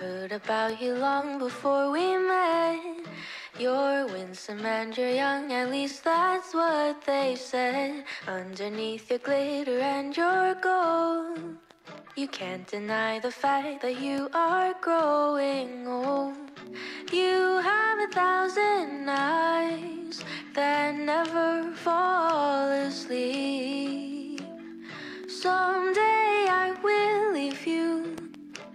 Heard about you long before we met. You're winsome and you're young, at least that's what they said. Underneath your glitter and your gold, you can't deny the fact that you are growing old. You have a thousand eyes that never fall asleep. Someday I will leave you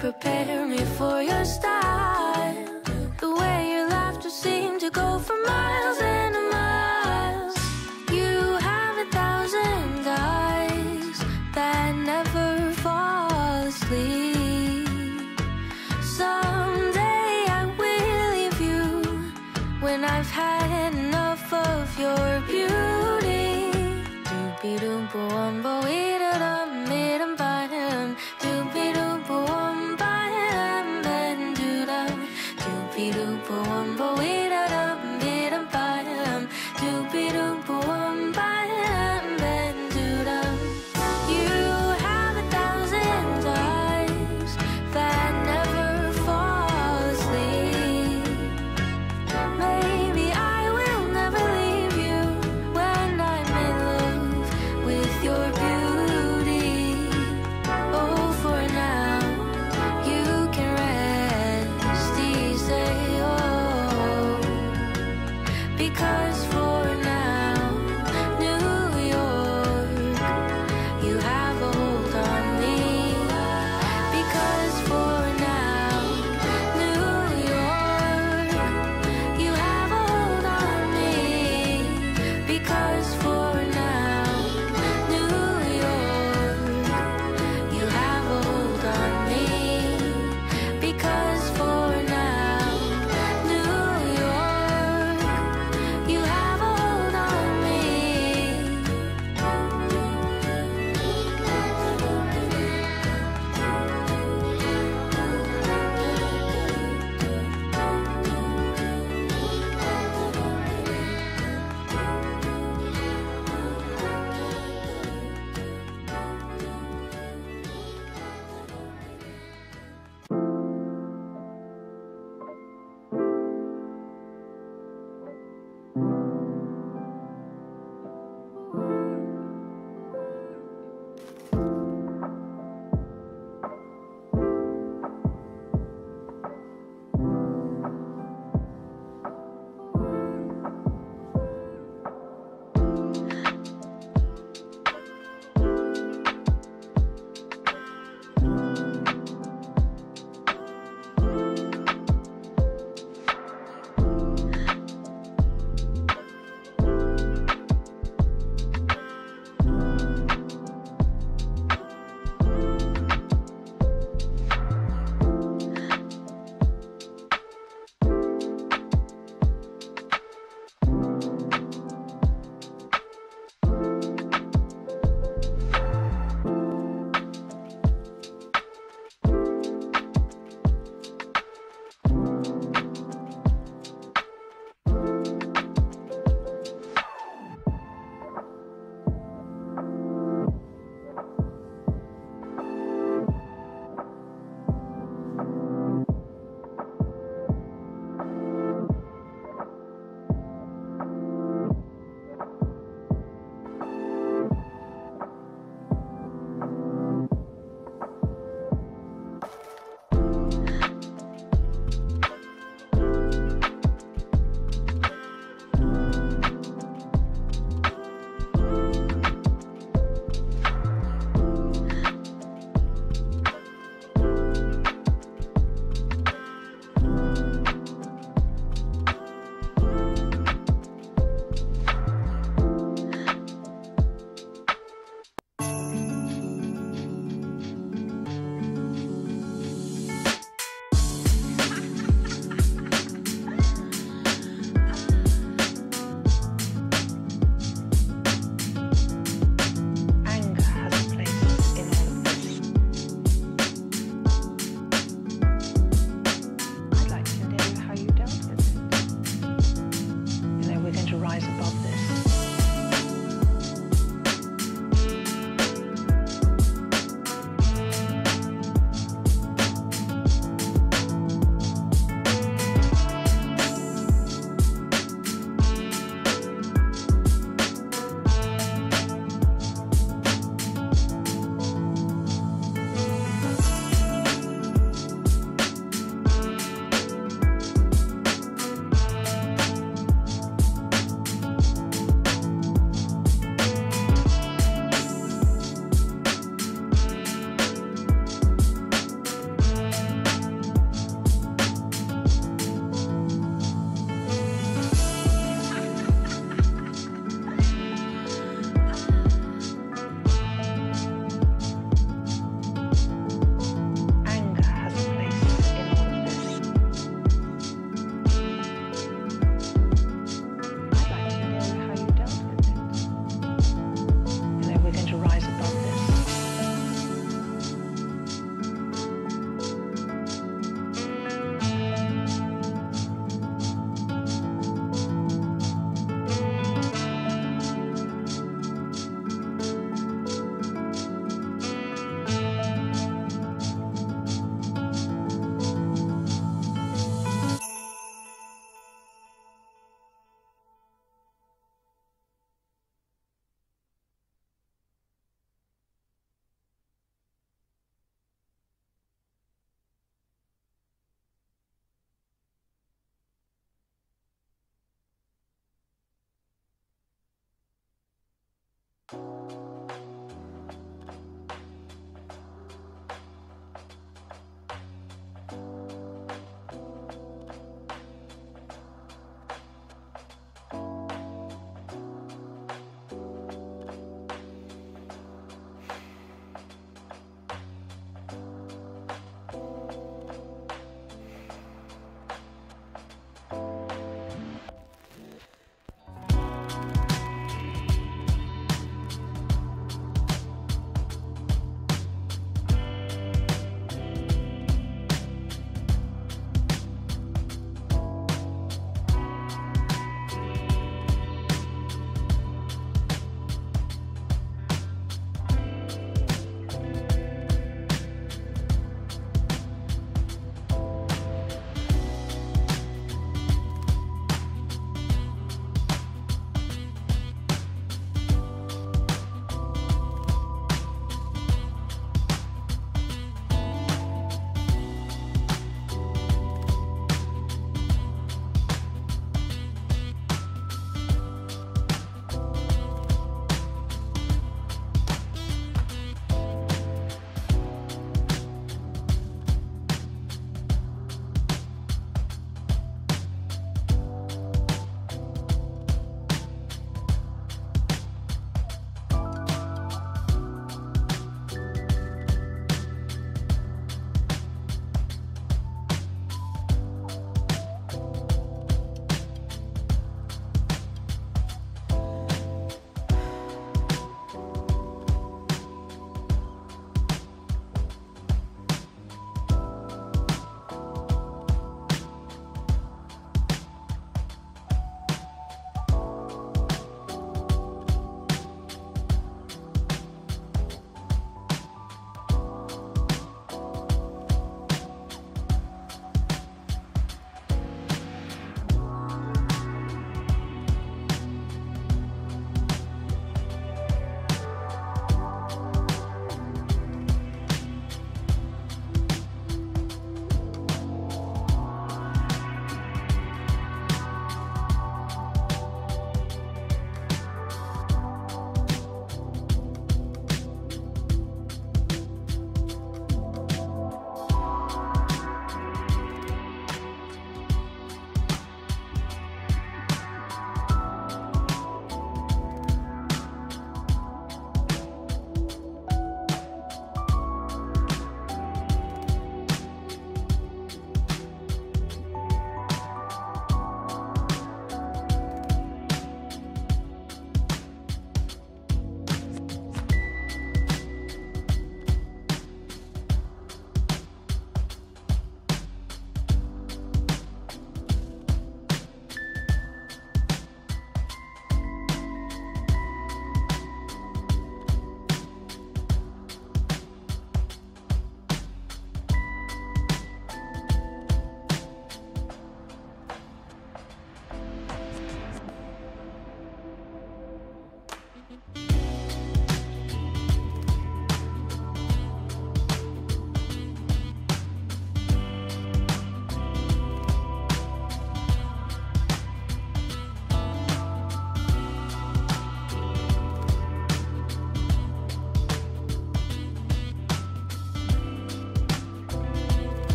prepare me for your style The way your laughter seemed to go for miles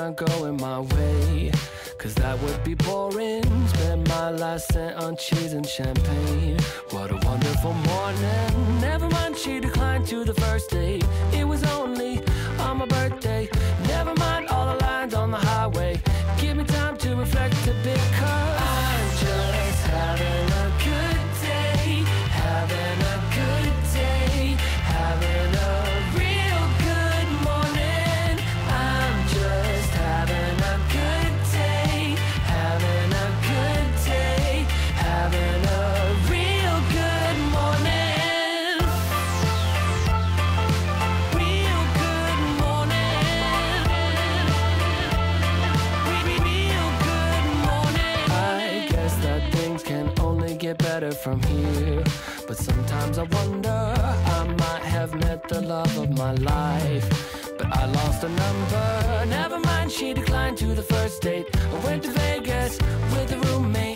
not going my way. Cause that would be boring. Spend my last cent on cheese and champagne. What a wonderful morning. Never mind, she declined to the first from here. But sometimes I wonder, I might have met the love of my life. But I lost a number. Never mind, she declined to the first date. I went to Vegas with a roommate.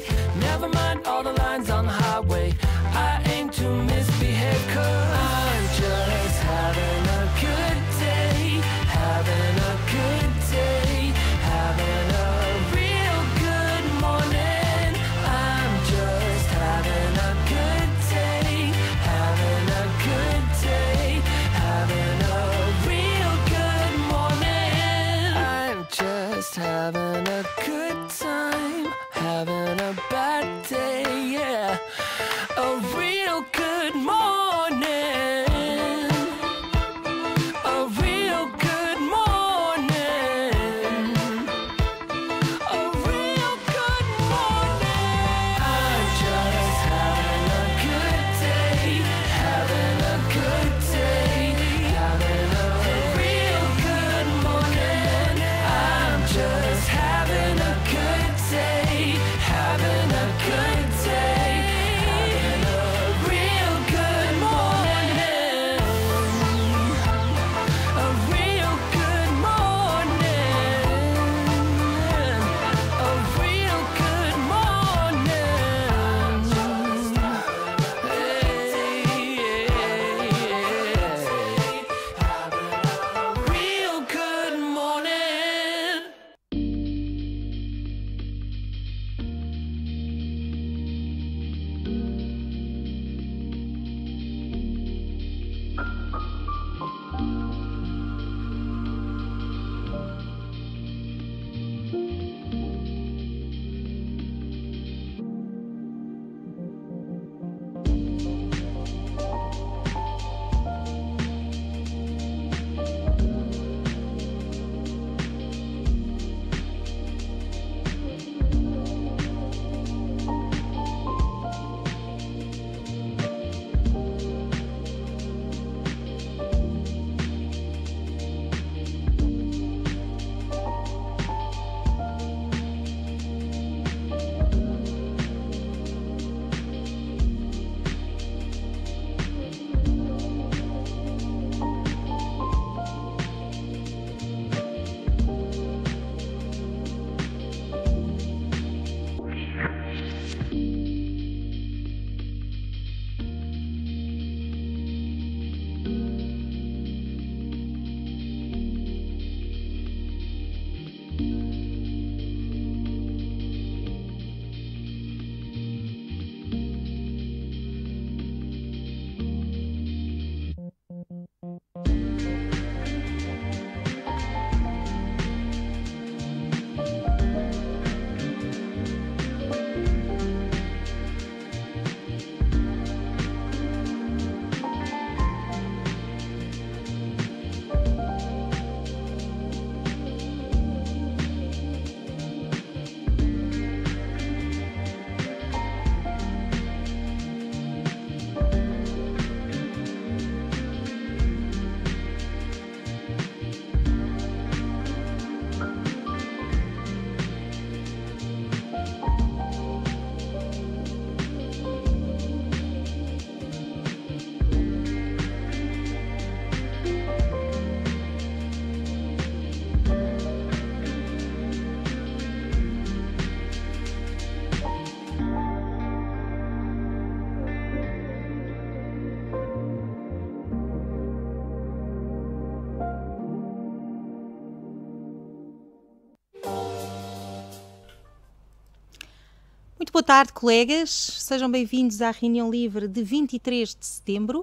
Boa tarde, colegas. Sejam bem-vindos à reunião livre de 23 de setembro.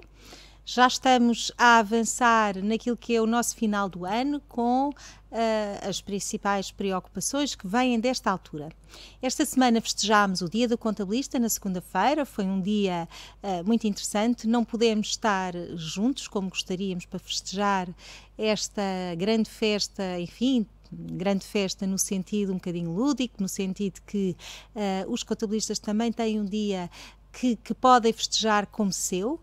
Já estamos a avançar naquilo que é o nosso final do ano com uh, as principais preocupações que vêm desta altura. Esta semana festejámos o Dia do Contabilista, na segunda-feira, foi um dia uh, muito interessante. Não pudemos estar juntos como gostaríamos para festejar esta grande festa, enfim, grande festa no sentido um bocadinho lúdico, no sentido que uh, os contabilistas também têm um dia que, que, podem festejar como seu.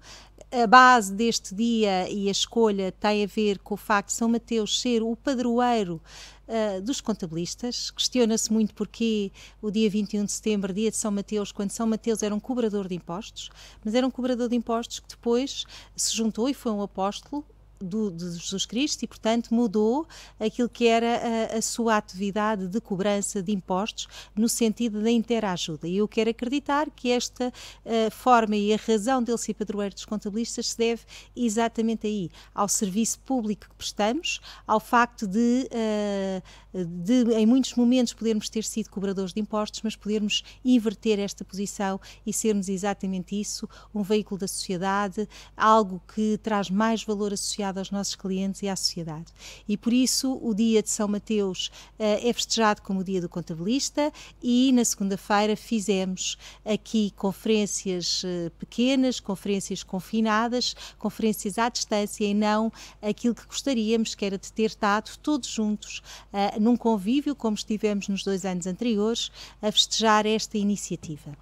A base deste dia e a escolha tem a ver com o facto de São Mateus ser o padroeiro uh, dos contabilistas. Questiona-se muito porquê o dia 21 de setembro, dia de São Mateus, quando São Mateus era um cobrador de impostos, mas era um cobrador de impostos que depois se juntou e foi um apóstolo do, de Jesus Cristo e, portanto, mudou aquilo que era a, a, sua atividade de cobrança de impostos no sentido da interajuda. E eu quero acreditar que esta eh, forma e a razão dele ser padroeiro dos contabilistas se deve exatamente aí, ao serviço público que prestamos, ao facto de, eh, de em muitos momentos, podermos ter sido cobradores de impostos, mas podermos inverter esta posição e sermos exatamente isso, um veículo da sociedade, algo que traz mais valor associado aos nossos clientes e à sociedade. E por isso o dia de São Mateus uh, é festejado como o dia do contabilista e na segunda-feira fizemos aqui conferências uh, pequenas, conferências confinadas, conferências à distância e não aquilo que gostaríamos, que era de ter estado todos juntos uh, num convívio, como estivemos nos dois anos anteriores, a festejar esta iniciativa.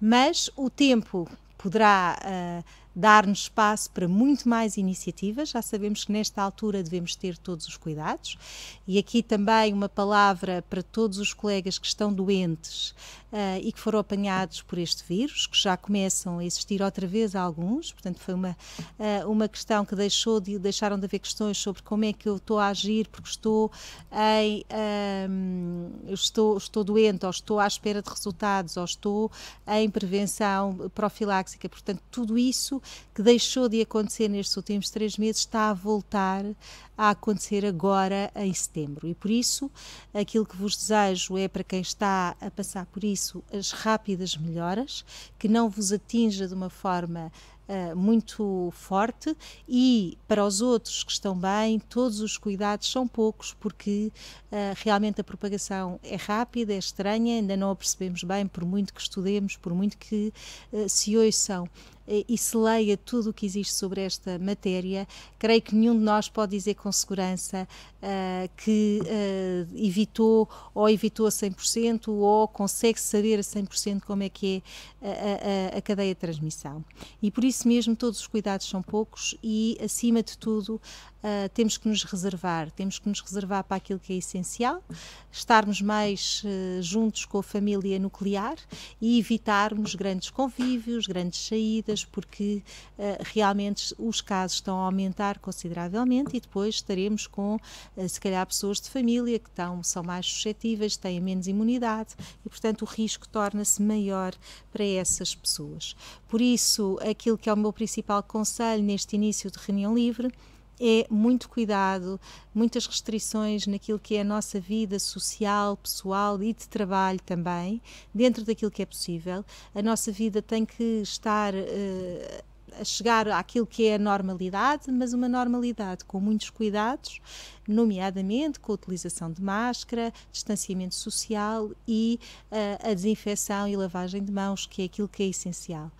Mas o tempo poderá uh, dar-nos espaço para muito mais iniciativas. Já sabemos que nesta altura devemos ter todos os cuidados. E aqui também uma palavra para todos os colegas que estão doentes, Uh, e que foram apanhados por este vírus, que já começam a existir outra vez alguns, portanto foi uma, uh, uma questão que deixou de, deixaram de haver questões sobre como é que eu estou a agir porque estou em, ehm, estou, estou doente ou estou à espera de resultados ou estou em prevenção profiláxica, portanto tudo isso que deixou de acontecer nestes últimos três meses está a voltar a acontecer agora em setembro. E por isso, aquilo que vos desejo é para quem está a passar por isso as rápidas melhoras, que não vos atinja de uma forma Uh, muito forte e para os outros que estão bem, todos os cuidados são poucos porque uh, realmente a propagação é rápida, é estranha, ainda não a percebemos bem, por muito que estudemos, por muito que uh, se ouçam eh, e se leia tudo o que existe sobre esta matéria. Creio que nenhum de nós pode dizer com segurança uh, que uh, evitou ou evitou a 100% ou consegue saber a 100% como é que é a, a, a, cadeia de transmissão. E por isso mesmo todos os cuidados são poucos e, acima de tudo, uh, temos que nos reservar. Temos que nos reservar para aquilo que é essencial, estarmos mais juntos com a família nuclear e evitarmos grandes convívios, grandes saídas, porque realmente os casos estão a aumentar consideravelmente e depois estaremos com eh, se calhar pessoas de família que estão, são mais suscetíveis, têm menos imunidade e, portanto, o risco torna-se maior para essas pessoas. Por isso, aquilo que é o meu principal conselho neste início de reunião livre é muito cuidado, muitas restrições naquilo que é a nossa vida social, pessoal e de trabalho também, dentro daquilo que é possível. A nossa vida tem que estar uh, a chegar àquilo que é a normalidade, mas uma normalidade com muitos cuidados, nomeadamente com a utilização de máscara, distanciamento social e uh, a desinfecção e lavagem de mãos, que é aquilo que é essencial.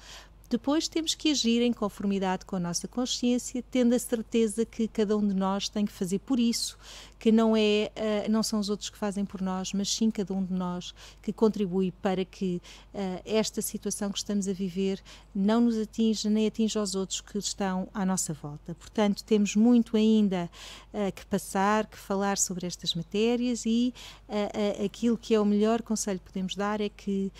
Depois temos que agir em conformidade com a nossa consciência, tendo a certeza que cada um de nós tem que fazer por isso, que não é uh, não são os outros que fazem por nós, mas sim cada um de nós que contribui para que uh, esta situação que estamos a viver não nos atinja nem atinja os outros que estão à nossa volta. Portanto, temos muito ainda uh, que passar, que falar sobre estas matérias e aquilo que é o melhor conselho que podemos dar é que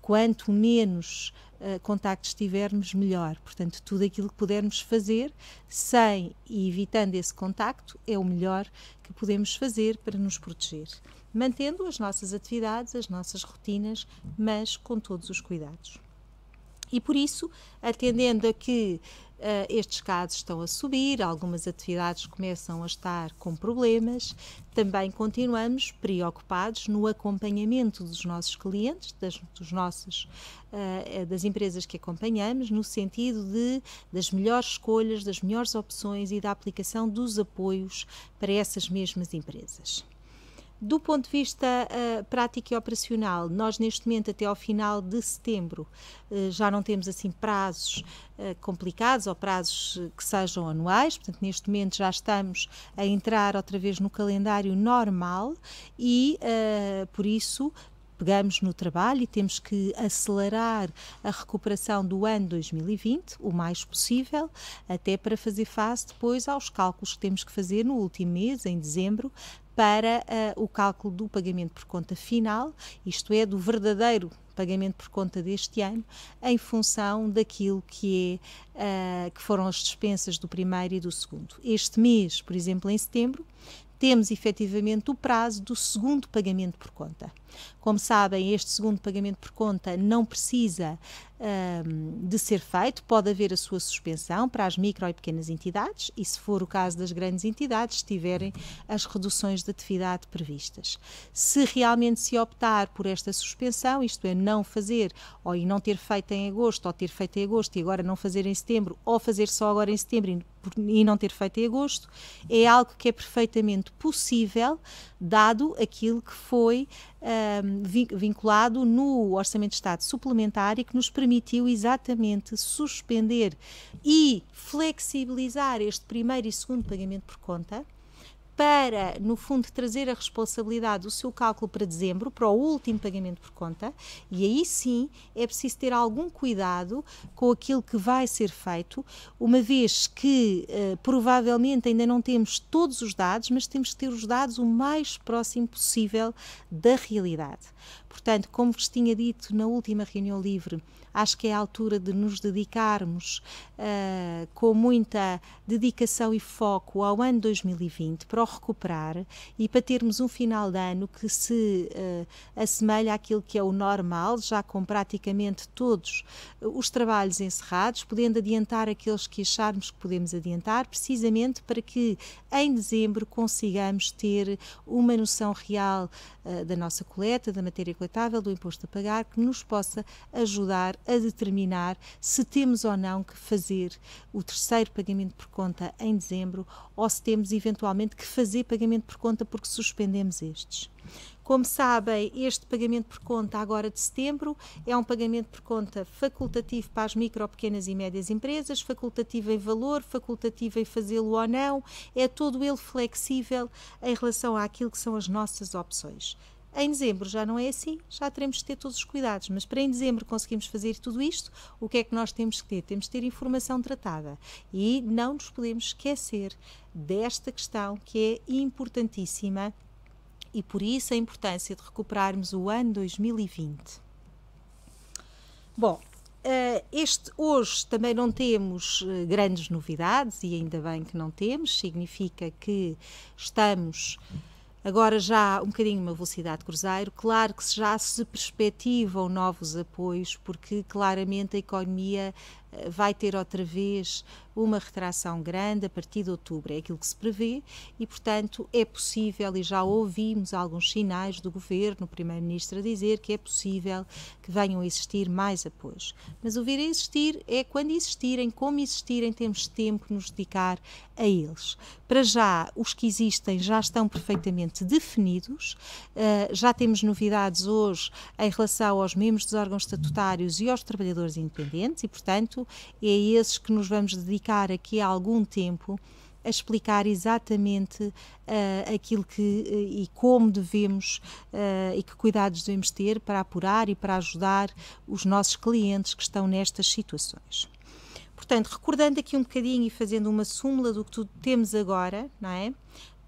quanto menos eh, contactos tivermos, melhor. Portanto, tudo aquilo que pudermos fazer sem e evitando esse contacto é o melhor que podemos fazer para nos proteger. Mantendo as nossas atividades, as nossas rotinas, mas com todos os cuidados. E por isso, atendendo a que ah, estes casos estão a subir, algumas atividades começam a estar com problemas. Também continuamos preocupados no acompanhamento dos nossos clientes, das, dos nossos, ah, eh, das empresas que acompanhamos, no sentido de, das melhores escolhas, das melhores opções e da aplicação dos apoios para essas mesmas empresas. Do ponto de vista uh, prático e operacional, nós neste momento até ao final de setembro uh, já não temos assim prazos uh, complicados ou prazos que sejam anuais, portanto neste momento já estamos a entrar outra vez no calendário normal e por isso pegamos no trabalho e temos que acelerar a recuperação do ano 2020 o mais possível, até para fazer face depois aos cálculos que temos que fazer no último mês, em dezembro, para uh, o cálculo do pagamento por conta final, isto é, do verdadeiro pagamento por conta deste ano, em função daquilo que, é, uh, que foram as dispensas do primeiro e do segundo. Este mês, por exemplo, em setembro, temos efetivamente o prazo do segundo pagamento por conta. Como sabem, este segundo pagamento por conta não precisa um, de ser feito, pode haver a sua suspensão para as micro e pequenas entidades e, se for o caso das grandes entidades, tiverem as reduções de atividade previstas. Se realmente se optar por esta suspensão, isto é, não fazer ou e não ter feito em agosto, ou ter feito em agosto e agora não fazer em setembro, ou fazer só agora em setembro e não ter feito em agosto, é algo que é perfeitamente possível dado aquilo que foi um, ah, vinculado no Orçamento de Estado suplementar e que nos permitiu exatamente suspender e flexibilizar este primeiro e segundo pagamento por conta para, no fundo, trazer a responsabilidade do seu cálculo para dezembro, para o último pagamento por conta, e aí sim é preciso ter algum cuidado com aquilo que vai ser feito, uma vez que uh, provavelmente ainda não temos todos os dados, mas temos que ter os dados o mais próximo possível da realidade. Portanto, como vos tinha dito na última reunião livre, acho que é a altura de nos dedicarmos uh, com muita dedicação e foco ao ano 2020 para o recuperar e para termos um final de ano que se uh, assemelha àquilo que é o normal, já com praticamente todos eh, os trabalhos encerrados, podendo adiantar aqueles que acharmos que podemos adiantar, precisamente para que em dezembro consigamos ter uma noção real uh, da nossa coleta, da matéria coletiva do imposto a pagar que nos possa ajudar a determinar se temos ou não que fazer o terceiro pagamento por conta em dezembro ou se temos eventualmente que fazer pagamento por conta porque suspendemos estes. Como sabem, este pagamento por conta agora de setembro é um pagamento por conta facultativo para as micro, pequenas e médias empresas, facultativo em valor, facultativo em fazê-lo ou não, é todo ele flexível em relação àquilo que são as nossas opções. Em dezembro já não é assim, já teremos de ter todos os cuidados, mas para em dezembro conseguimos fazer tudo isto, o que é que nós temos que ter? Temos de ter informação tratada e não nos podemos esquecer desta questão que é importantíssima e por isso a importância de recuperarmos o ano 2020. Bom, eh, este, hoje também não temos eh, grandes novidades e ainda bem que não temos, significa que estamos Agora já um bocadinho uma velocidade cruzeiro. Claro que já se perspectivam novos apoios, porque claramente a economia eh, vai ter outra vez uma retração grande a partir de outubro. É aquilo que se prevê e, portanto, é possível, e já ouvimos alguns sinais do governo, o primeiro-ministro, a dizer que é possível que venham a existir mais apoios. Mas o vir a existir é quando existirem, como existirem, temos tempo de nos dedicar a eles. Para já, os que existem já estão perfeitamente definidos, uh, já temos novidades hoje em relação aos membros dos órgãos estatutários e aos trabalhadores independentes, e, portanto, é a esses que nos vamos dedicar ficar aqui há algum tempo a explicar exatamente uh, aquilo que eh, e como devemos uh, e que cuidados devemos ter para apurar e para ajudar os nossos clientes que estão nestas situações. Portanto, recordando aqui um bocadinho e fazendo uma súmula do que tudo temos agora, não é?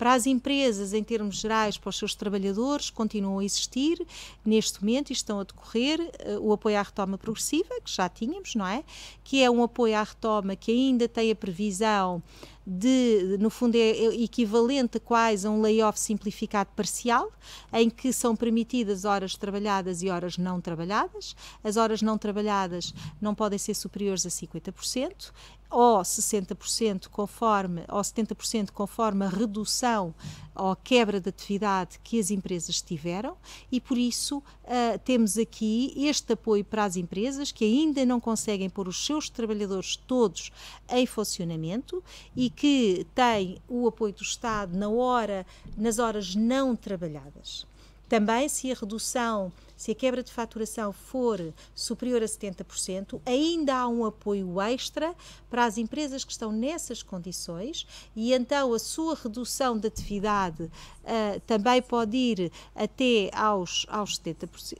Para as empresas, em termos gerais, para os seus trabalhadores, continuam a existir neste momento e estão a decorrer eh, o apoio à retoma progressiva, que já tínhamos, não é? Que é um apoio à retoma que ainda tem a previsão de, no fundo, é, é equivalente a quase a um layoff simplificado parcial, em que são permitidas horas trabalhadas e horas não trabalhadas. As horas não trabalhadas não podem ser superiores a 50% ou 60% conforme, ou 70% conforme a redução ou quebra de atividade que as empresas tiveram e por isso uh, temos aqui este apoio para as empresas que ainda não conseguem pôr os seus trabalhadores todos em funcionamento e que têm o apoio do Estado na hora, nas horas não trabalhadas. Também se a redução se a quebra de faturação for superior a 70%, ainda há um apoio extra para as empresas que estão nessas condições e então a sua redução de atividade uh, também pode ir até aos, aos 70%.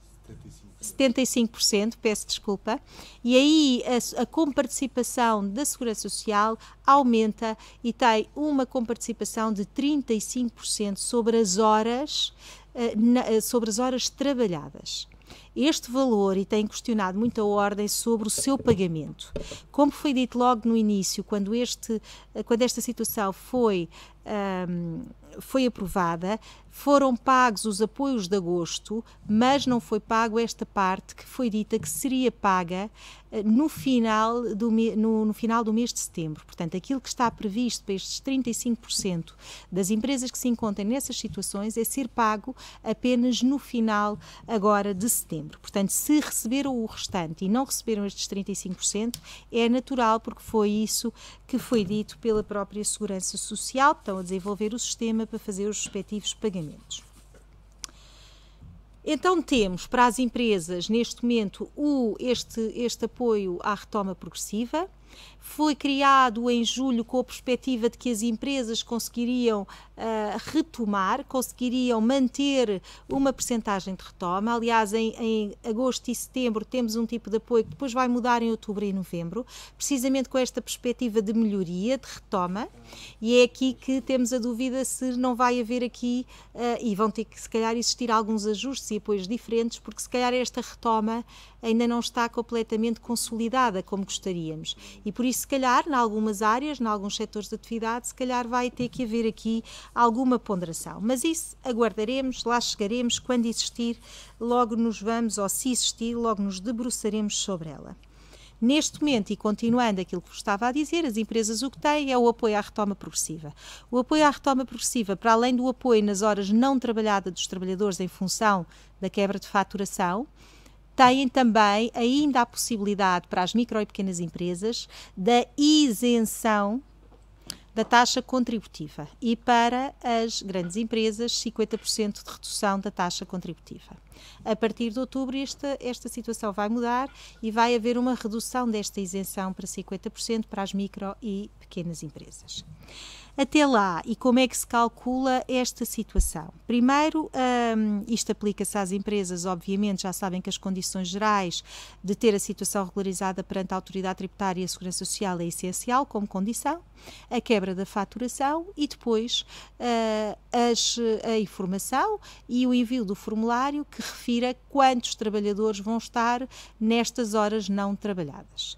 75%, peço desculpa, e aí a, a comparticipação da Segurança Social aumenta e tem uma comparticipação de 35% sobre as horas eh, eh, sobre as horas trabalhadas este valor e tem questionado muito a ordem sobre o seu pagamento. Como foi dito logo no início, quando, este, eh, quando esta situação foi, um, foi aprovada, foram pagos os apoios de agosto, mas não foi pago esta parte que foi dita que seria paga eh, no final do, no, no final do mês de setembro. Portanto, aquilo que está previsto para estes 35% das empresas que se encontram nessas situações é ser pago apenas no final agora de setembro. Portanto, se receberam o restante e não receberam estes 35%, é natural porque foi isso que foi dito pela própria Segurança Social, estão a desenvolver o sistema para fazer os respectivos pagamentos. Então temos para as empresas neste momento o, este, este apoio à retoma progressiva, foi criado em julho com a perspectiva de que as empresas conseguiriam uh, retomar, conseguiriam manter uma percentagem de retoma. Aliás, em, em agosto e setembro temos um tipo de apoio que depois vai mudar em outubro e novembro, precisamente com esta perspectiva de melhoria, de retoma. E é aqui que temos a dúvida se não vai haver aqui, uh, e vão ter que se calhar existir alguns ajustes e apoios diferentes, porque se calhar esta retoma ainda não está completamente consolidada como gostaríamos. E por isso, se calhar, em algumas áreas, em alguns setores de atividade, se calhar vai ter que haver aqui alguma ponderação. Mas isso aguardaremos, lá chegaremos, quando existir, logo nos vamos, ou se existir, logo nos debruçaremos sobre ela. Neste momento, e continuando aquilo que vos estava a dizer, as empresas o que têm é o apoio à retoma progressiva. O apoio à retoma progressiva, para além do apoio nas horas não trabalhadas dos trabalhadores em função da quebra de faturação, têm também ainda a possibilidade para as micro e pequenas empresas da isenção da taxa contributiva e para as grandes empresas 50% de redução da taxa contributiva. A partir de outubro esta, esta situação vai mudar e vai haver uma redução desta isenção para 50% para as micro e pequenas empresas. Até lá, e como é que se calcula esta situação? Primeiro, um, isto aplica-se às empresas, obviamente, já sabem que as condições gerais de ter a situação regularizada perante a Autoridade Tributária e a Segurança Social é essencial como condição, a quebra da faturação e depois uh, as, a informação e o envio do formulário que refira quantos trabalhadores vão estar nestas horas não trabalhadas.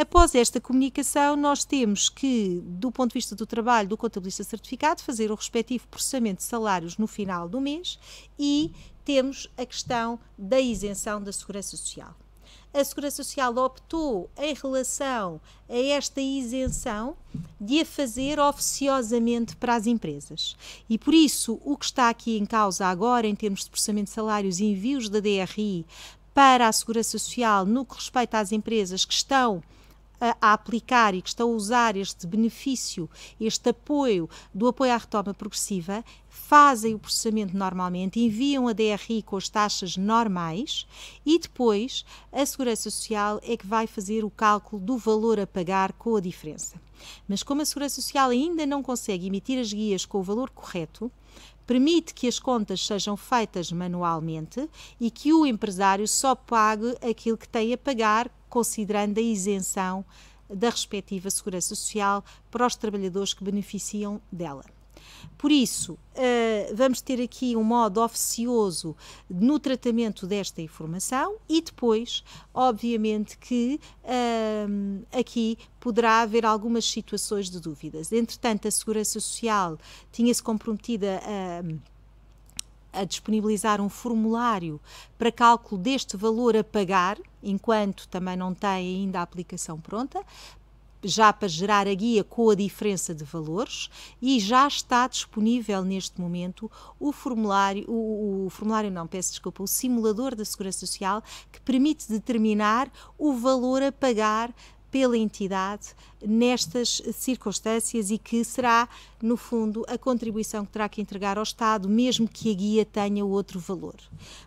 Após esta comunicação, nós temos que, do ponto de vista do trabalho do contabilista certificado, fazer o respectivo processamento de salários no final do mês e temos a questão da isenção da segurança social. A Segurança Social optou, em relação a esta isenção, de a fazer oficiosamente para as empresas. E por isso, o que está aqui em causa agora, em termos de processamento de salários e envios da DRI para a Segurança Social no que respeita às empresas que estão a, a aplicar e que estão a usar este benefício, este apoio do apoio à retoma progressiva, fazem o processamento normalmente, enviam a DRI com as taxas normais e depois a Segurança Social é que vai fazer o cálculo do valor a pagar com a diferença. Mas como a Segurança Social ainda não consegue emitir as guias com o valor correto, permite que as contas sejam feitas manualmente e que o empresário só pague aquilo que tem a pagar considerando a isenção da respectiva segurança social para os trabalhadores que beneficiam dela. Por isso, eh, vamos ter aqui um modo oficioso no tratamento desta informação e depois, obviamente, que eh, aqui poderá haver algumas situações de dúvidas. Entretanto, a Segurança Social tinha-se comprometida a a disponibilizar um formulário para cálculo deste valor a pagar, enquanto também não tem ainda a aplicação pronta, já para gerar a guia com a diferença de valores e já está disponível neste momento o formulário, o, o, formulário não, peço desculpa, o simulador da Segurança Social que permite determinar o valor a pagar pela entidade nestas circunstâncias e que será, no fundo, a contribuição que terá que entregar ao Estado, mesmo que a guia tenha outro valor.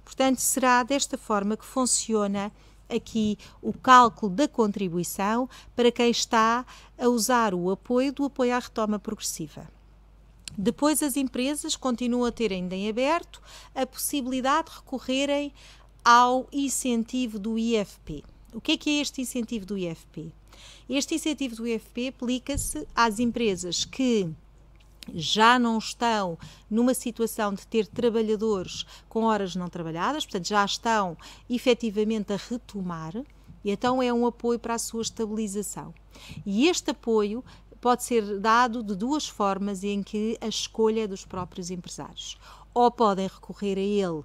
Portanto, será desta forma que funciona aqui o cálculo da contribuição para quem está a usar o apoio do apoio à retoma progressiva. Depois, as empresas continuam a ter ainda em aberto a possibilidade de recorrerem ao incentivo do IFP. O que é que é este incentivo do IFP? Este incentivo do IFP aplica-se às empresas que já não estão numa situação de ter trabalhadores com horas não trabalhadas, portanto, já estão efetivamente a retomar, e então é um apoio para a sua estabilização. E este apoio pode ser dado de duas formas em que a escolha é dos próprios empresários. Ou podem recorrer a ele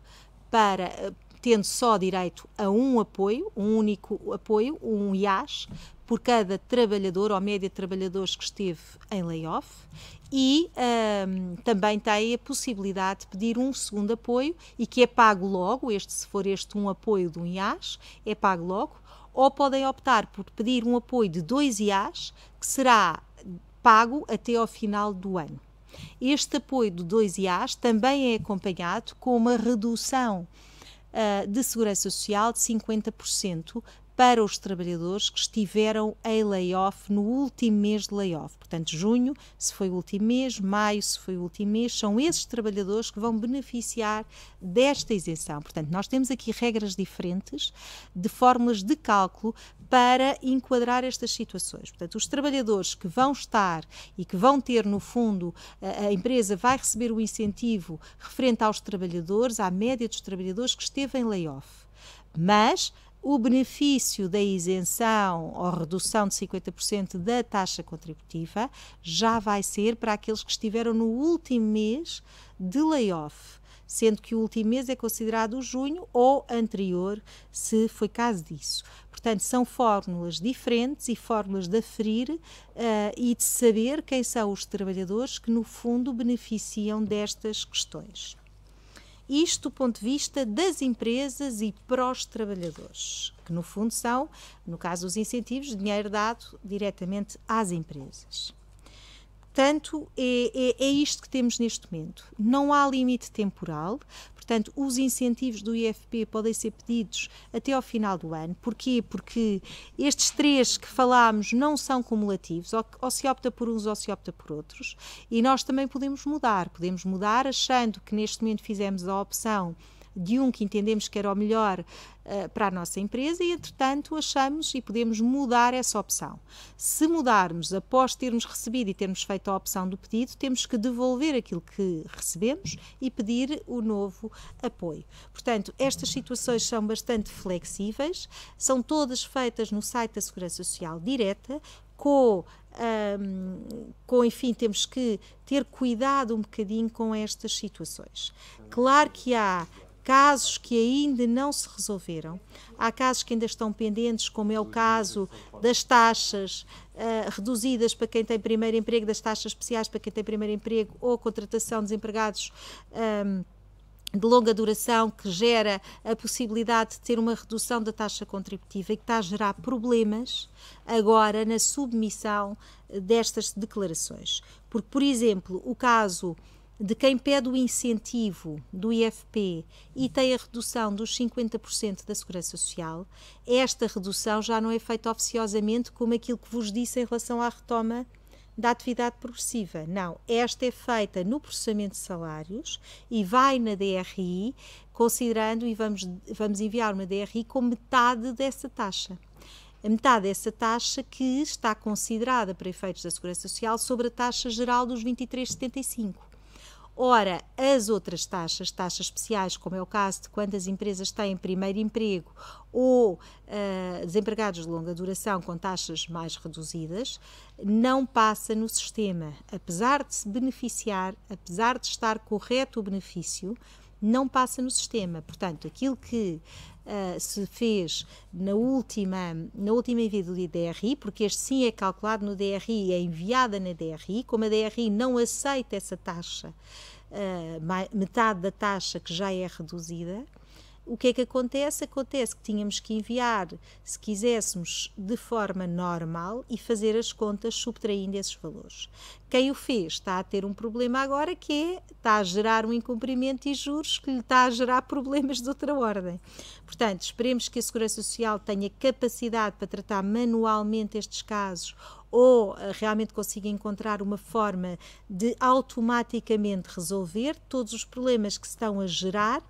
para eh, tendo só direito a um apoio, um único apoio, um IAS, por cada trabalhador ou média de trabalhadores que esteve em layoff e um, também tem a possibilidade de pedir um segundo apoio e que é pago logo, este se for este um apoio de um IAS, é pago logo, ou podem optar por pedir um apoio de dois IAS, que será pago até ao final do ano. Este apoio de dois IAs também é acompanhado com uma redução eh, de segurança social de 50% para os trabalhadores que estiveram em layoff no último mês de layoff. Portanto, junho, se foi o último mês, maio, se foi o último mês, são esses trabalhadores que vão beneficiar desta isenção. Portanto, nós temos aqui regras diferentes de fórmulas de cálculo para enquadrar estas situações. Portanto, os trabalhadores que vão estar e que vão ter, no fundo, a empresa vai receber o incentivo referente aos trabalhadores, à média dos trabalhadores que esteve em layoff. Mas o benefício da isenção ou redução de 50% da taxa contributiva já vai ser para aqueles que estiveram no último mês de layoff, sendo que o último mês é considerado o junho ou anterior, se foi caso disso. Portanto, são fórmulas diferentes e fórmulas de aferir uh, e de saber quem são os trabalhadores que, no fundo, beneficiam destas questões. Isto do ponto de vista das empresas e para os trabalhadores, que no fundo são, no caso dos incentivos, dinheiro dado diretamente às empresas. Portanto, é, é, é, isto que temos neste momento. Não há limite temporal, portanto, os incentivos do IFP podem ser pedidos até ao final do ano. Porquê? Porque estes três que falámos não são cumulativos, ou, ou se opta por uns ou se opta por outros, e nós também podemos mudar. Podemos mudar achando que neste momento fizemos a opção de um que entendemos que era o melhor uh, para a nossa empresa e, entretanto, achamos e podemos mudar essa opção. Se mudarmos após termos recebido e termos feito a opção do pedido, temos que devolver aquilo que recebemos e pedir o novo apoio. Portanto, estas situações são bastante flexíveis, são todas feitas no site da Segurança Social direta, com, um, com enfim, temos que ter cuidado um bocadinho com estas situações. Claro que há casos que ainda não se resolveram. Há casos que ainda estão pendentes, como é o caso das taxas uh, reduzidas para quem tem primeiro emprego, das taxas especiais para quem tem primeiro emprego ou contratação de desempregados. Um, ah, de longa duração que gera a possibilidade de ter uma redução da taxa contributiva e que está a gerar problemas agora na submissão destas declarações. Porque, por exemplo, o caso de quem pede o incentivo do IFP e tem a redução dos 50% da Segurança Social, esta redução já não é feita oficiosamente como aquilo que vos disse em relação à retoma da atividade progressiva. Não, esta é feita no processamento de salários e vai na DRI, considerando e vamos, vamos enviar uma DRI com metade dessa taxa a metade dessa taxa que está considerada para efeitos da Segurança Social sobre a taxa geral dos 23,75. Ora, as outras taxas, taxas especiais, como é o caso de quando as empresas têm primeiro emprego ou uh, desempregados de longa duração com taxas mais reduzidas, não passa no sistema. Apesar de se beneficiar, apesar de estar correto o benefício, não passa no sistema. Portanto, aquilo que uh, se fez na última, na última envia do DRI, porque este sim é calculado no DRI, é enviada na DRI, como a DRI não aceita essa taxa, uh, metade da taxa que já é reduzida, o que é que acontece? Acontece que tínhamos que enviar, se quiséssemos, de forma normal e fazer as contas subtraindo esses valores. Quem o fez está a ter um problema agora que é, está a gerar um incumprimento e juros que lhe está a gerar problemas de outra ordem. Portanto, esperemos que a Segurança Social tenha capacidade para tratar manualmente estes casos ou eh, realmente consiga encontrar uma forma de automaticamente resolver todos os problemas que se estão a gerar,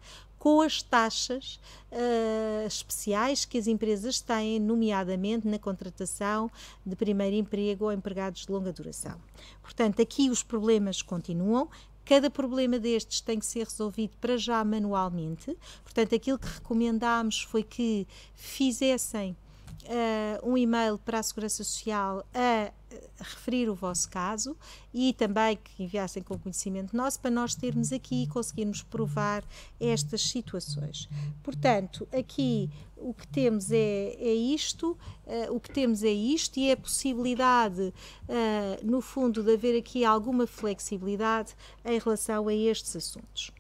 com as taxas uh, especiais que as empresas têm, nomeadamente na contratação de primeiro emprego ou empregados de longa duração. Portanto, aqui os problemas continuam, Cada problema destes tem que ser resolvido para já manualmente. Portanto, aquilo que recomendámos foi que fizessem uh, um e-mail para a Segurança Social a eh, referir o vosso caso e também que enviassem com conhecimento nosso para nós termos aqui e conseguirmos provar estas situações. Portanto, aqui o que temos é, é isto, uh, o que temos é isto e é a possibilidade, uh, no fundo, de haver aqui alguma flexibilidade em relação a estes assuntos.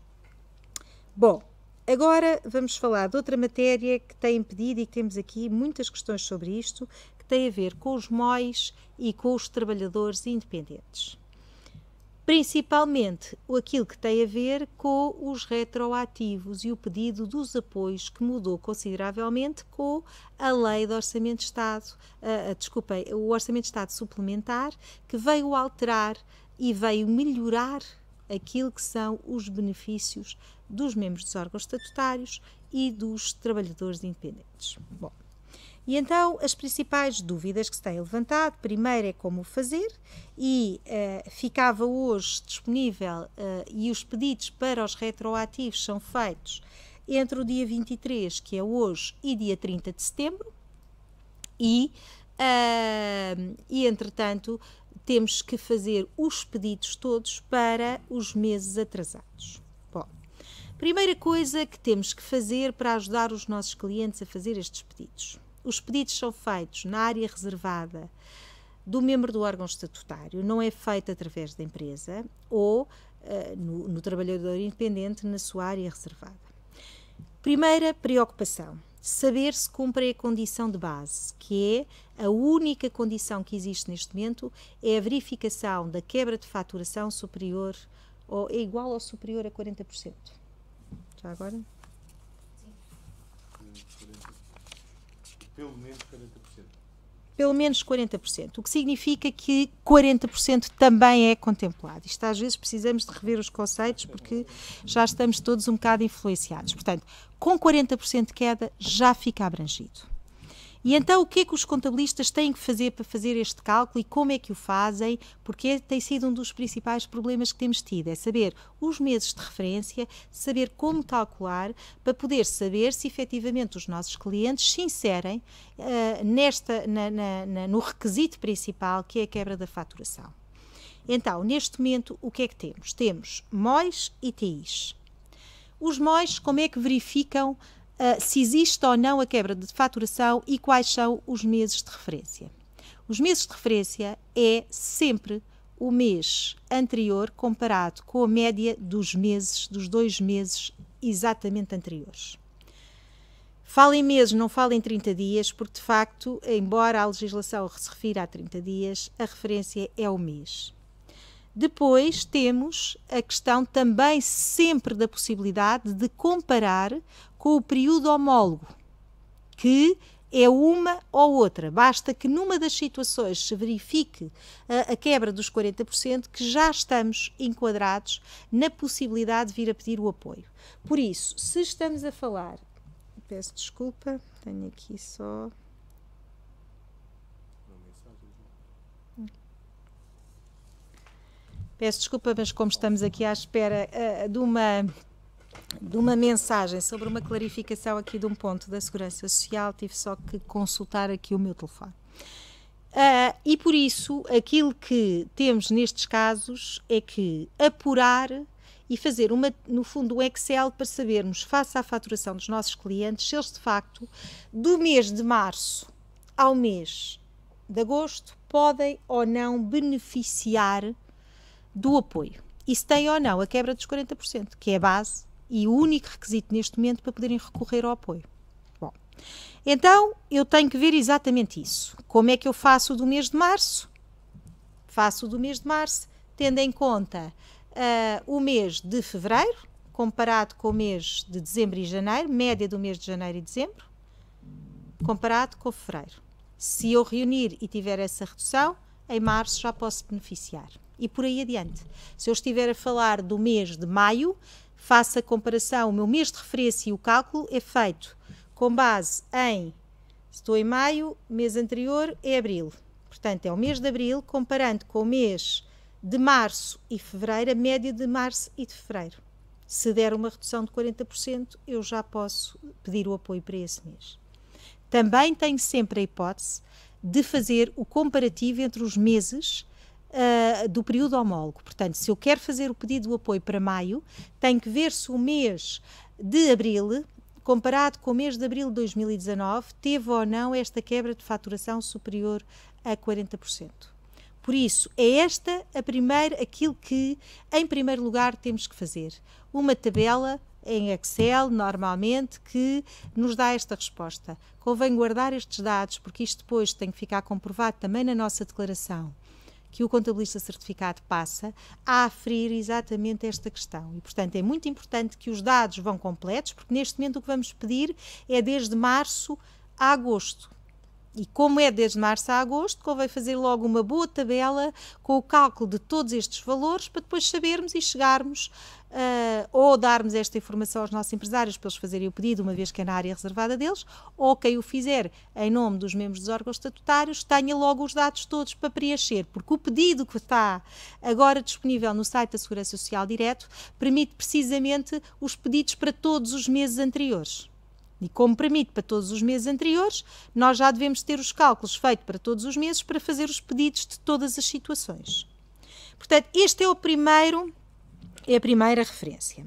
Bom, Agora vamos falar de outra matéria que tem pedido e que temos aqui muitas questões sobre isto, que tem a ver com os MOIs e com os trabalhadores independentes. Principalmente aquilo que tem a ver com os retroativos e o pedido dos apoios que mudou consideravelmente com a lei do Orçamento de Estado, uh, desculpem, o Orçamento de Estado suplementar, que veio alterar e veio melhorar aquilo que são os benefícios dos membros dos órgãos estatutários e dos trabalhadores independentes. Bom, e então as principais dúvidas que se têm levantado, primeiro é como fazer, e uh, ficava hoje disponível uh, e os pedidos para os retroativos são feitos entre o dia 23, que é hoje, e dia 30 de setembro, e, uh, e entretanto, temos que fazer os pedidos todos para os meses atrasados. Bom, primeira coisa que temos que fazer para ajudar os nossos clientes a fazer estes pedidos. Os pedidos são feitos na área reservada do membro do órgão estatutário, não é feito através da empresa ou uh, no, no trabalhador independente na sua área reservada. Primeira preocupação: saber se cumprem a condição de base, que é a única condição que existe neste momento, é a verificação da quebra de faturação superior ou é igual ou superior a 40%. Já agora? Sim. Pelo menos 40% pelo menos 40%, o que significa que 40% também é contemplado. Isto às vezes precisamos de rever os conceitos porque já estamos todos um bocado influenciados. Portanto, com 40% de queda já fica abrangido. E então o que é que os contabilistas têm que fazer para fazer este cálculo e como é que o fazem? Porque tem sido um dos principais problemas que temos tido, é saber os meses de referência, saber como calcular, para poder saber se efetivamente os nossos clientes se inserem uh, nesta, na, na, na, no requisito principal, que é a quebra da faturação. Então, neste momento, o que é que temos? Temos MOIs e TIs. Os MOIs, como é que verificam uh, se existe ou não a quebra de faturação e quais são os meses de referência. Os meses de referência é sempre o mês anterior comparado com a média dos meses, dos dois meses exatamente anteriores. Fala em meses, não fala em 30 dias, porque de facto, embora a legislação se refira a 30 dias, a referência é o mês. Depois temos a questão também sempre da possibilidade de comparar com o período homólogo, que é uma ou outra. Basta que numa das situações se verifique a, eh, a, quebra dos 40%, que já estamos enquadrados na possibilidade de vir a pedir o apoio. Por isso, se estamos a falar, peço desculpa, tenho aqui só Peço desculpa, mas como estamos aqui à espera uh, de uma de uma mensagem sobre uma clarificação aqui de um ponto da segurança social, tive só que consultar aqui o meu telefone. Uh, e por isso, aquilo que temos nestes casos é que apurar e fazer, uma, no fundo, um Excel para sabermos, face à faturação dos nossos clientes, se eles de facto, do mês de março ao mês de agosto, podem ou não beneficiar do apoio e se tem ou não a quebra dos 40%, que é a base e o único requisito neste momento para poderem recorrer ao apoio. Bom, então eu tenho que ver exatamente isso. Como é que eu faço do mês de março? Faço do mês de março, tendo em conta uh, o mês de fevereiro, comparado com o mês de dezembro e janeiro, média do mês de janeiro e dezembro, comparado com fevereiro. Se eu reunir e tiver essa redução, em março já posso beneficiar e por aí adiante. Se eu estiver a falar do mês de maio, faço a comparação, o meu mês de referência e o cálculo é feito com base em, estou em maio, mês anterior é abril. Portanto, é o mês de abril, comparando com o mês de março e fevereiro, a média de março e de fevereiro. Se der uma redução de 40%, eu já posso pedir o apoio para esse mês. Também tenho sempre a hipótese de fazer o comparativo entre os meses uh, do período homólogo. Portanto, se eu quero fazer o pedido de apoio para maio, tenho que ver se o mês de abril comparado com o mês de abril de 2019, teve ou não esta quebra de faturação superior a 40%. Por isso, é esta a primeira, aquilo que, em primeiro lugar, temos que fazer. Uma tabela em Excel, normalmente, que nos dá esta resposta. Convém guardar estes dados, porque isto depois tem que ficar comprovado também na nossa declaração que o contabilista certificado passa a aferir exatamente esta questão. E, portanto, é muito importante que os dados vão completos, porque neste momento o que vamos pedir é desde março a agosto. E como é desde março a agosto, convém fazer logo uma boa tabela com o cálculo de todos estes valores para depois sabermos e chegarmos uh, ou darmos esta informação aos nossos empresários para eles fazerem o pedido, uma vez que é na área reservada deles, ou quem o fizer em nome dos membros dos órgãos estatutários tenha logo os dados todos para preencher, porque o pedido que está agora disponível no site da Segurança Social Direto permite precisamente os pedidos para todos os meses anteriores. E como permite para todos os meses anteriores, nós já devemos ter os cálculos feitos para todos os meses para fazer os pedidos de todas as situações. Portanto, este é o primeiro é a primeira referência.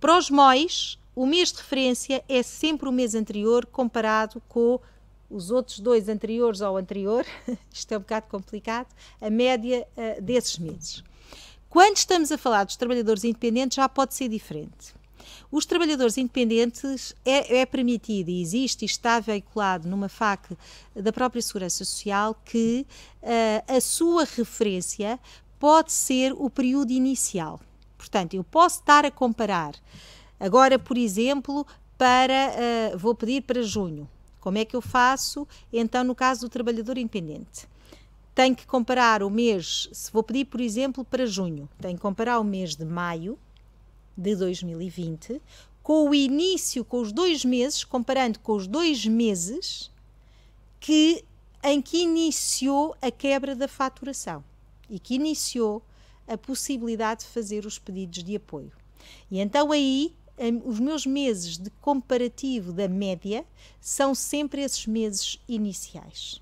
Para os MOIs, o mês de referência é sempre o mês anterior comparado com os outros dois anteriores ao anterior. Isto é um bocado complicado. A média uh, desses meses. Quando estamos a falar dos trabalhadores independentes, já pode ser diferente. Os trabalhadores independentes é, é permitido e existe e está veiculado numa FAC da própria Segurança Social que uh, a sua referência pode ser o período inicial. Portanto, eu posso estar a comparar. Agora, por exemplo, para uh, vou pedir para junho. Como é que eu faço? Então, no caso do trabalhador independente, tenho que comparar o mês. Se vou pedir, por exemplo, para junho, tenho que comparar o mês de maio de 2020 com o início, com os dois meses, comparando com os dois meses que em que iniciou a quebra da faturação e que iniciou a possibilidade de fazer os pedidos de apoio. E então aí hum, os meus meses de comparativo da média são sempre esses meses iniciais.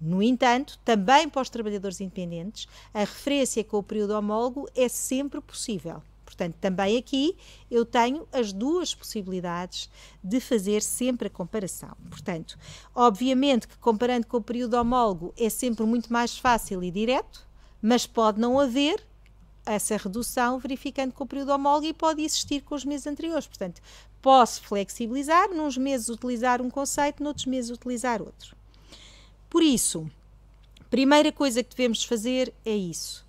No entanto, também para os trabalhadores independentes, a referência com o período homólogo é sempre possível. Portanto, também aqui eu tenho as duas possibilidades de fazer sempre a comparação. Portanto, obviamente que comparando com o período homólogo é sempre muito mais fácil e direto, mas pode não haver essa redução verificando com o período homólogo e pode existir com os meses anteriores. Portanto, posso flexibilizar, nos meses utilizar um conceito, noutros meses utilizar outro. Por isso, primeira coisa que devemos fazer é isso.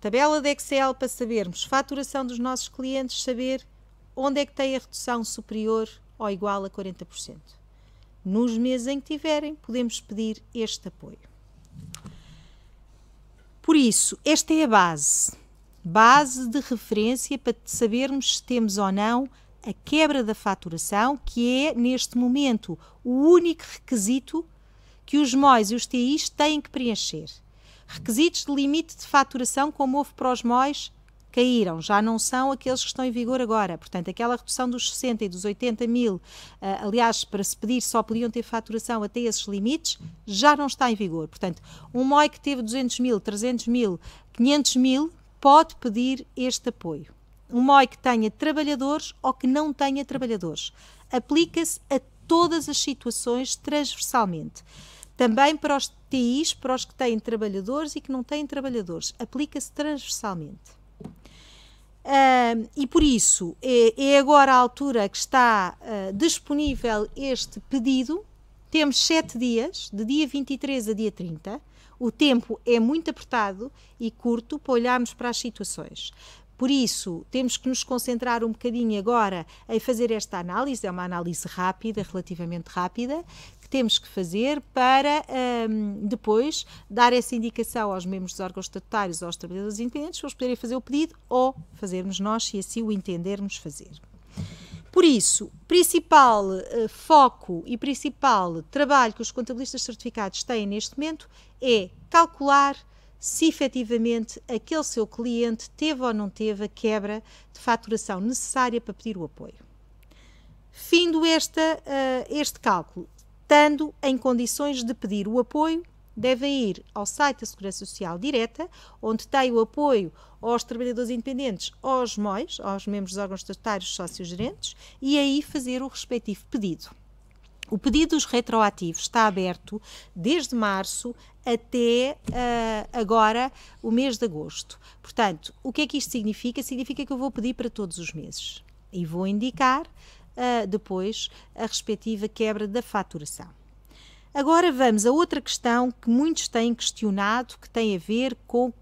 Tabela de Excel para sabermos faturação dos nossos clientes, saber onde é que tem a redução superior ou igual a 40%. Nos meses em que tiverem, podemos pedir este apoio. Por isso, esta é a base. Base de referência para sabermos se temos ou não a quebra da faturação, que é, neste momento, o único requisito que os MOIs e os TIs têm que preencher. Requisitos de limite de faturação, como houve para os MOIs caíram, já não são aqueles que estão em vigor agora. Portanto, aquela redução dos 60 e dos 80 mil, eh, aliás, para se pedir só podiam ter faturação até esses limites, já não está em vigor. Portanto, um MOI que teve 200 mil, 300 mil, 500 mil, pode pedir este apoio. Um MOI que tenha trabalhadores ou que não tenha trabalhadores. Aplica-se a todas as situações transversalmente. Também para os TIs, para os que têm trabalhadores e que não têm trabalhadores. Aplica-se transversalmente. Uh, e por isso é, é, agora a altura que está uh, disponível este pedido. Temos sete dias, de dia 23 a dia 30. O tempo é muito apertado e curto para olharmos para as situações. Por isso, temos que nos concentrar um bocadinho agora em fazer esta análise. É uma análise rápida, relativamente rápida que temos que fazer para um, depois dar essa indicação aos membros dos órgãos estatutários, aos trabalhadores independentes, para eles poderem fazer o pedido ou fazermos nós, se assim o entendermos fazer. Por isso, principal uh, foco e principal trabalho que os contabilistas certificados têm neste momento é calcular se efetivamente aquele seu cliente teve ou não teve a quebra de faturação necessária para pedir o apoio. Findo esta, uh, este cálculo, estando em condições de pedir o apoio, devem ir ao site da Segurança Social Direta, onde tem o apoio aos trabalhadores independentes, aos MOIs, aos membros dos órgãos estatutários sócios-gerentes, e aí fazer o respectivo pedido. O pedido dos retroativos está aberto desde março até uh, agora o mês de agosto. Portanto, o que é que isto significa? Significa que eu vou pedir para todos os meses e vou indicar uh, depois a respectiva quebra da faturação. Agora vamos a outra questão que muitos têm questionado, que tem a ver com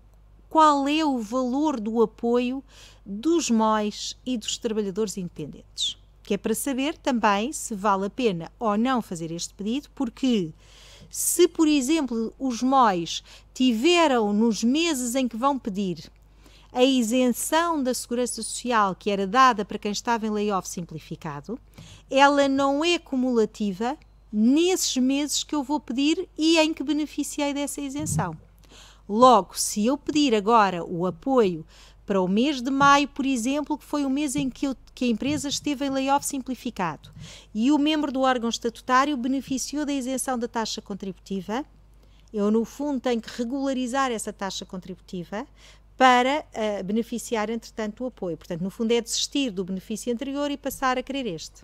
qual é o valor do apoio dos MOIs e dos trabalhadores independentes. Que é para saber também se vale a pena ou não fazer este pedido, porque se, por exemplo, os MOIs tiveram nos meses em que vão pedir a isenção da segurança social que era dada para quem estava em layoff simplificado, ela não é cumulativa nesses meses que eu vou pedir e em que beneficiei dessa isenção. Logo, se eu pedir agora o apoio para o mês de maio, por exemplo, que foi o mês em que, eu, que a empresa esteve em layoff simplificado e o membro do órgão estatutário beneficiou da isenção da taxa contributiva, eu, no fundo, tenho que regularizar essa taxa contributiva para uh, beneficiar, entretanto, o apoio. Portanto, no fundo, é desistir do benefício anterior e passar a querer este.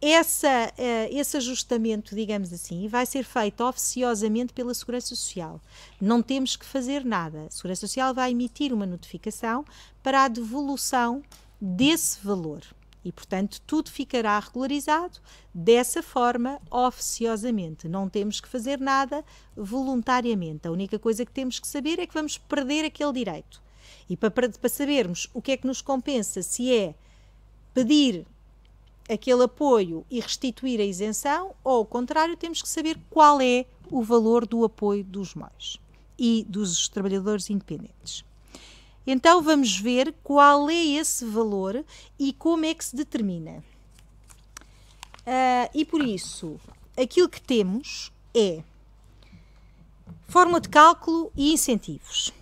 Essa, uh, esse ajustamento, digamos assim, vai ser feito oficiosamente pela Segurança Social. Não temos que fazer nada. A Segurança Social vai emitir uma notificação para a devolução desse valor. E, portanto, tudo ficará regularizado dessa forma, oficiosamente. Não temos que fazer nada voluntariamente. A única coisa que temos que saber é que vamos perder aquele direito. E para, para sabermos o que é que nos compensa, se é pedir aquele apoio e restituir a isenção, ou ao contrário, temos que saber qual é o valor do apoio dos mais e dos trabalhadores independentes. Então vamos ver qual é esse valor e como é que se determina. Uh, e por isso, aquilo que temos é fórmula de cálculo e incentivos.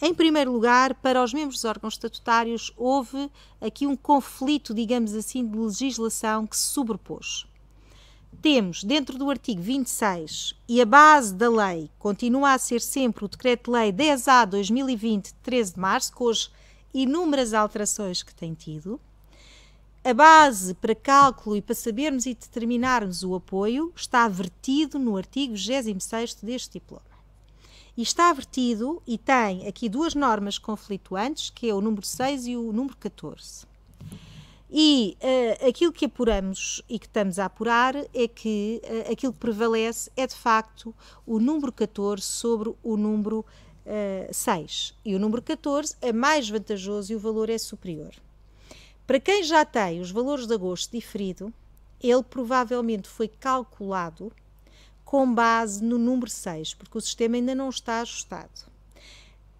Em primeiro lugar, para os membros dos órgãos estatutários, houve aqui um conflito, digamos assim, de legislação que se sobrepôs temos dentro do artigo 26 e a base da lei continua a ser sempre o Decreto-Lei 10A 2020, 13 de março, com as inúmeras alterações que tem tido. A base para cálculo e para sabermos e determinarmos o apoio está vertido no artigo 26 deste diploma. E está vertido e tem aqui duas normas conflituantes, que é o número 6 e o número 14. E uh, aquilo que apuramos e que estamos a apurar é que uh, aquilo que prevalece é de facto o número 14 sobre o número uh, eh, 6. E o número 14 é mais vantajoso e o valor é superior. Para quem já tem os valores de agosto diferido, ele provavelmente foi calculado com base no número 6, porque o sistema ainda não está ajustado.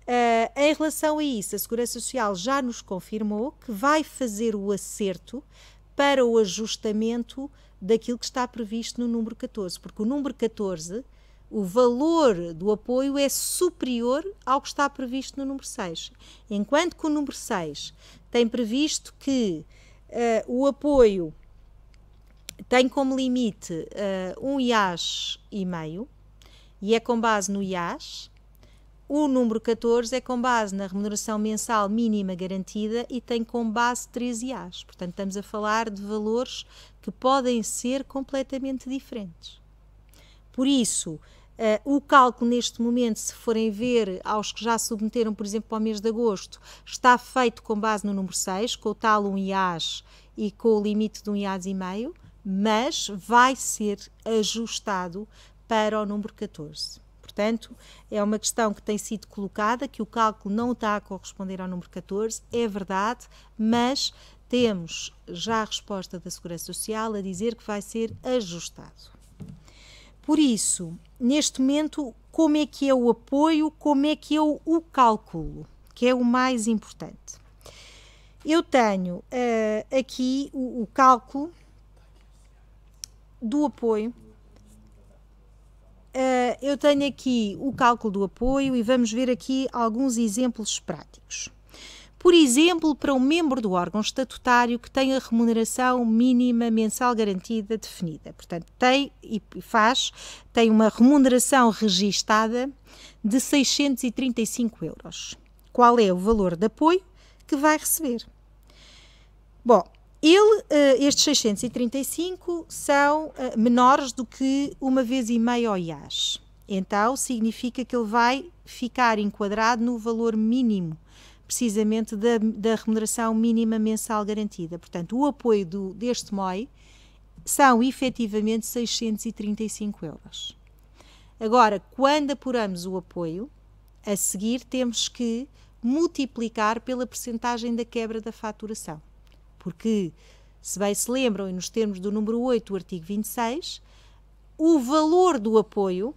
Uh, em relação a isso, a Segurança Social já nos confirmou que vai fazer o acerto para o ajustamento daquilo que está previsto no número 14, porque o número 14, o valor do apoio é superior ao que está previsto no número 6. Enquanto que o número 6 tem previsto que uh, o apoio tem como limite uh, um IAS e meio, e é com base no IAS, o número 14 é com base na remuneração mensal mínima garantida e tem com base 13 IAs. Portanto, estamos a falar de valores que podem ser completamente diferentes. Por isso, Uh, o cálculo neste momento, se forem ver aos que já submeteram, por exemplo, para o mês de agosto, está feito com base no número 6, com o tal 1 IAS e com o limite de 1 IAS e meio, mas vai ser ajustado para o número 14. Portanto, é uma questão que tem sido colocada, que o cálculo não está a corresponder ao número 14, é verdade, mas temos já a resposta da Segurança Social a dizer que vai ser ajustado. Por isso, neste momento, como é que é o apoio, como é que eu é o calculo, que é o mais importante. Eu tenho uh, aqui o, o cálculo do apoio Uh, eu tenho aqui o cálculo do apoio e vamos ver aqui alguns exemplos práticos. Por exemplo, para um membro do órgão estatutário que tem a remuneração mínima mensal garantida definida. Portanto, tem e faz, tem uma remuneração registada de 635 euros. Qual é o valor de apoio que vai receber? Bom, ele, eh, estes 635 são eh, menores do que uma vez e meia ao IAS. Então, significa que ele vai ficar enquadrado no valor mínimo, precisamente da, da remuneração mínima mensal garantida. Portanto, o apoio do, deste MOI são efetivamente 635 euros. Agora, quando apuramos o apoio, a seguir temos que multiplicar pela percentagem da quebra da faturação porque, se bem se lembram, e nos termos do número 8 do artigo 26, o valor do apoio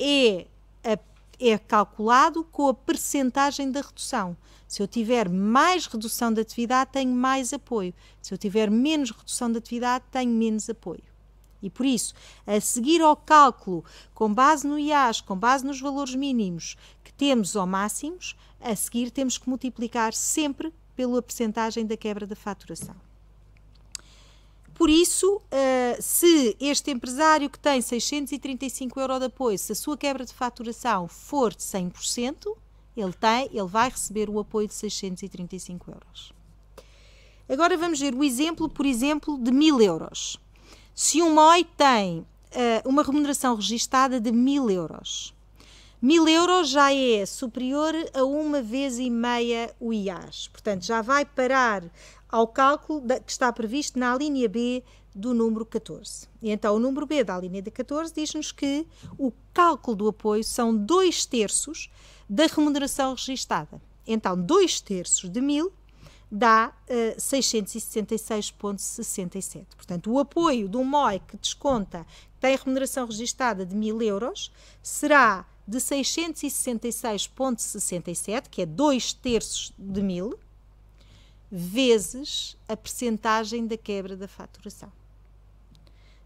é, a, é calculado com a percentagem da redução. Se eu tiver mais redução de atividade, tenho mais apoio. Se eu tiver menos redução de atividade, tenho menos apoio. E por isso, a seguir ao cálculo, com base no IAS, com base nos valores mínimos que temos ou máximos, a seguir temos que multiplicar sempre pela percentagem da quebra da faturação. Por isso, eh, se este empresário que tem 635 euros de apoio, se a sua quebra de faturação for de 100%, ele, tem, ele vai receber o apoio de 635 euros. Agora vamos ver o exemplo, por exemplo, de 1000 euros. Se um MOI tem eh, uma remuneração registada de 1000 euros, Mil euros já é superior a uma vez e meia o IAS. Portanto, já vai parar ao cálculo que está previsto na linha B do número 14. E então, o número B da linha de 14 diz-nos que o cálculo do apoio são dois terços da remuneração registada. Então, dois terços de mil dá uh, eh, 666,67. Portanto, o apoio do moe que desconta, que tem remuneração registada de mil euros, será de 666,67, que é 2 terços de mil, vezes a percentagem da quebra da faturação.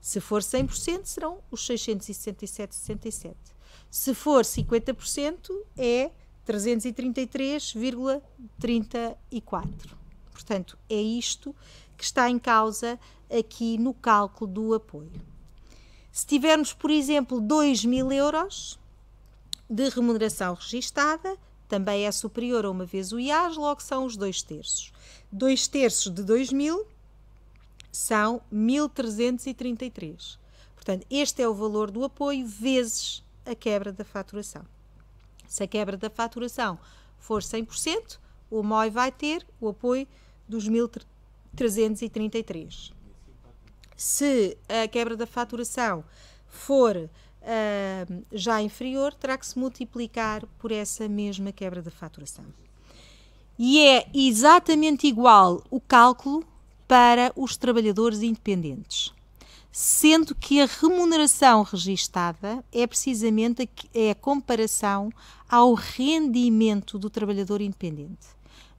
Se for 100%, serão os 667,67. Se for 50%, é 333,34. Portanto, é isto que está em causa aqui no cálculo do apoio. Se tivermos, por exemplo, 2 mil euros, de remuneração registada também é superior a uma vez o IAS, logo são os dois terços. Dois terços de 2.000 são 1.333. Portanto, este é o valor do apoio vezes a quebra da faturação. Se a quebra da faturação for 100%, o MOI vai ter o apoio dos 1.333. Se a quebra da faturação for uh, já inferior terá que se multiplicar por essa mesma quebra de faturação. E é exatamente igual o cálculo para os trabalhadores independentes, sendo que a remuneração registada é precisamente a, é a comparação ao rendimento do trabalhador independente.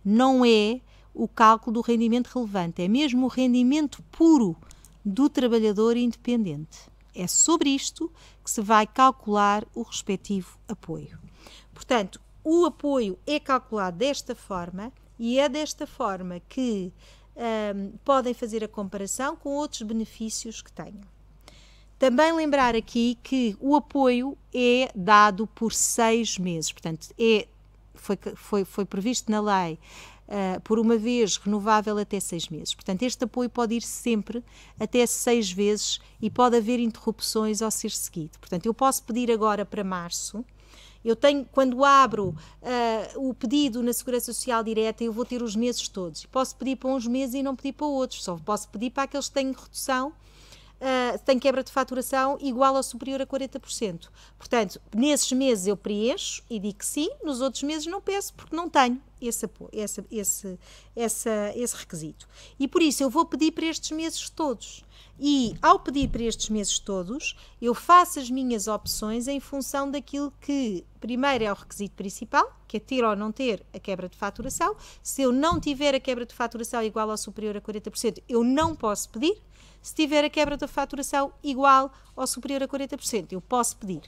Não é o cálculo do rendimento relevante, é mesmo o rendimento puro do trabalhador independente. É sobre isto se vai calcular o respectivo apoio. Portanto, o apoio é calculado desta forma e é desta forma que um, podem fazer a comparação com outros benefícios que tenham. Também lembrar aqui que o apoio é dado por seis meses, portanto, é, foi, foi, foi previsto na lei uh, por uma vez, renovável até seis meses. Portanto, este apoio pode ir sempre até seis vezes e pode haver interrupções ao ser seguido. Portanto, eu posso pedir agora para março. Eu tenho, quando abro uh, o pedido na Segurança Social Direta, eu vou ter os meses todos. Posso pedir para uns meses e não pedir para outros, só posso pedir para aqueles que têm redução uh, tem quebra de faturação igual ou superior a 40%. Portanto, nesses meses eu preencho e digo que sim, nos outros meses não peço porque não tenho esse, esse, esse, esse requisito. E por isso eu vou pedir para estes meses todos. E ao pedir para estes meses todos, eu faço as minhas opções em função daquilo que, primeiro, é o requisito principal, que é ter ou não ter a quebra de faturação. Se eu não tiver a quebra de faturação igual ou superior a 40%, eu não posso pedir, se tiver a quebra da faturação igual ou superior a 40%. Eu posso pedir.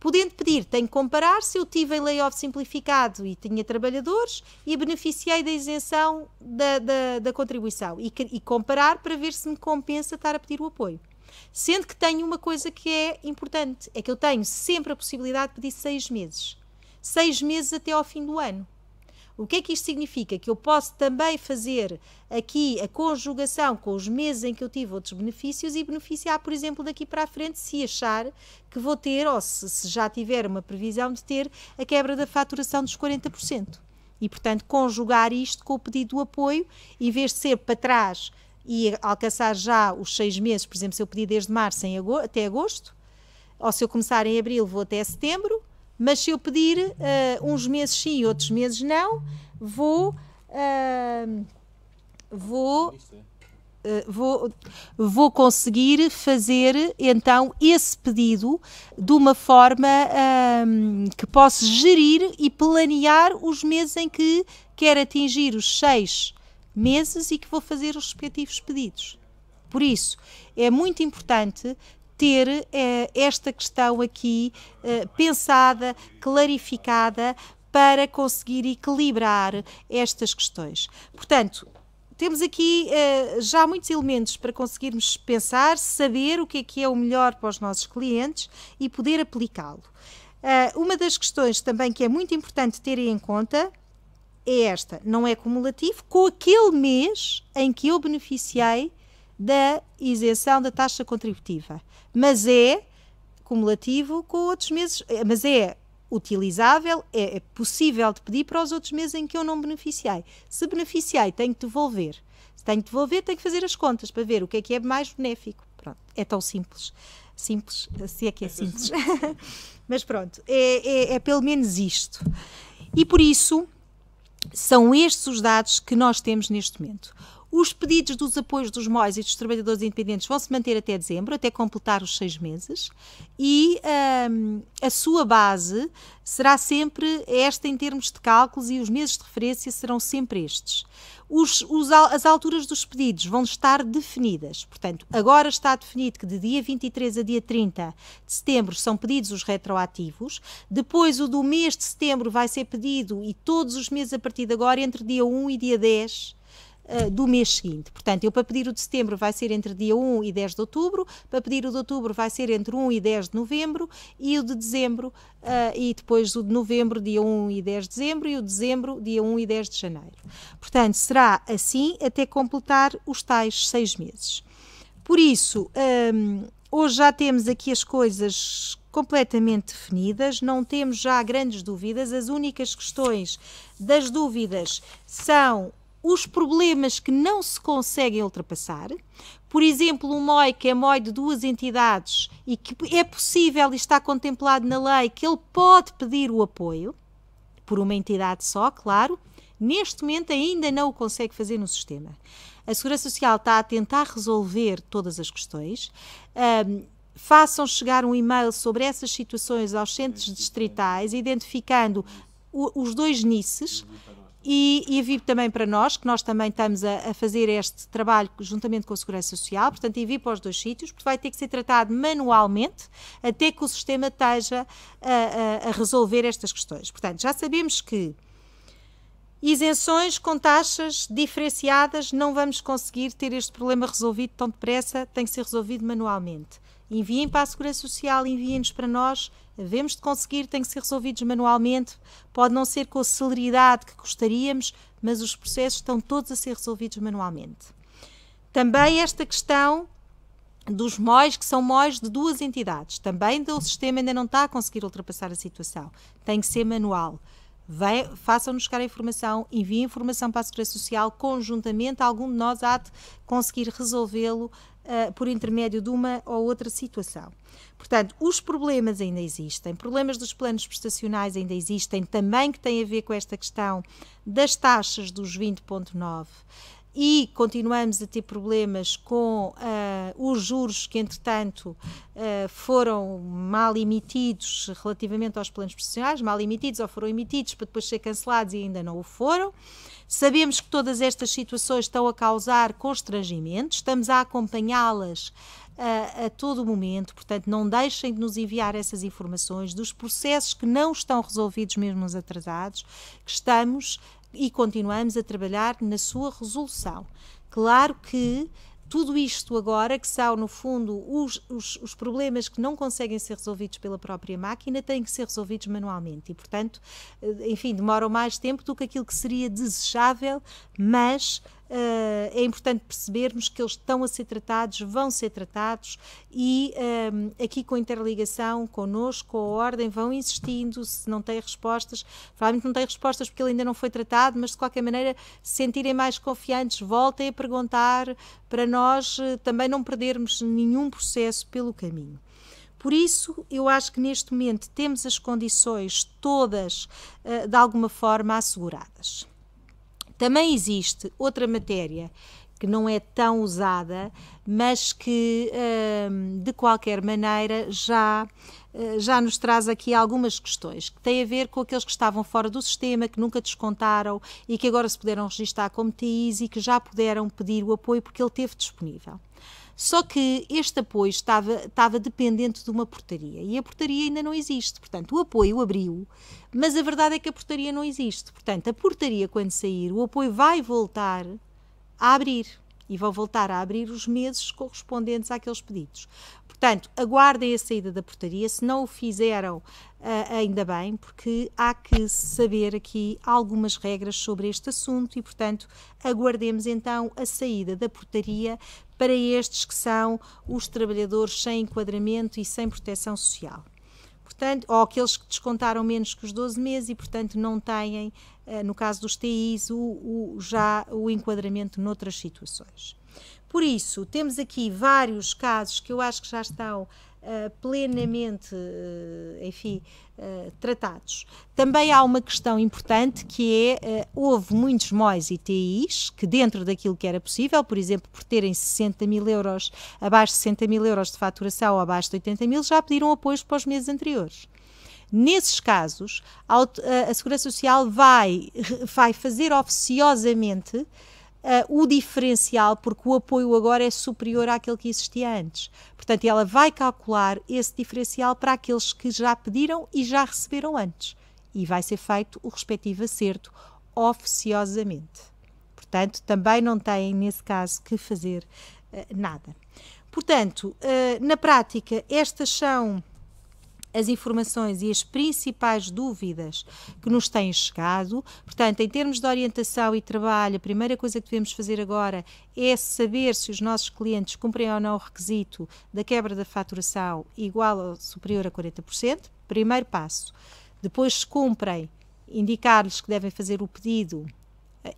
Podendo pedir, tenho que comparar se eu tive em layoff simplificado e tinha trabalhadores e beneficiei da isenção da, da, da contribuição e, e comparar para ver se me compensa estar a pedir o apoio. Sendo que tenho uma coisa que é importante, é que eu tenho sempre a possibilidade de pedir seis meses. Seis meses até ao fim do ano. O que é que isto significa? Que eu posso também fazer aqui a conjugação com os meses em que eu tive outros benefícios e beneficiar, por exemplo, daqui para a frente, se achar que vou ter, ou se, se já tiver uma previsão de ter, a quebra da faturação dos 40%. E, portanto, conjugar isto com o pedido do apoio, em vez de ser para trás e alcançar já os seis meses, por exemplo, se eu pedir desde março agosto, até agosto, ou se eu começar em abril, vou até setembro, mas se eu pedir uh, uns meses sim e outros meses não, vou. Uh, vou. Eh, vou, vou conseguir fazer então esse pedido de uma forma um, que possa gerir e planear os meses em que quero atingir os seis meses e que vou fazer os respectivos pedidos. Por isso, é muito importante ter eh, esta questão aqui eh, pensada, clarificada, para conseguir equilibrar estas questões. Portanto, temos aqui eh, já muitos elementos para conseguirmos pensar, saber o que é que é o melhor para os nossos clientes e poder aplicá-lo. Uh, uma das questões também que é muito importante terem em conta é esta: não é cumulativo com aquele mês em que eu beneficiei da isenção da taxa contributiva, mas é cumulativo com outros meses, é, mas é utilizável, é, é, possível de pedir para os outros meses em que eu não beneficiei. Se beneficiei, tenho que devolver. Se tenho que devolver, tenho que fazer as contas para ver o que é que é mais benéfico. Pronto, é tão simples. Simples, se é que é, é simples. Mas pronto, é, é, é pelo menos isto. E por isso, são estes os dados que nós temos neste momento. Os pedidos dos apoios dos MOIs e dos trabalhadores independentes vão se manter até dezembro, até completar os seis meses, e um, a sua base será sempre esta em termos de cálculos e os meses de referência serão sempre estes. Os, os, as alturas dos pedidos vão estar definidas. Portanto, agora está definido que de dia 23 a dia 30 de setembro são pedidos os retroativos, depois o do mês de setembro vai ser pedido e todos os meses a partir de agora, entre dia 1 e dia 10 eh, do mês seguinte. Portanto, eu para pedir o de setembro vai ser entre dia 1 e 10 de outubro, para pedir o de outubro vai ser entre 1 e 10 de novembro e o de dezembro uh, e depois o de novembro, dia 1 e 10 de dezembro e o de dezembro, dia 1 e 10 de janeiro. Portanto, será assim até completar os tais seis meses. Por isso, um, ehm, hoje já temos aqui as coisas completamente definidas, não temos já grandes dúvidas. As únicas questões das dúvidas são os problemas que não se conseguem ultrapassar. Por exemplo, um MOI que é MOI de duas entidades e que é possível e está contemplado na lei que ele pode pedir o apoio, por uma entidade só, claro, neste momento ainda não o consegue fazer no sistema. A Segurança Social está a tentar resolver todas as questões. Um, façam chegar um e-mail sobre essas situações aos centros distritais, identificando os dois NICES e, e VIP também para nós, que nós também estamos a, a, fazer este trabalho juntamente com a Segurança Social, portanto, VIP para os dois sítios, porque vai ter que ser tratado manualmente até que o sistema esteja a, a, a resolver estas questões. Portanto, já sabemos que isenções com taxas diferenciadas, não vamos conseguir ter este problema resolvido tão depressa, tem que ser resolvido manualmente. Enviem para a Segurança Social, enviem-nos para nós. vemos de conseguir, tem que ser resolvidos manualmente. Pode não ser com a celeridade que gostaríamos, mas os processos estão todos a ser resolvidos manualmente. Também esta questão dos MOIs, que são MOIs de duas entidades. Também o sistema ainda não está a conseguir ultrapassar a situação. Tem que ser manual. Façam-nos chegar a informação, enviem informação para a Segurança Social, conjuntamente algum de nós há de conseguir resolvê-lo eh, por intermédio de uma ou outra situação. Portanto, os problemas ainda existem, problemas dos planos prestacionais ainda existem, também que têm a ver com esta questão das taxas dos 20,9%. E continuamos a ter problemas com uh, os juros que, entretanto, uh, foram mal emitidos relativamente aos planos profissionais, mal emitidos ou foram emitidos para depois ser cancelados e ainda não o foram. Sabemos que todas estas situações estão a causar constrangimentos. estamos a acompanhá-las a, ah, a, todo momento, portanto, não deixem de nos enviar essas informações dos processos que não estão resolvidos, mesmo os atrasados, que estamos e continuamos a trabalhar na sua resolução. Claro que tudo isto agora, que são, no fundo, os, os, os, problemas que não conseguem ser resolvidos pela própria máquina, têm que ser resolvidos manualmente e, portanto, eh, enfim, demoram mais tempo do que aquilo que seria desejável, mas Uh, é importante percebermos que eles estão a ser tratados, vão ser tratados e um, eh, aqui com a interligação connosco, com a ordem, vão insistindo se não têm respostas. Provavelmente não têm respostas porque ele ainda não foi tratado, mas de qualquer maneira, se sentirem mais confiantes, voltem a perguntar para nós uh, também não perdermos nenhum processo pelo caminho. Por isso, eu acho que neste momento temos as condições todas, de alguma forma, asseguradas. Também existe outra matéria que não é tão usada, mas que hum, de qualquer maneira já eh, já nos traz aqui algumas questões que têm a ver com aqueles que estavam fora do sistema, que nunca descontaram e que agora se puderam registrar como TIs e que já puderam pedir o apoio porque ele teve disponível. Só que este apoio estava, estava dependente de uma portaria e a portaria ainda não existe. Portanto, o apoio abriu, mas a verdade é que a portaria não existe. Portanto, a portaria, quando sair, o apoio vai voltar a abrir e vão voltar a abrir os meses correspondentes àqueles pedidos. Portanto, aguardem a saída da portaria. Se não o fizeram, ah, ainda bem, porque há que saber aqui algumas regras sobre este assunto e, portanto, aguardemos então a saída da portaria para estes que são os trabalhadores sem enquadramento e sem proteção social. Portanto, ou aqueles que descontaram menos que os 12 meses e, portanto, não têm, eh, no caso dos TIs, o, o, já o enquadramento noutras situações. Por isso, temos aqui vários casos que eu acho que já estão eh, plenamente, uh, enfim, eh, tratados. Também há uma questão importante que é, houve muitos MOIs e TIs que dentro daquilo que era possível, por exemplo, por terem 60 mil euros, abaixo de 60 mil euros de faturação ou abaixo de 80 mil, já pediram apoio para os meses anteriores. Nesses casos, a, a Segurança Social vai, vai fazer oficiosamente uh, o diferencial, porque o apoio agora é superior àquele que existia antes. Portanto, ela vai calcular esse diferencial para aqueles que já pediram e já receberam antes. E vai ser feito o respectivo acerto oficiosamente. Portanto, também não têm, nesse caso, que fazer uh, nada. Portanto, eh, na prática, estas são as informações e as principais dúvidas que nos têm chegado. Portanto, em termos de orientação e trabalho, a primeira coisa que devemos fazer agora é saber se os nossos clientes cumprem ou não o requisito da quebra da faturação igual ou superior a 40%. Primeiro passo. Depois, se cumprem, indicar-lhes que devem fazer o pedido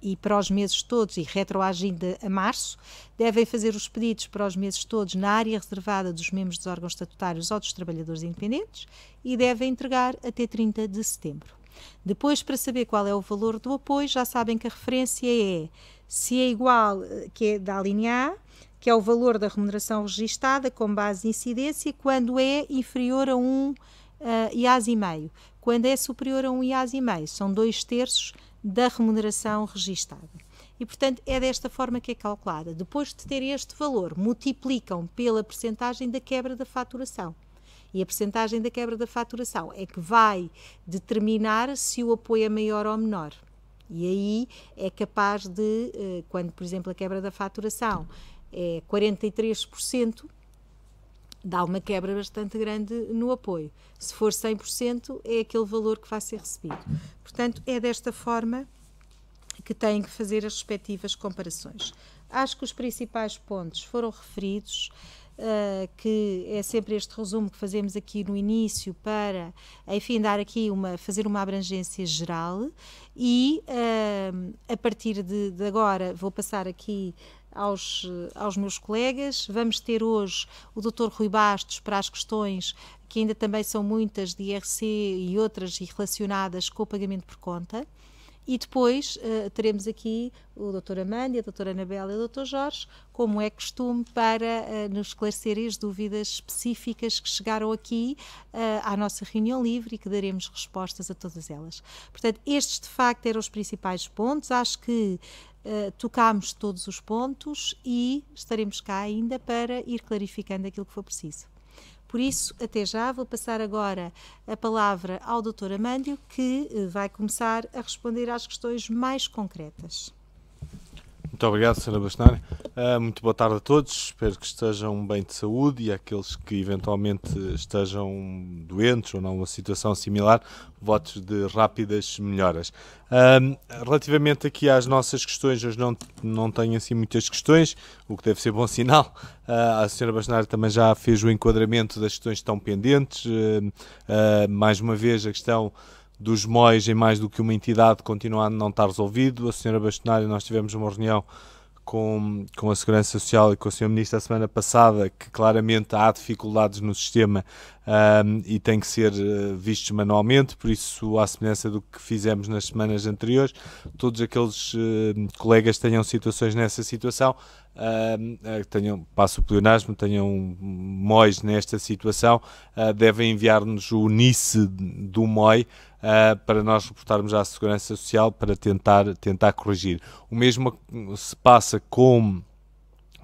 e para os meses todos e retroagindo a março, devem fazer os pedidos para os meses todos na área reservada dos membros dos órgãos estatutários ou dos trabalhadores independentes e devem entregar até 30 de setembro. Depois, para saber qual é o valor do apoio, já sabem que a referência é se é igual, eh, que é da linha A, que é o valor da remuneração registada com base em incidência, quando é inferior a 1 um, uh, IAS e meio. Quando é superior a 1 um IAS e meio, são dois terços da remuneração registada. E, portanto, é desta forma que é calculada. Depois de ter este valor, multiplicam pela percentagem da quebra da faturação. E a percentagem da quebra da faturação é que vai determinar se o apoio é maior ou menor. E aí é capaz de, eh, quando, por exemplo, a quebra da faturação é 43%, dá uma quebra bastante grande no apoio. Se for 100%, é aquele valor que vai ser recebido. Portanto, é desta forma que têm que fazer as respectivas comparações. Acho que os principais pontos foram referidos. Uh, que é sempre este resumo que fazemos aqui no início para, enfim, dar aqui uma, fazer uma abrangência geral e uh, a partir de, de, agora vou passar aqui aos, aos meus colegas. Vamos ter hoje o Dr. Rui Bastos para as questões que ainda também são muitas de IRC e outras relacionadas com o pagamento por conta. E depois uh, teremos aqui o Dr. Amândia, a Dra. Anabela e o Dr. Jorge, como é costume, para uh, nos esclarecerem as dúvidas específicas que chegaram aqui uh, à nossa reunião livre e que daremos respostas a todas elas. Portanto, estes de facto eram os principais pontos. Acho que Uh, tocámos todos os pontos e estaremos cá ainda para ir clarificando aquilo que for preciso. Por isso, até já, vou passar agora a palavra ao Dr. Amândio, que eh, vai começar a responder às questões mais concretas. Muito obrigado, Sra. Bastonário. Uh, muito boa tarde a todos. Espero que estejam bem de saúde e aqueles que eventualmente estejam doentes ou numa situação similar, votos de rápidas melhoras. Uh, relativamente aqui às nossas questões, hoje não, não tenho assim muitas questões, o que deve ser bom sinal. Uh, a Sra. Bastonário também já fez o enquadramento das questões que estão pendentes. mais uma vez, a questão dos MOIs em mais do que uma entidade continua a não estar resolvido. A senhora Bastonário, nós tivemos uma reunião com, com a Segurança Social e com o Sr. Ministro a semana passada que claramente há dificuldades no sistema um, e tem que ser visto eh, vistos manualmente, por isso, à semelhança do que fizemos nas semanas anteriores, todos aqueles uh, colegas que tenham situações nessa situação, uh, tenham, passo o pleonasmo, tenham MOIs nesta situação, devem enviar-nos o NICE do MOI uh, para nós reportarmos à Segurança Social para tentar, tentar corrigir. O mesmo se passa com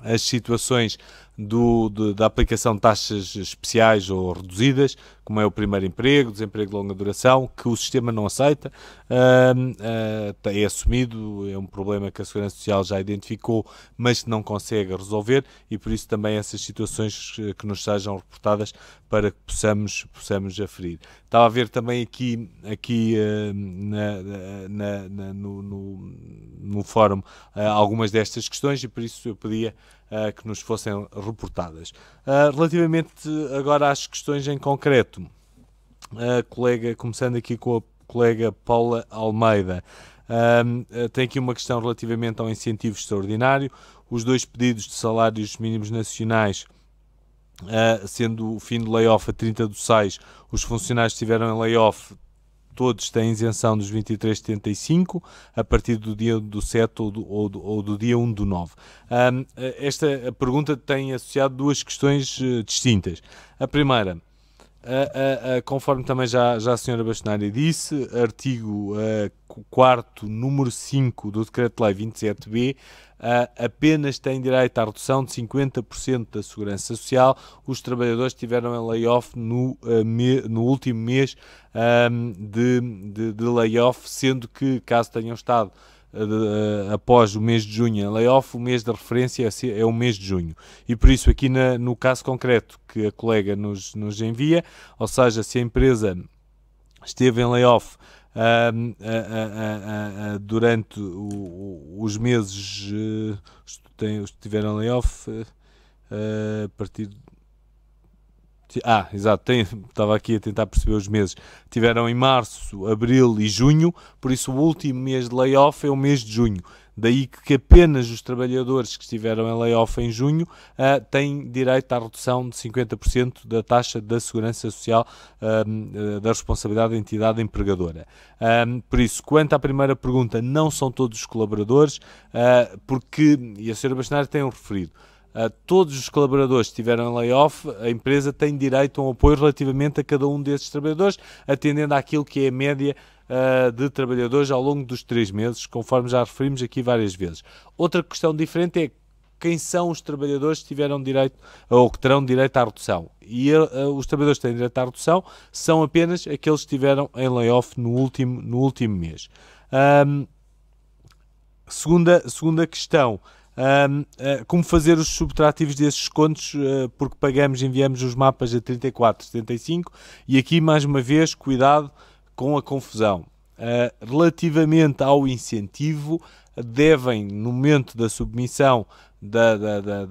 as situações do, de, da aplicação de taxas especiais ou reduzidas, como é o primeiro emprego, desemprego de longa duração, que o sistema não aceita, uh, uh, é assumido, é um problema que a Segurança Social já identificou, mas que não consegue resolver e por isso também essas situações que nos sejam reportadas para que possamos, possamos aferir. Estava a ver também aqui, aqui uh, na, na, na, no, no, no, fórum ah, algumas destas questões e por isso eu podia eh, que nos fossem reportadas. Eh, relativamente agora às questões em concreto, colega, começando aqui com a colega Paula Almeida. Ehm, eh, tem aqui uma questão relativamente ao incentivo extraordinário. Os dois pedidos de salários mínimos nacionais, uh, sendo o fim do layoff a 30 de 6, os funcionários que estiveram em layoff todos têm isenção dos 23,75 a partir do dia do 7 ou do, ou do, ou do dia 1 do 9. Um, eh, esta pergunta tem associado duas questões eh, distintas. A primeira Uh, uh, conforme também já, já a senhora Bastonária disse, artigo 4 número 5 do Decreto-Lei 27B, apenas tem direito à redução de 50% da segurança social os trabalhadores que tiveram em layoff no, eh, me, no último mês de, de, de layoff, sendo que, caso tenham estado após o mês de junho em layoff, o mês de referência é, é o mês de junho. E por isso, aqui na, no caso concreto que a colega nos, nos envia, ou seja, se a empresa esteve em layoff Uh, uh, uh, durante o, os meses uh, eh, os tiveram layoff eh, a partir ah, exato, tem, estava aqui a tentar perceber os meses. Tiveram em março, abril e junho, por isso o último mês de layoff é o mês de junho. Daí que apenas os trabalhadores que estiveram em layoff em junho uh, têm direito à redução de 50% da taxa da segurança social uh, da responsabilidade da entidade empregadora. Uh, por isso, quanto à primeira pergunta, não são todos os colaboradores, porque, e a senhora Bastinari tem referido, Uh, todos os colaboradores que tiveram layoff, a empresa tem direito a um apoio relativamente a cada um desses trabalhadores, atendendo àquilo que é a média uh, de trabalhadores ao longo dos três meses, conforme já referimos aqui várias vezes. Outra questão diferente é quem são os trabalhadores que tiveram direito ou que terão direito à redução. E uh, os trabalhadores que têm direito à redução são apenas aqueles que tiveram em layoff no último, no último mês. Um, segunda, segunda questão. Eh, como fazer os subtrativos desses descontos, eh, porque pagamos, enviamos os mapas a 34, 75 e aqui mais uma vez, cuidado com a confusão. Eh, relativamente ao incentivo, devem, no momento da submissão, da, da, da,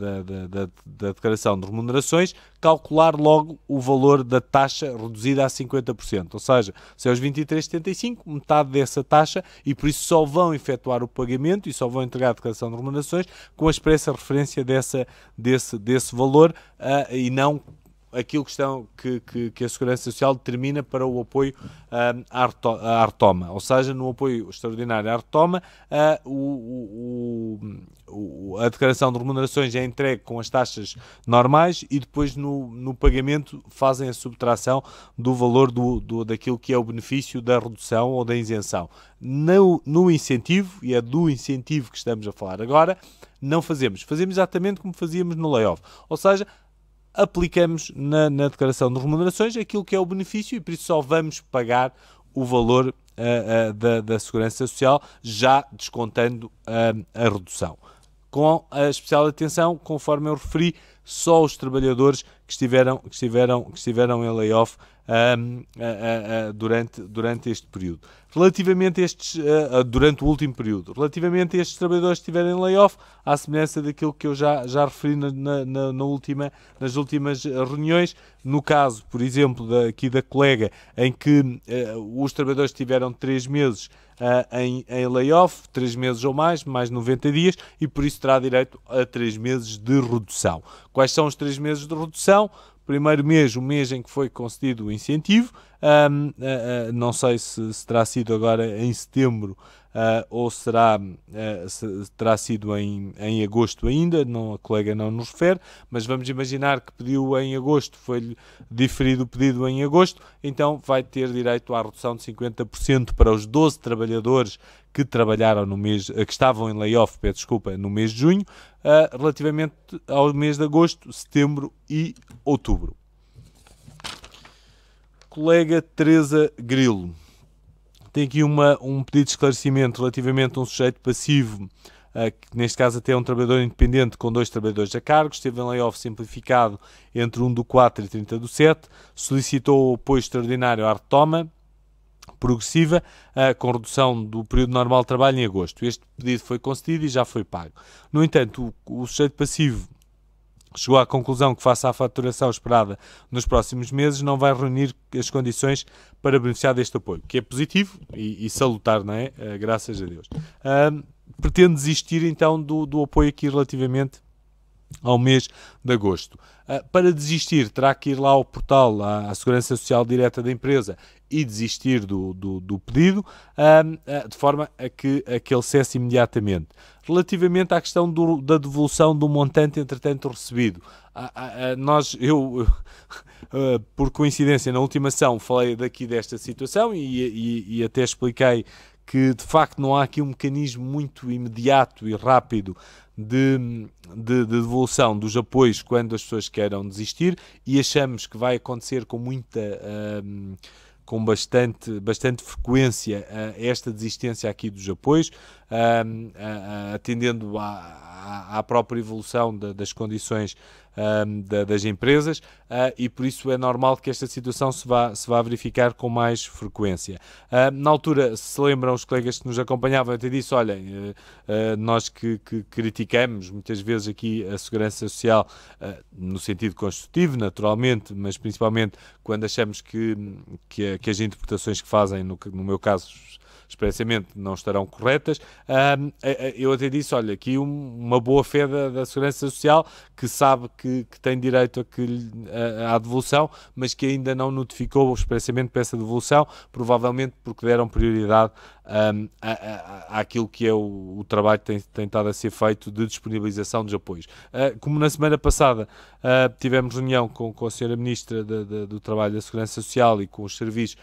da, declaração de remunerações, calcular logo o valor da taxa reduzida a 50%. Ou seja, se é os 23,75, metade dessa taxa, e por isso só vão efetuar o pagamento e só vão entregar a declaração de remunerações com a expressa referência dessa, desse, desse valor uh, e não aquilo que, estão, que, que, que a Segurança Social determina para o apoio um, ah, à retoma, ou seja, no apoio extraordinário à retoma, uh, ah, o, o, o, a declaração de remunerações é entregue com as taxas normais e depois no, no pagamento fazem a subtração do valor do, do, daquilo que é o benefício da redução ou da isenção. No, no incentivo, e é do incentivo que estamos a falar agora, não fazemos. Fazemos exatamente como fazíamos no layoff. Ou seja, aplicamos na, na declaração de remunerações aquilo que é o benefício e por isso só vamos pagar o valor uh, uh, da, da, Segurança Social, já descontando uh, a redução com a especial atenção, conforme eu referi, só os trabalhadores que estiveram, que estiveram, que estiveram em layoff um, a, a, a, durante, durante este período. Relativamente a estes, durante o último período, relativamente a estes trabalhadores que estiverem em layoff, à semelhança daquilo que eu já, já referi na, na, na última, nas últimas reuniões, no caso, por exemplo, da, aqui da colega, em que uh, os trabalhadores tiveram três meses uh, em, em layoff, 3 meses ou mais, mais 90 dias, e por isso terá direito a 3 meses de redução. Quais são os 3 meses de redução? Primeiro mês, o mês em que foi concedido o incentivo, um, uh, eh, uh, eh, não sei se, se terá sido agora em setembro uh, ou será, uh, se, terá sido em, em agosto ainda, não, a colega não nos refere, mas vamos imaginar que pediu em agosto, foi-lhe diferido o pedido em agosto, então vai ter direito à redução de 50% para os 12 trabalhadores que trabalharam no mês, que estavam em layoff, peço desculpa, no mês de junho, uh, relativamente ao mês de agosto, setembro e outubro. Colega Teresa Grilo tem aqui uma, um pedido de esclarecimento relativamente a um sujeito passivo, uh, que neste caso até é um trabalhador independente com dois trabalhadores a cargo, esteve em layoff simplificado entre 1 do 4 e 30 do 7, solicitou o apoio extraordinário à retoma, progressiva, ah, com redução do período normal de trabalho em agosto. Este pedido foi concedido e já foi pago. No entanto, o, o sujeito passivo Chegou à conclusão que, face à faturação esperada nos próximos meses, não vai reunir as condições para beneficiar deste apoio, que é positivo e, e salutar, não é? Uh, graças a Deus. Uh, pretende desistir então do, do apoio aqui relativamente ao mês de agosto. Ah, para desistir, terá que ir lá ao portal, à Segurança Social Direta da empresa e desistir do, do, do pedido, ah, ah, de forma a que, a que ele cesse imediatamente. Relativamente à questão do, da devolução do montante, entretanto, recebido, nós, eu, por coincidência, na última ação falei daqui desta situação e, e, e até expliquei que de facto não há aqui um mecanismo muito imediato e rápido de, de, de, devolução dos apoios quando as pessoas queiram desistir e achamos que vai acontecer com muita. Um, com bastante, bastante frequência uh, esta desistência aqui dos apoios, uh, uh, atendendo à, à, própria evolução de, das condições das empresas ah, e por isso é normal que esta situação se vá, se vá verificar com mais frequência. na altura, se lembram os colegas que nos acompanhavam, eu até disse, olhem, eh, eh, nós que, que, criticamos muitas vezes aqui a segurança social ah, no sentido construtivo, naturalmente, mas principalmente quando achamos que, que, que as interpretações que fazem, no, no meu caso expressamente não estarão corretas. eu até disse: olha, aqui uma boa fé da, da Segurança Social que sabe que, que tem direito a que, à devolução, mas que ainda não notificou expressamente para essa devolução, provavelmente porque deram prioridade um, àquilo que é o, o trabalho que tem, tem estado a ser feito de disponibilização dos apoios. Uh, como na semana passada uh, tivemos reunião com, com a Sra. Ministra de, de, do Trabalho e da Segurança Social e com os serviços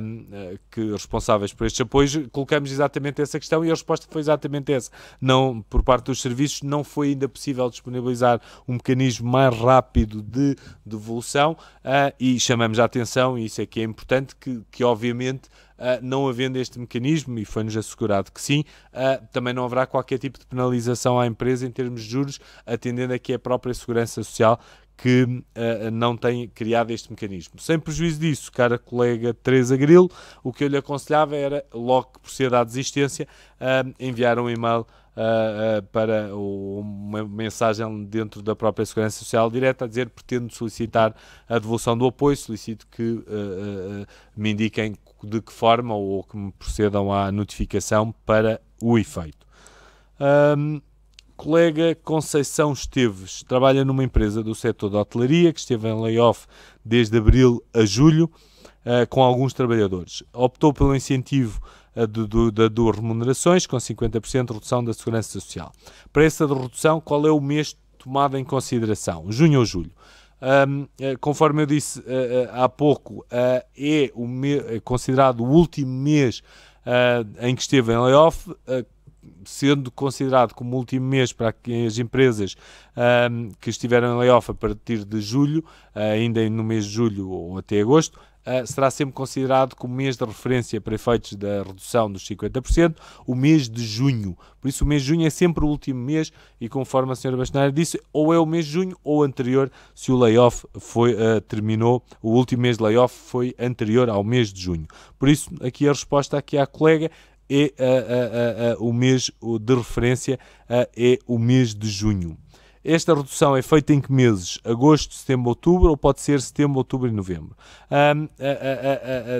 um, ah, que, responsáveis por estes apoios, colocamos exatamente essa questão e a resposta foi exatamente essa. Não, por parte dos serviços, não foi ainda possível disponibilizar um mecanismo mais rápido de devolução uh, e chamamos a atenção, e isso é que é importante, que, que obviamente ah, não havendo este mecanismo, e foi-nos assegurado que sim, ah, também não haverá qualquer tipo de penalização à empresa em termos de juros, atendendo aqui a própria segurança social que uh, não tem criado este mecanismo. Sem prejuízo disso, cara colega Teresa Grilo, o que eu lhe aconselhava era, logo que proceda à desistência, uh, enviar um e-mail uh, para uma mensagem dentro da própria Segurança Social direta a dizer pretendo solicitar a devolução do apoio, solicito que me indiquem de que forma ou que me procedam à notificação para o efeito. Um, colega Conceição Esteves trabalha numa empresa do setor da hotelaria que esteve em layoff desde abril a julho uh, com alguns trabalhadores. Optou pelo incentivo ah, da duas remunerações com 50% de redução da segurança social. Para essa redução, qual é o mês tomado em consideração? Junho ou julho? Um, eh, conforme eu disse uh, uh, há pouco, uh, é, o é considerado o último mês em que esteve em layoff, sendo considerado como o último mês para as empresas um, que estiveram em layoff a partir de julho, ainda no mês de julho ou até agosto, Uh, será sempre considerado como mês de referência para efeitos da redução dos 50%, o mês de junho. Por isso, o mês de junho é sempre o último mês e, conforme a senhora Bastoneira disse, ou é o mês de junho ou anterior, se o layoff foi, uh, terminou, o último mês de layoff foi anterior ao mês de junho. Por isso, aqui a resposta aqui à colega é uh, o mês de referência é o mês de junho. Esta redução é feita em que meses? Agosto, setembro, outubro ou pode ser setembro, outubro e novembro?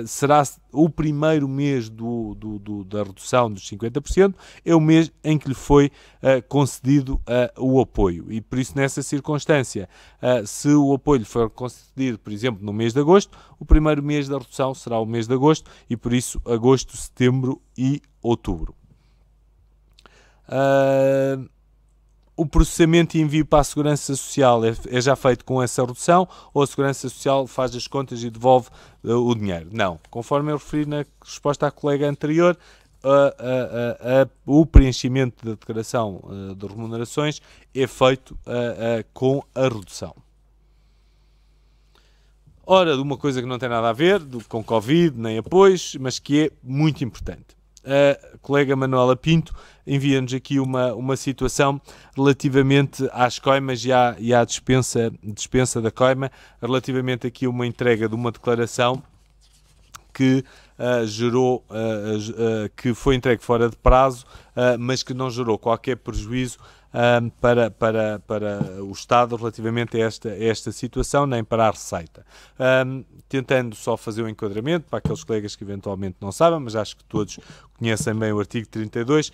será o primeiro mês do, do, do, da redução dos 50%, é o mês em que lhe foi ah, concedido ah, o apoio. E por isso, nessa circunstância, ah, se o apoio lhe for concedido, por exemplo, no mês de agosto, o primeiro mês da redução será o mês de agosto e por isso agosto, setembro e outubro o processamento e envio para a Segurança Social é, é já feito com essa redução ou a Segurança Social faz as contas e devolve uh, o dinheiro? Não. Conforme eu referi na resposta à colega anterior, a, a, a, o preenchimento da declaração uh, de remunerações é feito uh, uh, com a redução. Ora, de uma coisa que não tem nada a ver do, com Covid nem apoios, mas que é muito importante a colega Manuela Pinto envia-nos aqui uma, uma situação relativamente às coimas e à, e à dispensa, dispensa da coima, relativamente aqui uma entrega de uma declaração que uh, gerou, uh, uh, que foi entregue fora de prazo, mas que não gerou qualquer prejuízo um, para, para, para o Estado relativamente a esta, a esta situação, nem para a receita. Um, tentando só fazer um enquadramento para aqueles colegas que eventualmente não sabem, mas acho que todos conhecem bem o artigo 32.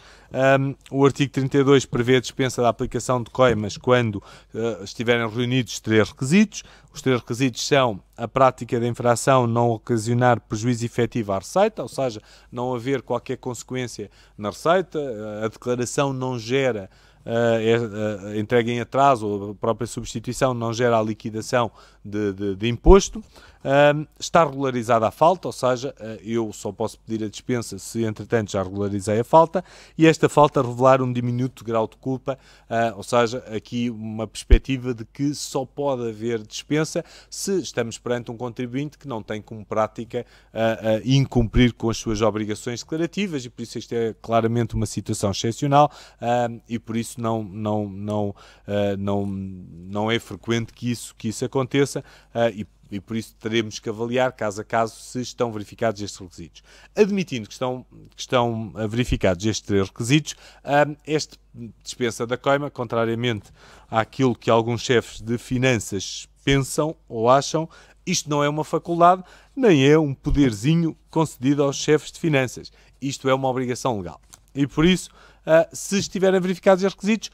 o artigo 32 prevê a dispensa da aplicação de coimas quando uh, estiverem reunidos três requisitos. Os três requisitos são a prática da infração não ocasionar prejuízo efetivo à receita, ou seja, não haver qualquer consequência na receita, ah, a declaração não gera eh, é, eh, em atraso ou a própria substituição não gera a liquidação de, de, de imposto está regularizada a falta, ou seja, eh, eu só posso pedir a dispensa se entretanto já regularizei a falta, e esta falta revelar um diminuto grau de culpa, ah, ou seja, aqui uma perspectiva de que só pode haver dispensa se estamos perante um contribuinte que não tem como prática ah, ah, incumprir com as suas obrigações declarativas, e por isso isto é claramente uma situação excepcional e por isso não, não, não, não, não é frequente que isso, que isso aconteça e e por isso teremos que avaliar caso a caso se estão verificados estes requisitos. Admitindo que estão, que estão eh, verificados estes três requisitos, hum, este dispensa da coima, contrariamente àquilo que alguns chefes de finanças pensam ou acham, isto não é uma faculdade, nem é um poderzinho concedido aos chefes de finanças. Isto é uma obrigação legal. E por isso, eh, se estiverem verificados estes requisitos,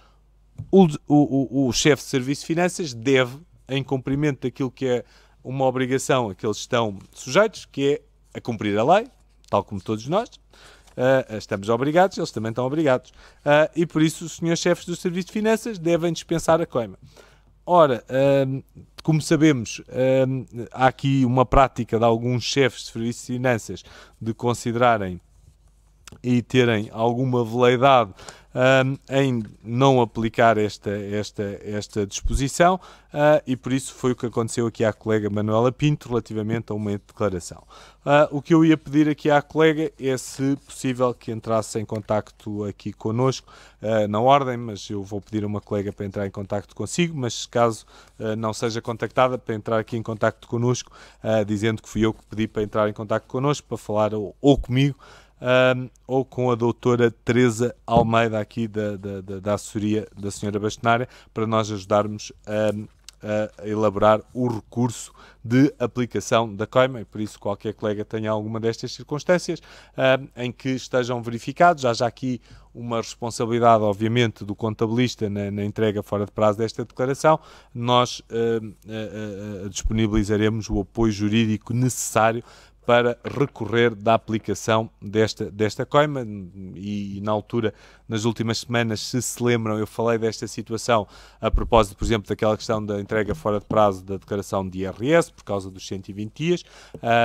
o, o, o, o chefe de serviço de finanças deve, em cumprimento daquilo que é uma obrigação a que eles estão sujeitos, que é a cumprir a lei, tal como todos nós. Uh, estamos obrigados, eles também estão obrigados. Uh, e por isso, os senhores chefes do Serviço de Finanças devem dispensar a coima. Ora, uh, como sabemos, há aqui uma prática de alguns chefes de Serviço de Finanças de considerarem e terem alguma veleidade em não aplicar esta, esta, esta disposição uh, e por isso foi o que aconteceu aqui à colega Manuela Pinto relativamente a uma declaração. Uh, o que eu ia pedir aqui à colega é se possível que entrasse em contacto aqui connosco, uh, na ordem, mas eu vou pedir a uma colega para entrar em contacto consigo, mas caso uh, não seja contactada, para entrar aqui em contacto connosco, dizendo que fui eu que pedi para entrar em contacto connosco, para falar ou, ou comigo, um, ou com a doutora Teresa Almeida, aqui da, da, da, assessoria da senhora Bastonária, para nós ajudarmos a elaborar o recurso de aplicação da coima e por isso qualquer colega tenha alguma destas circunstâncias em que estejam verificados, haja aqui uma responsabilidade obviamente do contabilista na, na entrega fora de prazo desta declaração, nós uh, uh, disponibilizaremos o apoio jurídico necessário para recorrer da aplicação desta, desta coima e, na altura, nas últimas semanas, se se lembram, eu falei desta situação a propósito, por exemplo, daquela questão da entrega fora de prazo da declaração de IRS, por causa dos 120 dias,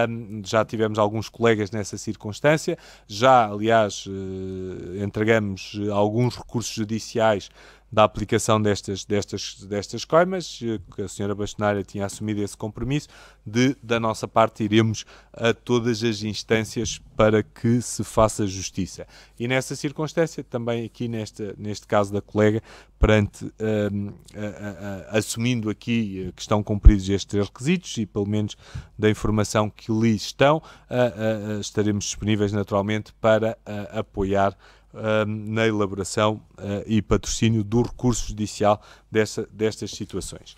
um, já tivemos alguns colegas nessa circunstância, já, aliás, eh, entregamos alguns recursos judiciais da aplicação destas, destas, destas coimas, eh, que a senhora Bastonária tinha assumido esse compromisso, de, da nossa parte, iremos a todas as instâncias para que se faça justiça. E nessa circunstância, também aqui neste neste caso da colega, perante, uh, uh, uh, assumindo aqui eh, que estão cumpridos estes três requisitos e pelo menos da informação que lhe estão, estaremos disponíveis naturalmente para eh, apoiar na elaboração ah, e patrocínio do recurso judicial dessa, destas situações.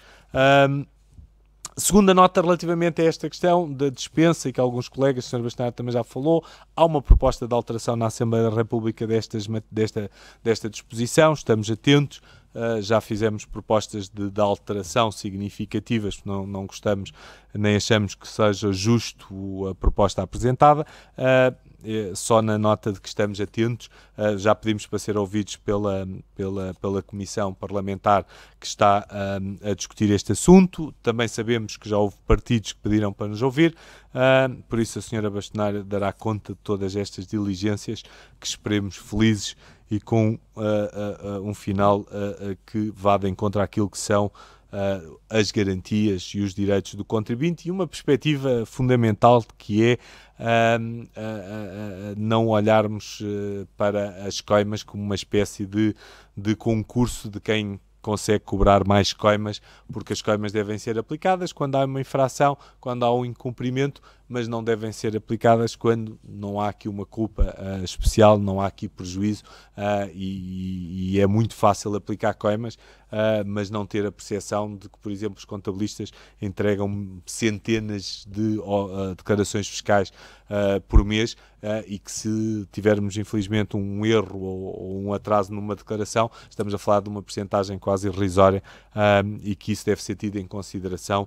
Segunda nota relativamente a esta questão da dispensa e que alguns colegas, o Sr. Bastinado também já falou, há uma proposta de alteração na Assembleia da República destas, desta, desta disposição, estamos atentos, Uh, já fizemos propostas de, de, alteração significativas, não, não gostamos nem achamos que seja justo a proposta apresentada. Uh, eh, só na nota de que estamos atentos, eh, já pedimos para ser ouvidos pela, pela, pela Comissão Parlamentar que está eh, a discutir este assunto. Também sabemos que já houve partidos que pediram para nos ouvir, por isso a senhora Bastonária dará conta de todas estas diligências que esperemos felizes e com um final que vá de encontro àquilo que são uh, as garantias e os direitos do contribuinte e uma perspectiva fundamental que é uh, uh, não olharmos para as coimas como uma espécie de, de concurso de quem consegue cobrar mais coimas, porque as coimas devem ser aplicadas quando há uma infração, quando há um incumprimento, mas não devem ser aplicadas quando não há aqui uma culpa uh, especial, não há aqui prejuízo uh, e, e, é muito fácil aplicar coimas, uh, mas não ter a percepção de que, por exemplo, os contabilistas entregam centenas de declarações fiscais por mês e que se tivermos, infelizmente, um erro ou, ou, um atraso numa declaração, estamos a falar de uma percentagem quase irrisória e que isso deve ser tido em consideração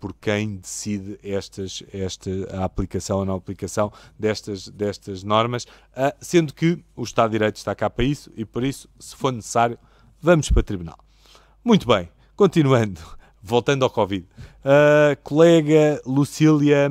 por quem decide estas, estas este, a aplicação ou não aplicação destas, destas normas, ah, sendo que o Estado de Direito está cá para isso e por isso, se for necessário, vamos para o Tribunal. Muito bem, continuando, voltando ao Covid. Ah, colega Lucília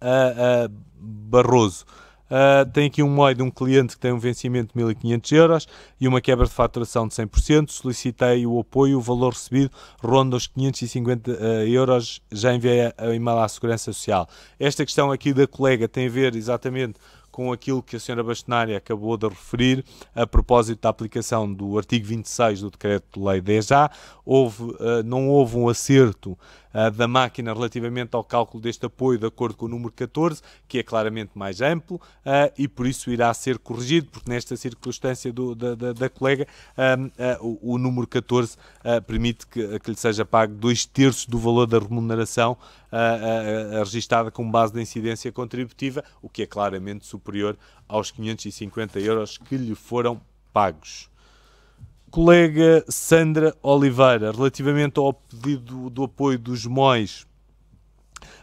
ah, Barroso Uh, tem aqui um MOI de um cliente que tem um vencimento de 1.500 euros e uma quebra de faturação de 100%. Solicitei o apoio, o valor recebido ronda os 550 uh, ah, euros. Já enviei a e-mail à Segurança Social. Esta questão aqui da colega tem a ver exatamente com aquilo que a senhora Bastonária acabou de referir a propósito da aplicação do artigo 26 do decreto de lei 10A, houve, ah, não houve um acerto eh, da máquina relativamente ao cálculo deste apoio, de acordo com o número 14, que é claramente mais amplo eh, e por isso irá ser corrigido, porque nesta circunstância do, da, da, da, colega, eh, o, o, número 14 permite que, que, lhe seja pago dois terços do valor da remuneração registada com base da incidência contributiva, o que é claramente superior aos 550 euros que lhe foram pagos colega Sandra Oliveira, relativamente ao pedido do, apoio dos MOIs,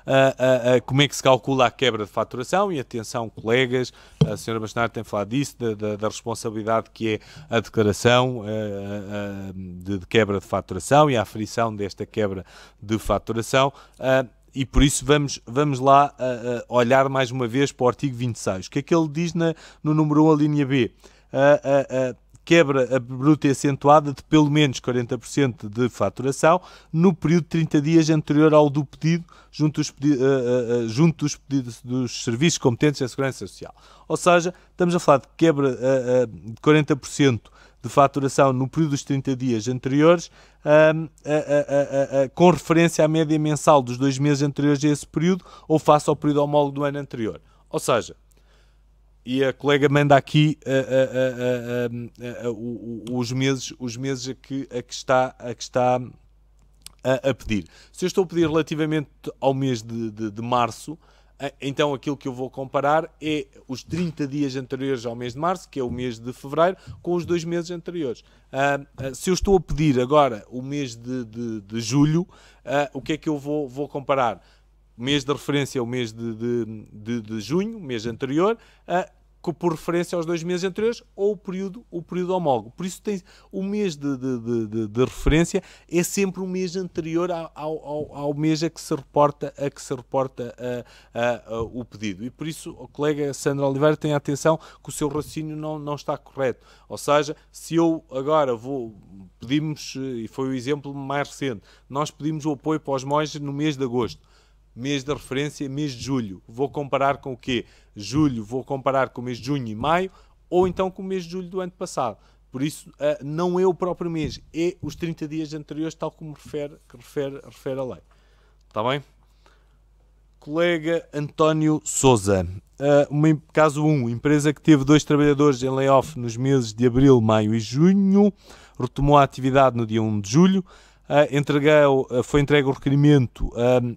a, a, a, como é que se calcula a quebra de faturação e atenção, colegas, a senhora Bastonar tem falado disso, da, da, da, responsabilidade que é a declaração eh, eh, eh, de, de, quebra de faturação e a aferição desta quebra de faturação e por isso vamos, vamos lá olhar mais uma vez para o artigo 26. O que é que ele diz na, no número 1, a linha B? a, quebra bruta e acentuada de pelo menos 40% de faturação no período de 30 dias anterior ao do pedido, junto dos, pedido, uh, eh, uh, eh, eh, junto dos, pedidos, dos serviços competentes da Segurança Social. Ou seja, estamos a falar de quebra de 40% de faturação no período dos 30 dias anteriores, com referência à média mensal dos dois meses anteriores a esse período ou face ao período homólogo do ano anterior. Ou seja, e a colega manda aqui os meses, os meses a, que, a que está. A que está a, pedir. Se eu estou a pedir relativamente ao mês de, de, de março, eh, então aquilo que eu vou comparar é os 30 dias anteriores ao mês de março, que é o mês de fevereiro, com os dois meses anteriores. Uh, uh, se eu estou a pedir agora o mês de, de, de julho, uh, o que é que eu vou, vou comparar? O mês de referência é o mês de, de, de, de junho, mês anterior, uh, por referência aos dois meses anteriores, ou o período, o período homólogo. Por isso, tem, o mês de, de, referência é sempre o mês anterior ao, ao, ao, mês a que se reporta, a que se reporta a, a, a, o pedido. E por isso, o colega Sandro Oliveira tem atenção que o seu raciocínio não, não está correto. Ou seja, se eu agora vou pedimos, e foi o exemplo mais recente, nós pedimos o apoio para os MOIs no mês de agosto mês de referência, mês de julho. Vou comparar com o quê? Julho, vou comparar com o mês de junho e maio, ou então com o mês de julho do ano passado. Por isso, eh, não é o próprio mês, é os 30 dias anteriores, tal como refere, refere, refere a lei. Está bem? Colega António Souza. Uh, caso 1, empresa que teve dois trabalhadores em layoff nos meses de abril, maio e junho, retomou a atividade no dia 1 de julho entregou, foi entregue o requerimento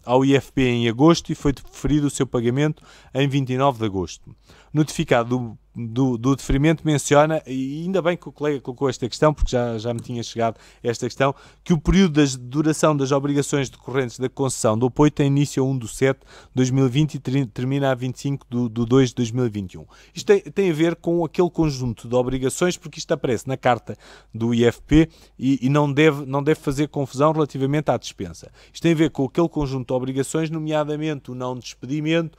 ao IFP em agosto e foi deferido o seu pagamento em 29 de agosto. Notificado do, do deferimento menciona, e ainda bem que o colega colocou esta questão, porque já, já me tinha chegado esta questão, que o período de duração das obrigações decorrentes da concessão do apoio tem início a 1 de 7 de 2020 e termina a 25 de, 2 de 2021. Isto tem, tem a ver com aquele conjunto de obrigações, porque isto aparece na carta do IFP e, e não, deve, não deve fazer confusão relativamente à dispensa. Isto tem a ver com aquele conjunto de obrigações, nomeadamente o não despedimento,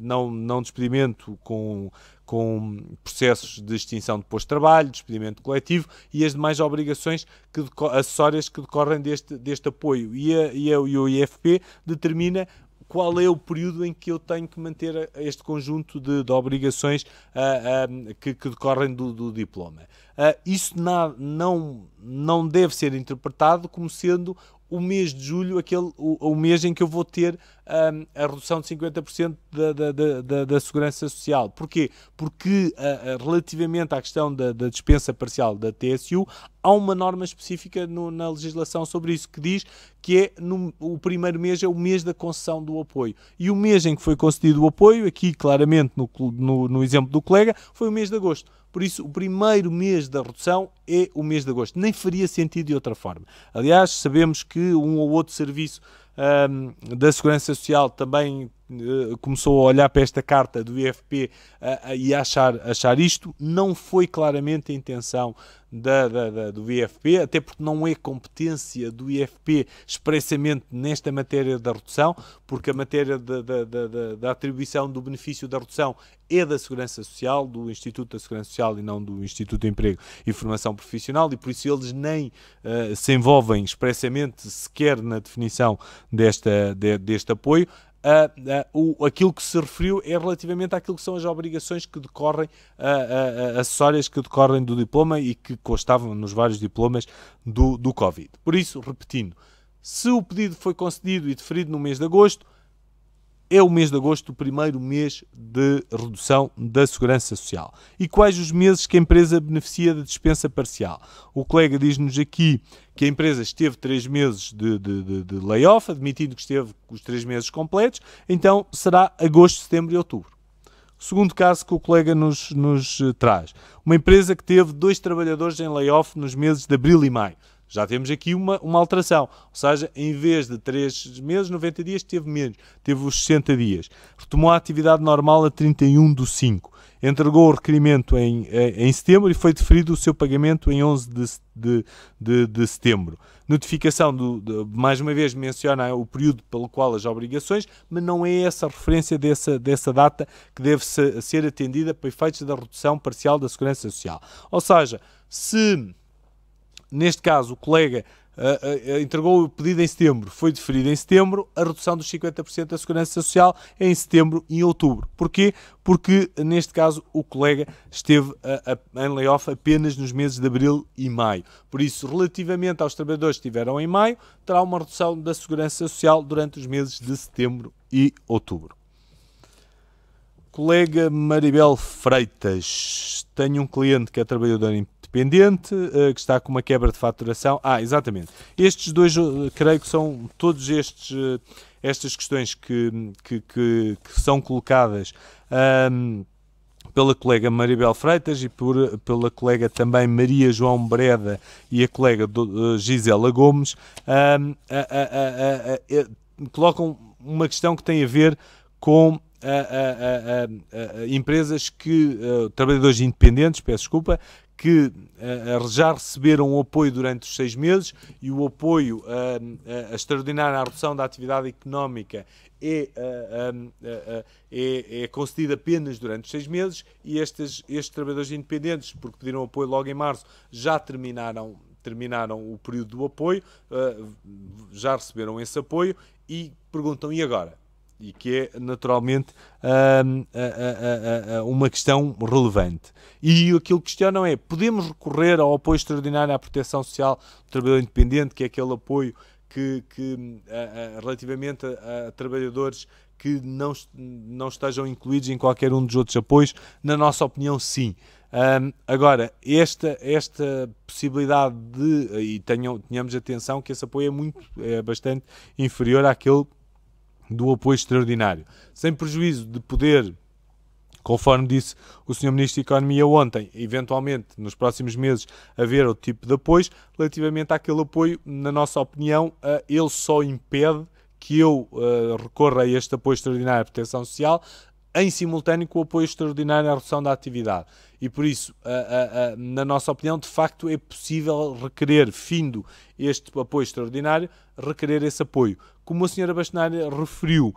não, não despedimento com, com processos de extinção de posto de trabalho, despedimento coletivo e as demais obrigações que acessórias que decorrem deste, deste apoio. E, a, e, a, e o IFP determina qual é o período em que eu tenho que manter este conjunto de, de obrigações uh, que, que, decorrem do, do diploma. Uh, isso na, não, não deve ser interpretado como sendo o mês de julho aquele, o, o mês em que eu vou ter um, a redução de 50% da, da, da, da, segurança social. Porquê? Porque uh, relativamente à questão da, da dispensa parcial da TSU, há uma norma específica no, na legislação sobre isso que diz que é no, o primeiro mês é o mês da concessão do apoio. E o mês em que foi concedido o apoio, aqui claramente no, no, no exemplo do colega, foi o mês de agosto. Por isso, o primeiro mês da redução é o mês de agosto. Nem faria sentido de outra forma. Aliás, sabemos que um ou outro serviço da Segurança Social também eh, começou a olhar para esta carta do IFP eh, eh, e achar, achar isto, não foi claramente a intenção da, da, da, do IFP, até porque não é competência do IFP expressamente nesta matéria da redução, porque a matéria da, da, da, da atribuição do benefício da redução é da Segurança Social, do Instituto da Segurança Social e não do Instituto de Emprego e Formação Profissional, e por isso eles nem uh, se envolvem expressamente sequer na definição desta, de, deste apoio uh, o, aquilo que se referiu é relativamente àquilo que são as obrigações que decorrem, acessórias que decorrem do diploma e que constavam nos vários diplomas do, do Covid. Por isso, repetindo, se o pedido foi concedido e deferido no mês de agosto, é o mês de agosto o primeiro mês de redução da segurança social. E quais os meses que a empresa beneficia da dispensa parcial? O colega diz-nos aqui que a empresa esteve três meses de, de, de, de layoff, admitindo que esteve os três meses completos, então será agosto, setembro e outubro. Segundo caso que o colega nos, nos eh, traz, uma empresa que teve dois trabalhadores em layoff nos meses de abril e maio. Já temos aqui uma, uma alteração. Ou seja, em vez de 3 meses, 90 dias, teve menos. Teve os 60 dias. Retomou a atividade normal a 31 de 5. Entregou o requerimento em, em setembro e foi deferido o seu pagamento em 11 de, de, de, de setembro. Notificação, do, de, mais uma vez, menciona o período pelo qual as obrigações, mas não é essa a referência dessa, dessa data que deve ser atendida para efeitos da redução parcial da segurança social. Ou seja, se neste caso, o colega uh, uh, entregou o pedido em setembro, foi deferido em setembro, a redução dos 50% da Segurança Social é em setembro e em outubro. Porquê? Porque, neste caso, o colega esteve a, a, em layoff apenas nos meses de abril e maio. Por isso, relativamente aos trabalhadores que estiveram em maio, terá uma redução da Segurança Social durante os meses de setembro e outubro. Colega Maribel Freitas, tenho um cliente que é trabalhador em pendente, eh, que está com uma quebra de faturação. Ah, exatamente. Estes dois, eh, creio que são todos estes eh, estas questões que, que, que, que são colocadas pela colega Maribel Freitas e por, pela colega também Maria João Breda e a colega do, uh, Gisela Gomes, colocam uma questão que tem a ver com a, a, a, empresas que, trabalhadores independentes, peço desculpa, que uh, já receberam o apoio durante os seis meses e o apoio uh, uh, a extraordinária à redução da atividade económica é, é, é, apenas durante os seis meses e estes, estes trabalhadores independentes, porque pediram apoio logo em março, já terminaram terminaram o período do apoio, já receberam esse apoio e perguntam e agora? e que é naturalmente uma questão relevante. E aquilo que questionam é: podemos recorrer ao apoio extraordinário à proteção social do trabalhador independente, que é aquele apoio que, que hum, relativamente a, a trabalhadores que não, não estejam incluídos em qualquer um dos outros apoios? Na nossa opinião, sim. Um, agora, esta, esta possibilidade de. E tenham, tenhamos atenção que esse apoio é, muito, é bastante inferior àquele do apoio extraordinário, sem prejuízo de poder, conforme disse o Sr. Ministro da Economia ontem, eventualmente nos próximos meses haver outro tipo de apoio relativamente àquele apoio, na nossa opinião, eh, ele só impede que eu eh, recorra a este apoio extraordinário à proteção social em simultâneo com o apoio extraordinário à redução da atividade. E por isso, a, a, a, na nossa opinião, de facto é possível requerer, findo este apoio extraordinário, requerer esse apoio. Como a senhora Bastonária referiu,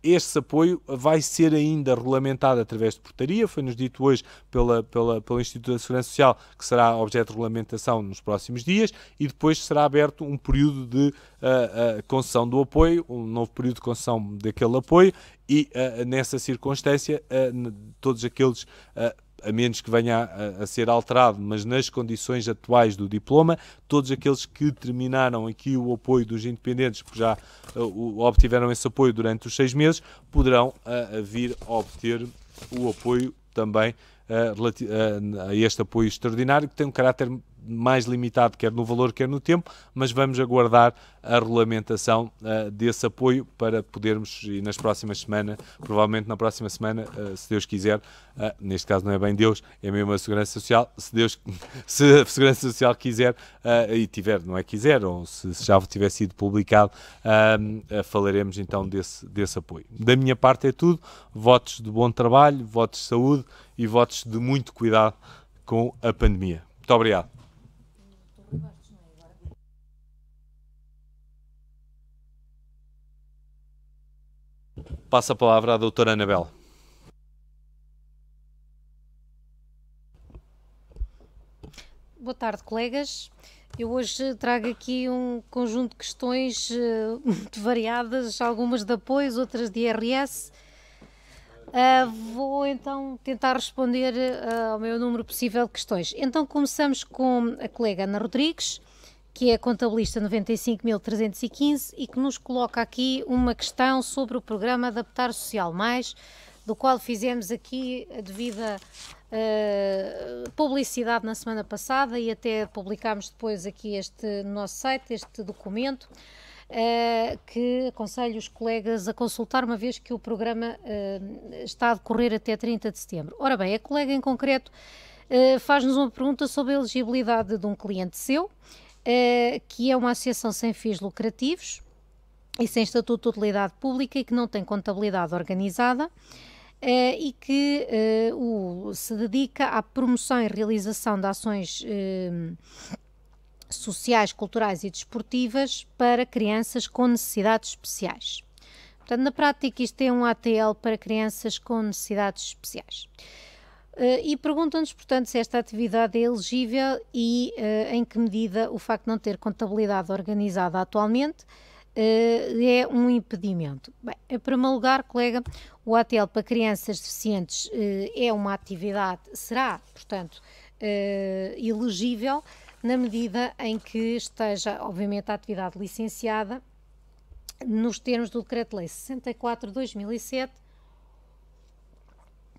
este apoio vai ser ainda regulamentado através de portaria, foi-nos dito hoje pela, pela, pelo Instituto da Segurança Social que será objeto de regulamentação nos próximos dias e depois será aberto um período de uh, uh, concessão do apoio, um novo período de concessão daquele apoio e uh, nessa circunstância todos aqueles a menos que venha a, a, ser alterado, mas nas condições atuais do diploma, todos aqueles que terminaram aqui o apoio dos independentes, que já uh, obtiveram esse apoio durante os seis meses, poderão uh, vir a obter o apoio também uh, a este apoio extraordinário, que tem um caráter mais limitado, quer no valor, quer no tempo, mas vamos aguardar a regulamentação uh, desse apoio para podermos, e nas próximas semanas, provavelmente na próxima semana, uh, se Deus quiser, uh, neste caso não é bem Deus, é mesmo a Segurança Social, se Deus, se a Segurança Social quiser e tiver, não é quiser, ou se, se já tiver sido publicado, falaremos então desse, desse apoio. Da minha parte é tudo, votos de bom trabalho, votos de saúde e votos de muito cuidado com a pandemia. Muito obrigado. Passa a palavra à doutora Anabel. Boa tarde, colegas. Eu hoje trago aqui um conjunto de questões uh, muito variadas, algumas de apoio, outras de IRS. Uh, ah, vou então tentar responder uh, ao meu número possível de questões. Então começamos com a colega Ana Rodrigues, que é contabilista 95.315 e que nos coloca aqui uma questão sobre o programa Adaptar Social Mais, do qual fizemos aqui a devida uh, publicidade na semana passada e até publicámos depois aqui este no nosso site, este documento. Uh, que aconselho os colegas a consultar, uma vez que o programa uh, está a decorrer até 30 de setembro. Ora bem, a colega em concreto faz-nos uma pergunta sobre a elegibilidade de um cliente seu eh, que é uma associação sem fins lucrativos e sem estatuto de utilidade pública e que não tem contabilidade organizada. Uh, e que uh, o, se dedica à promoção e realização de ações uh, sociais, culturais e desportivas para crianças com necessidades especiais. Portanto, na prática, isto é um ATL para crianças com necessidades especiais. Eh, e perguntam-nos, portanto, se esta atividade é elegível e eh, em que medida o facto de não ter contabilidade organizada atualmente eh, é um impedimento. Bem, em primeiro lugar, colega, o ATL para crianças deficientes é uma atividade, será, portanto, elegível na medida em que esteja, obviamente, a atividade licenciada nos termos do Decreto-Lei 64-2007,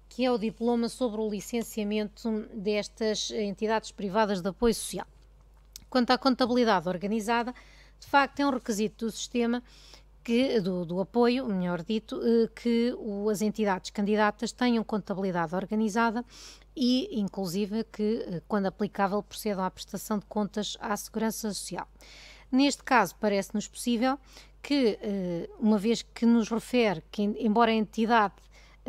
que é o diploma sobre o licenciamento destas entidades privadas de apoio social. Quanto à contabilidade organizada, de facto é um requisito do sistema que, do, do, apoio, melhor dito, eh, que as entidades candidatas tenham contabilidade organizada e, inclusive, que, eh, quando aplicável, procedam à prestação de contas à Segurança Social. Neste caso, parece-nos possível que, eh, uma vez que nos refere que, embora a entidade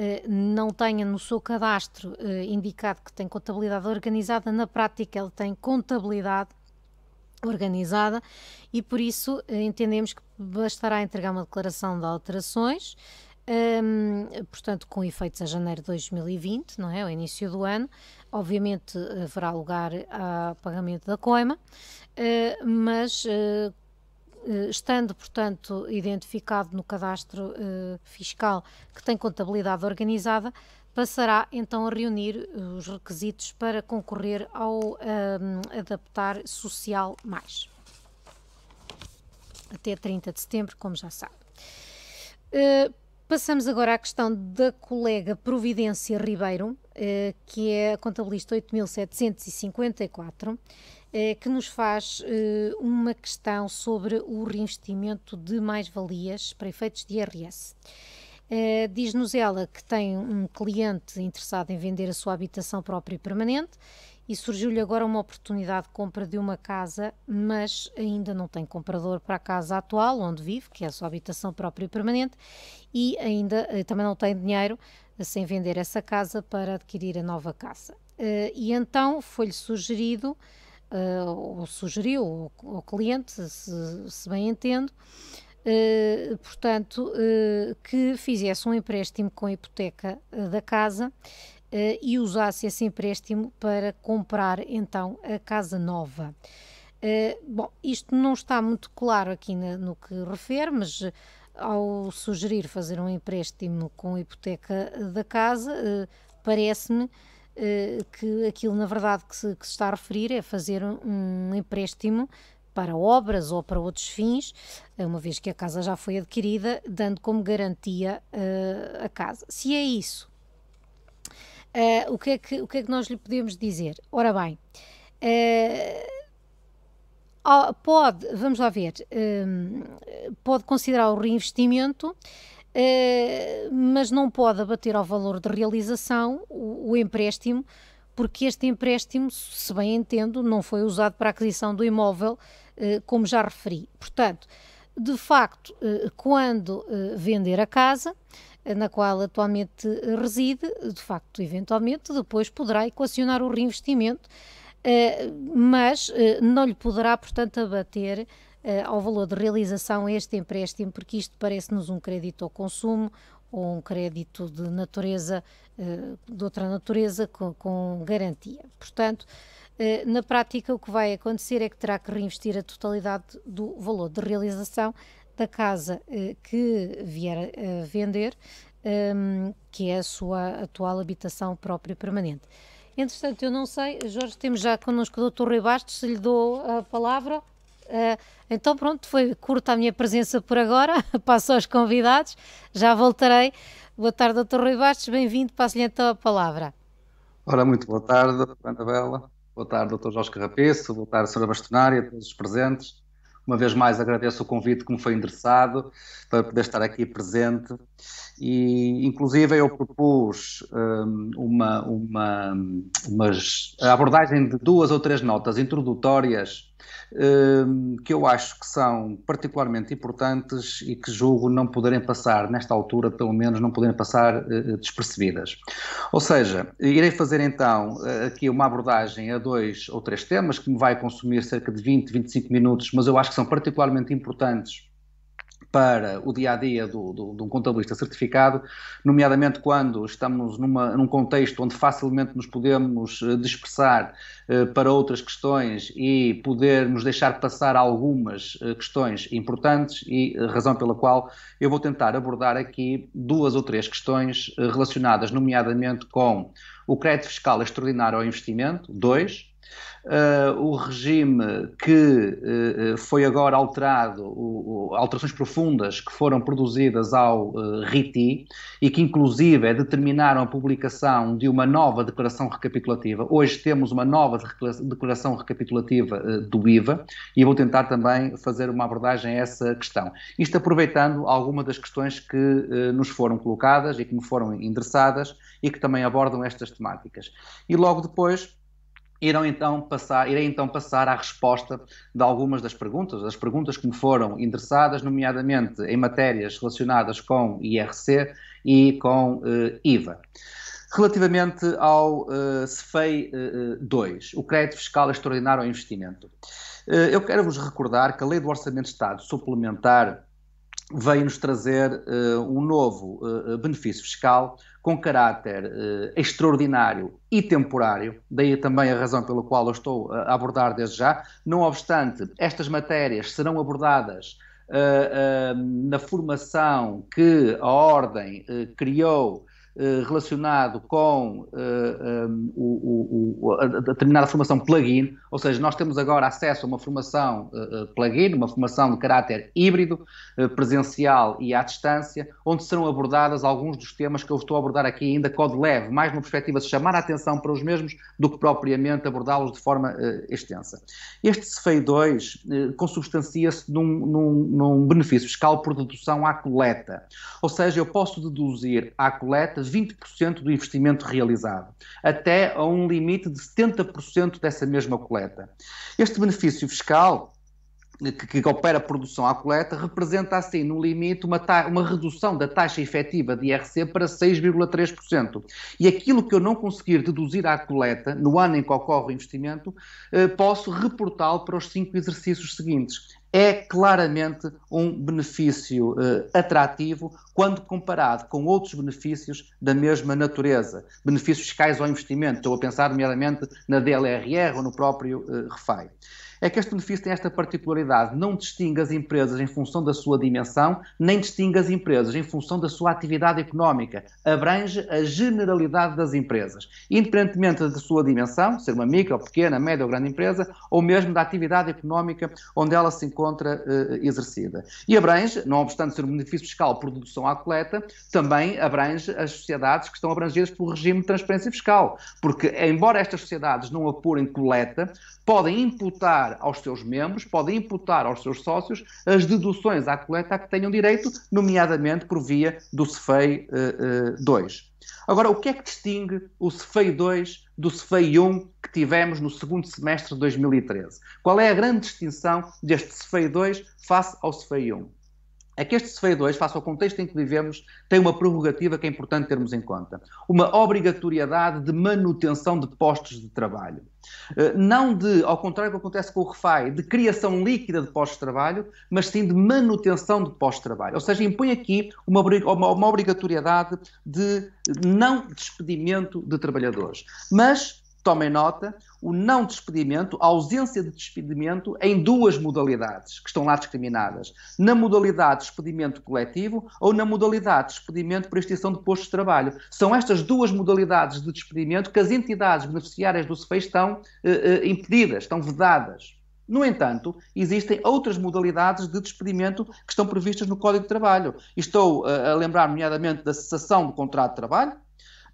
eh, não tenha no seu cadastro eh, indicado que tem contabilidade organizada, na prática ele tem contabilidade organizada e por isso eh, entendemos que bastará entregar uma declaração de alterações. Ehm, portanto, com efeitos a janeiro de 2020, não é? O início do ano. Obviamente haverá lugar ao pagamento da coima, mas eh, estando, portanto, identificado no cadastro eh, fiscal que tem contabilidade organizada, passará então a reunir eh, os requisitos para concorrer ao um, adaptar social mais. Até 30 de setembro, como já sabe. passamos agora à questão da colega Providência Ribeiro, que é contabilista 8754 eh, que nos faz eh, uma questão sobre o reinvestimento de mais-valias para efeitos de IRS. Eh, Diz-nos ela que tem um cliente interessado em vender a sua habitação própria e permanente e surgiu-lhe agora uma oportunidade de compra de uma casa, mas ainda não tem comprador para a casa atual onde vive, que é a sua habitação própria e permanente, e ainda eh, também não tem dinheiro eh, sem vender essa casa para adquirir a nova casa. Eh, e então foi-lhe sugerido uh, ou sugeriu ao, ao cliente, se, se, bem entendo, uh, portanto, uh, que fizesse um empréstimo com a hipoteca da casa e usasse esse empréstimo para comprar então a casa nova. bom, isto não está muito claro aqui na, no que refere, mas ao sugerir fazer um empréstimo com a hipoteca da casa, parece-me eh, que aquilo, na verdade, que se, que se está a referir é fazer um empréstimo para obras ou para outros fins, eh, uma vez que a casa já foi adquirida, dando como garantia uh, a casa. Se é isso, uh, o, que é que, o que é que nós lhe podemos dizer? Ora bem, uh, pode, vamos lá ver, pode considerar o reinvestimento eh, mas não pode abater ao valor de realização o, o empréstimo, porque este empréstimo, se bem entendo, não foi usado para a aquisição do imóvel, eh, como já referi. Portanto, de facto, eh, quando vender a casa, na qual atualmente reside, de facto, eventualmente, depois poderá equacionar o reinvestimento, mas não lhe poderá, portanto, abater eh, ao valor de realização este empréstimo, porque isto parece-nos um crédito ao consumo ou um crédito de natureza, eh, de outra natureza, com, com garantia. Portanto, eh, na prática, o que vai acontecer é que terá que reinvestir a totalidade do valor de realização da casa que vier a vender, ehm, que é a sua atual habitação própria permanente. Entretanto, eu não sei, Jorge, temos já connosco o Dr. Rui Bastos, se lhe dou a palavra. Uh, então pronto, foi curta a minha presença por agora, passo aos convidados, já voltarei. Boa tarde, doutor Rui Bastos, bem-vindo, passo-lhe então a palavra. Ora, muito boa tarde, Bela, boa tarde, doutor Jorge Carrapeço, boa tarde, Sra. Bastonária, todos os presentes. Uma vez mais agradeço o convite que me foi endereçado para poder estar aqui presente e inclusive eu propus um, uma, uma, uma abordagem de duas ou três notas introdutórias Hum, que eu acho que são particularmente importantes e que julgo não poderem passar, nesta altura, pelo menos, não poderem passar eh, eh, despercebidas. Ou seja, irei fazer então eh, aqui uma abordagem a dois ou três temas que me vai consumir cerca de 20, 25 minutos, mas eu acho que são particularmente importantes para o dia a dia do, do, de um contabilista certificado, nomeadamente quando estamos numa, num contexto onde facilmente nos podemos eh, dispersar eh, para outras questões e podermos deixar passar algumas eh, questões importantes, e razão pela qual eu vou tentar abordar aqui duas ou três questões relacionadas, nomeadamente com o crédito fiscal extraordinário ao investimento, dois, Uh, o regime que uh, foi agora alterado, o, o, alterações profundas que foram produzidas ao uh, RITI e que inclusive determinaram a publicação de uma nova declaração recapitulativa. Hoje temos uma nova declaração recapitulativa do IVA e vou tentar também fazer uma abordagem a essa questão. Isto aproveitando algumas das questões que nos foram colocadas e que me foram endereçadas e que também abordam estas temáticas. E logo depois irão então passar, irei então passar à resposta de algumas das perguntas, das perguntas que me foram endereçadas, nomeadamente em matérias relacionadas com IRC e com eh, IVA. Relativamente ao eh, CFEI 2, eh, o crédito fiscal extraordinário ao investimento, eh, eu quero vos recordar que a Lei do Orçamento de Estado suplementar veio nos trazer um novo benefício fiscal, com caráter eh, extraordinário e temporário, daí também a razão pela qual eu estou a abordar desde já. Não obstante, estas matérias serão abordadas eh, eh, na formação que a Ordem criou eh, relacionado com uh, eh, um, eh, o, o, a determinada formação plug-in, ou seja, nós temos agora acesso a uma formação uh, plug-in, uma formação de caráter híbrido, uh, presencial e à distância, onde serão abordadas alguns dos temas que eu estou a abordar aqui ainda com leve, mais numa perspectiva de chamar a atenção para os mesmos do que propriamente abordá-los de forma extensa. Este CFEI 2 consubstancia-se num, num, num benefício fiscal por dedução à coleta, ou seja, eu posso deduzir à coleta metas 20% do investimento realizado, até a um limite de 70% dessa mesma coleta. Este benefício fiscal que, que opera a produção à coleta, representa assim, no limite, uma, uma redução da taxa efetiva de IRC para 6,3%. E aquilo que eu não conseguir deduzir à coleta, no ano em que ocorre o investimento, eh, posso reportá-lo para os cinco exercícios seguintes é claramente um benefício uh, atrativo quando comparado com outros benefícios da mesma natureza, benefícios fiscais ao investimento, estou a pensar nomeadamente na DLRR ou no próprio uh, REFAI é que este benefício tem esta particularidade, não distingue as empresas em função da sua dimensão, nem distingue as empresas em função da sua atividade económica, abrange a generalidade das empresas, independentemente da sua dimensão, ser uma micro, pequena, média ou grande empresa, ou mesmo da atividade económica onde ela se encontra eh, exercida. E abrange, não obstante ser um benefício fiscal por dedução à coleta, também abrange as sociedades que estão abrangidas pelo regime de transparência fiscal, porque embora estas sociedades não apurem coleta, podem imputar aos seus membros, podem imputar aos seus sócios as deduções à coleta a que tenham direito, nomeadamente por via do CEFEI uh, uh, 2. Agora, o que é que distingue o CEFEI 2 do CEFEI 1 que tivemos no segundo semestre de 2013? Qual é a grande distinção deste CEFEI 2 face ao CEFEI 1? é que este CFEI 2, face ao contexto em que vivemos, tem uma prerrogativa que é importante termos em conta. Uma obrigatoriedade de manutenção de postos de trabalho. Eh, não de, ao contrário do que acontece com o REFAI, de criação líquida de postos de trabalho, mas sim de manutenção de postos de trabalho. Ou seja, impõe aqui uma, uma obrigatoriedade de não despedimento de trabalhadores. Mas tomem nota, o não despedimento, a ausência de despedimento em duas modalidades que estão lá discriminadas. Na modalidade de despedimento coletivo ou na modalidade de despedimento por extinção de postos de trabalho. São estas duas modalidades de despedimento que as entidades beneficiárias do CEFEI estão eh, eh, impedidas, estão vedadas. No entanto, existem outras modalidades de despedimento que estão previstas no Código de Trabalho. estou eh, a lembrar, nomeadamente, da cessação do contrato de trabalho,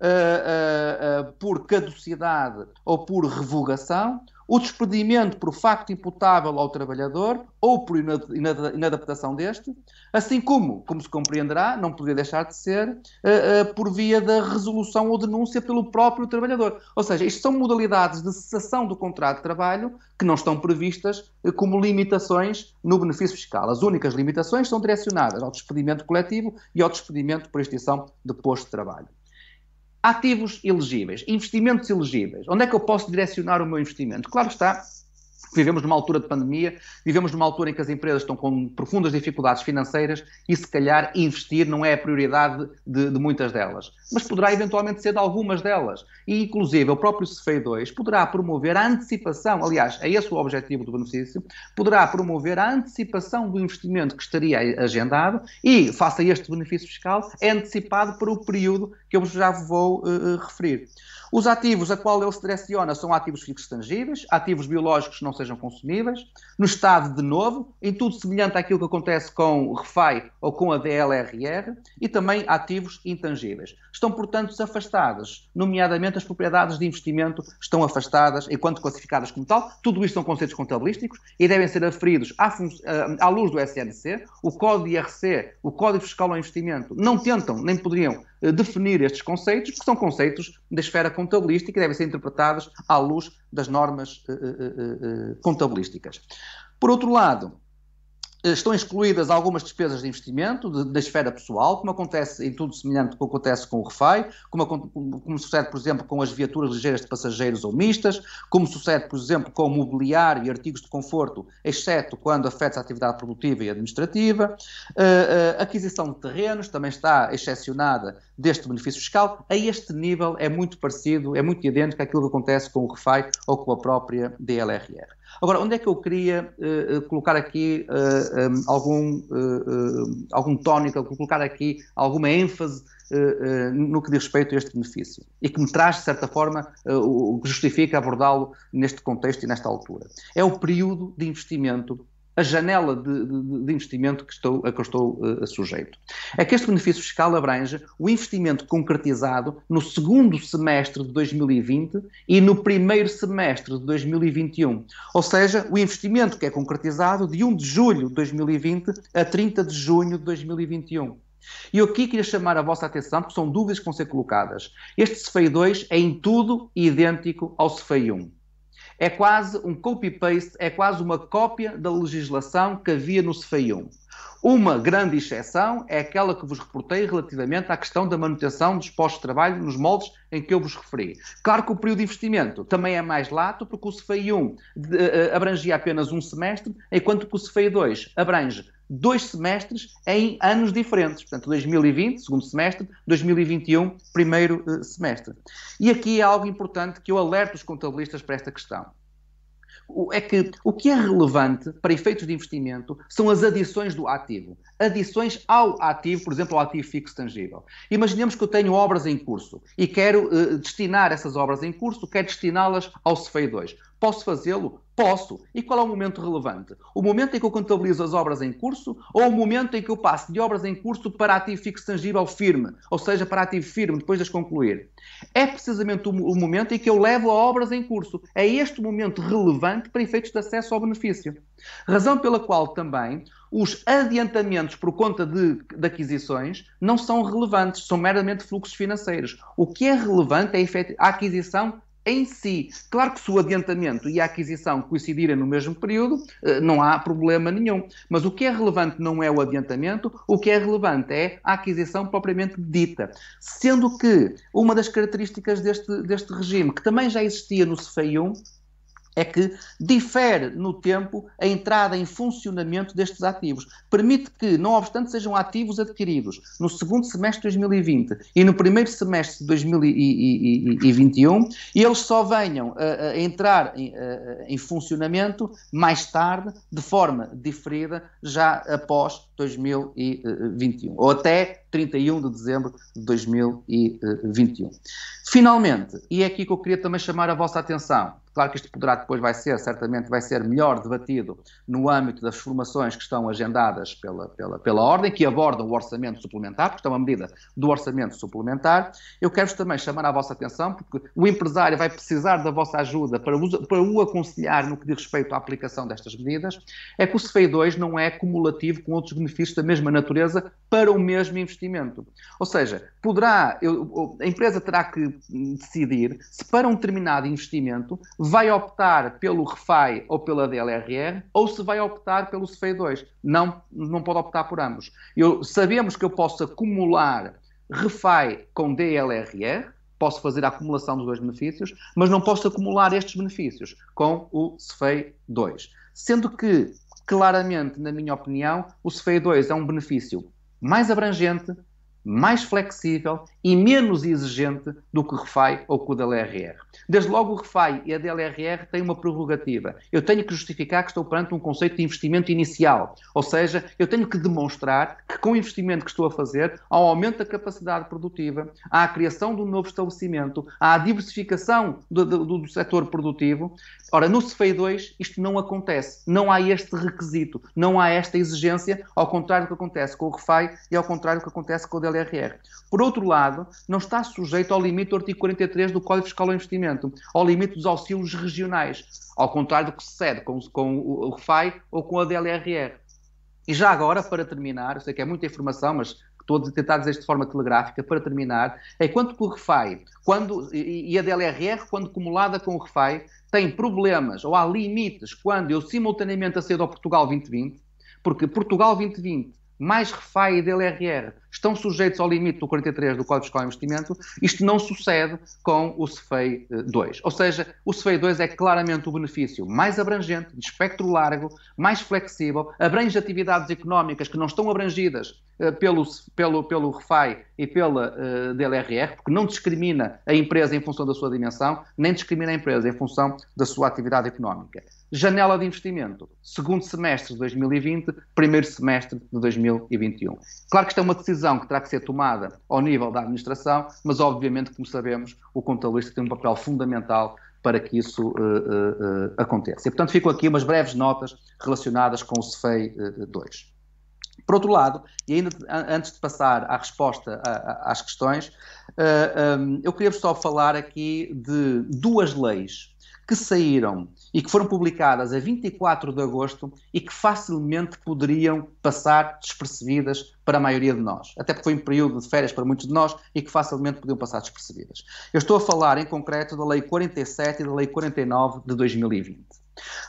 uh, uh, por caducidade ou por revogação, o despedimento por facto imputável ao trabalhador ou por inadaptação deste, assim como, como se compreenderá, não poderia deixar de ser por via da resolução ou denúncia pelo próprio trabalhador. Ou seja, isto são modalidades de cessação do contrato de trabalho que não estão previstas como limitações no benefício fiscal. As únicas limitações são direcionadas ao despedimento coletivo e ao despedimento por extinção de posto de trabalho. Ativos elegíveis, investimentos elegíveis. Onde é que eu posso direcionar o meu investimento? Claro está, vivemos numa altura de pandemia, vivemos numa altura em que as empresas estão com profundas dificuldades financeiras e, se calhar, investir não é a prioridade de, de muitas delas. Mas poderá eventualmente ser de algumas delas. E, inclusive, o próprio CFEI 2 poderá promover a antecipação, aliás, é esse o objetivo do benefício, poderá promover a antecipação do investimento que estaria agendado e, face a este benefício fiscal, é antecipado para o período que eu já vou uh, referir. Os ativos a qual ele se direciona são ativos fixos tangíveis, ativos biológicos que não sejam consumíveis, no Estado, de novo, em tudo semelhante àquilo que acontece com o REFAI ou com a DLRR, e também ativos intangíveis. Estão, portanto, afastadas, nomeadamente as propriedades de investimento estão afastadas enquanto classificadas como tal. Tudo isto são conceitos contabilísticos e devem ser aferidos à, eh, à luz do SNC. O Código IRC, o Código Fiscal ao Investimento, não tentam, nem poderiam eh, definir estes conceitos, porque são conceitos da esfera contabilística e devem ser interpretados à luz das normas eh, eh, contabilísticas. Por outro lado, eh, estão excluídas algumas despesas de investimento de, da esfera pessoal, como acontece em tudo semelhante ao que acontece com o refai, como, como, como, sucede, por exemplo, com as viaturas ligeiras de passageiros ou mistas, como sucede, por exemplo, com o mobiliário e artigos de conforto, exceto quando afeta a atividade produtiva e administrativa. A eh, eh, aquisição de terrenos também está excepcionada deste benefício fiscal. A este nível é muito parecido, é muito idêntico àquilo que acontece com o refai ou com a própria DLRR. Agora, onde é que eu queria uh, colocar aqui uh, eh, um, algum, uh, algum tónico, colocar aqui alguma ênfase no que diz respeito a este benefício e que me traz, de certa forma, o que justifica abordá-lo neste contexto e nesta altura? É o período de investimento a janela de, de, de investimento que estou, a que eu estou uh, sujeito. É que este benefício fiscal abrange o investimento concretizado no segundo semestre de 2020 e no primeiro semestre de 2021, ou seja, o investimento que é concretizado de 1 de julho de 2020 a 30 de junho de 2021. E eu aqui queria chamar a vossa atenção, porque são dúvidas que vão ser colocadas. Este CFEI 2 é em tudo idêntico ao CFEI 1. É quase um copy-paste, é quase uma cópia da legislação que havia no Cefei 1. Uma grande exceção é aquela que vos reportei relativamente à questão da manutenção dos postos de trabalho nos moldes em que eu vos referi. Claro que o período de investimento também é mais lato, porque o CFEI 1 eh, eh, abrangia apenas um semestre, enquanto que o CFEI 2 abrange dois semestres em anos diferentes. Portanto, 2020, segundo semestre, 2021, primeiro eh, semestre. E aqui é algo importante que eu alerto os contabilistas para esta questão é que o que é relevante para efeitos de investimento são as adições do ativo. Adições ao ativo, por exemplo, ao ativo fixo tangível. Imaginemos que eu tenho obras em curso e quero eh, destinar essas obras em curso, quero destiná-las ao CFEI 2. Posso fazê-lo? Posso. E qual é o momento relevante? O momento em que eu contabilizo as obras em curso ou o momento em que eu passo de obras em curso para ativo fixo tangível firme, ou seja, para ativo firme depois de as concluir? É precisamente o, momento em que eu levo a obras em curso. É este momento relevante para efeitos de acesso ao benefício. Razão pela qual também os adiantamentos por conta de, de aquisições não são relevantes, são meramente fluxos financeiros. O que é relevante é a aquisição em si. Claro que se o adiantamento e a aquisição coincidirem no mesmo período, eh, não há problema nenhum. Mas o que é relevante não é o adiantamento, o que é relevante é a aquisição propriamente dita. Sendo que uma das características deste, deste regime, que também já existia no CFEI 1, é que difere no tempo a entrada em funcionamento destes ativos. Permite que, não obstante, sejam ativos adquiridos no segundo semestre de 2020 e no primeiro semestre de 2021, eles só venham a, a entrar em, a, em, funcionamento mais tarde, de forma diferida, já após 2021, eh, ou até 31 de dezembro de 2021. Finalmente, e é aqui que eu queria também chamar a vossa atenção, claro que isto poderá depois vai ser, certamente vai ser melhor debatido no âmbito das formações que estão agendadas pela, pela, pela Ordem, que abordam o orçamento suplementar, porque é uma medida do orçamento suplementar. Eu quero também chamar a vossa atenção, porque o empresário vai precisar da vossa ajuda para, para o aconselhar no que diz respeito à aplicação destas medidas, é que o CFEI 2 não é cumulativo com outros benefícios da mesma natureza para o mesmo investimento investimento. Ou seja, poderá, eu, a empresa terá que decidir se para um determinado investimento vai optar pelo REFAI ou pela DLRR ou se vai optar pelo CFEI2. Não, não pode optar por ambos. Eu, sabemos que eu posso acumular REFAI com DLRR, posso fazer a acumulação dos dois benefícios, mas não posso acumular estes benefícios com o cfei 2. Sendo que, claramente, na minha opinião, o cfei 2 é um benefício mais abrangente mais flexível e menos exigente do que o REFAI ou que o DLRR. Desde logo o REFAI e a DLRR têm uma prerrogativa. Eu tenho que justificar que estou perante um conceito de investimento inicial, ou seja, eu tenho que demonstrar que com o investimento que estou a fazer há um aumento da capacidade produtiva, há a criação de um novo estabelecimento, há a diversificação do, do, do setor produtivo. Ora, no CFEI 2 isto não acontece, não há este requisito, não há esta exigência, ao contrário do que acontece com o REFAI e ao contrário do que acontece com o DLRR. Por outro lado, não está sujeito ao limite do artigo 43 do Código Fiscal ao Investimento, ao limite dos auxílios regionais, ao contrário do que sucede com, com o Refai ou com a DLRR. E já agora, para terminar, eu sei que é muita informação, mas estou a tentar dizer de forma telegráfica, para terminar, é quanto que o REFAI quando, e a DLRR, quando cumulada com o REFAI, tem problemas ou há limites quando eu simultaneamente acedo ao Portugal 2020, porque Portugal 2020 mais Refai e DLRR estão sujeitos ao limite do 43 do Código Fiscal de Investimento, isto não sucede com o CFEI 2. Eh, Ou seja, o CFEI 2 é claramente o benefício mais abrangente, de espectro largo, mais flexível, abrange atividades económicas que não estão abrangidas eh, pelo, pelo, pelo Refai e pela uh, eh, DLRR, porque não discrimina a empresa em função da sua dimensão, nem discrimina a empresa em função da sua atividade económica. Janela de investimento, segundo semestre de 2020, primeiro semestre de 2021. Claro que esta é uma decisão que terá que ser tomada ao nível da administração, mas obviamente, como sabemos, o contabilista tem um papel fundamental para que isso uh, uh, uh, aconteça. E, portanto, ficam aqui umas breves notas relacionadas com o CEFEI 2. Por outro lado, e ainda antes de passar à resposta às questões, eu queria só falar aqui de duas leis que saíram e que foram publicadas a 24 de agosto e que facilmente poderiam passar despercebidas para a maioria de nós. Até porque foi um período de férias para muitos de nós e que facilmente podiam passar despercebidas. Eu estou a falar em concreto da Lei 47 e da Lei 49 de 2020.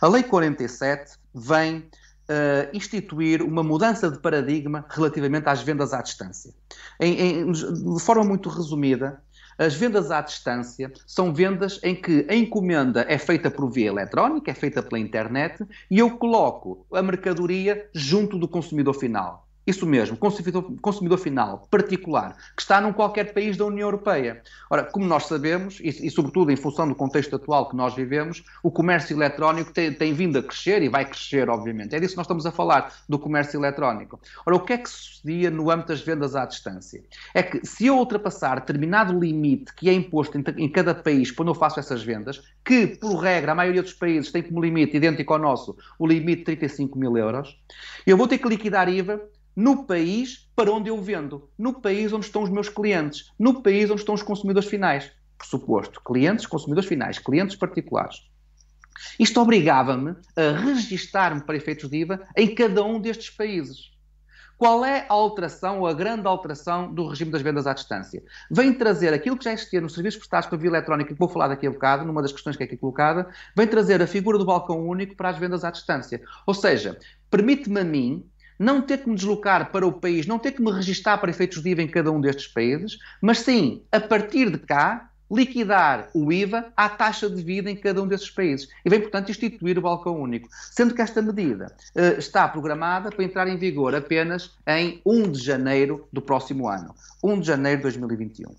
A Lei 47 vem uh, instituir uma mudança de paradigma relativamente às vendas à distância. Em, em, de forma muito resumida, as vendas à distância são vendas em que a encomenda é feita por via eletrónica, é feita pela internet e eu coloco a mercadoria junto do consumidor final. Isso mesmo, consumidor, consumidor final, particular, que está num qualquer país da União Europeia. Ora, como nós sabemos, e, e sobretudo em função do contexto atual que nós vivemos, o comércio eletrónico tem, tem, vindo a crescer e vai crescer, obviamente. É disso que nós estamos a falar, do comércio eletrónico. Ora, o que é que sucedia no âmbito das vendas à distância? É que se eu ultrapassar determinado limite que é imposto em, em cada país quando eu faço essas vendas, que, por regra, a maioria dos países tem como limite idêntico ao nosso o limite de 35 mil euros, eu vou ter que liquidar IVA no país para onde eu vendo, no país onde estão os meus clientes, no país onde estão os consumidores finais. Por suposto, clientes, consumidores finais, clientes particulares. Isto obrigava-me a registar-me para efeitos de IVA em cada um destes países. Qual é a alteração, ou a grande alteração do regime das vendas à distância? Vem trazer aquilo que já existia nos serviços prestados pela via eletrónica, que vou falar daqui a bocado, numa das questões que é aqui colocada, vem trazer a figura do balcão único para as vendas à distância. Ou seja, permite-me a mim não ter que me deslocar para o país, não ter que me registar para efeitos de IVA em cada um destes países, mas sim, a partir de cá, liquidar o IVA à taxa de vida em cada um desses países. E vem, portanto, instituir o balcão único. Sendo que esta medida uh, está programada para entrar em vigor apenas em 1 de janeiro do próximo ano. 1 de janeiro de 2021.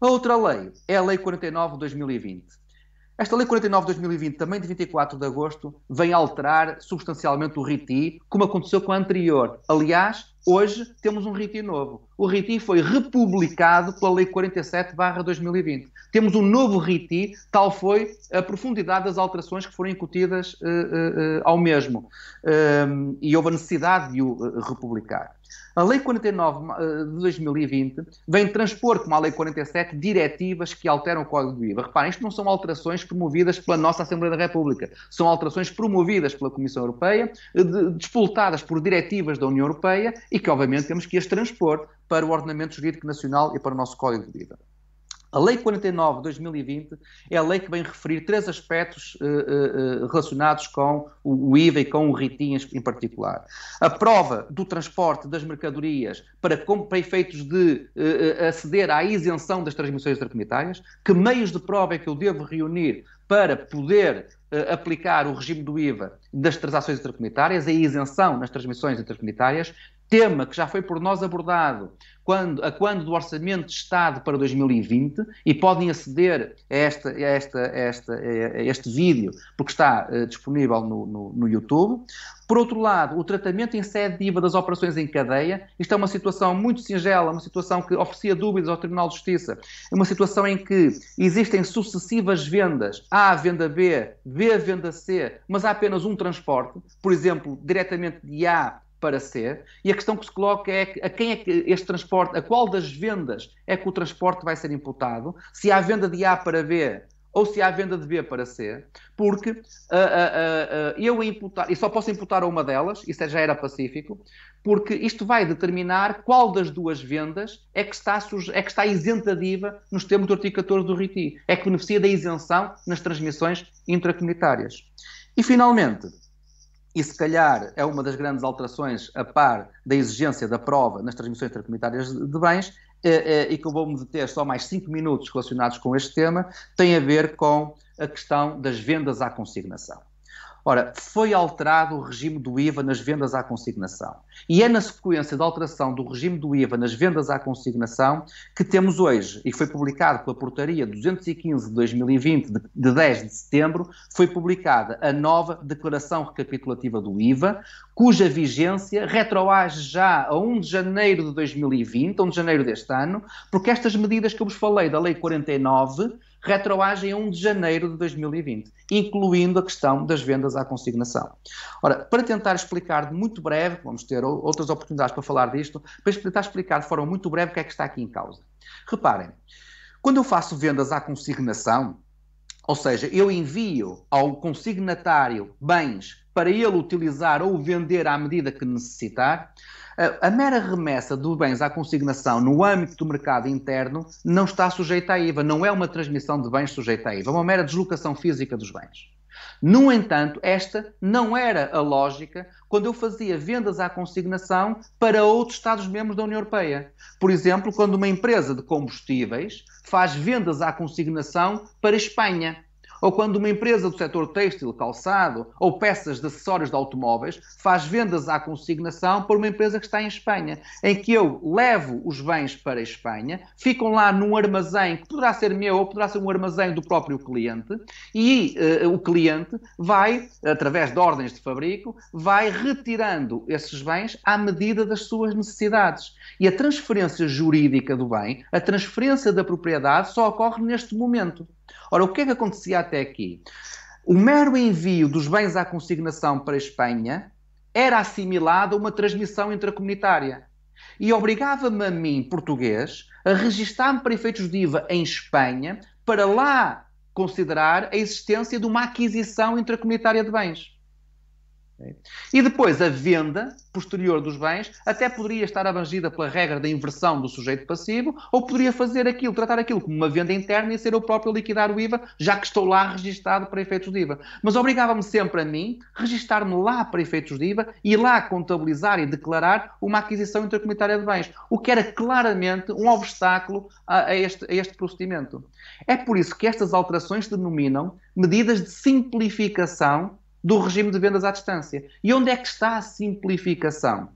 A outra lei é a Lei 49 de 2020. Esta Lei 49 de 2020, também de 24 de agosto, vem alterar substancialmente o RITI, como aconteceu com a anterior. Aliás, hoje temos um RITI novo o RITI foi republicado pela Lei 47-2020. Temos um novo RITI, tal foi a profundidade das alterações que foram incutidas uh, uh, uh, ao mesmo. Ehm, e houve a necessidade de o republicar. A Lei 49 de 2020 vem transpor, como a Lei 47, diretivas que alteram o Código do IVA. Reparem, isto não são alterações promovidas pela nossa Assembleia da República, são alterações promovidas pela Comissão Europeia, despoltadas por diretivas da União Europeia e que, obviamente, temos que as transpor para o ordenamento jurídico nacional e para o nosso Código de Vida. A Lei 49 de 2020 é a lei que vem referir três aspectos uh, uh, relacionados com o, IVA e com o RITIN em particular. A prova do transporte das mercadorias para, para efeitos de uh, aceder à isenção das transmissões intercomunitárias, que meios de prova é que eu devo reunir para poder aplicar o regime do IVA das transações intercomunitárias, a isenção nas transmissões intercomunitárias, tema que já foi por nós abordado quando, a quando do Orçamento de Estado para 2020 e podem aceder a, esta, a, esta, a, esta, a este vídeo, porque está uh, disponível no, no, no, YouTube. Por outro lado, o tratamento em sede de IVA das operações em cadeia, isto é uma situação muito singela, uma situação que oferecia dúvidas ao Tribunal de Justiça, é uma situação em que existem sucessivas vendas, A venda B, B venda C, mas há apenas um transporte, por exemplo, diretamente de A para ser, e a questão que se coloca é a quem é que este transporte, a qual das vendas é que o transporte vai ser imputado, se há venda de A para B ou se há venda de B para C, porque uh, uh, uh, eu imputar, e só posso imputar a uma delas, isso já era pacífico, porque isto vai determinar qual das duas vendas é que está, é que está isenta nos termos do artigo 14 do RITI, é que beneficia da isenção nas transmissões intracomunitárias. E finalmente, e se calhar é uma das grandes alterações a par da exigência da prova nas transmissões intercomunitárias de bens, é, é, e que eu vou me deter só mais cinco minutos relacionados com este tema, tem a ver com a questão das vendas à consignação. Ora, foi alterado o regime do IVA nas vendas à consignação. E é na sequência da alteração do regime do IVA nas vendas à consignação que temos hoje, e foi publicado pela Portaria 215 de 2020, de 10 de setembro, foi publicada a nova Declaração Recapitulativa do IVA, cuja vigência retroage já a 1 de janeiro de 2020, 1 de janeiro deste ano, porque estas medidas que eu vos falei da Lei 49 retroagem a 1 de janeiro de 2020, incluindo a questão das vendas à consignação. Ora, para tentar explicar de muito breve, vamos ter outras oportunidades para falar disto, para tentar explicar de forma muito breve o que é que está aqui em causa. Reparem, quando eu faço vendas à consignação, ou seja, eu envio ao consignatário bens para ele utilizar ou vender à medida que necessitar, a mera remessa de bens à consignação no âmbito do mercado interno não está sujeita à IVA, não é uma transmissão de bens sujeita à IVA, é uma mera deslocação física dos bens. No entanto, esta não era a lógica quando eu fazia vendas à consignação para outros Estados-membros da União Europeia. Por exemplo, quando uma empresa de combustíveis faz vendas à consignação para Espanha ou quando uma empresa do setor têxtil, calçado ou peças de acessórios de automóveis faz vendas à consignação por uma empresa que está em Espanha, em que eu levo os bens para a Espanha, ficam lá num armazém que poderá ser meu ou poderá ser um armazém do próprio cliente e uh, o cliente vai, através de ordens de fabrico, vai retirando esses bens à medida das suas necessidades. E a transferência jurídica do bem, a transferência da propriedade só ocorre neste momento. Ora, o que é que acontecia até aqui? O mero envio dos bens à consignação para a Espanha era assimilado a uma transmissão intracomunitária e obrigava-me a mim, português, a registar-me para efeitos de IVA em Espanha para lá considerar a existência de uma aquisição intracomunitária de bens. E depois a venda posterior dos bens até poderia estar abrangida pela regra da inversão do sujeito passivo, ou poderia fazer aquilo, tratar aquilo como uma venda interna e ser eu próprio a liquidar o IVA, já que estou lá registado para efeitos de IVA. Mas obrigava-me sempre a mim registar-me lá para efeitos de IVA e lá contabilizar e declarar uma aquisição intercomunitária de bens, o que era claramente um obstáculo a, este, a este procedimento. É por isso que estas alterações denominam medidas de simplificação do regime de vendas à distância. E onde é que está a simplificação?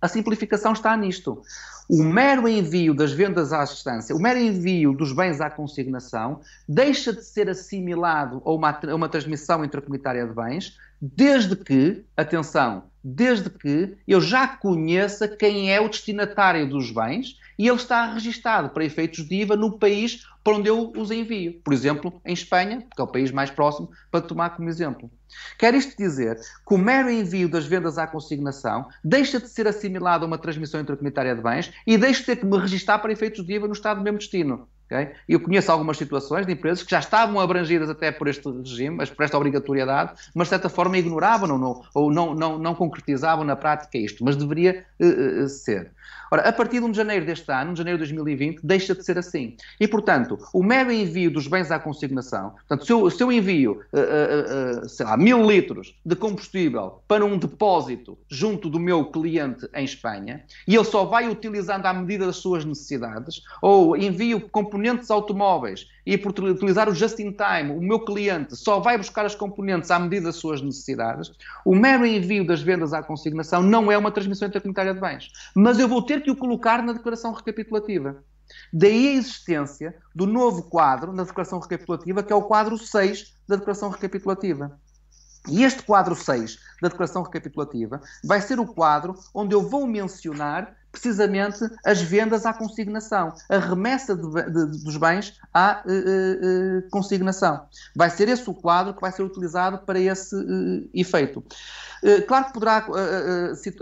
A simplificação está nisto. O mero envio das vendas à distância, o mero envio dos bens à consignação, deixa de ser assimilado a uma, a uma transmissão intracomunitária de bens, desde que, atenção, desde que eu já conheça quem é o destinatário dos bens e ele está registado para efeitos de IVA no país para onde eu os envio. Por exemplo, em Espanha, que é o país mais próximo, para tomar como exemplo. Quer isto dizer que o mero envio das vendas à consignação deixa de ser assimilado a uma transmissão intercomunitária de bens e deixa de ter que me registar para efeitos de IVA no Estado do mesmo destino. Okay? Eu conheço algumas situações de empresas que já estavam abrangidas até por este regime, mas por esta obrigatoriedade, mas de certa forma ignoravam ou não, ou não, não, não concretizavam na prática isto, mas deveria uh, uh, ser. Ora, a partir de 1 de janeiro deste ano, de janeiro de 2020, deixa de ser assim. E, portanto, o mero envio dos bens à consignação, portanto, se eu, se eu envio, uh, sei lá, mil litros de combustível para um depósito junto do meu cliente em Espanha, e ele só vai utilizando à medida das suas necessidades, ou envio componentes componentes automóveis e por utilizar o just-in-time, o meu cliente só vai buscar as componentes à medida das suas necessidades, o mero envio das vendas à consignação não é uma transmissão intercomunitária de bens. Mas eu vou ter que o colocar na declaração recapitulativa. Daí a existência do novo quadro na declaração recapitulativa, que é o quadro 6 da declaração recapitulativa. E este quadro 6 da declaração recapitulativa vai ser o quadro onde eu vou mencionar precisamente as vendas à consignação, a remessa de, de, dos bens à uh, uh, consignação. Vai ser esse o quadro que vai ser utilizado para esse uh, efeito. Claro que poderá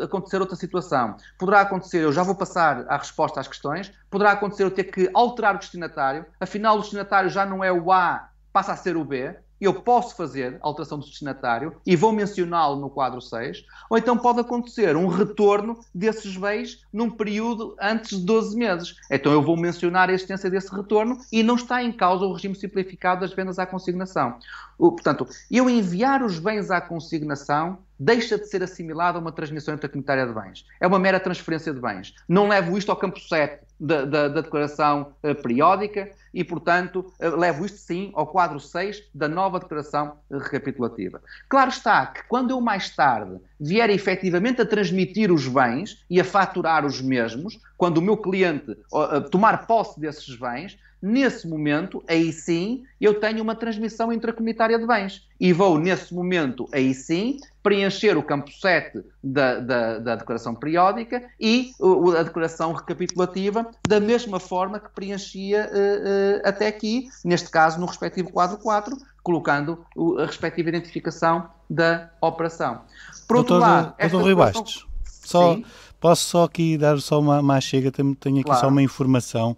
acontecer outra situação. Poderá acontecer, eu já vou passar à resposta às questões, poderá acontecer eu ter que alterar o destinatário, afinal o destinatário já não é o A, passa a ser o B, eu posso fazer alteração do destinatário e vou mencioná-lo no quadro 6, ou então pode acontecer um retorno desses bens num período antes de 12 meses. Então eu vou mencionar a existência desse retorno e não está em causa o regime simplificado das vendas à consignação. portanto, eu enviar os bens à consignação deixa de ser assimilado a uma transmissão intercomunitária de bens. É uma mera transferência de bens. Não levo isto ao campo 7 da, da, da declaração eh, periódica, e, portanto, eh, levo isto sim ao quadro 6 da nova declaração recapitulativa. Claro está que quando eu mais tarde vier efetivamente a transmitir os bens e a faturar os mesmos, quando o meu cliente eh, tomar posse desses bens, nesse momento, aí sim, eu tenho uma transmissão intracomunitária de bens. E vou, nesse momento, aí sim, preencher o campo 7 da, da, da declaração periódica e a declaração recapitulativa, da mesma forma que preenchia uh, uh, até aqui, neste caso, no respectivo quadro 4, colocando a respectiva identificação da operação. Por outro doutor, lado. Doutor Bastos, só, posso só aqui dar só uma, uma chega, tenho, tenho aqui claro. só uma informação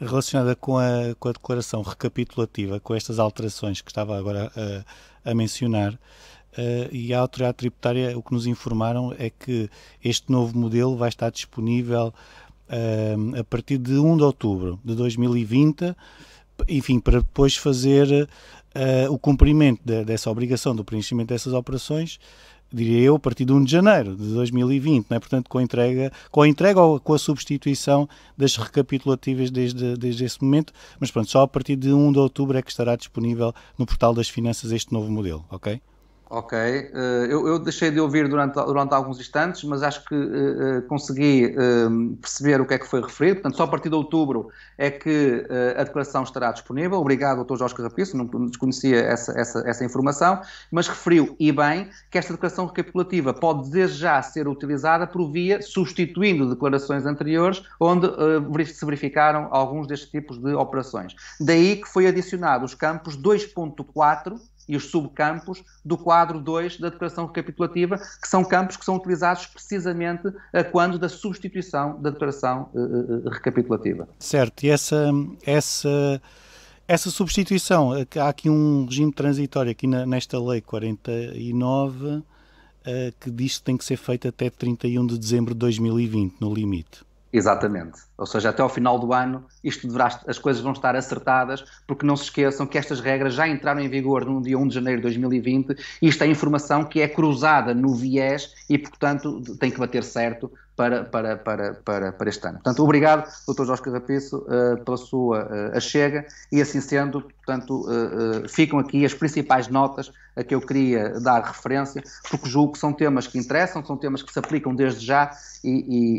relacionada com a, com a declaração recapitulativa, com estas alterações que estava agora a, a mencionar, Uh, e a autoridade tributária o que nos informaram é que este novo modelo vai estar disponível uh, a partir de 1 de outubro de 2020, enfim, para depois fazer uh, o cumprimento de, dessa obrigação do preenchimento dessas operações diria eu, a partir de 1 de janeiro de 2020, não é? portanto, com a entrega, com a entrega ou com a substituição das recapitulativas desde, desde esse momento, mas pronto, só a partir de 1 de outubro é que estará disponível no portal das finanças este novo modelo, ok? Ok, uh, eu, eu, deixei de ouvir durante, durante alguns instantes, mas acho que uh, consegui uh, perceber o que é que foi referido. Portanto, só a partir de outubro é que a declaração estará disponível. Obrigado, doutor Jorge Carrapiço, não desconhecia essa, essa, essa informação, mas referiu, e bem, que esta declaração recapitulativa pode desde já ser utilizada por via substituindo declarações anteriores, onde se verificaram alguns destes tipos de operações. Daí que foi adicionado os campos 2.4 e os subcampos do quadro 2 da declaração recapitulativa, que são campos que são utilizados precisamente quando da substituição da declaração eh, eh, recapitulativa. Certo, e essa, essa, essa substituição, eh, há aqui um regime transitório aqui nesta lei 49 que diz que tem que ser feita até 31 de dezembro de 2020, no limite. Exatamente. Ou seja, até ao final do ano isto deverá, as coisas vão estar acertadas, porque não se esqueçam que estas regras já entraram em vigor no dia 1 de janeiro de 2020 e isto é informação que é cruzada no viés e, portanto, tem que bater certo para, para, para, para, para este ano. Portanto, obrigado, Dr. Jorge Carrapeço, uh, pela sua uh, achega e assim sendo, portanto, uh, ficam aqui as principais notas a que eu queria dar referência, porque julgo que são temas que interessam, são temas que se aplicam desde já e,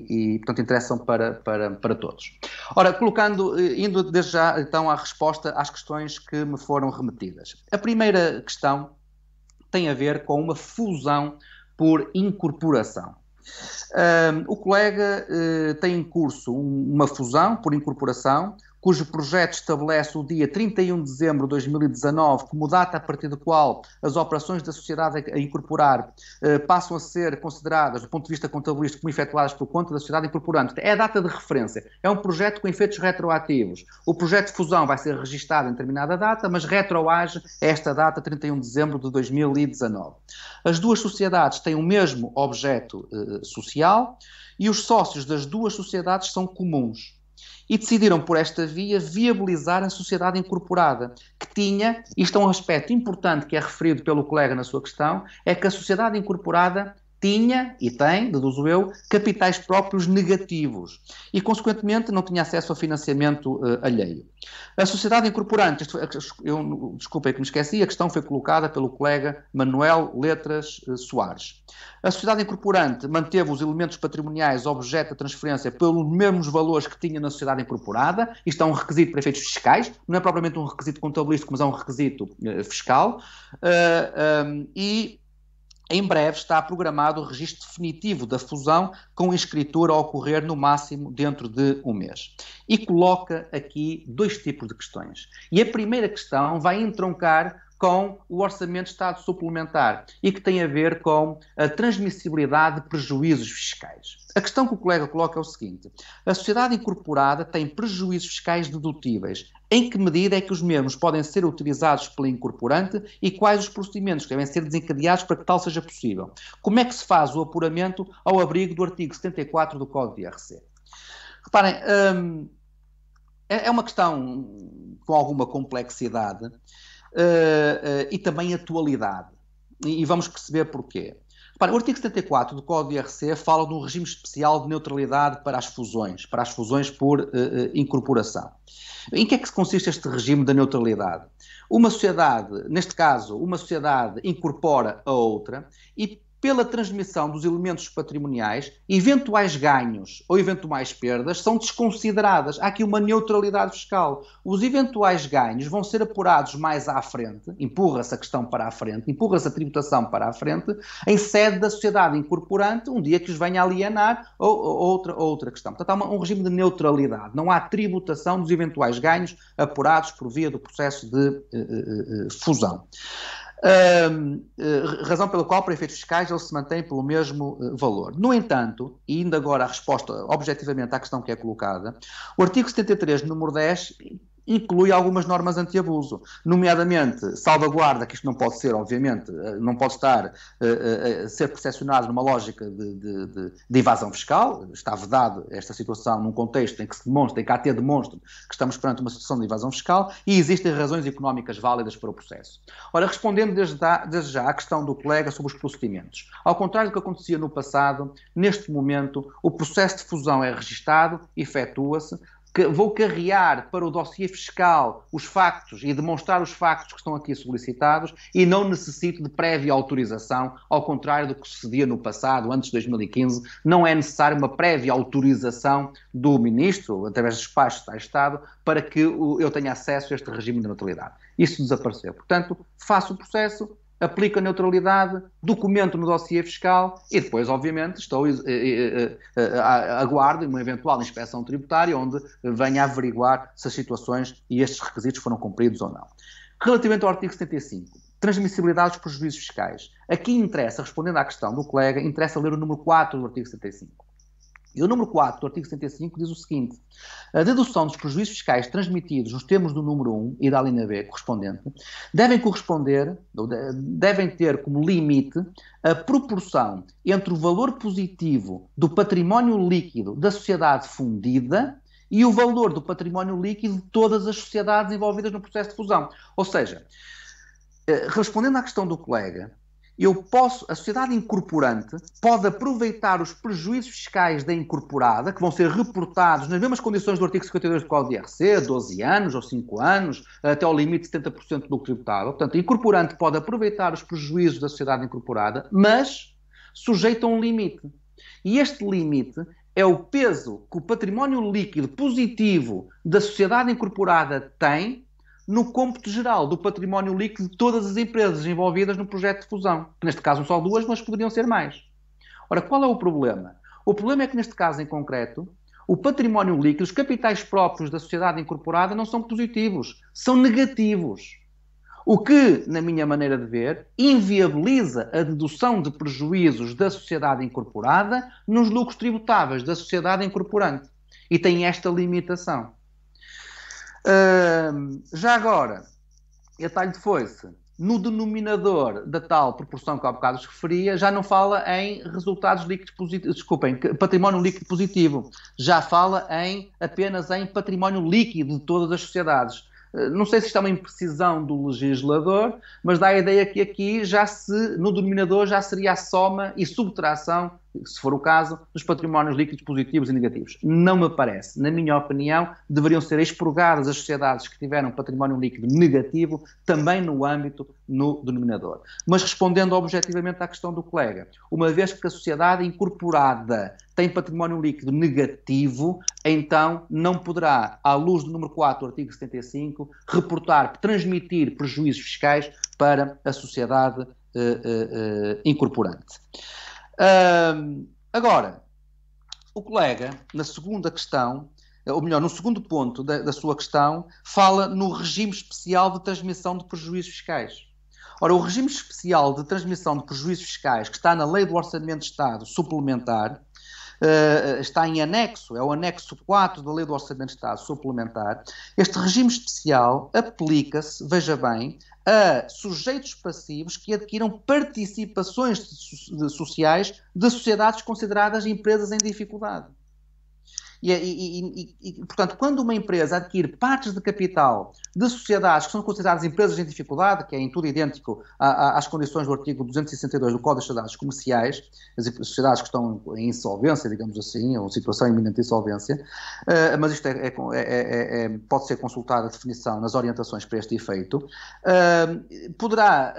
e, e portanto, interessam para, para, para todos. Ora, colocando, indo desde já, então, à resposta às questões que me foram remetidas. A primeira questão tem a ver com uma fusão por incorporação o colega uh, tem em curso uma fusão por incorporação, cujo projeto estabelece o dia 31 de dezembro de 2019 como data a partir do qual as operações da sociedade a incorporar eh, passam a ser consideradas, do ponto de vista contabilístico, como efetuadas por conta da sociedade incorporante. É a data de referência. É um projeto com efeitos retroativos. O projeto de fusão vai ser registado em determinada data, mas retroage esta data, 31 de dezembro de 2019. As duas sociedades têm o mesmo objeto eh, social e os sócios das duas sociedades são comuns e decidiram por esta via viabilizar a sociedade incorporada, que tinha, isto é um aspecto importante que é referido pelo colega na sua questão, é que a sociedade incorporada tinha e tem, deduzo eu, capitais próprios negativos e, consequentemente, não tinha acesso a financiamento uh, alheio. A sociedade incorporante, eu, desculpa que me esqueci, a questão foi colocada pelo colega Manuel Letras uh, Soares. A sociedade incorporante manteve os elementos patrimoniais objeto da transferência pelos mesmos valores que tinha na sociedade incorporada, isto é um requisito para efeitos fiscais, não é propriamente um requisito contabilístico, mas é um requisito uh, fiscal, um, e em breve está programado o registro definitivo da fusão, com a escritura a ocorrer no máximo dentro de um mês. E coloca aqui dois tipos de questões. E a primeira questão vai entroncar com o orçamento de Estado suplementar e que tem a ver com a transmissibilidade de prejuízos fiscais. A questão que o colega coloca é o seguinte: a sociedade incorporada tem prejuízos fiscais dedutíveis. Em que medida é que os mesmos podem ser utilizados pelo incorporante e quais os procedimentos que devem ser desencadeados para que tal seja possível? Como é que se faz o apuramento ao abrigo do artigo 74 do Código de IRC? Reparem, hum, é, é uma questão com alguma complexidade uh, uh, e também atualidade. E, e vamos perceber porquê. Repara, o artigo 74 do Código de IRC fala de um regime especial de neutralidade para as fusões, para as fusões por uh, incorporação. Em que é que consiste este regime da neutralidade? Uma sociedade, neste caso, uma sociedade incorpora a outra e pela transmissão dos elementos patrimoniais, eventuais ganhos ou eventuais perdas são desconsideradas. Há aqui uma neutralidade fiscal. Os eventuais ganhos vão ser apurados mais à frente, empurra-se a questão para a frente, empurra-se a tributação para a frente, em sede da sociedade incorporante, um dia que os venha alienar ou, ou outra, outra questão. Portanto, há um regime de neutralidade. Não há tributação dos eventuais ganhos apurados por via do processo de eh, eh, eh, fusão. Eh, razão pela qual, para efeitos fiscais, ele se mantém pelo mesmo eh, valor. No entanto, e ainda agora a resposta objetivamente à questão que é colocada, o artigo 73, número 10, inclui algumas normas anti-abuso, nomeadamente salvaguarda, que isto não pode ser, obviamente, eh, não pode estar a, eh, eh, ser percepcionado numa lógica de, de, de, evasão fiscal, está vedado esta situação num contexto em que se demonstra, em que há até demonstra que estamos perante uma situação de evasão fiscal e existem razões económicas válidas para o processo. Ora, respondendo desde, da, desde já à questão do colega sobre os procedimentos, ao contrário do que acontecia no passado, neste momento o processo de fusão é registado, efetua-se, vou carrear para o dossiê fiscal os factos e demonstrar os factos que estão aqui solicitados e não necessito de prévia autorização, ao contrário do que sucedia no passado, antes de 2015, não é necessário uma prévia autorização do ministro, através dos espaços de Estado, para que eu tenha acesso a este regime de neutralidade. Isso desapareceu. Portanto, faço o processo, aplico a neutralidade, documento no dossiê fiscal e depois, obviamente, estou eh, eh, eh, aguardo uma eventual inspeção tributária onde venha averiguar se as situações e estes requisitos foram cumpridos ou não. Relativamente ao artigo 75, transmissibilidade dos prejuízos fiscais. Aqui interessa, respondendo à questão do colega, interessa ler o número 4 do artigo 75. E o número 4 do artigo 105 diz o seguinte: a dedução dos prejuízos fiscais transmitidos nos termos do número 1 e da linha B correspondente devem corresponder, devem ter como limite a proporção entre o valor positivo do património líquido da sociedade fundida e o valor do património líquido de todas as sociedades envolvidas no processo de fusão. Ou seja, eh, respondendo à questão do colega, eu posso, a sociedade incorporante pode aproveitar os prejuízos fiscais da incorporada, que vão ser reportados nas mesmas condições do artigo 52 do Código de IRC, 12 anos ou 5 anos, até ao limite de 70% do tributável. Portanto, a incorporante pode aproveitar os prejuízos da sociedade incorporada, mas sujeita a um limite. E este limite é o peso que o património líquido positivo da sociedade incorporada tem no cômputo geral do património líquido de todas as empresas envolvidas no projeto de fusão, que neste caso são só duas, mas poderiam ser mais. Ora, qual é o problema? O problema é que neste caso em concreto, o património líquido, os capitais próprios da sociedade incorporada não são positivos, são negativos. O que, na minha maneira de ver, inviabiliza a dedução de prejuízos da sociedade incorporada nos lucros tributáveis da sociedade incorporante. E tem esta limitação já agora, a talho de foice, no denominador da tal proporção que há bocados referia, já não fala em resultados líquidos positivos, desculpem, património líquido positivo, já fala em apenas em património líquido de todas as sociedades. Ah, não sei se está é uma imprecisão do legislador, mas dá a ideia que aqui já se, no denominador, já seria a soma e subtração se for o caso, dos patrimónios líquidos positivos e negativos. Não me parece. Na minha opinião, deveriam ser expurgadas as sociedades que tiveram património líquido negativo, também no âmbito no denominador. Mas respondendo objetivamente à questão do colega, uma vez que a sociedade incorporada tem património líquido negativo, então não poderá, à luz do número 4 do artigo 75, reportar, transmitir prejuízos fiscais para a sociedade eh, eh, eh, incorporante agora, o colega, na segunda questão, ou melhor, no segundo ponto da, da sua questão, fala no regime especial de transmissão de prejuízos fiscais. Ora, o regime especial de transmissão de prejuízos fiscais, que está na Lei do Orçamento de Estado suplementar, Uh, está em anexo, é o anexo 4 da Lei do Orçamento de Estado Suplementar, este regime especial aplica-se, veja bem, a sujeitos passivos que adquiram participações de, de sociais de sociedades consideradas empresas em dificuldade. E, e, e, e, portanto, quando uma empresa adquire partes de capital de sociedades que são consideradas empresas em dificuldade, que é em tudo idêntico a, a, às condições do artigo 262 do Código das Sociedades Comerciais, as sociedades que estão em insolvência, digamos assim, ou situação iminente de insolvência, uh, mas isto é é, é, é, é, pode ser consultada a definição nas orientações para este efeito, uh, poderá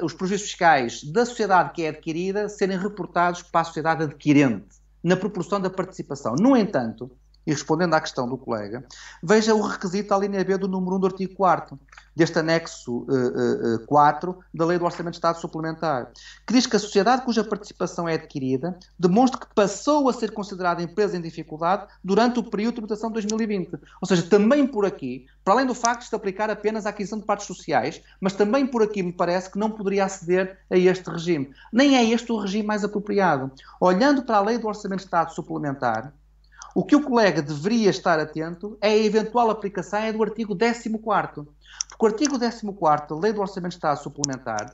uh, os prejuízos fiscais da sociedade que é adquirida serem reportados para a sociedade adquirente na proporção da participação. No entanto, e respondendo à questão do colega, veja o requisito à linha B do número 1 do artigo 4 deste anexo uh, uh, 4 da Lei do Orçamento de Estado Suplementar, que diz que a sociedade cuja participação é adquirida demonstra que passou a ser considerada empresa em dificuldade durante o período de tributação de 2020. Ou seja, também por aqui, para além do facto de se aplicar apenas à aquisição de partes sociais, mas também por aqui me parece que não poderia aceder a este regime. Nem é este o regime mais apropriado. Olhando para a Lei do Orçamento de Estado Suplementar, o que o colega deveria estar atento é a eventual aplicação do artigo 14 porque o artigo 14 da Lei do Orçamento de Estado Suplementar,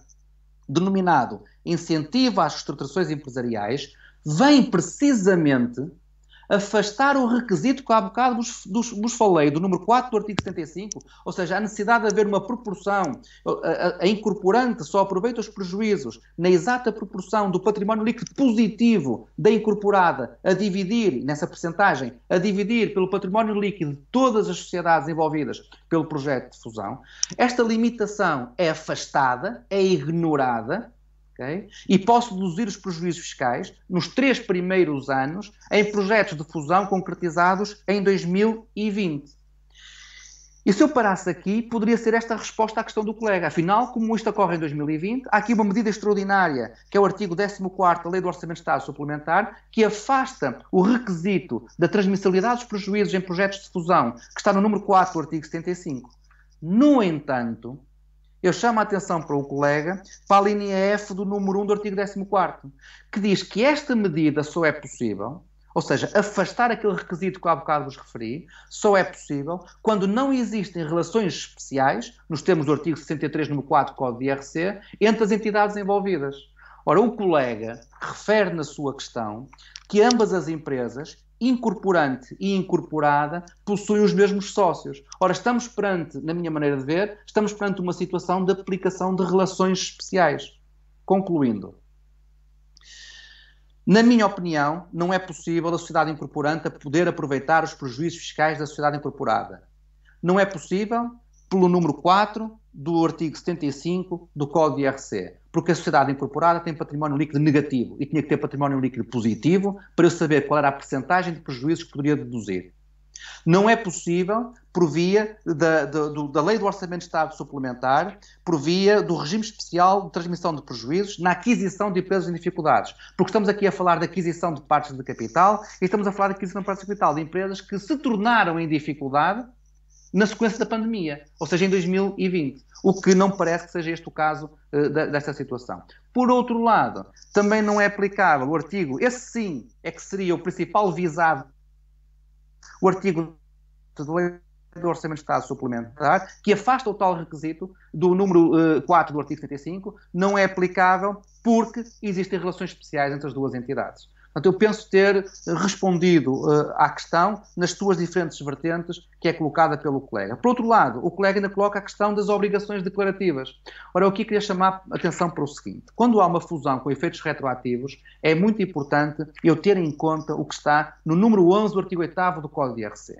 denominado Incentivo às Estruturações Empresariais, vem precisamente afastar o requisito que há bocado vos, dos, vos falei, do número 4 do artigo 75, ou seja, a necessidade de haver uma proporção, a, a, incorporante só aproveita os prejuízos na exata proporção do património líquido positivo da incorporada a dividir, nessa percentagem, a dividir pelo património líquido de todas as sociedades envolvidas pelo projeto de fusão, esta limitação é afastada, é ignorada, Okay? E posso deduzir os prejuízos fiscais nos três primeiros anos em projetos de fusão concretizados em 2020. E se eu parasse aqui, poderia ser esta a resposta à questão do colega. Afinal, como isto ocorre em 2020, há aqui uma medida extraordinária, que é o artigo 14 da Lei do Orçamento de Estado Suplementar, que afasta o requisito da transmissibilidade dos prejuízos em projetos de fusão, que está no número 4 do artigo 75. No entanto, eu chamo a atenção para o colega para a linha é F do número 1 do artigo 14, que diz que esta medida só é possível, ou seja, afastar aquele requisito que há bocado vos referi, só é possível quando não existem relações especiais, nos termos do artigo 63, número 4 do Código de IRC, entre as entidades envolvidas. Ora, o colega refere na sua questão que ambas as empresas incorporante e incorporada possuem os mesmos sócios. Ora, estamos perante, na minha maneira de ver, estamos perante uma situação de aplicação de relações especiais. Concluindo, na minha opinião, não é possível a sociedade incorporante poder aproveitar os prejuízos fiscais da sociedade incorporada. Não é possível, pelo número 4 do artigo 75 do Código de IRC, porque a sociedade incorporada tem património líquido negativo e tinha que ter património líquido positivo para eu saber qual era a percentagem de prejuízos que poderia deduzir. Não é possível, por via da, da, da, Lei do Orçamento de Estado Suplementar, por via do regime especial de transmissão de prejuízos na aquisição de empresas em dificuldades. Porque estamos aqui a falar de aquisição de partes de capital e estamos a falar de aquisição de partes de capital de empresas que se tornaram em dificuldade na sequência da pandemia, ou seja, em 2020, o que não parece que seja este o caso uh, desta situação. Por outro lado, também não é aplicável o artigo, esse sim é que seria o principal visado, o artigo do Orçamento de Estado Suplementar, que afasta o tal requisito do número uh, eh, 4 do artigo 75, não é aplicável porque existem relações especiais entre as duas entidades. Portanto, eu penso ter respondido uh, à questão nas suas diferentes vertentes que é colocada pelo colega. Por outro lado, o colega ainda coloca a questão das obrigações declarativas. Ora, eu aqui queria chamar a atenção para o seguinte: quando há uma fusão com efeitos retroativos, é muito importante eu ter em conta o que está no número 11 do artigo 8 do Código IRC.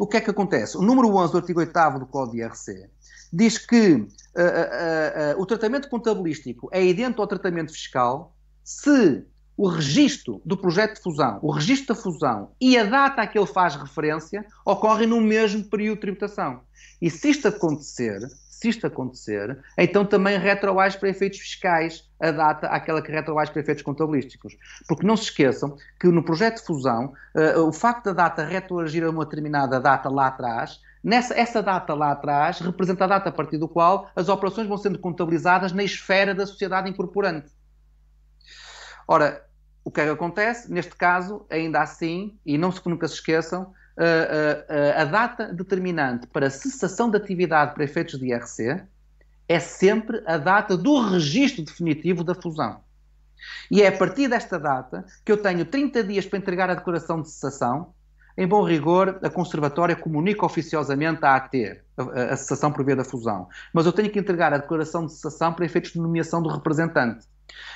O que é que acontece? O número 11 do artigo 8 do Código IRC diz que uh, uh, o tratamento contabilístico é idêntico ao tratamento fiscal se o registro do projeto de fusão, o registro da fusão e a data a que ele faz referência ocorrem no mesmo período de tributação. E se isto acontecer, se isto acontecer, então também retroage para efeitos fiscais a data àquela que retroage para efeitos contabilísticos. Porque não se esqueçam que no projeto de fusão, uh, o facto da data retroagir a uma determinada data lá atrás Nessa, essa data lá atrás representa a data a partir do qual as operações vão sendo contabilizadas na esfera da sociedade incorporante. Ora, o que é que acontece? Neste caso, ainda assim, e não se nunca se esqueçam, a, uh, a, uh, uh, a data determinante para cessação de atividade para efeitos de IRC é sempre a data do registro definitivo da fusão. E é a partir desta data que eu tenho 30 dias para entregar a declaração de cessação. Em bom rigor, a Conservatória comunica oficiosamente à AT, a, a cessação por via da fusão. Mas eu tenho que entregar a declaração de cessação para efeitos de nomeação do representante.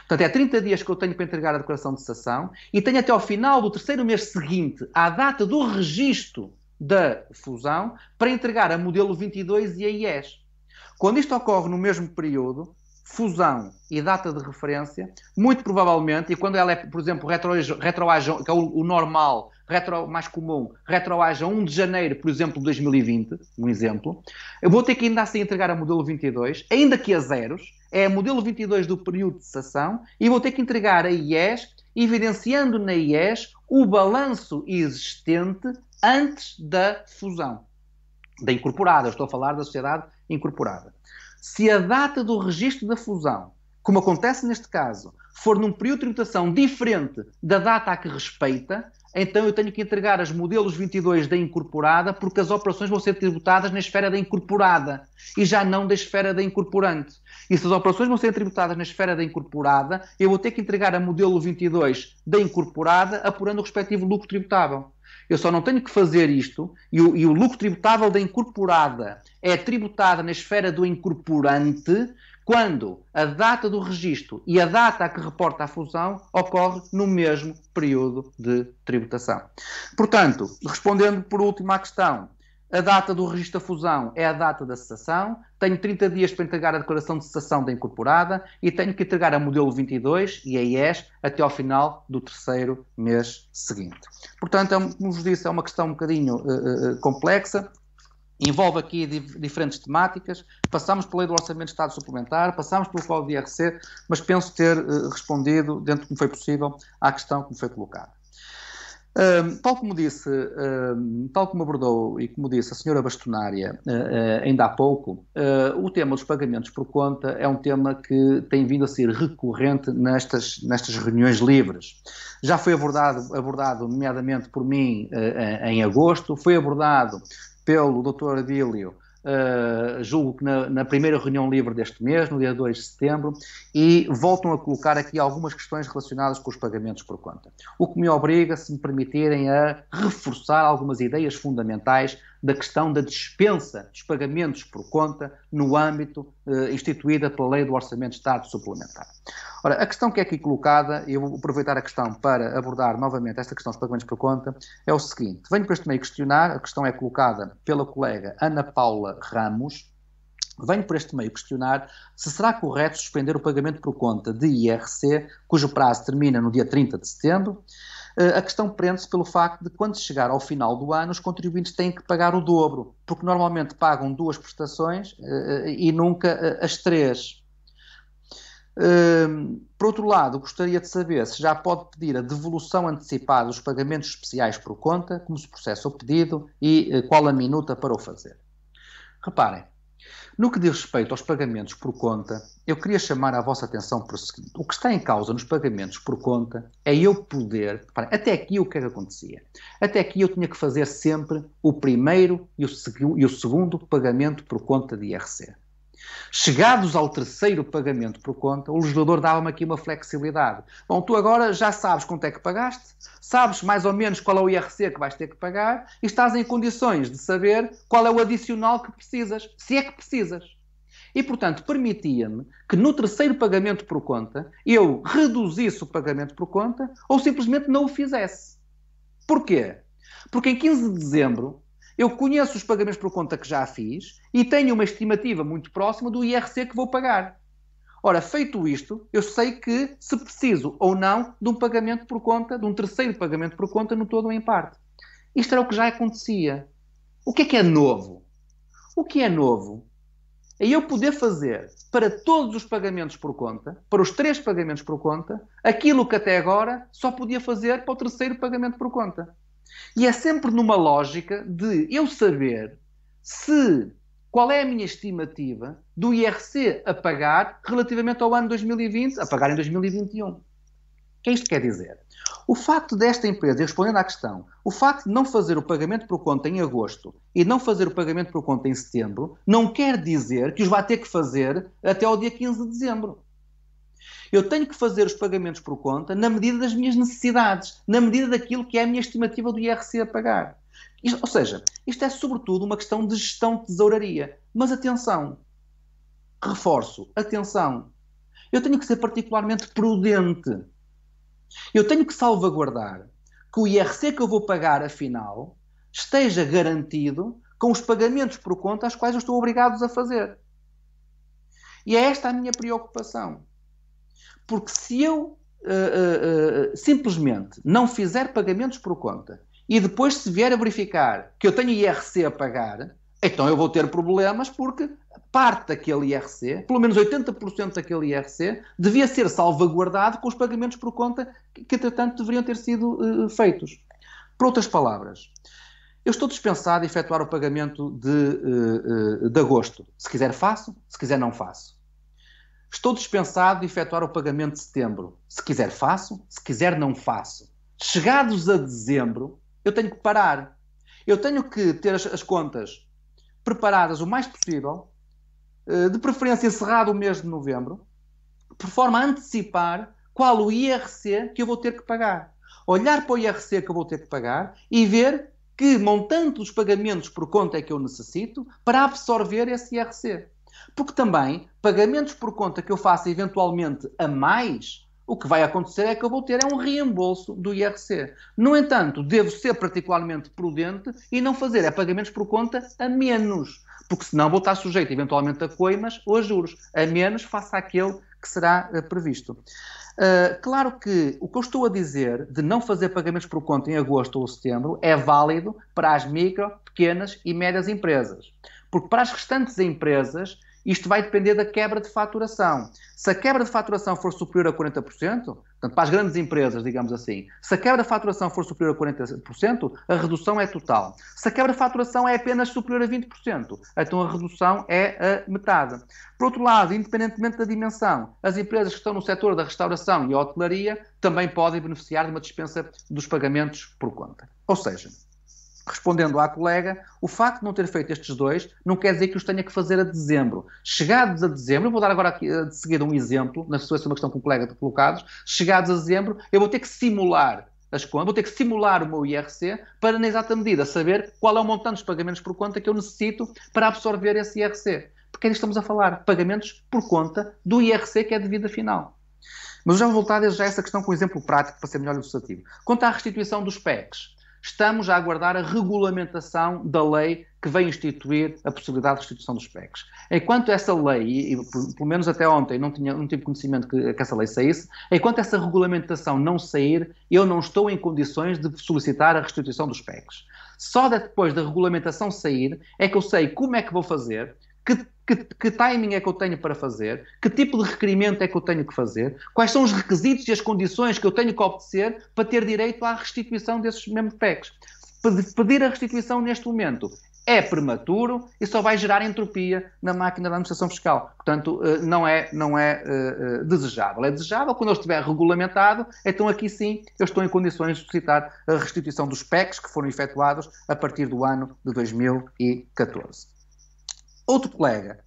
Portanto, é 30 dias que eu tenho para entregar a declaração de cessação e tenho até ao final do terceiro mês seguinte, à data do registro da fusão, para entregar a modelo 22 e a IES. Quando isto ocorre no mesmo período, fusão e data de referência, muito provavelmente, e quando ela é, por exemplo, retroagem, retro, que é o, o normal retro, mais comum, retroaja 1 de janeiro, por exemplo, de 2020, um exemplo, eu vou ter que ainda assim entregar a modelo 22, ainda que a zeros, é a modelo 22 do período de cessação, e vou ter que entregar a IES, evidenciando na IES o balanço existente antes da fusão, da incorporada, estou a falar da sociedade incorporada. Se a data do registro da fusão, como acontece neste caso, for num período de tributação diferente da data a que respeita, então eu tenho que entregar as modelos 22 da incorporada, porque as operações vão ser tributadas na esfera da incorporada e já não da esfera da incorporante. E se as operações vão ser tributadas na esfera da incorporada, eu vou ter que entregar a modelo 22 da incorporada, apurando o respectivo lucro tributável. Eu só não tenho que fazer isto, e o, e o lucro tributável da incorporada é tributado na esfera do incorporante, quando a data do registro e a data a que reporta a fusão ocorre no mesmo período de tributação. Portanto, respondendo por último à questão, a data do registro da fusão é a data da cessação, tenho 30 dias para entregar a declaração de cessação da incorporada e tenho que entregar a modelo 22 e a IES até ao final do terceiro mês seguinte. Portanto, é como vos disse, é uma questão um bocadinho uh, uh, complexa, envolve aqui diferentes temáticas. Passámos pela lei do Orçamento de Estado Suplementar, passámos pelo Código de IRC, mas penso ter uh, respondido, dentro do que foi possível, à questão que me foi colocada. Um, tal como disse, um, tal como abordou e como disse a senhora Bastonária uh, uh, ainda há pouco, uh, o tema dos pagamentos por conta é um tema que tem vindo a ser recorrente nestas, nestas reuniões livres. Já foi abordado, abordado nomeadamente por mim em agosto, foi abordado pelo Dr. Adílio, uh, julgo que na, na, primeira reunião livre deste mês, no dia 2 de setembro, e voltam a colocar aqui algumas questões relacionadas com os pagamentos por conta. O que me obriga, se me permitirem, a reforçar algumas ideias fundamentais da questão da dispensa dos pagamentos por conta no âmbito eh, instituída pela Lei do Orçamento de Estado Suplementar. Ora, a questão que é aqui colocada, e eu vou aproveitar a questão para abordar novamente esta questão dos pagamentos por conta, é o seguinte: venho para este meio questionar, a questão é colocada pela colega Ana Paula Ramos, venho por este meio questionar se será correto suspender o pagamento por conta de IRC, cujo prazo termina no dia 30 de setembro, eh, a questão prende-se pelo facto de quando chegar ao final do ano, os contribuintes têm que pagar o dobro, porque normalmente pagam duas prestações eh, eh, e nunca as três. Ehm, por outro lado, gostaria de saber se já pode pedir a devolução antecipada dos pagamentos especiais por conta, como se processa o pedido e qual a minuta para o fazer. Reparem, no que diz respeito aos pagamentos por conta, eu queria chamar a vossa atenção para o seguinte: o que está em causa nos pagamentos por conta é eu poder. Para, até aqui o que é que acontecia? Até aqui eu tinha que fazer sempre o primeiro e o, e o segundo pagamento por conta de IRC. Chegados ao terceiro pagamento por conta, o legislador dava-me aqui uma flexibilidade. Bom, tu agora já sabes quanto é que pagaste, sabes mais ou menos qual é o IRC que vais ter que pagar e estás em condições de saber qual é o adicional que precisas, se é que precisas. E, portanto, permitia-me que no terceiro pagamento por conta eu reduzisse o pagamento por conta ou simplesmente não o fizesse. Porquê? Porque em 15 de dezembro eu conheço os pagamentos por conta que já fiz e tenho uma estimativa muito próxima do IRC que vou pagar. Ora, feito isto, eu sei que se preciso ou não de um pagamento por conta, de um terceiro pagamento por conta, no todo ou em parte. Isto era o que já acontecia. O que é que é novo? O que é novo é eu poder fazer para todos os pagamentos por conta, para os três pagamentos por conta, aquilo que até agora só podia fazer para o terceiro pagamento por conta. E é sempre numa lógica de eu saber se qual é a minha estimativa do IRC a pagar relativamente ao ano 2020, a pagar em 2021. O que é isto que quer dizer? O facto desta empresa, respondendo à questão, o facto de não fazer o pagamento por conta em agosto e não fazer o pagamento por conta em setembro, não quer dizer que os vai ter que fazer até ao dia 15 de dezembro. Eu tenho que fazer os pagamentos por conta na medida das minhas necessidades, na medida daquilo que é a minha estimativa do IRC a pagar. Isto, ou seja, isto é sobretudo uma questão de gestão de tesouraria. Mas atenção, reforço, atenção, eu tenho que ser particularmente prudente. Eu tenho que salvaguardar que o IRC que eu vou pagar, afinal, esteja garantido com os pagamentos por conta aos quais eu estou obrigado a fazer. E é esta a minha preocupação. Porque se eu uh, uh, uh, simplesmente não fizer pagamentos por conta e depois se vier a verificar que eu tenho IRC a pagar, então eu vou ter problemas porque parte daquele IRC, pelo menos 80% daquele IRC, devia ser salvaguardado com os pagamentos por conta que, entretanto, deveriam ter sido uh, feitos. Por outras palavras, eu estou dispensado a efetuar o pagamento de, uh, uh, de agosto. Se quiser, faço, se quiser, não faço. Estou dispensado de efetuar o pagamento de setembro. Se quiser, faço. Se quiser, não faço. Chegados a dezembro, eu tenho que parar. Eu tenho que ter as, as contas preparadas o mais possível, eh, de preferência encerrado o mês de novembro, por forma a antecipar qual o IRC que eu vou ter que pagar. Olhar para o IRC que eu vou ter que pagar e ver que montante dos pagamentos por conta é que eu necessito para absorver esse IRC. Porque também pagamentos por conta que eu faça eventualmente a mais, o que vai acontecer é que eu vou ter é um reembolso do IRC. No entanto, devo ser particularmente prudente e não fazer é pagamentos por conta a menos, porque senão vou estar sujeito eventualmente a coimas ou a juros, a menos faça aquele que será eh, previsto. Uh, claro que o que eu estou a dizer de não fazer pagamentos por conta em agosto ou setembro é válido para as micro, pequenas e médias empresas. Porque para as restantes empresas, isto vai depender da quebra de faturação. Se a quebra de faturação for superior a 40%, portanto, para as grandes empresas, digamos assim, se a quebra de faturação for superior a 40%, a redução é total. Se a quebra de faturação é apenas superior a 20%, então a redução é a metade. Por outro lado, independentemente da dimensão, as empresas que estão no setor da restauração e hotelaria também podem beneficiar de uma dispensa dos pagamentos por conta. Ou seja, respondendo à colega, o facto de não ter feito estes dois não quer dizer que os tenha que fazer a dezembro. Chegados a dezembro, vou dar agora aqui, eh, de seguida um exemplo, na sua é uma questão com o colega de colocados, chegados a dezembro, eu vou ter que simular as contas, vou ter que simular o meu IRC para, na exata medida, saber qual é o montante dos pagamentos por conta que eu necessito para absorver esse IRC. Porque é estamos a falar, pagamentos por conta do IRC que é devida final. Mas já vou voltar desde já a essa questão com um exemplo prático para ser melhor ilustrativo. Quanto à restituição dos PECs, estamos a aguardar a regulamentação da lei que vem instituir a possibilidade de restituição dos PECs. Enquanto essa lei, e, e pelo menos até ontem não, tinha, não tive conhecimento que, que, essa lei saísse, enquanto essa regulamentação não sair, eu não estou em condições de solicitar a restituição dos PECs. Só depois da regulamentação sair é que eu sei como é que vou fazer, que, que, que, timing é que eu tenho para fazer, que tipo de requerimento é que eu tenho que fazer, quais são os requisitos e as condições que eu tenho que obedecer para ter direito à restituição desses mesmos PECs. Pedir a restituição neste momento é prematuro e só vai gerar entropia na máquina da administração fiscal. Portanto, eh, não é, não é eh, eh, desejável. É desejável quando ele estiver regulamentado, então aqui sim eu estou em condições de solicitar a restituição dos PECs que foram efetuados a partir do ano de 2014. Outro colega,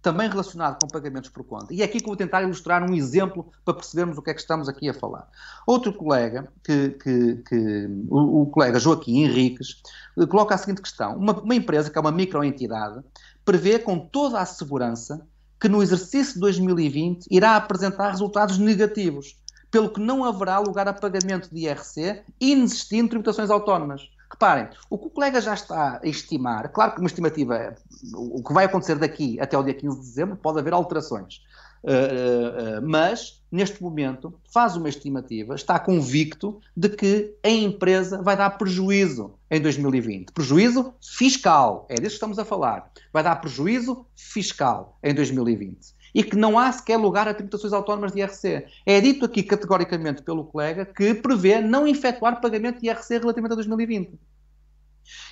também relacionado com pagamentos por conta, e é aqui que eu vou tentar ilustrar um exemplo para percebermos o que é que estamos aqui a falar. Outro colega, que, que, que o, o, colega Joaquim Henriques, eh, coloca a seguinte questão: uma, uma empresa, que é uma microentidade, prevê com toda a segurança que no exercício de 2020 irá apresentar resultados negativos, pelo que não haverá lugar a pagamento de IRC, inexistindo tributações autónomas. Reparem, o que o colega já está a estimar, claro que uma estimativa, o que vai acontecer daqui até o dia 15 de dezembro, pode haver alterações. Uh, uh, uh, mas, neste momento, faz uma estimativa, está convicto de que a empresa vai dar prejuízo em 2020. Prejuízo fiscal, é disso que estamos a falar. Vai dar prejuízo fiscal em 2020 e que não há sequer lugar a tributações autónomas de IRC. É dito aqui categoricamente pelo colega que prevê não efetuar pagamento de IRC relativamente a 2020.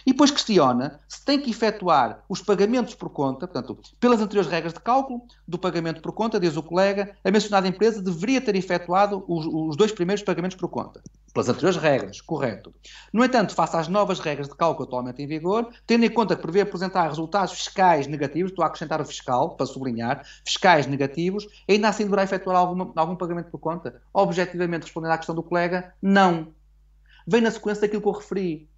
E depois questiona se tem que efetuar os pagamentos por conta, portanto, pelas anteriores regras de cálculo do pagamento por conta, diz o colega, a mencionada empresa deveria ter efetuado os, os dois primeiros pagamentos por conta. Pelas anteriores regras, correto. No entanto, face às novas regras de cálculo atualmente em vigor, tendo em conta que prevê apresentar resultados fiscais negativos, estou a acrescentar o fiscal, para sublinhar, fiscais negativos, ainda assim deverá efetuar alguma, algum pagamento por conta? Objetivamente, respondendo à questão do colega, não. Vem na sequência daquilo que eu referi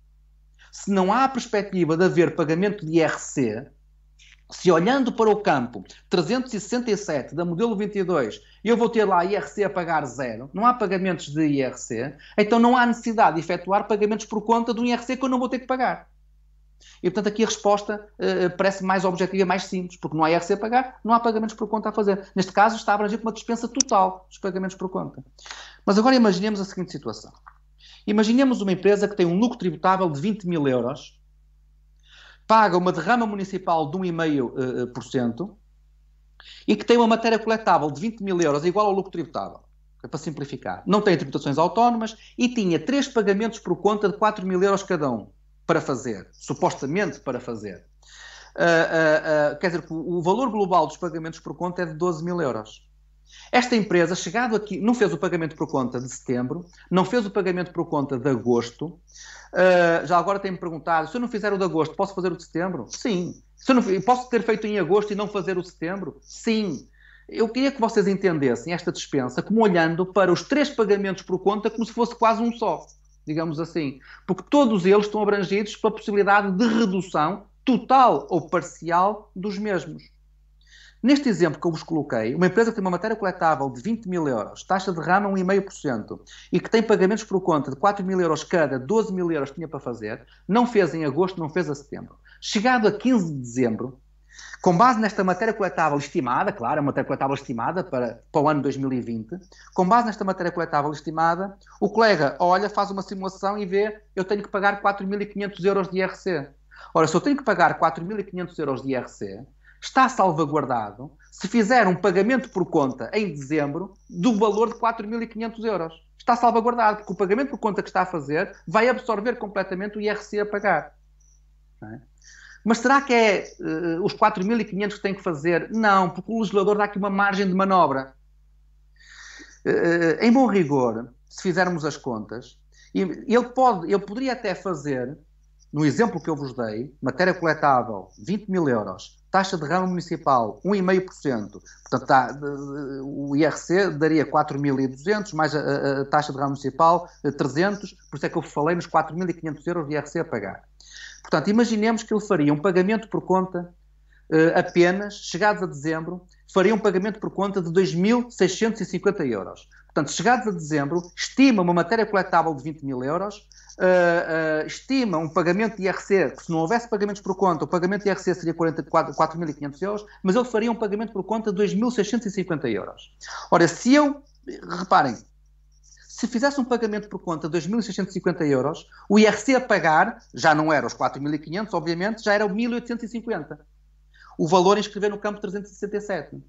se não há a perspectiva de haver pagamento de IRC, se olhando para o campo 367 da modelo 22, eu vou ter lá IRC a pagar zero, não há pagamentos de IRC, então não há necessidade de efetuar pagamentos por conta do IRC que eu não vou ter que pagar. E, portanto, aqui a resposta uh, parece mais objetiva, mais simples, porque não há IRC a pagar, não há pagamentos por conta a fazer. Neste caso, está a abranger uma dispensa total dos pagamentos por conta. Mas agora imaginemos a seguinte situação. Imaginemos uma empresa que tem um lucro tributável de 20 mil euros, paga uma derrama municipal de 1,5% eh, eh, e que tem uma matéria coletável de 20 mil euros igual ao lucro tributável. É para simplificar. Não tem tributações autónomas e tinha três pagamentos por conta de 4 mil euros cada um para fazer, supostamente para fazer. Uh, uh, uh, quer dizer, o valor global dos pagamentos por conta é de 12 mil euros. Esta empresa, chegado aqui, não fez o pagamento por conta de setembro, não fez o pagamento por conta de agosto. Uh, já agora tem-me perguntado: se eu não fizer o de agosto, posso fazer o de setembro? Sim. Se eu não, posso ter feito em agosto e não fazer o de setembro? Sim. Eu queria que vocês entendessem esta dispensa como olhando para os três pagamentos por conta como se fosse quase um só, digamos assim. Porque todos eles estão abrangidos pela possibilidade de redução total ou parcial dos mesmos. Neste exemplo que eu vos coloquei, uma empresa que tem uma matéria coletável de 20 mil euros, taxa de rama 1,5% e que tem pagamentos por conta de 4 mil euros cada, 12 mil euros tinha para fazer, não fez em agosto, não fez a setembro. Chegado a 15 de dezembro, com base nesta matéria coletável estimada, claro, é a matéria coletável estimada para, para o ano 2020, com base nesta matéria coletável estimada, o colega olha, faz uma simulação e vê, eu tenho que pagar 4.500 euros de IRC. Ora, se eu tenho que pagar 4.500 euros de IRC, está salvaguardado se fizer um pagamento por conta em dezembro do valor de 4.500 euros. Está salvaguardado, porque o pagamento por conta que está a fazer vai absorver completamente o IRC a pagar. É? Mas será que é uh, os 4.500 que tem que fazer? Não, porque o legislador dá aqui uma margem de manobra. Uh, em bom rigor, se fizermos as contas, ele, pode, ele poderia até fazer, no exemplo que eu vos dei, matéria coletável, 20 mil euros, taxa de ramo municipal 1,5%, portanto tá, o IRC daria 4.200, mais a, a, taxa de ramo municipal 300, eh, por isso é que eu falei nos 4.500 euros de IRC a pagar. Portanto, imaginemos que ele faria um pagamento por conta uh, apenas, chegados a dezembro, faria um pagamento por conta de 2.650 euros. Portanto, chegados a dezembro, estima uma matéria coletável de 20 mil euros, uh, uh, estima um pagamento de IRC, que se não houvesse pagamentos por conta, o pagamento de IRC seria 4.500 euros, mas eu faria um pagamento por conta de 2.650 euros. Ora, se eu, reparem, se fizesse um pagamento por conta de 2.650 euros, o IRC a pagar já não era os 4.500, obviamente, já era o 1.850. O valor a inscrever no campo 367.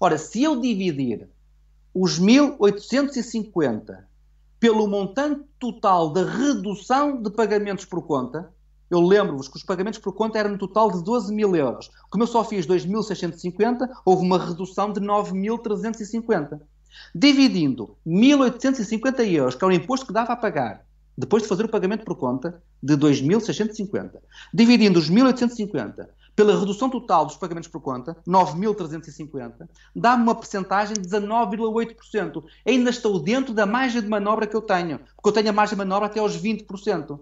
Ora, se eu dividir os 1.850 pelo montante total da redução de pagamentos por conta. Eu lembro-vos que os pagamentos por conta eram no total de 12 mil euros. Como eu só fiz 2.650, houve uma redução de 9.350. Dividindo 1.850 euros, que é o imposto que dava a pagar, depois de fazer o pagamento por conta, de 2.650. Dividindo os 1.850 pela redução total dos pagamentos por conta, 9.350, dá-me uma percentagem de 19,8%. Ainda estou dentro da margem de manobra que eu tenho, porque eu tenho a margem de manobra até aos 20%.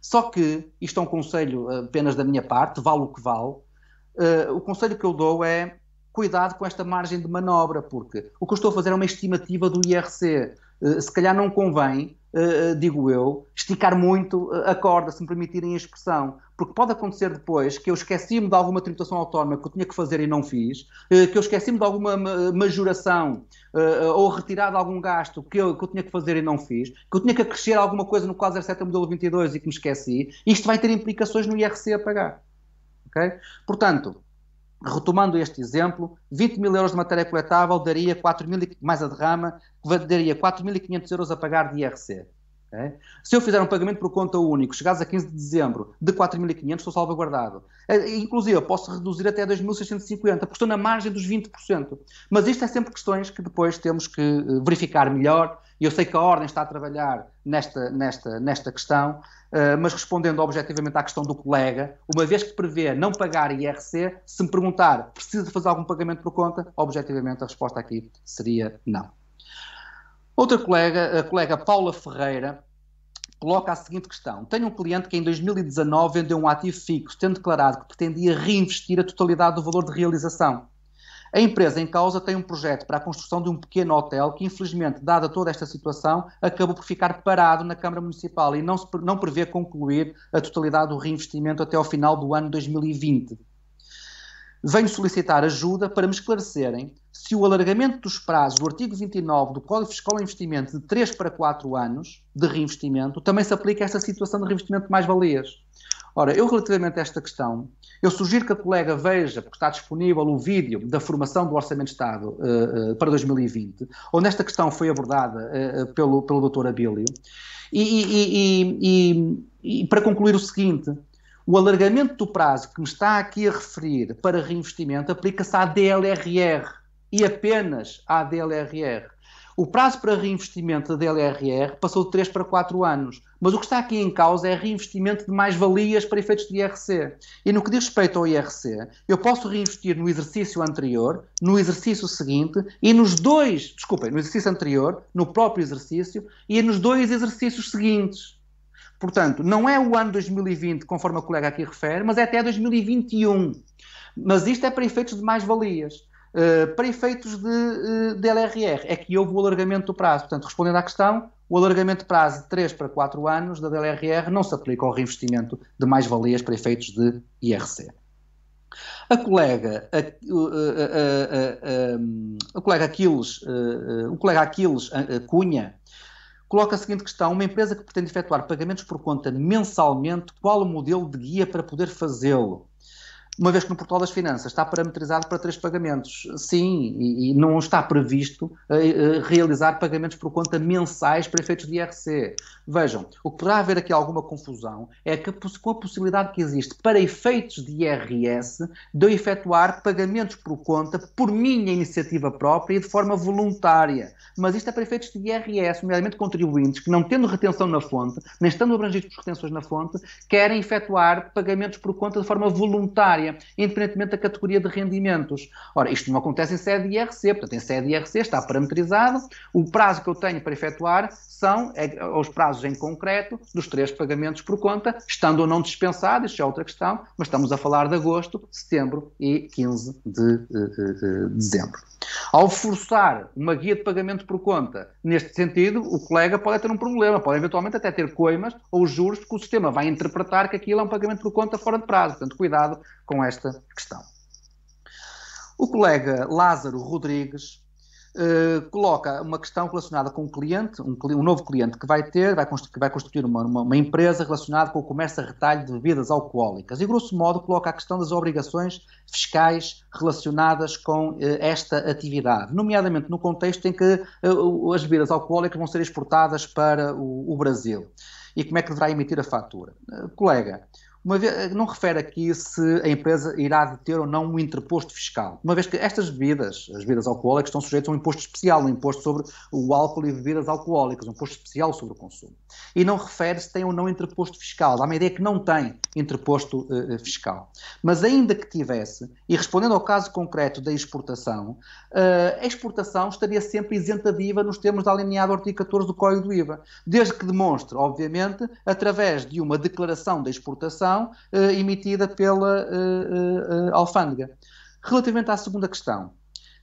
Só que, isto é um conselho apenas da minha parte, vale o que vale, uh, o conselho que eu dou é cuidado com esta margem de manobra, porque o que eu estou a fazer é uma estimativa do IRC. Uh, eh, se calhar não convém eh, eh, digo eu, esticar muito eh, a corda, se me permitirem a expressão, porque pode acontecer depois que eu esqueci-me de alguma tributação autónoma que eu tinha que fazer e não fiz, que eu esqueci-me de alguma majoração ou retirado de algum gasto que eu, que eu tinha que fazer e não fiz, que eu tinha que acrescer alguma coisa no quadro 07 modelo 22 e que me esqueci, isto vai ter implicações no IRC a pagar. Okay? Portanto, Retomando este exemplo, 20 mil euros de matéria coletável daria 4 mil, mais a derrama, que daria 4.500 euros a pagar de IRC. Okay? Se eu fizer um pagamento por conta única, chegados a 15 de dezembro, de 4.500, estou salvaguardado. É, inclusive, eu posso reduzir até 2.650, porque estou na margem dos 20%. Mas isto é sempre questões que depois temos que eh, verificar melhor. E eu sei que a Ordem está a trabalhar nesta, nesta, nesta questão, eh, mas respondendo objetivamente à questão do colega, uma vez que prevê não pagar IRC, se me perguntar precisa fazer algum pagamento por conta, objetivamente a resposta aqui seria não. Outra colega, a colega Paula Ferreira, coloca a seguinte questão. Tenho um cliente que em 2019 vendeu um ativo fixo, tendo declarado que pretendia reinvestir a totalidade do valor de realização. A empresa em causa tem um projeto para a construção de um pequeno hotel que, infelizmente, dada toda esta situação, acabou por ficar parado na Câmara Municipal e não, se, não prevê concluir a totalidade do reinvestimento até ao final do ano 2020 venho solicitar ajuda para me esclarecerem se o alargamento dos prazos do artigo 29 do Código Fiscal de Investimento de 3 para 4 anos de reinvestimento também se aplica a esta situação de reinvestimento de mais-valias. Ora, eu relativamente a esta questão, eu sugiro que a colega veja, porque está disponível o vídeo da formação do Orçamento de Estado uh, uh, para 2020, onde esta questão foi abordada uh, pelo, pelo Dr. Abílio. E, e, e, e para concluir o seguinte, o alargamento do prazo que me está aqui a referir para reinvestimento aplica-se à DLRR e apenas à DLRR. O prazo para reinvestimento da DLRR passou de 3 para 4 anos, mas o que está aqui em causa é reinvestimento de mais-valias para efeitos de IRC. E no que diz respeito ao IRC, eu posso reinvestir no exercício anterior, no exercício seguinte e nos dois, desculpem, no exercício anterior, no próprio exercício e nos dois exercícios seguintes. Portanto, não é o ano 2020, conforme a colega aqui refere, mas é até 2021. Mas isto é para efeitos de mais-valias. Uh, para efeitos de, eh, de LRR, é que houve o alargamento do prazo. Portanto, respondendo à questão, o alargamento de prazo de 3 para 4 anos da DLRR não se aplica ao reinvestimento de mais-valias para efeitos de IRC. A colega, a, a, a, a colega Aquiles, eh, o colega Aquiles Cunha coloca a seguinte questão: uma empresa que pretende efetuar pagamentos por conta mensalmente, qual o modelo de guia para poder fazê-lo? uma vez que no Portal das Finanças está parametrizado para três pagamentos. Sim, e, e não está previsto uh, realizar pagamentos por conta mensais para efeitos de IRC. Vejam, o que poderá haver aqui alguma confusão é que com a possibilidade que existe para efeitos de IRS de eu efetuar pagamentos por conta por minha iniciativa própria e de forma voluntária. Mas isto é para efeitos de IRS, nomeadamente contribuintes que não tendo retenção na fonte, nem estando abrangidos por retenções na fonte, querem efetuar pagamentos por conta de forma voluntária área, independentemente da categoria de rendimentos. Ora, isto não acontece em sede IRC, portanto, em sede IRC está parametrizado, o prazo que eu tenho para efetuar são é, os prazos em concreto dos três pagamentos por conta, estando ou não dispensado, isto é outra questão, mas estamos a falar de agosto, setembro e 15 de, de, eh, de eh, eh, dezembro. Ao forçar uma guia de pagamento por conta, neste sentido, o colega pode ter um problema, pode eventualmente até ter coimas ou juros, que o sistema vai interpretar que aquilo é um pagamento por conta fora de prazo. Portanto, cuidado com esta questão. O colega Lázaro Rodrigues eh, coloca uma questão relacionada com um cliente, um, um novo cliente que vai ter, vai que vai constituir uma, uma, uma, empresa relacionada com o comércio a retalho de bebidas alcoólicas. E, grosso modo, coloca a questão das obrigações fiscais relacionadas com uh, esta atividade, nomeadamente no contexto em que uh, as bebidas alcoólicas vão ser exportadas para o, o Brasil. E como é que deverá emitir a fatura? colega, uma vez, eh, não refere aqui se a empresa irá ter ou não um interposto fiscal, uma vez que estas bebidas, as bebidas alcoólicas, estão sujeitas a um imposto especial, um imposto sobre o álcool e bebidas alcoólicas, um imposto especial sobre o consumo. E não refere se tem ou não interposto fiscal, dá-me a ideia que não tem interposto uh, fiscal. Mas ainda que tivesse, e respondendo ao caso concreto da exportação, uh, a exportação estaria sempre isenta de IVA nos termos da alineada artigo 14 do Código do IVA, desde que demonstre, obviamente, através de uma declaração da exportação, eh, emitida pela eh, eh, alfândega. Relativamente à segunda questão,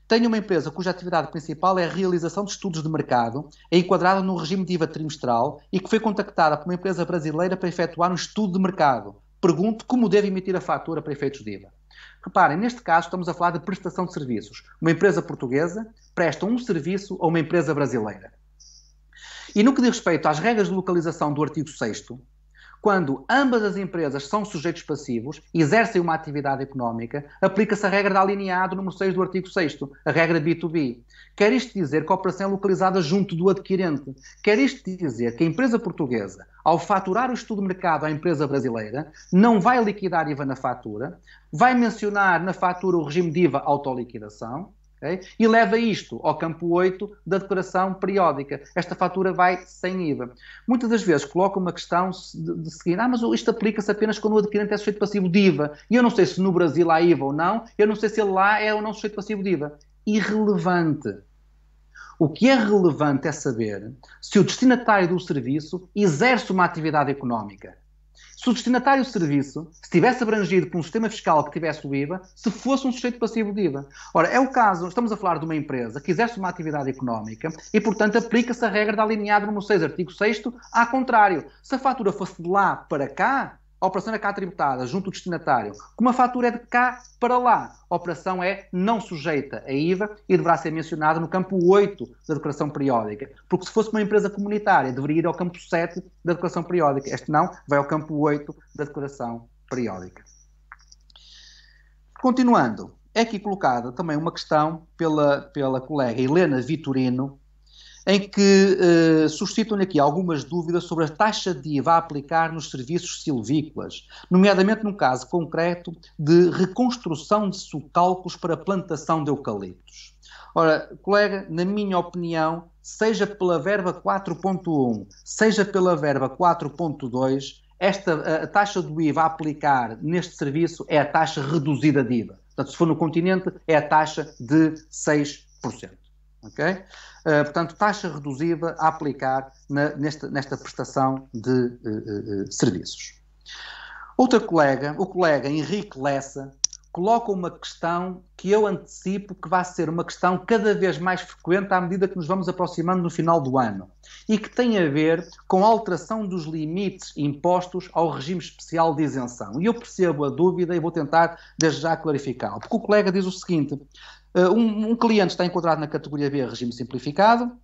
tenho uma empresa cuja atividade principal é a realização de estudos de mercado, é enquadrada no regime de IVA trimestral e que foi contactada por uma empresa brasileira para efetuar um estudo de mercado. Pergunto como deve emitir a fatura para efeitos de IVA. Reparem, neste caso estamos a falar de prestação de serviços. Uma empresa portuguesa presta um serviço a uma empresa brasileira. E no que diz respeito às regras de localização do artigo 6 quando ambas as empresas são sujeitos passivos, exercem uma atividade económica, aplica-se a regra da alineado número 6 do artigo 6 a regra B2B. Quer isto dizer que a operação é localizada junto do adquirente. Quer isto dizer que a empresa portuguesa, ao faturar o estudo de mercado à empresa brasileira, não vai liquidar IVA na fatura, vai mencionar na fatura o regime de IVA autoliquidação, Okay? E leva isto ao campo 8 da declaração periódica. Esta fatura vai sem IVA. Muitas das vezes coloca uma questão de, de seguir: ah, mas isto aplica-se apenas quando o adquirente é sujeito passivo de IVA. E eu não sei se no Brasil há IVA ou não, eu não sei se ele lá é ou não sujeito passivo de IVA. Irrelevante. O que é relevante é saber se o destinatário do serviço exerce uma atividade económica se o destinatário do serviço estivesse abrangido por um sistema fiscal que tivesse o IVA, se fosse um sujeito passivo de IVA. Ora, é o caso, estamos a falar de uma empresa que exerce uma atividade económica e, portanto, aplica-se a regra da alineada no 6, artigo 6 a contrário. Se a fatura fosse de lá para cá, a operação é cá tributada junto do destinatário. Como a fatura é de cá para lá, a operação é não sujeita a IVA e deverá ser mencionada no campo 8 da declaração periódica. Porque se fosse uma empresa comunitária, deveria ir ao campo 7 da declaração periódica. Este não, vai ao campo 8 da declaração periódica. Continuando, é aqui colocada também uma questão pela, pela colega Helena Vitorino, em que eh, suscitam-lhe aqui algumas dúvidas sobre a taxa de IVA a aplicar nos serviços silvícolas, nomeadamente no caso concreto de reconstrução de sucalcos para plantação de eucaliptos. Ora, colega, na minha opinião, seja pela verba 4.1, seja pela verba 4.2, esta a taxa do IVA a aplicar neste serviço é a taxa reduzida de IVA. Portanto, se for no continente, é a taxa de 6%. Uh, portanto, taxa reduzida a aplicar na, nesta, nesta prestação de uh, uh, serviços. Outra colega, o colega Henrique Lessa, coloca uma questão que eu antecipo que vai ser uma questão cada vez mais frequente à medida que nos vamos aproximando no final do ano e que tem a ver com a alteração dos limites impostos ao regime especial de isenção. E eu percebo a dúvida e vou tentar desde já clarificá-la. Porque o colega diz o seguinte: eh, um, um, cliente está enquadrado na categoria B, regime simplificado, uh,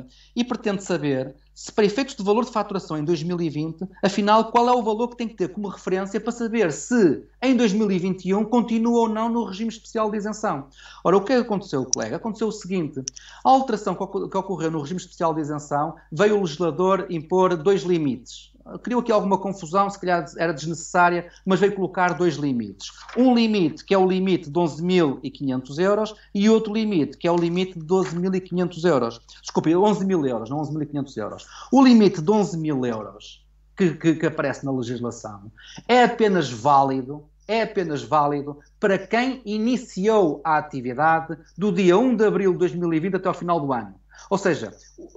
uh, e pretende saber se, para efeitos de valor de faturação em 2020, afinal, qual é o valor que tem que ter como referência para saber se, em 2021, continua ou não no regime especial de isenção. Ora, o que é aconteceu, colega? Aconteceu o seguinte: a alteração que ocorreu no regime especial de isenção veio o legislador impor dois limites criou aqui alguma confusão, se calhar era desnecessária, mas veio colocar dois limites. Um limite, que é o limite de 11.500 euros, e outro limite, que é o limite de 12.500 euros. Desculpe, 11.000 euros, não 11.500 euros. O limite de 11.000 euros que, que, que aparece na legislação é apenas válido é apenas válido para quem iniciou a atividade do dia 1 de abril de 2020 até ao final do ano. Ou seja,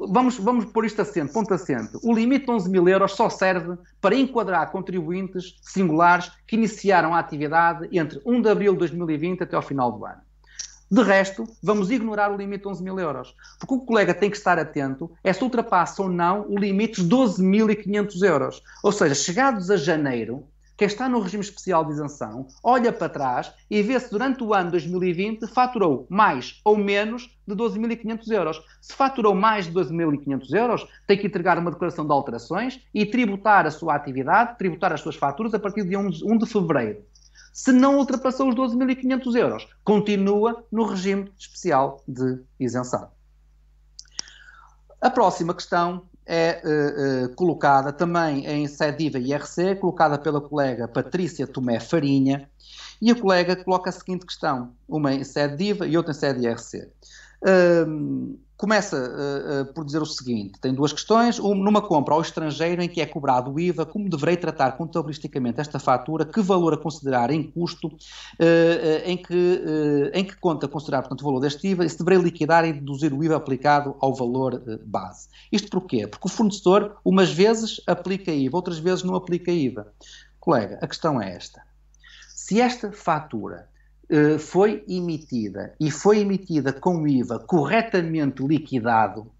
vamos, vamos pôr isto acento, ponto acento. O limite de 11 mil euros só serve para enquadrar contribuintes singulares que iniciaram a atividade entre 1 de abril de 2020 até ao final do ano. De resto, vamos ignorar o limite de 11 mil euros, porque o colega tem que estar atento é se ultrapassa ou não o limite de 12.500 euros. Ou seja, chegados a janeiro, quem está no regime especial de isenção, olha para trás e vê se durante o ano 2020 faturou mais ou menos de 12.500 euros. Se faturou mais de 12.500 euros, tem que entregar uma declaração de alterações e tributar a sua atividade, tributar as suas faturas a partir de 1 de fevereiro. Se não ultrapassou os 12.500 euros, continua no regime especial de isenção. A próxima questão é uh, colocada também em sede IVA e IRC, colocada pela colega Patrícia Tomé Farinha, e a colega coloca a seguinte questão, uma em sede IVA e outra em sede IRC começa uh, uh, por dizer o seguinte: tem duas questões. numa compra ao estrangeiro em que é cobrado o IVA, como deverei tratar contabilisticamente esta fatura? Que valor a considerar em custo? Uh, em, que, em que conta considerar, portanto, o valor deste IVA? E se deverei liquidar e deduzir o IVA aplicado ao valor base? Isto porquê? Porque o fornecedor, umas vezes, aplica IVA, outras vezes não aplica IVA. Colega, a questão é esta. Se esta fatura eh, foi emitida e foi emitida com o IVA corretamente liquidado,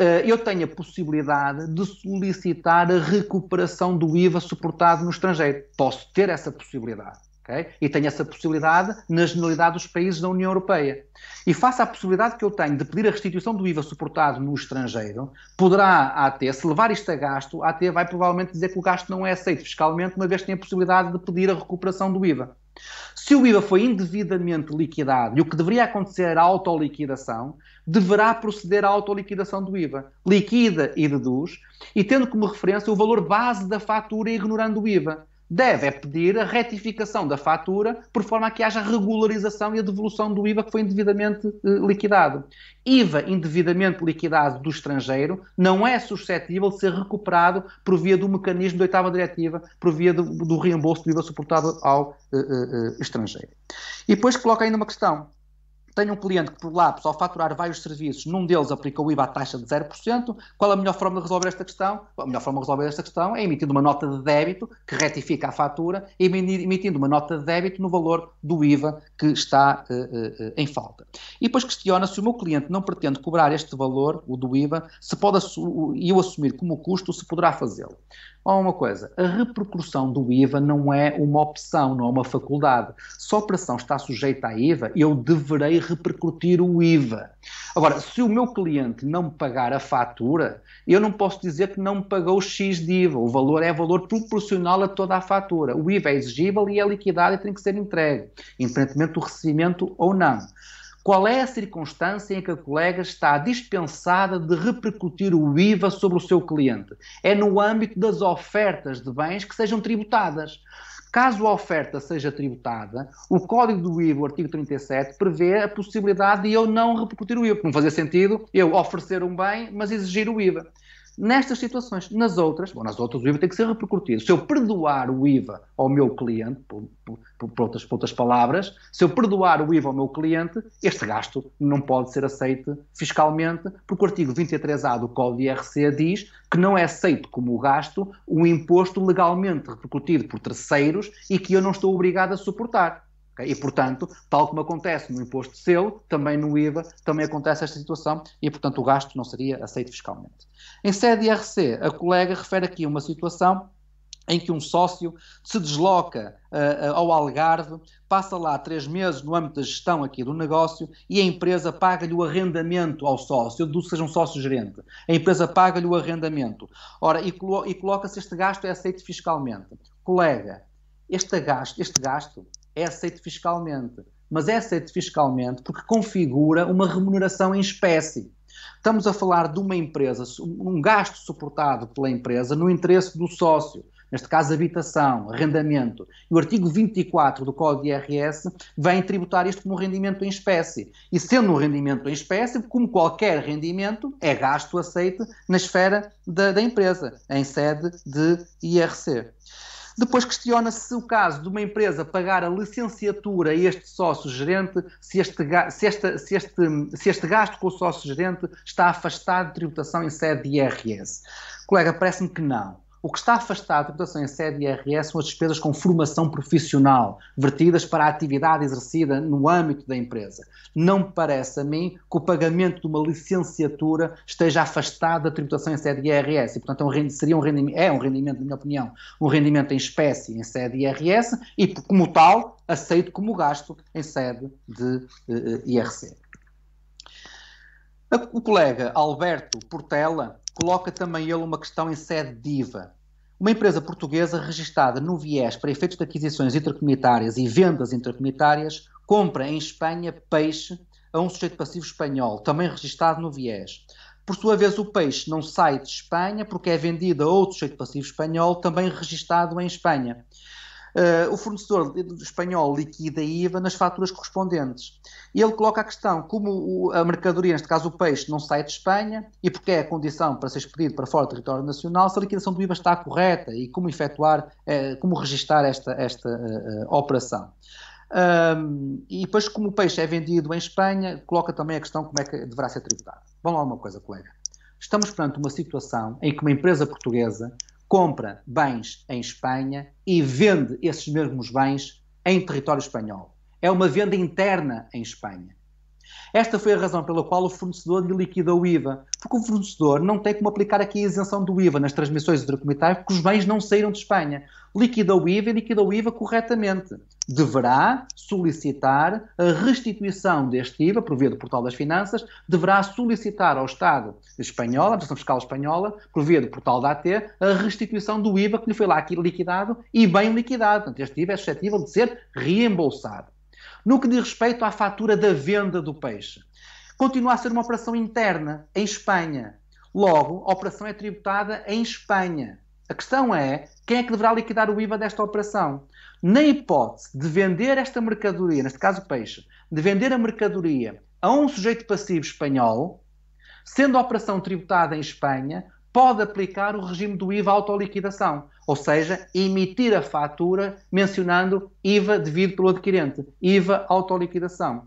eh, eu tenho a possibilidade de solicitar a recuperação do IVA suportado no estrangeiro. Posso ter essa possibilidade. Okay? E tenho essa possibilidade na generalidade dos países da União Europeia. E face à possibilidade que eu tenho de pedir a restituição do IVA suportado no estrangeiro, poderá a AT, se levar isto a gasto, a AT vai provavelmente dizer que o gasto não é aceito fiscalmente, uma vez que tem a possibilidade de pedir a recuperação do IVA. Se o IVA foi indevidamente liquidado e o que deveria acontecer era a autoliquidação, deverá proceder à autoliquidação do IVA. Liquida e deduz, e tendo como referência o valor base da fatura e ignorando o IVA deve é pedir a retificação da fatura por forma a que haja regularização e a devolução do IVA que foi indevidamente eh, liquidado. IVA indevidamente liquidado do estrangeiro não é suscetível de ser recuperado por via do mecanismo da oitava diretiva, por via do, do reembolso do IVA suportado ao eh, eh, eh estrangeiro. E depois coloca ainda uma questão tenho um cliente que, por lapso, ao faturar vários serviços, num deles aplica o IVA à taxa de 0%. Qual a melhor forma de resolver esta questão? A melhor forma de resolver esta questão é emitindo uma nota de débito que retifica a fatura e emitindo uma nota de débito no valor do IVA que está uh, uh, em falta. E depois questiona se o meu cliente não pretende cobrar este valor, o do IVA, se pode e eu assumir como custo, se poderá fazê-lo. Há uma coisa, a repercussão do IVA não é uma opção, não é uma faculdade. Se a operação está sujeita a IVA, eu deverei repercutir o IVA. Agora, se o meu cliente não pagar a fatura, eu não posso dizer que não pagou pagou X de IVA. O valor é valor proporcional a toda a fatura. O IVA é exigível e é liquidado e tem que ser entregue, independentemente do recebimento ou não. Qual é a circunstância em que a colega está dispensada de repercutir o IVA sobre o seu cliente? É no âmbito das ofertas de bens que sejam tributadas. Caso a oferta seja tributada, o Código do IVA, o artigo 37, prevê a possibilidade de eu não repercutir o IVA, porque não fazia sentido eu oferecer um bem, mas exigir o IVA nestas situações. Nas outras, bom, nas outras o IVA tem que ser repercutido. Se eu perdoar o IVA ao meu cliente, por, por, por, outras, por, outras, palavras, se eu perdoar o IVA ao meu cliente, este gasto não pode ser aceito fiscalmente, porque o artigo 23A do Código IRC diz que não é aceito como gasto o um imposto legalmente repercutido por terceiros e que eu não estou obrigado a suportar. E, portanto, tal como acontece no imposto de selo, também no IVA, também acontece esta situação e, portanto, o gasto não seria aceito fiscalmente. Em sede IRC, a colega refere aqui uma situação em que um sócio se desloca uh, ao Algarve, passa lá três meses no âmbito da gestão aqui do negócio e a empresa paga-lhe o arrendamento ao sócio, do seja um sócio gerente. A empresa paga-lhe o arrendamento. Ora, e, colo e coloca-se este gasto é aceito fiscalmente. Colega, este gasto, este gasto é aceito fiscalmente. Mas é aceito fiscalmente porque configura uma remuneração em espécie. Estamos a falar de uma empresa, um gasto suportado pela empresa no interesse do sócio, neste caso habitação, arrendamento. E o artigo 24 do Código IRS vem tributar isto como um rendimento em espécie. E sendo um rendimento em espécie, como qualquer rendimento, é gasto aceito na esfera da, da empresa, em sede de IRC. Depois questiona-se o caso de uma empresa pagar a licenciatura a este sócio-gerente se este, se, se, este, se este gasto com o sócio-gerente está afastado de tributação em sede de IRS. Colega, parece-me que não. O que está afastado da tributação em sede IRS são as despesas com formação profissional, vertidas para a atividade exercida no âmbito da empresa. Não me parece a mim que o pagamento de uma licenciatura esteja afastado da tributação em sede IRS. E, portanto, é um, rendimento, um rendimento é um rendimento, na minha opinião, um rendimento em espécie em sede IRS e, como tal, aceito como gasto em sede de uh, eh, eh, IRC. O colega Alberto Portela coloca também ele uma questão em sede diva. Uma empresa portuguesa registada no viés para efeitos de aquisições intracomunitárias e vendas intracomunitárias compra em Espanha peixe a um sujeito passivo espanhol, também registado no viés. Por sua vez, o peixe não sai de Espanha porque é vendido a outro sujeito passivo espanhol, também registado em Espanha. Uh, o fornecedor espanhol liquida IVA nas faturas correspondentes. E ele coloca a questão, como o, a mercadoria, neste caso o peixe, não sai de Espanha, e porque é a condição para ser expedido para fora do território nacional, se a liquidação do IVA está correta e como efetuar, uh, como registar esta, esta uh, operação. Um, e depois, como o peixe é vendido em Espanha, coloca também a questão como é que deverá ser tributado. Vamos lá uma coisa, colega. Estamos perante uma situação em que uma empresa portuguesa compra bens em Espanha e vende esses mesmos bens em território espanhol. É uma venda interna em Espanha. Esta foi a razão pela qual o fornecedor lhe liquida o IVA, porque o fornecedor não tem como aplicar aqui a isenção do IVA nas transmissões intercomunitárias, porque os bens não saíram de Espanha. Liquida o IVA e liquida o IVA corretamente deverá solicitar a restituição deste IVA, por via do Portal das Finanças, deverá solicitar ao Estado espanhol, à Administração Fiscal Espanhola, por via do Portal da AT, a restituição do IVA que lhe foi lá aqui liquidado e bem liquidado. Portanto, este IVA é suscetível de ser reembolsado. No que diz respeito à fatura da venda do peixe, continua a ser uma operação interna em Espanha. Logo, a operação é tributada em Espanha. A questão é quem é que deverá liquidar o IVA desta operação? na hipótese de vender esta mercadoria, neste caso peixe, de vender a mercadoria a um sujeito passivo espanhol, sendo a operação tributada em Espanha, pode aplicar o regime do IVA autoliquidação, ou seja, emitir a fatura mencionando IVA devido pelo adquirente, IVA autoliquidação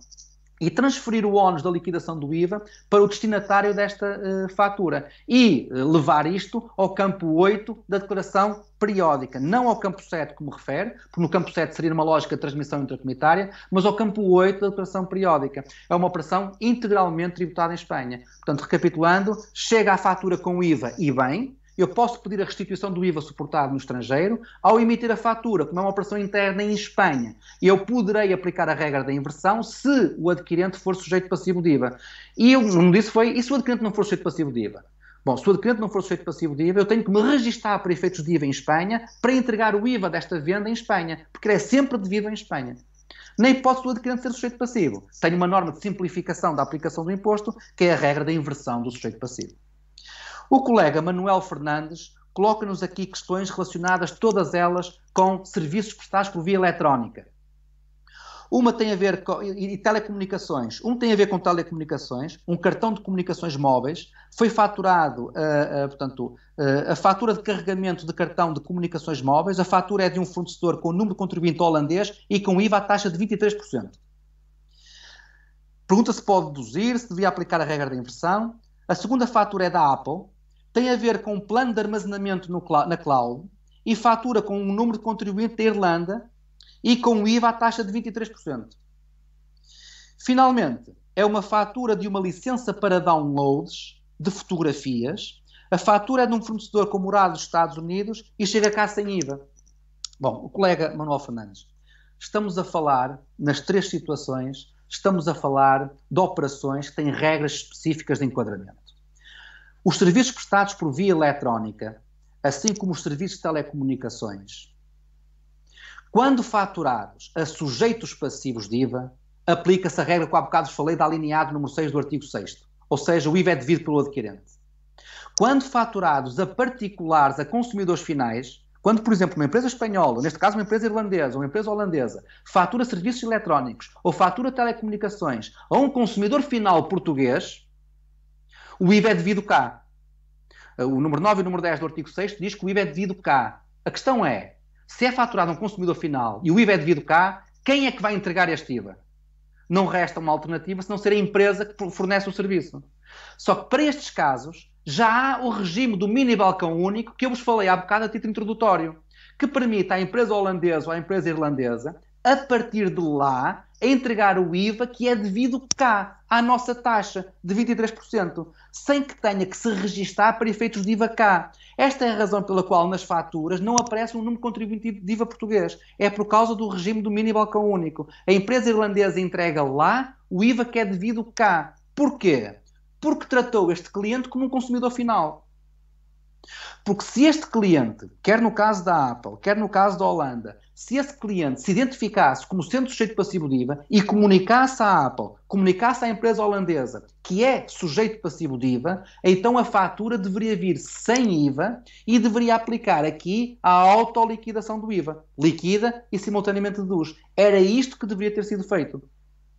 e transferir o ónus da liquidação do IVA para o destinatário desta uh, fatura e uh, levar isto ao campo 8 da declaração periódica, não ao campo 7 que me refere, porque no campo 7 seria uma lógica de transmissão intracomunitária, mas ao campo 8 da declaração periódica. É uma operação integralmente tributada em Espanha. Portanto, recapitulando, chega a fatura com IVA e bem, eu posso pedir a restituição do IVA suportado no estrangeiro ao emitir a fatura, como é uma operação interna em Espanha. Eu poderei aplicar a regra da inversão se o adquirente for sujeito passivo de IVA. E o me disse foi, e se o adquirente não for sujeito passivo de IVA? Bom, se o adquirente não for sujeito passivo de IVA, eu tenho que me registar para efeitos de IVA em Espanha para entregar o IVA desta venda em Espanha, porque ele é sempre devido em Espanha. Nem posso o adquirente ser sujeito passivo. Tenho uma norma de simplificação da aplicação do imposto, que é a regra da inversão do sujeito passivo. O colega Manuel Fernandes coloca-nos aqui questões relacionadas, todas elas, com serviços prestados por via eletrónica. Uma tem a ver com e, telecomunicações. Um tem a ver com telecomunicações, um cartão de comunicações móveis. Foi faturado, uh, uh, portanto, uh, a fatura de carregamento de cartão de comunicações móveis. A fatura é de um fornecedor com o número de contribuinte holandês e com IVA à taxa de 23%. Pergunta se pode deduzir, se devia aplicar a regra da inversão. A segunda fatura é da Apple, tem a ver com um plano de armazenamento no, na cloud e fatura com o um número de contribuinte da Irlanda e com o IVA à taxa de 23%. Finalmente, é uma fatura de uma licença para downloads de fotografias. A fatura é de um fornecedor com morada dos Estados Unidos e chega cá sem IVA. Bom, o colega Manuel Fernandes, estamos a falar, nas três situações, estamos a falar de operações que têm regras específicas de enquadramento. Os serviços prestados por via eletrónica, assim como os serviços de telecomunicações, quando faturados a sujeitos passivos de IVA, aplica-se a regra que há bocado falei da alineada número 6 do artigo 6 ou seja, o IVA é devido pelo adquirente. Quando faturados a particulares, a consumidores finais, quando, por exemplo, uma empresa espanhola, neste caso uma empresa irlandesa, uma empresa holandesa, fatura serviços eletrónicos ou fatura telecomunicações a um consumidor final português, o IVA é devido cá. Ah, o número 9 e o número 10 do artigo 6 diz que o IVA é devido cá. A questão é, se é faturado um consumidor final e o IVA é devido cá, quem é que vai entregar este IVA? Não resta uma alternativa senão ser a empresa que fornece o serviço. Só que para estes casos já há o regime do mini balcão único que eu vos falei há bocado a título introdutório, que permite à empresa holandesa ou à empresa irlandesa, a partir de lá, a entregar o IVA que é devido cá, à nossa taxa de 23%, sem que tenha que se registar para efeitos de IVA cá. Esta é a razão pela qual nas faturas não aparece um número contribuinte de IVA português. É por causa do regime do mini balcão único. A empresa irlandesa entrega lá o IVA que é devido cá. Porquê? Porque tratou este cliente como um consumidor final. Porque se este cliente, quer no caso da Apple, quer no caso da Holanda, se esse cliente se identificasse como sendo sujeito passivo de IVA e comunicasse à Apple, comunicasse à empresa holandesa que é sujeito passivo de IVA, então a fatura deveria vir sem IVA e deveria aplicar aqui a autoliquidação do IVA. Liquida e simultaneamente deduz. Era isto que deveria ter sido feito.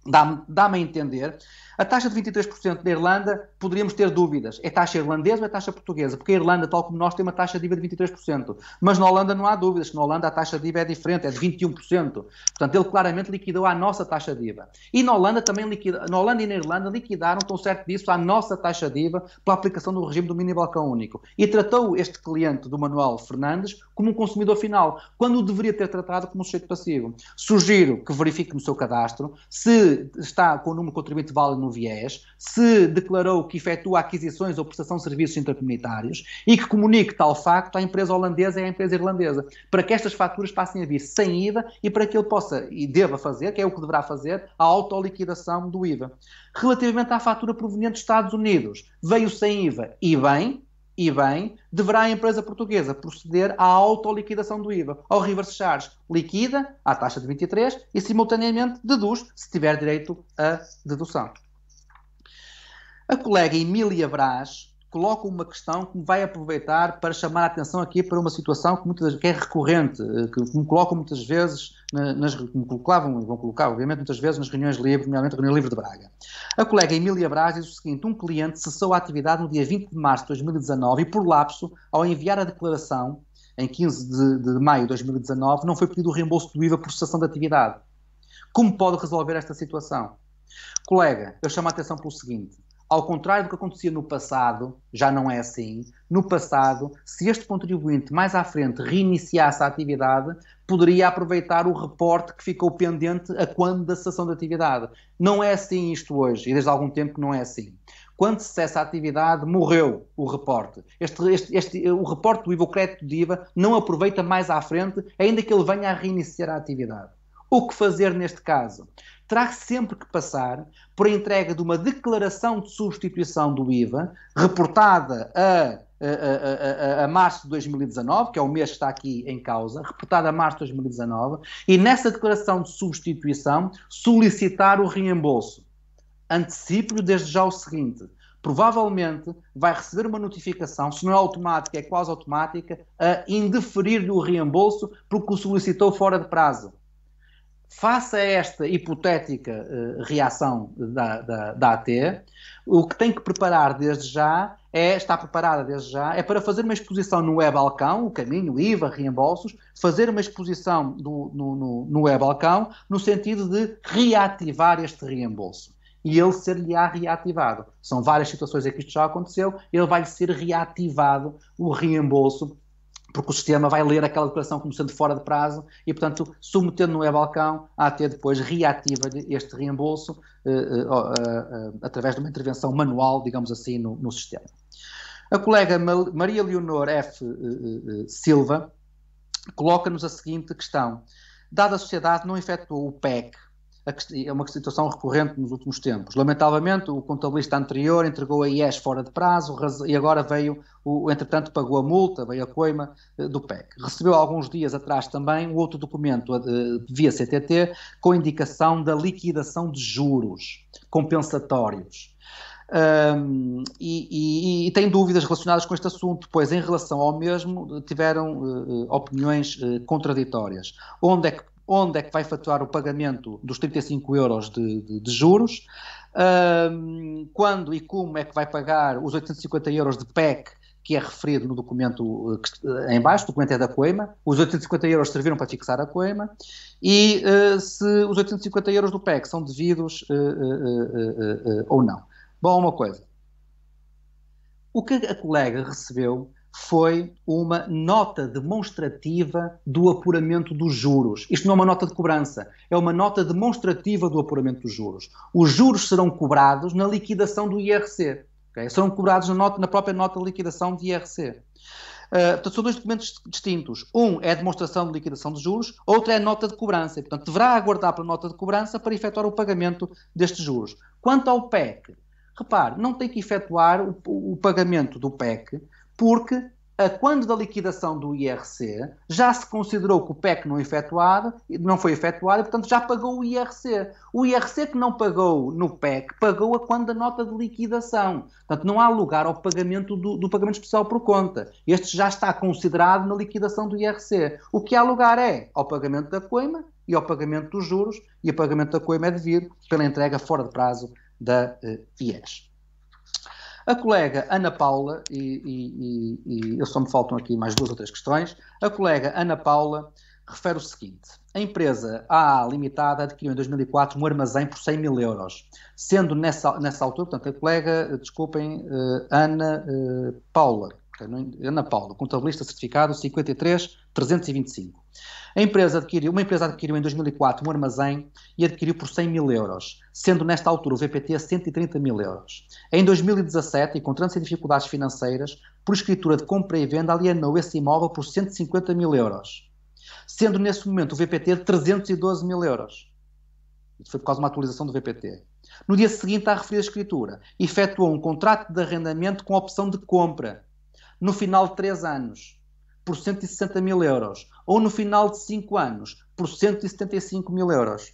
Dá-me dá a entender. A taxa de 23% na Irlanda poderíamos ter dúvidas. É taxa irlandesa ou é taxa portuguesa? Porque a Irlanda, tal como nós, tem uma taxa de IVA de 23%. Mas na Holanda não há dúvidas. Na Holanda a taxa de IVA é diferente, é de 21%. Portanto, ele claramente liquidou a nossa taxa de IVA. E na Holanda também na Holanda e na Irlanda liquidaram, tão certo disso, a nossa taxa de IVA pela aplicação do regime do mini balcão único. E tratou este cliente do Manuel Fernandes como um consumidor final, quando o deveria ter tratado como um sujeito passivo. Sugiro que verifique no seu cadastro se está com o número de contribuinte válido no viés, se declarou que que efetua aquisições ou prestação de serviços intercomunitários e que comunique tal facto à empresa holandesa e à empresa irlandesa, para que estas faturas passem a vir sem IVA e para que ele possa e deva fazer, que é o que deverá fazer, a autoliquidação do IVA. Relativamente à fatura proveniente dos Estados Unidos, veio sem IVA e bem, e bem, deverá a empresa portuguesa proceder à autoliquidação do IVA. Ao reverse charge, liquida à taxa de 23 e simultaneamente deduz se tiver direito à dedução. A colega Emília Brás coloca uma questão que me vai aproveitar para chamar a atenção aqui para uma situação que, muitas, que é recorrente, que me colocam muitas vezes, nas, me colocavam e vão colocar, obviamente, muitas vezes nas reuniões livres, nomeadamente a reunião livre de Braga. A colega Emília Braz diz o seguinte, um cliente cessou a atividade no dia 20 de março de 2019 e, por lapso, ao enviar a declaração, em 15 de, de maio de 2019, não foi pedido o reembolso do IVA por cessação de atividade. Como pode resolver esta situação? Colega, eu chamo a atenção pelo seguinte. Ao contrário do que acontecia no passado, já não é assim. No passado, se este contribuinte mais à frente reiniciasse a atividade, poderia aproveitar o reporte que ficou pendente a quando da cessação da atividade. Não é assim isto hoje, e desde algum tempo que não é assim. Quando se cessa a atividade, morreu o reporte. Este, este, este, o reporte do IVA, o crédito de IVA, não aproveita mais à frente, ainda que ele venha a reiniciar a atividade. O que fazer neste caso? terá sempre que passar por a entrega de uma declaração de substituição do IVA, reportada a, a, a, a, março de 2019, que é o mês que está aqui em causa, reportada a março de 2019, e nessa declaração de substituição solicitar o reembolso. Antecipo-lhe desde já o seguinte. Provavelmente vai receber uma notificação, se não é automática, é quase automática, a indeferir-lhe o reembolso porque o solicitou fora de prazo Face a esta hipotética uh, reação da, da, da AT, o que tem que preparar desde já é, está preparada desde já, é para fazer uma exposição no e-balcão, o caminho, IVA, reembolsos, fazer uma exposição do, no, no, no e-balcão no sentido de reativar este reembolso. E ele ser-lhe-á reativado. São várias situações em que isto já aconteceu, ele vai ser reativado o reembolso porque o sistema vai ler aquela declaração como sendo fora de prazo e, portanto, submetendo no e-balcão, a AT depois reativa este reembolso eh, eh, eh, através de uma intervenção manual, digamos assim, no, no sistema. A colega Maria Leonor F. Silva coloca-nos a seguinte questão. Dada a sociedade não efetuou o PEC, é uma situação recorrente nos últimos tempos. Lamentavelmente, o contabilista anterior entregou a IES fora de prazo e agora veio, o, entretanto, pagou a multa, veio a coima eh, do PEC. Recebeu alguns dias atrás também um outro documento eh, via CTT com indicação da liquidação de juros compensatórios. Um, e, e, e, dúvidas relacionadas com este assunto, pois em relação ao mesmo tiveram uh, opiniões uh, contraditórias. Onde é que onde é que vai faturar o pagamento dos 35 euros de, de, de juros, um, quando e como é que vai pagar os 850 euros de PEC que é referido no documento eh, eh, em baixo, o documento é da Coima, os 850 euros serviram para fixar a Coima, e uh, se os 850 euros do PEC são devidos uh, uh, ou não. Bom, uma coisa. O que a colega recebeu foi uma nota demonstrativa do apuramento dos juros. Isto não é uma nota de cobrança, é uma nota demonstrativa do apuramento dos juros. Os juros serão cobrados na liquidação do IRC. Okay? Serão cobrados na, nota, na, própria nota de liquidação do IRC. Uh, eh, portanto, são dois documentos distintos. Um é a demonstração de liquidação de juros, outro é a nota de cobrança. E, portanto, deverá aguardar para a nota de cobrança para efetuar o pagamento destes juros. Quanto ao PEC, repare, não tem que efetuar o, o pagamento do PEC porque a quando da liquidação do IRC já se considerou que o PEC não, efetuado, não foi efetuado e, portanto, já pagou o IRC. O IRC que não pagou no PEC pagou a quando da nota de liquidação. Portanto, não há lugar ao pagamento do, do pagamento especial por conta. Este já está considerado na liquidação do IRC. O que há lugar é ao pagamento da coima e ao pagamento dos juros, e o pagamento da coima é devido pela entrega fora de prazo da uh, eh, IES. A colega Ana Paula, e, e, e, eu só me faltam aqui mais duas ou três questões, a colega Ana Paula refere o seguinte: a empresa AA Limitada adquiriu em 2004 um armazém por 100 mil euros, sendo nessa, nessa altura, portanto, a colega, desculpem, eh, Ana eh, Paula, Ana Paula, contabilista certificado 53325. A empresa adquiriu, uma empresa adquiriu em 2004 um armazém e adquiriu por 100 mil euros, sendo nesta altura o VPT 130 mil euros. Em 2017, encontrando-se em dificuldades financeiras, por escritura de compra e venda, alienou esse imóvel por 150 mil euros, sendo nesse momento o VPT de 312 mil euros. foi por causa de uma atualização do VPT. No dia seguinte à referida escritura, efetuou um contrato de arrendamento com opção de compra no final de 3 anos por 160 mil euros ou no final de 5 anos por 175 mil euros.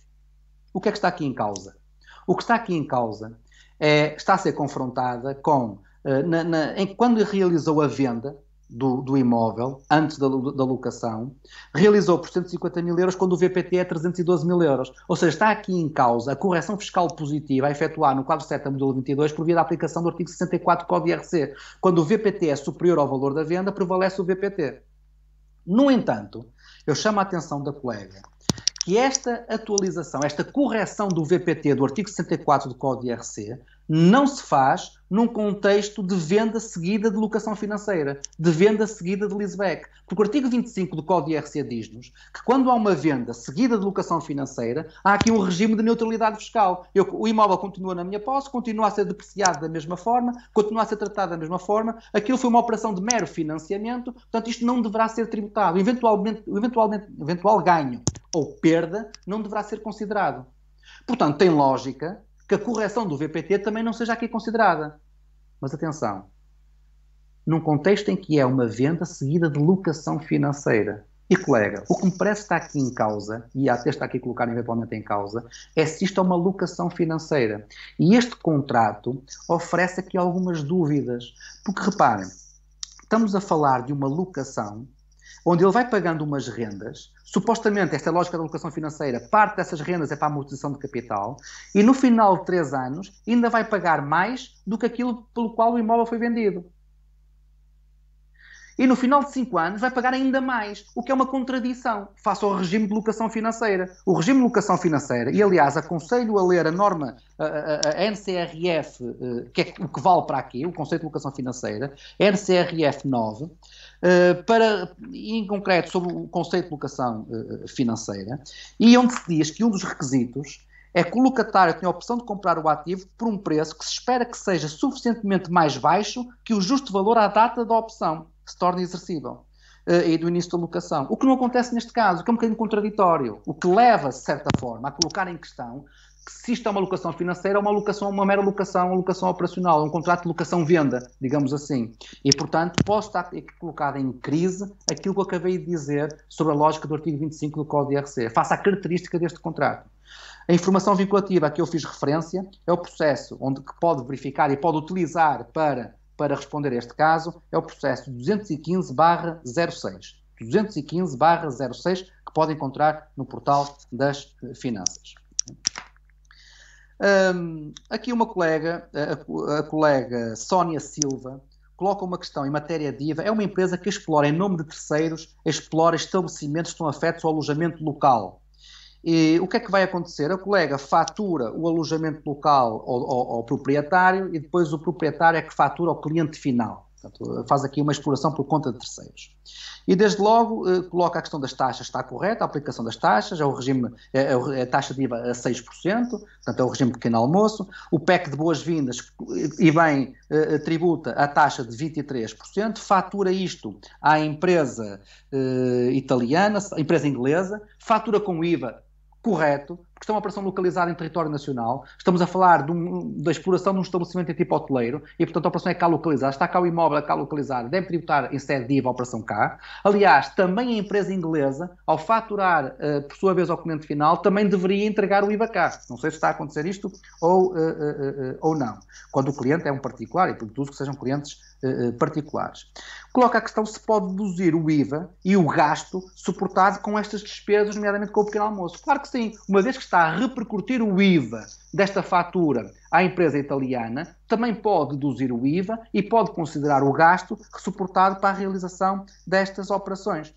O que é que está aqui em causa? O que está aqui em causa é, está a ser confrontada com, eh, na, na, em, quando realizou a venda, do, do imóvel, antes da, da, locação, realizou por 150 mil euros quando o VPT é 312 mil euros. Ou seja, está aqui em causa a correção fiscal positiva a efetuar no quadro 7 da modelo 22 por via da aplicação do artigo 64 do Código IRC. Quando o VPT é superior ao valor da venda, prevalece o VPT. No entanto, eu chamo a atenção da colega que esta atualização, esta correção do VPT do artigo 64 do Código IRC não se faz num contexto de venda seguida de locação financeira, de venda seguida de leaseback. Porque o artigo 25 do Código IRC diz-nos que quando há uma venda seguida de locação financeira, há aqui um regime de neutralidade fiscal. Eu, o imóvel continua na minha posse, continua a ser depreciado da mesma forma, continua a ser tratado da mesma forma. Aquilo foi uma operação de mero financiamento, portanto isto não deverá ser tributado. Eventualmente, eventualmente, eventual ganho ou perda não deverá ser considerado. Portanto, tem lógica que a correção do VPT também não seja aqui considerada. Mas atenção, num contexto em que é uma venda seguida de locação financeira. E colega, o que me parece estar aqui em causa, e até está aqui colocado eventualmente em causa, é se isto é uma locação financeira. E este contrato oferece aqui algumas dúvidas. Porque reparem, estamos a falar de uma locação onde ele vai pagando umas rendas. Supostamente, esta é a lógica da alocação financeira, parte dessas rendas é para a amortização de capital, e no final de três anos ainda vai pagar mais do que aquilo pelo qual o imóvel foi vendido. E no final de cinco anos vai pagar ainda mais, o que é uma contradição face ao regime de locação financeira. O regime de locação financeira, e aliás aconselho a ler a norma, a, a, a NCRF, eh, que é o que vale para aqui, o conceito de locação financeira, NCRF 9, eh, para, em concreto, sobre o conceito de locação eh, financeira, e onde se diz que um dos requisitos é que o locatário tem a opção de comprar o ativo por um preço que se espera que seja suficientemente mais baixo que o justo valor à data da opção, que se torne exercível eh, e do início da locação. O que não acontece neste caso, que é um bocadinho contraditório, o que leva, de certa forma, a colocar em questão se isto é uma locação financeira, é uma locação, uma mera locação, uma locação operacional, é um contrato de locação-venda, digamos assim. E, portanto, posso estar colocado em crise aquilo que eu acabei de dizer sobre a lógica do artigo 25 do Código IRC, face à característica deste contrato. A informação vinculativa a que eu fiz referência é o processo onde que pode verificar e pode utilizar para, para responder a este caso, é o processo 215-06. 215-06 que pode encontrar no portal das finanças. Um, aqui uma colega, a, a colega Sónia Silva, coloca uma questão em matéria de IVA. É uma empresa que explora, em nome de terceiros, explora estabelecimentos que estão afetos ao alojamento local. E o que é que vai acontecer? A colega fatura o alojamento local ao, ao, ao proprietário e depois o proprietário é que fatura ao cliente final. Portanto, faz aqui uma exploração por conta de terceiros. E desde logo eh, coloca a questão das taxas, está correta, a aplicação das taxas, é o regime, é, é, é a taxa de IVA a 6%, portanto é o regime pequeno almoço, o PEC de boas-vindas e bem eh, tributa a taxa de 23%, fatura isto à empresa eh, italiana, empresa inglesa, fatura com IVA correto, porque isto é uma operação localizada em território nacional, estamos a falar um, da exploração de um estabelecimento em tipo hoteleiro, e portanto a operação é cá localizada, está cá o imóvel é cá localizado, deve tributar em sede de IVA a operação cá. Aliás, também a empresa inglesa, ao faturar, uh, por sua vez, ao cliente final, também deveria entregar o IVA cá. Não sei se está a acontecer isto ou, uh, uh, ou não. Quando o cliente é um particular, e tudo que sejam clientes eh, eh, particulares. Coloca a questão se pode deduzir o IVA e o gasto suportado com estas despesas, nomeadamente com o pequeno almoço. Claro que sim, uma vez que está a repercutir o IVA desta fatura à empresa italiana, também pode deduzir o IVA e pode considerar o gasto suportado para a realização destas operações.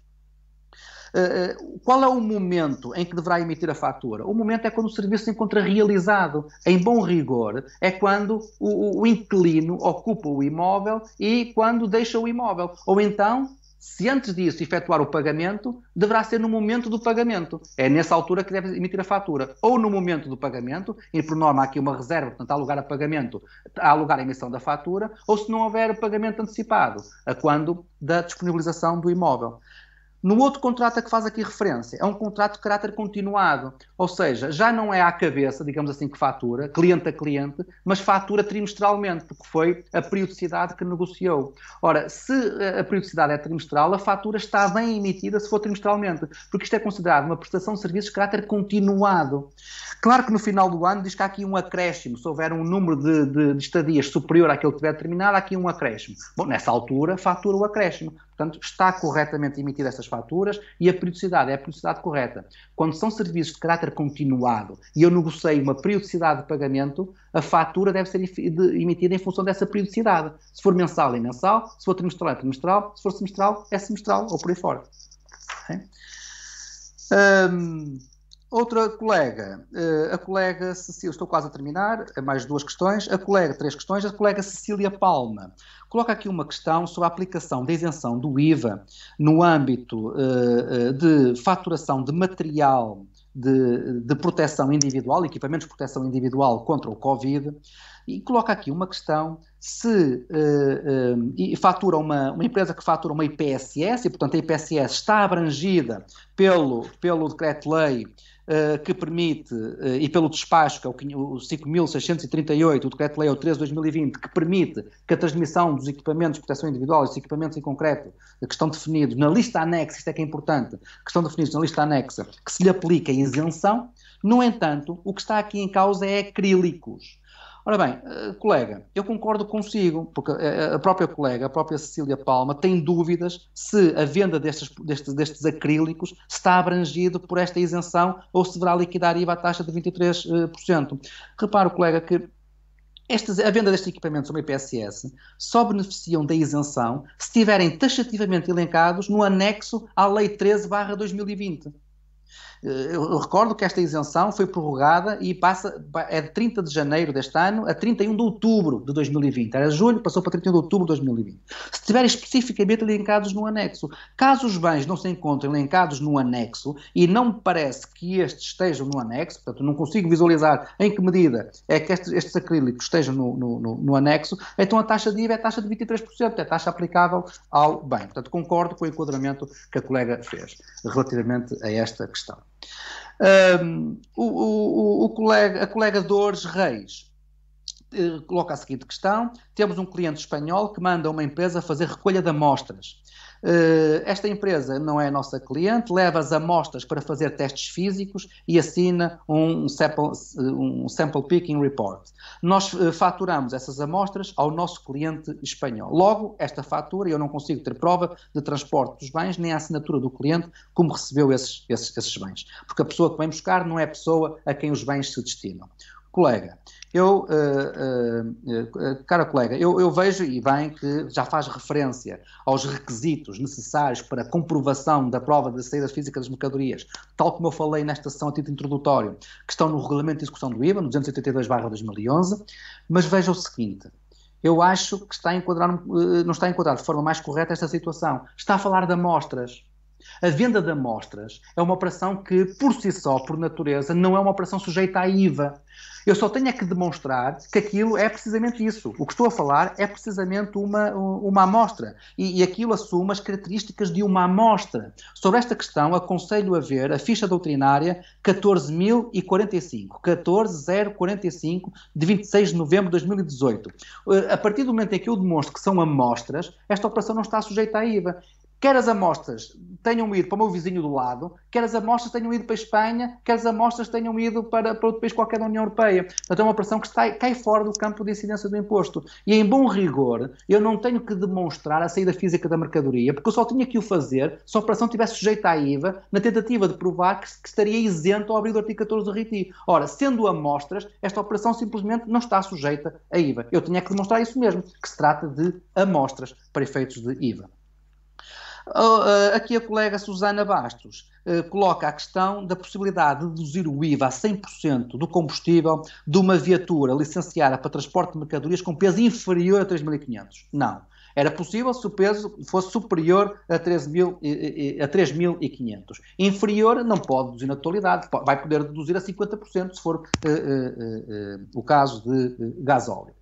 Eh, eh, qual é o momento em que deverá emitir a fatura? O momento é quando o serviço se encontra realizado. Em bom rigor, é quando o, o inquilino ocupa o imóvel e quando deixa o imóvel. Ou então, se antes disso efetuar o pagamento, deverá ser no momento do pagamento. É nessa altura que deve emitir a fatura. Ou no momento do pagamento, e por norma há aqui uma reserva, portanto há lugar a pagamento, há lugar a emissão da fatura, ou se não houver pagamento antecipado, a quando da disponibilização do imóvel. No outro contrato a que faz aqui referência, é um contrato de caráter continuado, ou seja, já não é à cabeça, digamos assim, que fatura, cliente a cliente, mas fatura trimestralmente, porque foi a periodicidade que negociou. Ora, se eh, a periodicidade é trimestral, a fatura está bem emitida se for trimestralmente, porque isto é considerado uma prestação de serviços de caráter continuado. Claro que no final do ano diz que há aqui um acréscimo, se houver um número de, de, de estadias superior àquele que tiver determinado, há aqui um acréscimo. Bom, nessa altura fatura o acréscimo. Portanto, está corretamente emitida essas faturas e a periodicidade, é a periodicidade correta. Quando são serviços de caráter continuado e eu negociei uma periodicidade de pagamento, a fatura deve ser emitida em função dessa periodicidade. Se for mensal, é mensal, se for trimestral, é trimestral, se for semestral, é semestral ou por aí fora. Okay? Um, Outra colega, eh, a colega Cecília, estou quase a terminar, é mais duas questões, a colega, três questões, a colega Cecília Palma coloca aqui uma questão sobre a aplicação da isenção do IVA no âmbito eh, eh, de faturação de material de, de proteção individual, equipamentos de proteção individual contra o Covid, e coloca aqui uma questão se e fatura uma, uma, empresa que fatura uma IPSS, e portanto a IPSS está abrangida pelo, pelo decreto-lei eh, que permite, eh, e pelo despacho, que é o 5.638, o Decreto-Lei 13 de 2020, é que permite que a transmissão dos equipamentos de proteção individual, esses equipamentos em concreto, eh, que estão definidos na lista anexa, isto é que é importante, que estão definidos na lista anexa, que se lhe aplique a isenção. No entanto, o que está aqui em causa é acrílicos. Ora bem, eh, colega, eu concordo consigo, porque eh, eh, a própria colega, a própria Cecília Palma, tem dúvidas se a venda destes, destes, destes acrílicos está abrangido por esta isenção ou se deverá liquidar IVA à taxa de 23%. Repara, colega, que estes, a venda destes equipamentos a uma IPSS só beneficiam da isenção se estiverem taxativamente elencados no anexo à Lei 13-2020. Eh, eu recordo que esta isenção foi prorrogada e passa, é de 30 de janeiro deste ano a 31 de outubro de 2020. Era julho, passou para 31 de outubro de 2020. Se estiverem especificamente elencados no anexo. Caso os bens não se encontrem elencados no anexo, e não me parece que estes estejam no anexo, portanto não consigo visualizar em que medida é que estes, estes acrílicos estejam no, no, no, no anexo, então a taxa de IVA é a taxa de 23%, é a taxa aplicável ao bem. Portanto, concordo com o enquadramento que a colega fez relativamente a esta questão. Um, o, o, o colega, a colega Dores Reis eh, coloca a seguinte questão: temos um cliente espanhol que manda uma empresa fazer recolha de amostras. Eh, esta empresa não é nossa cliente, leva as amostras para fazer testes físicos e assina um sample, um sample picking report. Nós eh, faturamos essas amostras ao nosso cliente espanhol. Logo, esta fatura, eu não consigo ter prova de transporte dos bens nem a assinatura do cliente como recebeu esses, esses, esses bens. Porque a pessoa que vem buscar não é a pessoa a quem os bens se destinam. Colega, eu, uh, uh, cara colega, eu, eu vejo e bem que já faz referência aos requisitos necessários para comprovação da prova das saídas físicas das mercadorias, tal como eu falei nesta sessão a título introdutório, que estão no Regulamento de Execução do IVA, no 282-2011, mas veja o seguinte, eu acho que está a enquadrar, não está a enquadrar de forma mais correta esta situação. Está a falar de amostras. A venda de amostras é uma operação que, por si só, por natureza, não é uma operação sujeita à IVA. Eu só tenho é que demonstrar que aquilo é precisamente isso. O que estou a falar é precisamente uma, uma amostra. E, e aquilo assume as características de uma amostra. Sobre esta questão, aconselho a ver a ficha doutrinária 14.045, 14045, de 26 de novembro de 2018. Eh, a partir do momento em que eu demonstro que são amostras, esta operação não está sujeita à IVA quer as amostras tenham ido para o meu vizinho do lado, quer as amostras tenham ido para a Espanha, quer as amostras tenham ido para, para outro país qualquer da União Europeia. Portanto, é uma operação que cai fora do campo de incidência do imposto. E, em bom rigor, eu não tenho que demonstrar a saída física da mercadoria, porque eu só tinha que o fazer se a operação estivesse sujeita à IVA, na tentativa de provar que, que estaria isento ao abrir do artigo 14 do RITI. Ora, sendo amostras, esta operação simplesmente não está sujeita à IVA. Eu tinha que demonstrar isso mesmo, que se trata de amostras para efeitos de IVA. Oh, eh, aqui a colega Susana Bastos eh, coloca a questão da possibilidade de deduzir o IVA a 100% do combustível de uma viatura licenciada para transporte de mercadorias com peso inferior a 3.500. Não. Era possível se o peso fosse superior a 3.500. Inferior não pode deduzir na atualidade, vai poder deduzir a 50% se for uh, uh, uh, o caso de eh, gasóleo.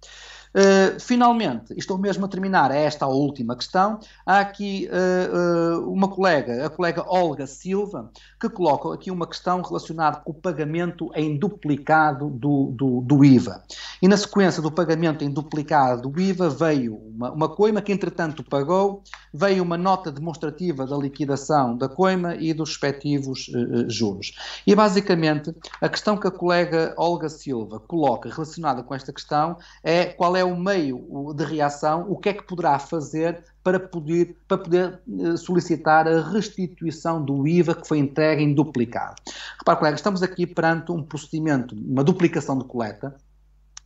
Uh, finalmente, estou mesmo a terminar é esta última questão. Há aqui uh, uh, uma colega, a colega Olga Silva, que coloca aqui uma questão relacionada com o pagamento em duplicado do, do, do IVA. E na sequência do pagamento em duplicado do IVA veio uma, uma coima que, entretanto, pagou, veio uma nota demonstrativa da liquidação da coima e dos respectivos juros. E basicamente a questão que a colega Olga Silva coloca relacionada com esta questão é qual é é o meio de reação, o que é que poderá fazer para poder, para poder eh, solicitar a restituição do IVA que foi entregue em duplicado. Repare, colega, estamos aqui perante um procedimento, uma duplicação de coleta,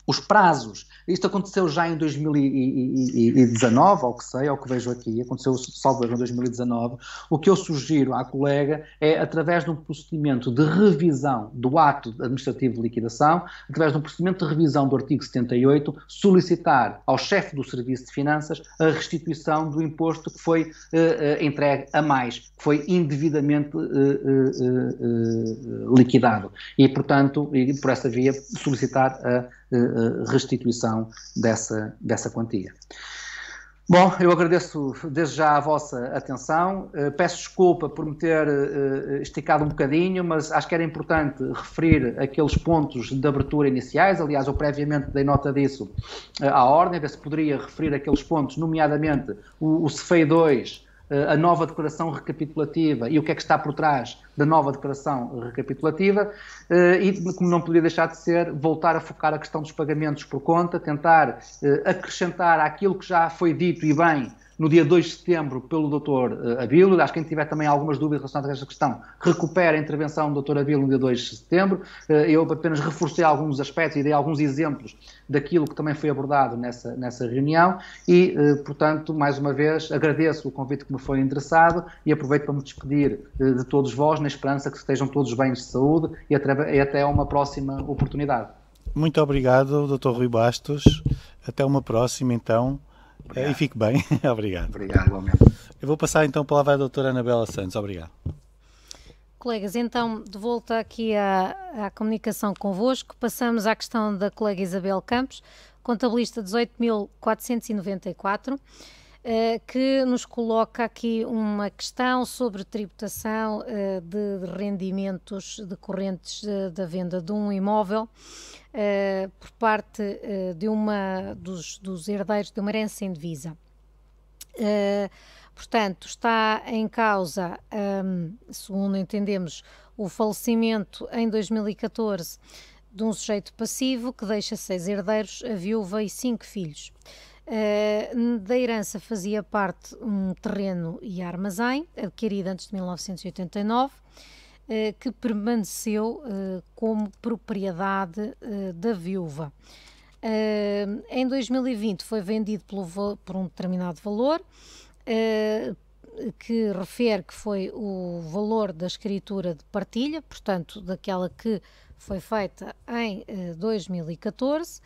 os prazos. Isto aconteceu já em 2019, ao que sei, ao que vejo aqui, aconteceu, salvo em 2019. O que eu sugiro à colega é, através de um procedimento de revisão do ato administrativo de liquidação, através de um procedimento de revisão do artigo 78, solicitar ao chefe do Serviço de Finanças a restituição do imposto que foi eh, eh, entregue a mais, que foi indevidamente eh, liquidado. E, portanto, e por essa via, solicitar a eh, eh, restituição dessa, dessa quantia. Bom, eu agradeço desde já a vossa atenção. Eh, peço desculpa por me ter esticado um bocadinho, mas acho que era importante referir aqueles pontos de abertura iniciais. Aliás, eu previamente dei nota disso à ordem, ver se poderia referir aqueles pontos, nomeadamente o, o CFEI 2 eh, a nova declaração recapitulativa e o que é que está por trás da nova declaração recapitulativa eh, e, como não podia deixar de ser, voltar a focar a questão dos pagamentos por conta, tentar eh, acrescentar aquilo que já foi dito e bem no dia 2 de setembro pelo Dr. Eh, acho que quem tiver também algumas dúvidas relacionadas a esta questão, recupera a intervenção do Dr. Abílio no dia 2 de setembro. Eh, eu apenas reforcei alguns aspectos e dei alguns exemplos daquilo que também foi abordado nessa, nessa reunião e, eh, portanto, mais uma vez, agradeço o convite que me foi endereçado e aproveito para me despedir de todos vós, na esperança que estejam todos bem de saúde e até, e até uma próxima oportunidade. Muito obrigado, Dr. Rui Bastos. Até uma próxima, então. Obrigado. É, e fique bem. obrigado. Obrigado, igualmente. Eu vou passar então a palavra à doutora Anabela Santos. Obrigado. Colegas, então, de volta aqui à, à comunicação convosco, passamos à questão da colega Isabel Campos, contabilista 18.494. Eh, que nos coloca aqui uma questão sobre tributação eh, de rendimentos decorrentes eh, da venda de um imóvel por parte de uma dos, dos herdeiros de uma herança divisa. Portanto, está em causa, ehm, segundo entendemos, o falecimento em 2014 de um sujeito passivo que deixa seis herdeiros, a viúva e cinco filhos. Eh, da herança fazia parte um terreno e armazém, adquirido antes de 1989, eh, que permaneceu eh, como propriedade da viúva. em 2020 foi vendido por um determinado valor, que refere que foi o valor da escritura de partilha, portanto, daquela que foi feita em 2014.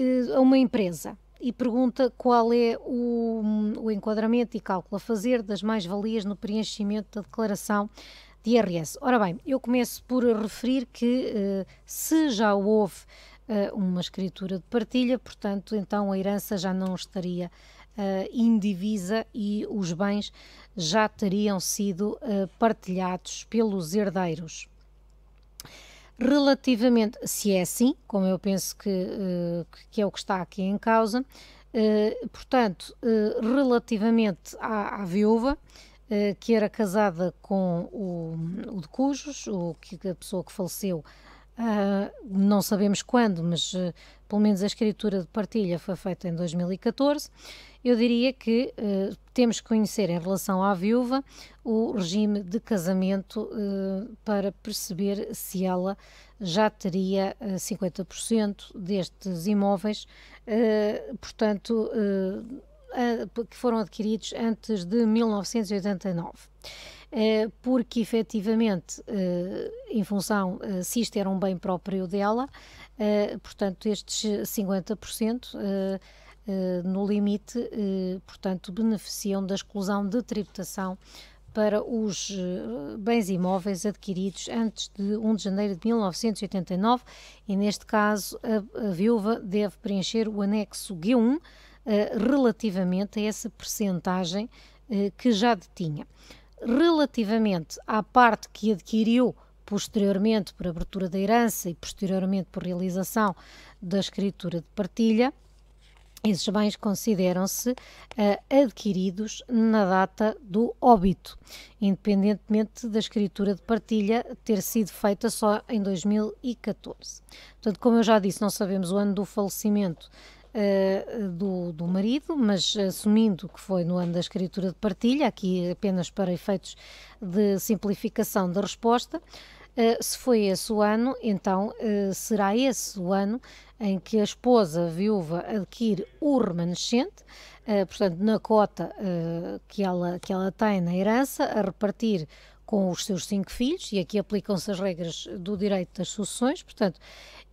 Eh, a uma empresa e pergunta qual é o, o enquadramento e cálculo a fazer das mais-valias no preenchimento da declaração de IRS. Ora bem, eu começo por referir que eh, se já houve eh, uma escritura de partilha, portanto, então a herança já não estaria indivisa e os bens já teriam sido partilhados pelos herdeiros relativamente, se é assim, como eu penso eh, que, que é o que está aqui em causa, eh, portanto, eh, relativamente à, à viúva, que era casada com o, o de Cujos, o, que, a pessoa que faleceu, ah, não sabemos quando, mas pelo menos a escritura de partilha foi feita em 2014 eu diria que uh, temos que conhecer em relação à viúva o regime de casamento uh, para perceber se ela já teria uh, eh, 50% destes imóveis, portanto, que foram adquiridos antes de 1989 porque efetivamente, em função, se isto era um bem próprio dela, portanto, estes 50% eh, no limite, eh, portanto, beneficiam da exclusão de tributação para os eh, bens imóveis adquiridos antes de 1 de janeiro de 1989 e, neste caso, a, viúva deve preencher o anexo G1 relativamente a essa percentagem que já detinha. Relativamente à parte que adquiriu posteriormente por abertura da herança e posteriormente por realização da escritura de partilha, esses bens consideram-se uh, adquiridos na data do óbito, independentemente da escritura de partilha ter sido feita só em 2014. Portanto, como eu já disse, não sabemos o ano do falecimento uh, do, do, marido, mas assumindo que foi no ano da escritura de partilha, aqui apenas para efeitos de simplificação da resposta, eh, se foi esse o ano, então eh, será esse o ano em que a esposa viúva adquire o remanescente, eh, portanto, na cota que, ela, que ela tem na herança, a repartir com os seus cinco filhos, e aqui aplicam-se as regras do direito das sucessões, portanto,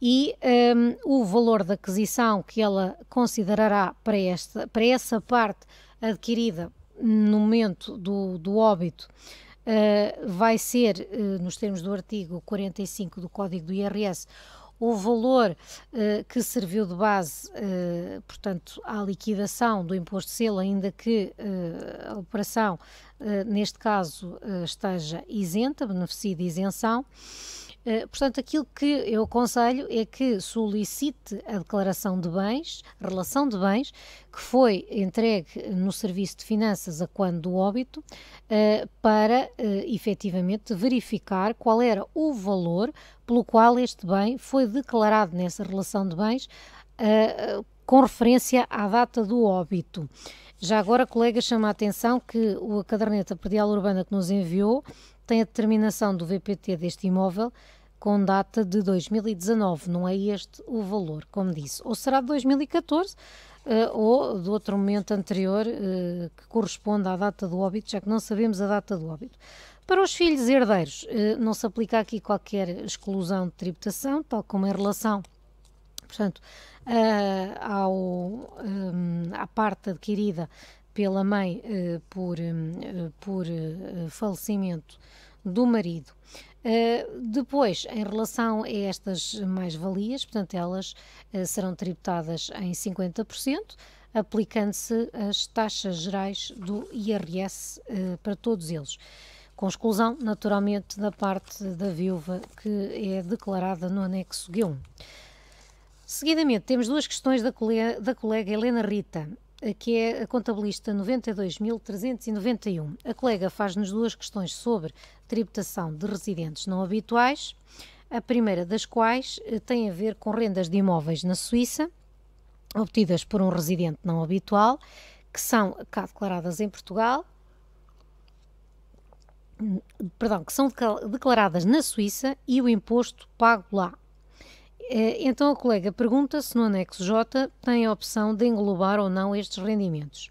e um, ehm, o valor da aquisição que ela considerará para, esta, para essa parte adquirida no momento do, do óbito eh, vai ser, uh, nos termos do artigo 45 do Código do IRS, o valor uh, que serviu de base, uh, portanto, à liquidação do imposto de selo, ainda que uh, a operação, neste caso, esteja isenta, beneficie de isenção. Eh, portanto, aquilo que eu aconselho é que solicite a declaração de bens, relação de bens, que foi entregue no Serviço de Finanças a quando do óbito, eh, para eh, efetivamente verificar qual era o valor pelo qual este bem foi declarado nessa relação de bens com referência à data do óbito. Já agora, colega, chama a atenção que a caderneta predial urbana que nos enviou tem a determinação do VPT deste imóvel com data de 2019. Não é este o valor, como disse. Ou será de 2014 eh, ou de outro momento anterior eh, que corresponda à data do óbito, já que não sabemos a data do óbito. Para os filhos herdeiros, eh, não se aplica aqui qualquer exclusão de tributação, tal como em relação portanto, uh, ao, um, à parte adquirida pela mãe uh, por, por falecimento do marido. Eh, depois, em relação a estas mais-valias, portanto, elas uh, serão tributadas em 50%, aplicando-se as taxas gerais do IRS uh, eh, para todos eles. Com exclusão, naturalmente, da parte da viúva que é declarada no anexo G1. Seguidamente, temos duas questões da colega, da colega Helena Rita. Eh, que é a contabilista 92.391. A colega faz-nos duas questões sobre tributação de residentes não habituais, a primeira das quais eh, tem a ver com rendas de imóveis na Suíça, obtidas por um residente não habitual, que são cá declaradas em Portugal, hum, perdão, que são declaradas na Suíça e o imposto pago lá. Eh, então a colega pergunta se no anexo J tem a opção de englobar ou não estes rendimentos.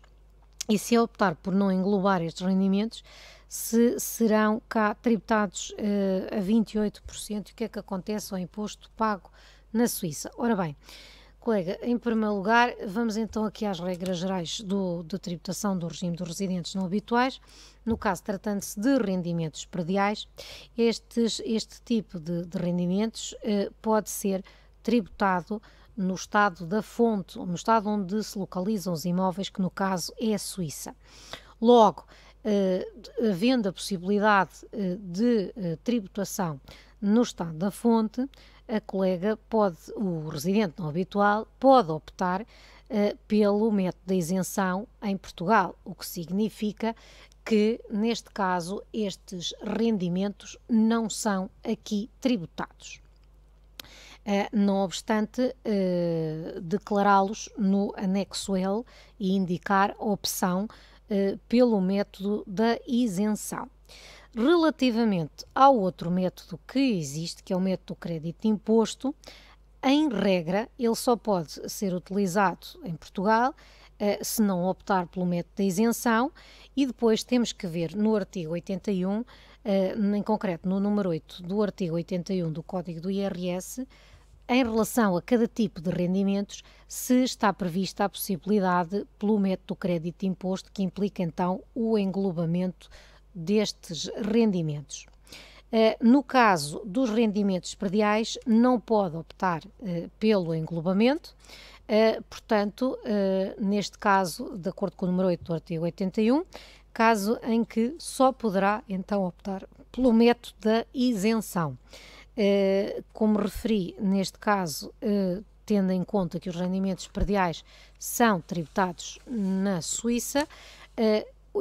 E se optar por não englobar estes rendimentos, se serão cá tributados uh, a 28%, o que é que acontece ao imposto pago na Suíça? Ora bem, Colega, em primeiro lugar, vamos então aqui às regras gerais do, tributação do regime dos residentes não habituais. No caso, tratando-se de rendimentos prediais, estes, este tipo de, de rendimentos eh, pode ser tributado no estado da fonte, no estado onde se localizam os imóveis, que no caso é a Suíça. Logo, eh, havendo a possibilidade eh, de eh, tributação no estado da fonte, a colega pode, o residente não habitual, pode optar uh, pelo método da isenção em Portugal, o que significa que, neste caso, estes rendimentos não são aqui tributados. Uh, não obstante uh, declará-los no anexo L e indicar a opção uh, pelo método da isenção. Relativamente ao outro método que existe, que é o método do crédito de imposto, em regra, ele só pode ser utilizado em Portugal eh, se não optar pelo método da isenção, e depois temos que ver no artigo 81, eh, em concreto no número 8 do artigo 81 do Código do IRS, em relação a cada tipo de rendimentos, se está prevista a possibilidade pelo método do crédito de imposto, que implica então o englobamento destes rendimentos. Eh, no caso dos rendimentos prediais, não pode optar eh, pelo englobamento, eh, portanto, neste caso, de acordo com o número 8 do artigo 81, caso em que só poderá então optar pelo método da isenção. Como referi, neste caso, tendo em conta que os rendimentos prediais são tributados na Suíça,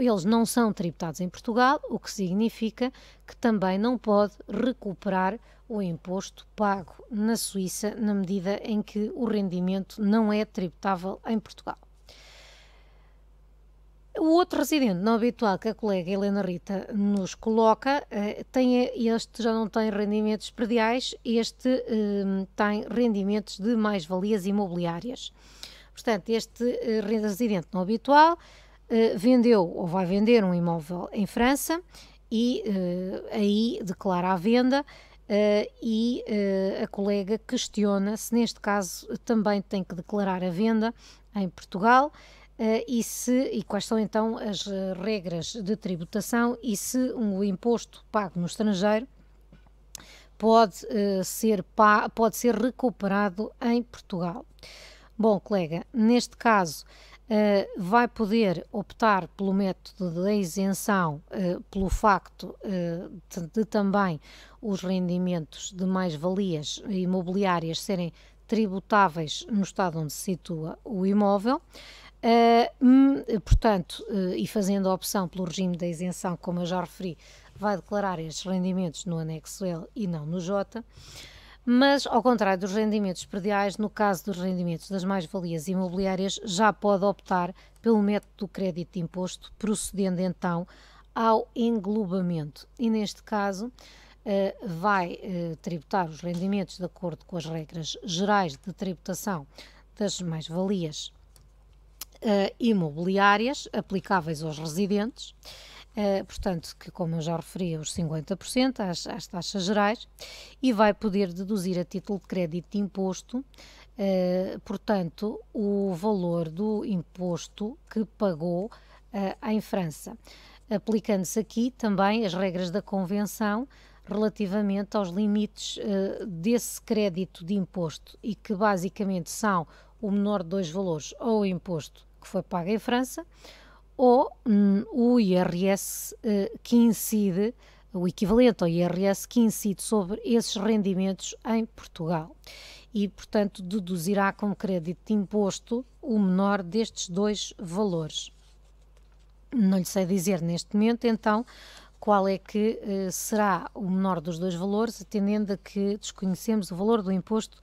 eles não são tributados em Portugal, o que significa que também não pode recuperar o imposto pago na Suíça na medida em que o rendimento não é tributável em Portugal. O outro residente não habitual que a colega Helena Rita nos coloca eh, tem este já não tem rendimentos prediais, este eh, tem rendimentos de mais-valias imobiliárias. Portanto, este eh, residente não habitual eh, vendeu ou vai vender um imóvel em França e uh, aí declara a venda. Uh, e a colega questiona se neste caso também tem que declarar a venda em Portugal e, se, e quais são então as regras de tributação e se um, o imposto pago no estrangeiro pode, ser, pode ser recuperado em Portugal. Bom, colega, neste caso eh, vai poder optar pelo método da isenção uh, pelo facto uh, de, de, também os rendimentos de mais-valias imobiliárias serem tributáveis no estado onde se situa o imóvel. Hum, portanto, e fazendo a opção pelo regime da isenção, como eu já referi, vai declarar estes rendimentos no anexo L e não no J mas, ao contrário dos rendimentos prediais, no caso dos rendimentos das mais-valias imobiliárias, já pode optar pelo método do crédito de imposto, procedendo então ao englobamento. E neste caso, eh, vai eh, tributar os rendimentos de acordo com as regras gerais de tributação das mais-valias eh, imobiliárias aplicáveis aos residentes eh, portanto, que, como eu já referi, os 50% às, às taxas gerais, e vai poder deduzir a título de crédito de imposto, uh, portanto, o valor do imposto que pagou uh, em França, aplicando-se aqui também as regras da Convenção relativamente aos limites desse crédito de imposto e que basicamente são o menor de dois valores ou o imposto que foi pago em França ou hum, o IRS uh, eh, que incide, o equivalente ao IRS que incide sobre esses rendimentos em Portugal. E, portanto, deduzirá como crédito de imposto o menor destes dois valores. Não lhe sei dizer neste momento, então, qual é que uh, será o menor dos dois valores, atendendo a que desconhecemos o valor do imposto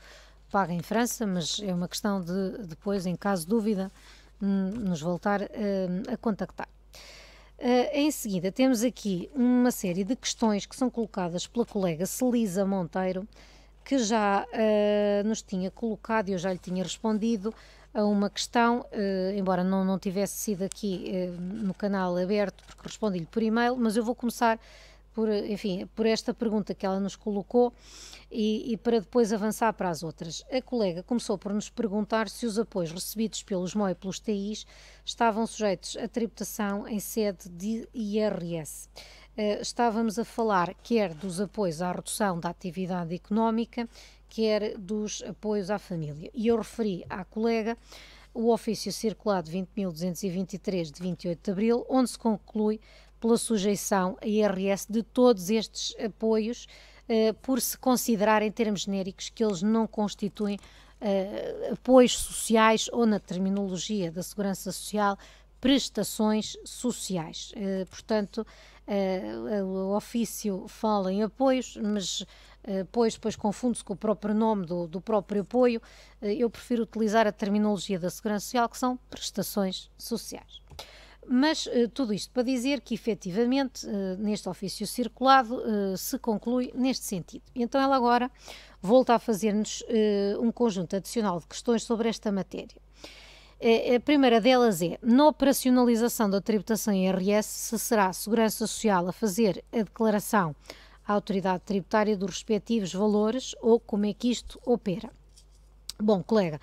pago em França, mas é uma questão de depois, em caso de dúvida, Hum, nos voltar hum, a contactar. Uh, em seguida, temos aqui uma série de questões que são colocadas pela colega Celisa Monteiro, que já uh, nos tinha colocado e eu já lhe tinha respondido a uma questão, uh, embora não, não tivesse sido aqui no canal aberto, porque respondi-lhe por e-mail, mas eu vou começar por, enfim, por esta pergunta que ela nos colocou e, e, para depois avançar para as outras. A colega começou por nos perguntar se os apoios recebidos pelos MOE e pelos TIs estavam sujeitos a tributação em sede de IRS. Eh, estávamos a falar quer dos apoios à redução da atividade económica, quer dos apoios à família. E eu referi à colega o ofício circulado 20.223 de 28 de abril, onde se conclui pela sujeição a IRS de todos estes apoios, uh, por se considerar em termos genéricos que eles não constituem uh, apoios sociais ou, na terminologia da Segurança Social, prestações sociais. Uh, portanto, o ofício fala em apoios, mas pois depois confunde-se com o próprio nome do, do próprio apoio. Eu prefiro utilizar a terminologia da Segurança Social, que são prestações sociais. Mas eh, tudo isto para dizer que, efetivamente, eh, neste ofício circulado eh, se conclui neste sentido. Então, ela agora volta a fazer-nos um conjunto adicional de questões sobre esta matéria. A primeira delas é: na operacionalização da tributação IRS, se será a Segurança Social a fazer a declaração à autoridade tributária dos respectivos valores ou como é que isto opera? Bom, colega,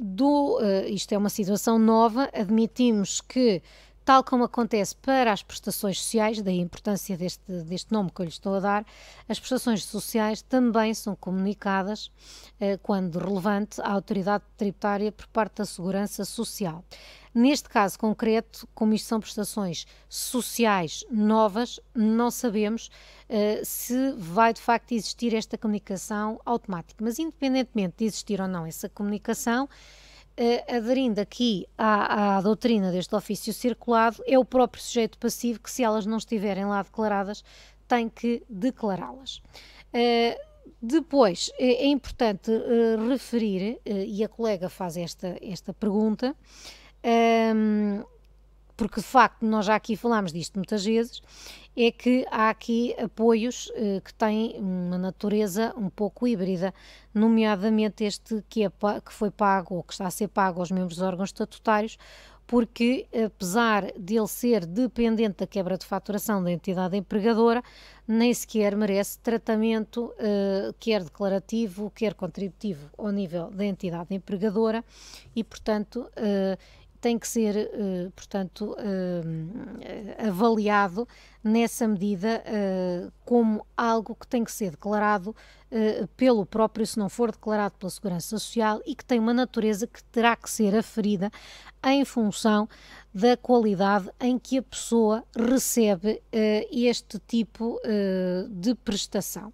do. Uh, isto é uma situação nova, admitimos que tal como acontece para as prestações sociais, daí a importância deste, deste nome que eu lhe estou a dar, as prestações sociais também são comunicadas, eh, quando relevante, à autoridade tributária por parte da Segurança Social. Neste caso concreto, como isto são prestações sociais novas, não sabemos eh, se vai de facto existir esta comunicação automática. Mas, independentemente de existir ou não essa comunicação, aderindo aqui à, à, doutrina deste ofício circulado, é o próprio sujeito passivo que, se elas não estiverem lá declaradas, tem que declará-las. Depois, é, é importante eh, referir, eh, e a colega faz esta, esta pergunta, porque de facto nós já aqui falámos disto muitas vezes, é que há aqui apoios eh, que têm uma natureza um pouco híbrida, nomeadamente este que, é, que foi pago ou que está a ser pago aos membros dos órgãos estatutários, porque apesar de ele ser dependente da quebra de faturação da entidade empregadora, nem sequer merece tratamento eh, quer declarativo, quer contributivo ao nível da entidade empregadora e, portanto, eh, tem que ser, eh, portanto, eh, avaliado nessa medida eh, como algo que tem que ser declarado pelo próprio, se não for declarado pela Segurança Social e que tem uma natureza que terá que ser aferida em função da qualidade em que a pessoa recebe este tipo de prestação.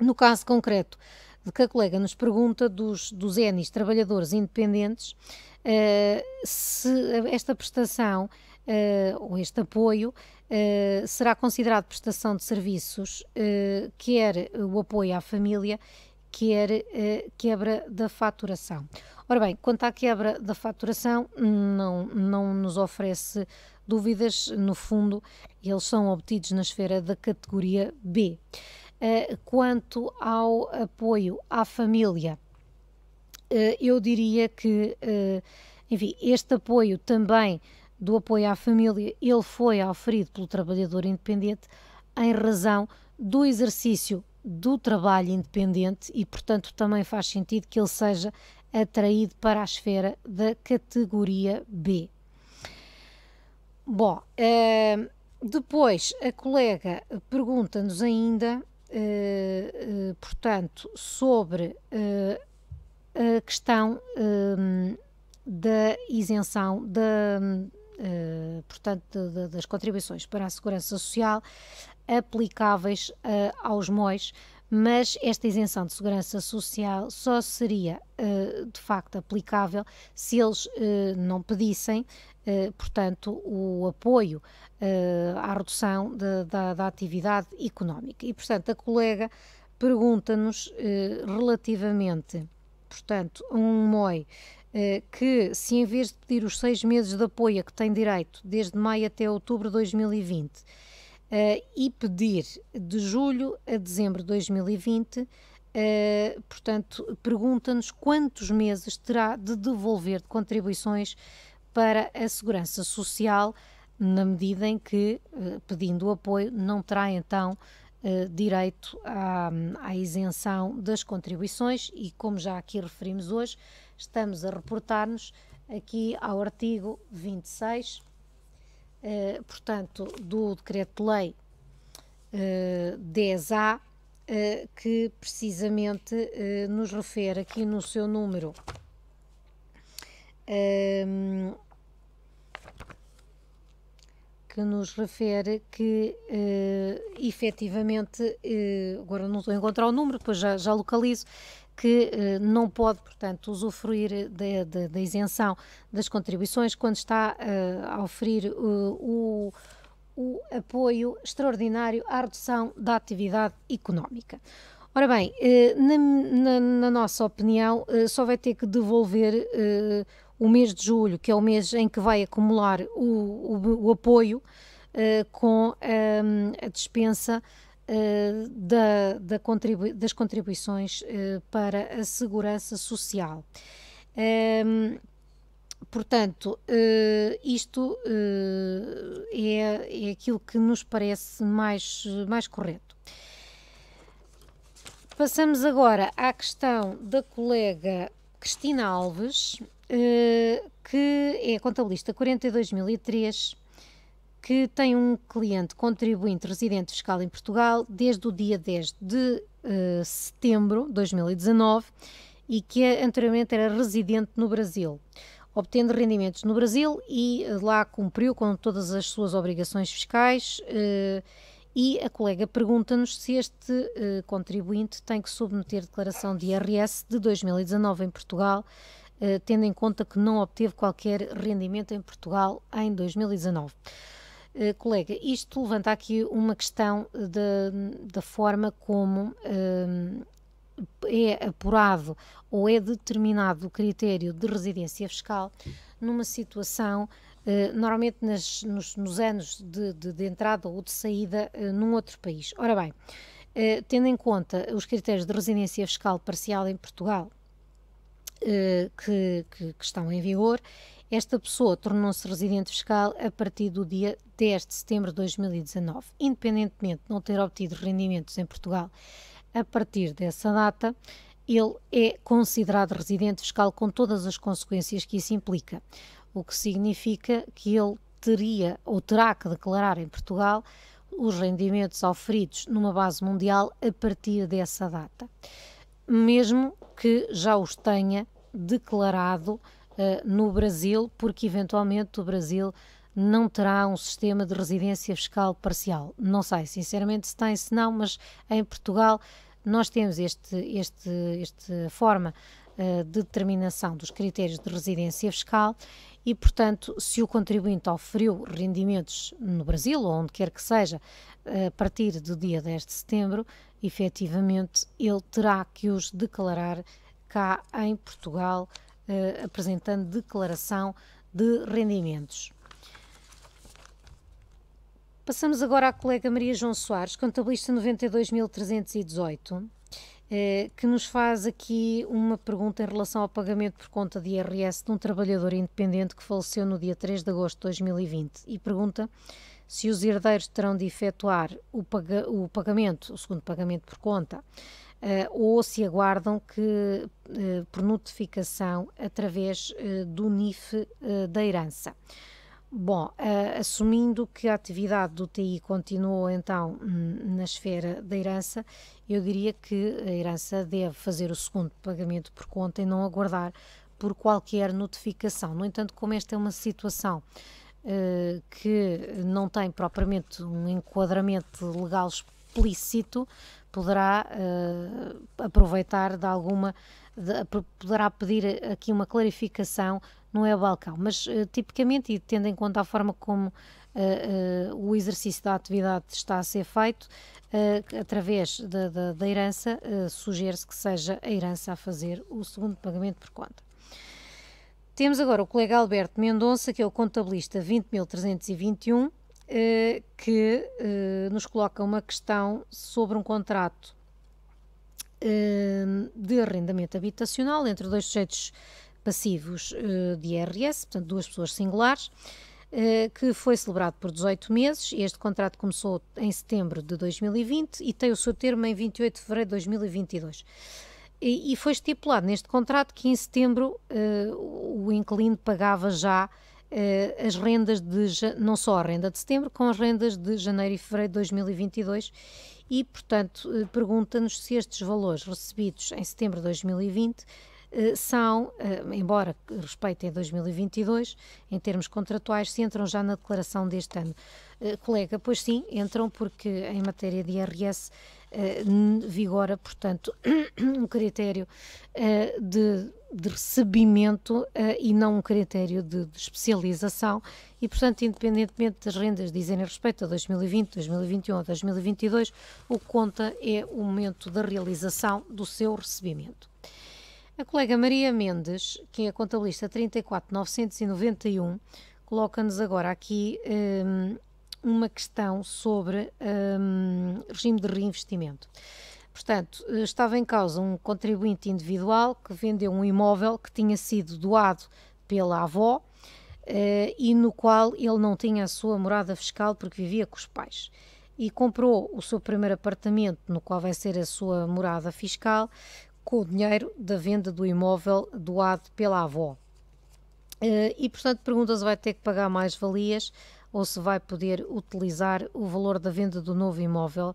No caso concreto de que a colega nos pergunta dos, dos ENIs, trabalhadores independentes, se esta prestação eh, ou este apoio eh, será considerado prestação de serviços, eh, quer o apoio à família, quer quebra da faturação. Ora bem, quanto à quebra da faturação, não, não nos oferece dúvidas, no fundo, eles são obtidos na esfera da categoria B. Quanto ao apoio à família, eh, eu diria que, eh, enfim, este apoio também do apoio à família, ele foi oferido pelo trabalhador independente em razão do exercício do trabalho independente e, portanto, também faz sentido que ele seja atraído para a esfera da categoria B. Bom, eh, depois a colega pergunta-nos ainda, portanto, sobre a questão hum, da isenção da, hum, eh, portanto, das contribuições para a segurança social aplicáveis eh, aos MOIs, mas esta isenção de segurança social só seria eh, de facto aplicável se eles não pedissem, portanto, o apoio à redução da, da atividade económica. E, portanto, a colega pergunta-nos relativamente Portanto, um MOI eh, que, se em vez de pedir os seis meses de apoio a que tem direito, desde maio até outubro de 2020, eh, e pedir de julho a dezembro de 2020, eh, portanto, pergunta-nos quantos meses terá de devolver de contribuições para a Segurança Social, na medida em que, pedindo apoio, não terá então eh, direito à, à, isenção das contribuições e, como já aqui referimos hoje, estamos a reportar-nos aqui ao artigo 26, uh, eh, portanto, do Decreto-Lei uh, eh, 10A, que precisamente nos refere aqui no seu número que nos refere que uh, efetivamente, uh, agora não estou a encontrar o número, depois já, já localizo, que eh, não pode, portanto, usufruir da, isenção das contribuições quando está a oferir o, o, apoio extraordinário à redução da atividade económica. Ora bem, na, na, na, nossa opinião, só vai ter que devolver o mês de julho, que é o mês em que vai acumular o, o, o apoio uh, com um, ehm, a dispensa uh, da, da contribu das contribuições uh, para a segurança social. Um, ehm, portanto, isto é, é aquilo que nos parece mais, mais correto. Passamos agora à questão da colega Cristina Alves, que é contabilista 42003, que tem um cliente contribuinte residente fiscal em Portugal desde o dia 10 de uh, setembro de 2019 e que anteriormente era residente no Brasil, obtendo rendimentos no Brasil e uh, lá cumpriu com todas as suas obrigações fiscais. Uh, e a colega pergunta-nos se este uh, contribuinte tem que submeter declaração de IRS de 2019 em Portugal eh, tendo em conta que não obteve qualquer rendimento em Portugal em 2019. Uh, eh, colega, isto levanta aqui uma questão eh, da forma como uh, é apurado ou é determinado o critério de residência fiscal numa situação, normalmente nas, nos, nos, anos de, de, de, entrada ou de saída num outro país. Ora bem, tendo em conta os critérios de residência fiscal parcial em Portugal eh, que, que, que estão em vigor, esta pessoa tornou-se residente fiscal a partir do dia 10 de setembro de 2019. Independentemente de não ter obtido rendimentos em Portugal a partir dessa data, ele é considerado residente fiscal com todas as consequências que isso implica, o que significa que ele teria ou terá que declarar em Portugal os rendimentos oferidos numa base mundial a partir dessa data mesmo que já os tenha declarado uh, no Brasil, porque eventualmente o Brasil não terá um sistema de residência fiscal parcial. Não sei, sinceramente, se tem, se não, mas em Portugal nós temos este, este, esta forma uh, de determinação dos critérios de residência fiscal e, portanto, se o contribuinte oferiu rendimentos no Brasil, ou onde quer que seja, eh, a partir do dia 10 de setembro, efetivamente ele terá que os declarar cá em Portugal, eh, apresentando declaração de rendimentos. Passamos agora à colega Maria João Soares, contabilista 92.318, eh, que nos faz aqui uma pergunta em relação ao pagamento por conta de IRS de um trabalhador independente que faleceu no dia 3 de agosto de 2020 e pergunta se os herdeiros terão de efetuar o, paga o pagamento, o segundo pagamento por conta, uh, ou se aguardam que uh, por notificação através uh, do NIF da herança. Bom, assumindo que a atividade do TI continuou então hum, na esfera da herança, eu diria que a herança deve fazer o segundo pagamento por conta e não aguardar por qualquer notificação. No entanto, como esta é uma situação eh, que não tem propriamente um enquadramento legal explícito, poderá eh, aproveitar de alguma. De, poderá pedir aqui uma clarificação não é balcão, mas eh, tipicamente, e tendo em conta a forma como uh, uh, o exercício da atividade está a ser feito, uh, através da, da, da herança, sugere-se que seja a herança a fazer o segundo pagamento por conta. Temos agora o colega Alberto Mendonça, que é o contabilista 20.321, eh, que eh, nos coloca uma questão sobre um contrato eh, de arrendamento habitacional entre dois sujeitos passivos de IRS, portanto, duas pessoas singulares, que foi celebrado por 18 meses. Este contrato começou em setembro de 2020 e tem o seu termo em 28 de fevereiro de 2022. E, e foi estipulado neste contrato que em setembro uh, o inquilino pagava já uh, as rendas de não só a renda de setembro, com as rendas de janeiro e fevereiro de 2022 e, portanto, uh, pergunta-nos se estes valores recebidos em setembro de 2020 são, embora respeitem 2022, em termos contratuais, se entram já na declaração deste ano. Colega, pois sim, entram porque em matéria de IRS eh, vigora, portanto, um critério eh, de, de recebimento eh, e não um critério de, de, especialização e, portanto, independentemente das rendas dizerem respeito a 2020, 2021 2022, o que conta é o momento da realização do seu recebimento. A colega Maria Mendes, que é a contabilista 34991, coloca-nos agora aqui um, ehm, uma questão sobre um, regime de reinvestimento. Portanto, eh, estava em causa um contribuinte individual que vendeu um imóvel que tinha sido doado pela avó uh, e no qual ele não tinha a sua morada fiscal porque vivia com os pais. E comprou o seu primeiro apartamento, no qual vai ser a sua morada fiscal, com o dinheiro da venda do imóvel doado pela avó. Uh, e, portanto, pergunta se vai ter que pagar mais valias ou se vai poder utilizar o valor da venda do novo imóvel,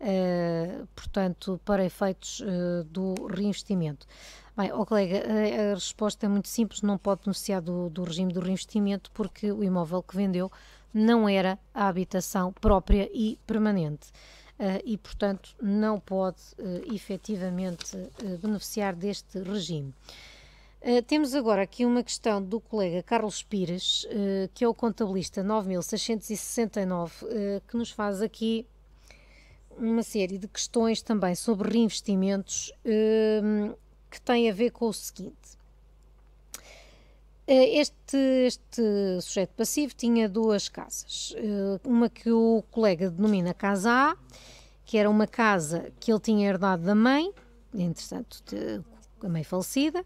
uh, portanto, para efeitos uh, do reinvestimento. Bem, oh, colega, a, resposta é muito simples, não pode beneficiar do, do regime do reinvestimento porque o imóvel que vendeu não era a habitação própria e permanente. Uh, e, portanto, não pode uh, efetivamente uh, beneficiar deste regime. Eh, temos agora aqui uma questão do colega Carlos Pires, uh, que é o contabilista 9669, uh, eh, que nos faz aqui uma série de questões também sobre reinvestimentos que tem a ver com o seguinte. Este, este sujeito passivo tinha duas casas. Uma que o colega denomina Casa A, que era uma casa que ele tinha herdado da mãe, entretanto, a mãe falecida,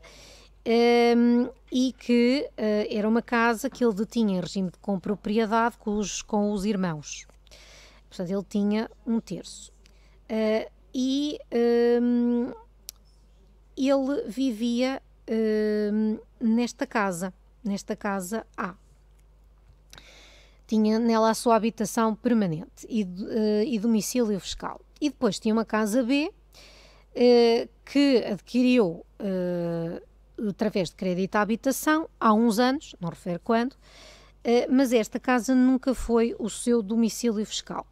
um, e que uh, era uma casa que ele detinha em regime de compropriedade com os, com os irmãos. Portanto, ele tinha um terço. Uh, e um, ele vivia nesta casa, nesta casa A. Tinha nela a sua habitação permanente e, uh, e domicílio fiscal. E depois tinha uma casa B que adquiriu através de crédito à habitação, há uns anos, não refere quando, eh, mas esta casa nunca foi o seu domicílio fiscal.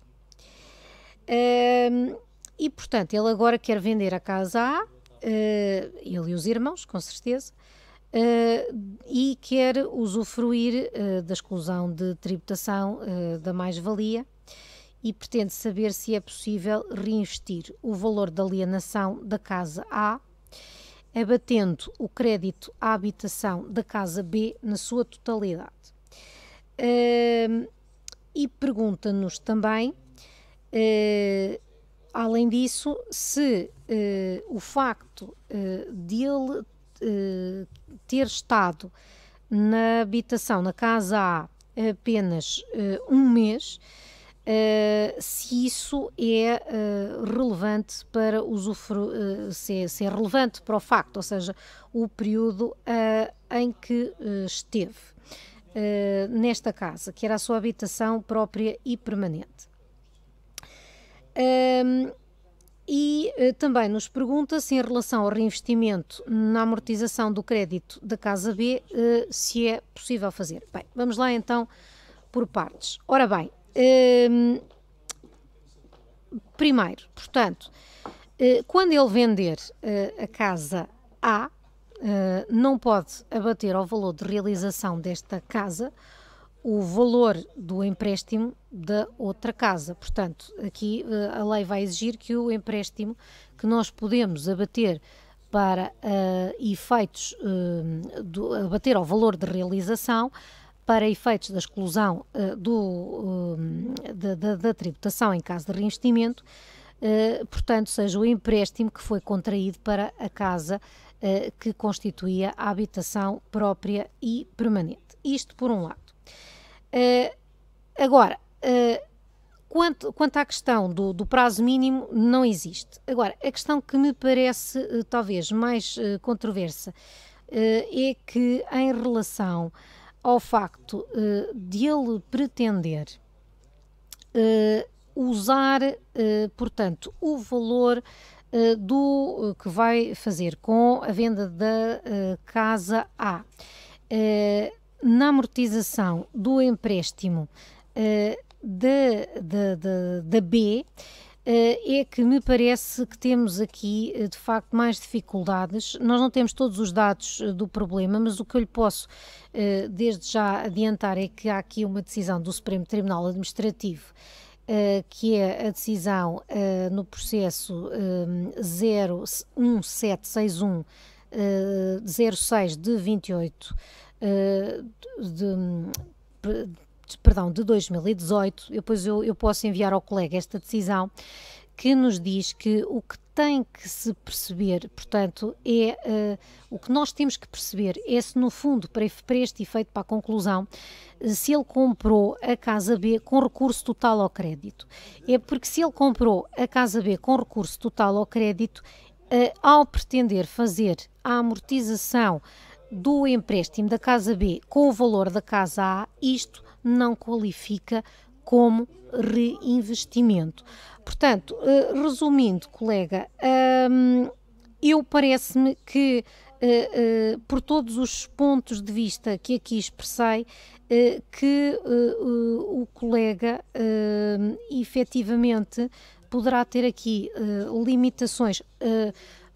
Ehm, e, portanto, ele agora quer vender a casa A, eh, ele e os irmãos, com certeza, eh, e quer usufruir da exclusão de tributação da mais-valia e pretende saber se é possível reinvestir o valor da alienação da casa A abatendo o crédito à habitação da casa B na sua totalidade. Uh, e pergunta-nos também, uh, além disso, se uh, o facto ah, de ele ter estado na habitação, na casa A, apenas um mês, Uh, se isso é uh, relevante para usufru uh, se, é, se, é, relevante para o facto, ou seja, o período em que esteve nesta casa, que era a sua habitação própria e permanente. Um, ehm, e também nos pergunta se, em relação ao reinvestimento na amortização do crédito da Casa B, se é possível fazer. Bem, vamos lá então por partes. Ora bem, Ehm, primeiro, portanto, eh, quando ele vender eh, a casa A, eh, não pode abater ao valor de realização desta casa o valor do empréstimo da outra casa. Portanto, aqui a lei vai exigir que o empréstimo que nós podemos abater para uh, efeitos, uh, do, abater ao valor de realização, para efeitos da exclusão uh, do, eh, da, da, da, tributação em caso de reinvestimento, eh, portanto, seja o empréstimo que foi contraído para a casa que constituía a habitação própria e permanente. Isto por um lado. agora, quanto, quanto à questão do, do, prazo mínimo, não existe. Agora, a questão que me parece talvez mais controversa é que em relação ao facto uh, de ele pretender uh, usar, uh, portanto, o valor do que vai fazer com a venda da casa A na amortização do empréstimo da, da, da B eh, é que me parece que temos aqui, eh, de facto, mais dificuldades. Nós não temos todos os dados eh, do problema, mas o que eu lhe posso, desde já, adiantar é que há aqui uma decisão do Supremo Tribunal Administrativo. que é a decisão no processo 01761 uh, 06 de 28 de, perdão, de 2018, eu, depois eu, eu posso enviar ao colega esta decisão, que nos diz que o que tem que se perceber, portanto, é uh, o que nós temos que perceber é se, no fundo, para, para este efeito, para a conclusão, se ele comprou a casa B com recurso total ao crédito. É porque se ele comprou a casa B com recurso total ao crédito, uh, ao pretender fazer a amortização do empréstimo da casa B com o valor da casa A, isto não qualifica como reinvestimento. Portanto, eh, resumindo, colega, eu parece-me que eh, eh, por todos os pontos de vista que aqui expressei, que o colega efetivamente poderá ter aqui limitações.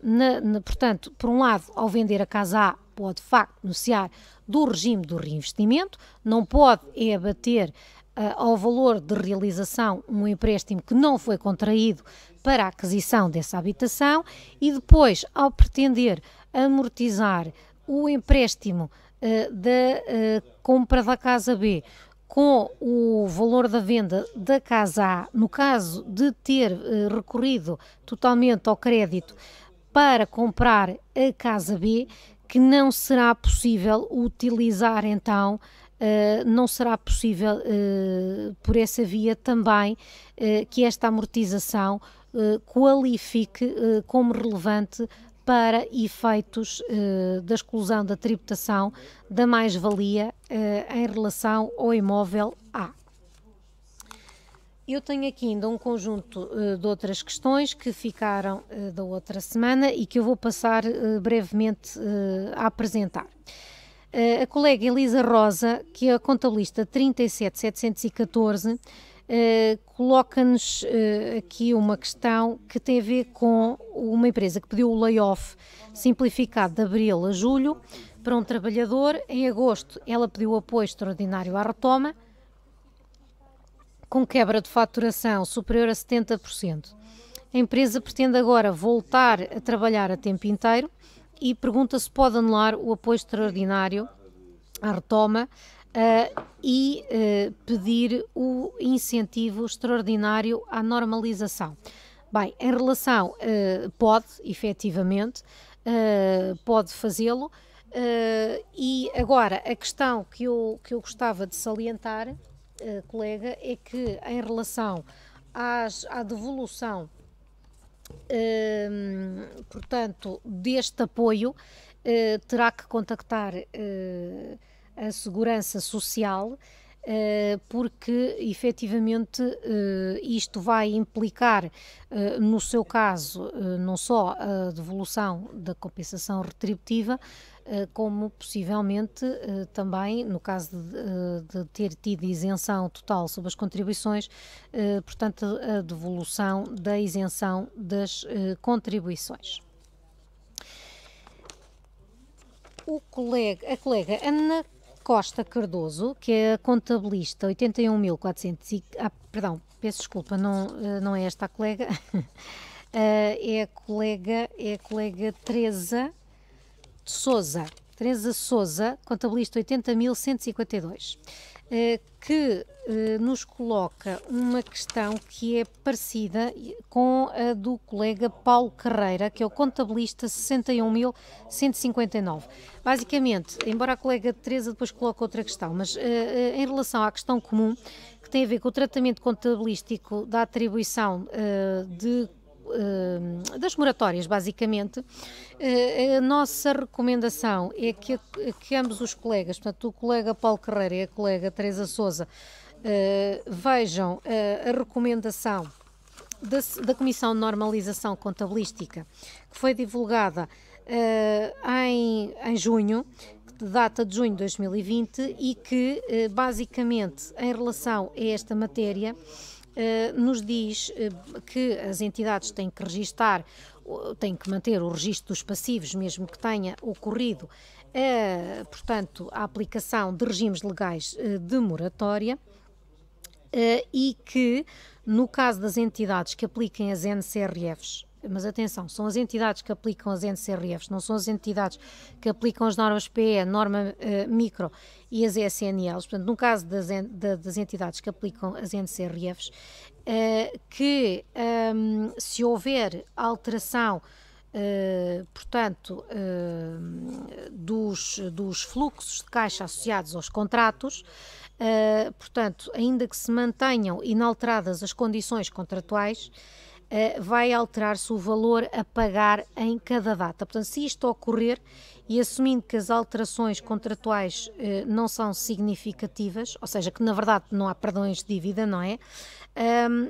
Na, na, portanto, por um lado, ao vender a casa A, pode, de facto, denunciar do regime do reinvestimento, não pode é abater ah, ao valor de realização um empréstimo que não foi contraído para a aquisição dessa habitação e depois, ao pretender amortizar o empréstimo uh, da uh, compra da casa B com o valor da venda da casa A, no caso de ter uh, recorrido totalmente ao crédito para comprar a casa B, que não será possível utilizar então Uh, não será possível uh, por essa via também uh, que esta amortização qualifique como relevante para efeitos da exclusão da tributação da mais-valia em relação ao imóvel A. Eu tenho aqui ainda um conjunto eh, de outras questões que ficaram eh, da outra semana e que eu vou passar eh, brevemente a apresentar. A colega Elisa Rosa, que é a contabilista 37714, coloca-nos aqui uma questão que tem a ver com uma empresa que pediu o layoff simplificado de abril a julho para um trabalhador. Em agosto, ela pediu apoio extraordinário à retoma com quebra de faturação superior a 70%. A empresa pretende agora voltar a trabalhar a tempo inteiro e pergunta se pode anular o apoio extraordinário à retoma uh, e uh, pedir o incentivo extraordinário à normalização. Bem, em relação, uh, pode, efetivamente, pode fazê-lo. e agora, a questão que eu, que eu gostava de salientar eh, colega, é que em relação às, à devolução, ehm, portanto, deste apoio, uh, terá que contactar eh, a Segurança Social porque efetivamente isto vai implicar, no seu caso, não só a devolução da compensação retributiva, eh, como possivelmente eh, também, no caso de, eh, de, ter tido isenção total sobre as contribuições, portanto, a devolução da isenção das contribuições. Colega, a colega Ana Costa Cardoso, que é a contabilista 81.400, ah, perdão, peço desculpa, não, não é esta a colega, é a colega, é a colega Teresa Souza, Teresa Souza, contabilista 80.152, eh, que eh, nos coloca uma questão que é parecida com a do colega Paulo Carreira, que é o contabilista 61.159. Basicamente, embora a colega Teresa depois coloque outra questão, mas eh, em relação à questão comum, que tem a ver com o tratamento contabilístico da atribuição de eh, das moratórias, basicamente, eh, a nossa recomendação é que, que ambos os colegas, portanto, o colega Paulo Carreira e a colega Teresa Souza, eh, vejam a recomendação da, da, Comissão de Normalização Contabilística, que foi divulgada em, em junho, data de junho de 2020, e que basicamente em relação a esta matéria eh, nos diz eh, que as entidades têm que registar, têm que manter o registro dos passivos, mesmo que tenha ocorrido, eh, portanto, a aplicação de regimes legais de moratória. e que, no caso das entidades que apliquem as NCRFs mas atenção, são as entidades que aplicam as NCRFs, não são as entidades que aplicam as normas PE, norma uh, micro e as SNLs. Portanto, no caso das, das entidades que aplicam as NCRFs, uh, eh, que um, ehm, se houver alteração Uh, portanto, uh, dos, dos fluxos de caixa associados aos contratos, uh, portanto, ainda que se mantenham inalteradas as condições contratuais, eh, vai alterar-se o valor a pagar em cada data. Portanto, se isto ocorrer e assumindo que as alterações contratuais eh, não são significativas, ou seja, que na verdade não há perdões de dívida, não é?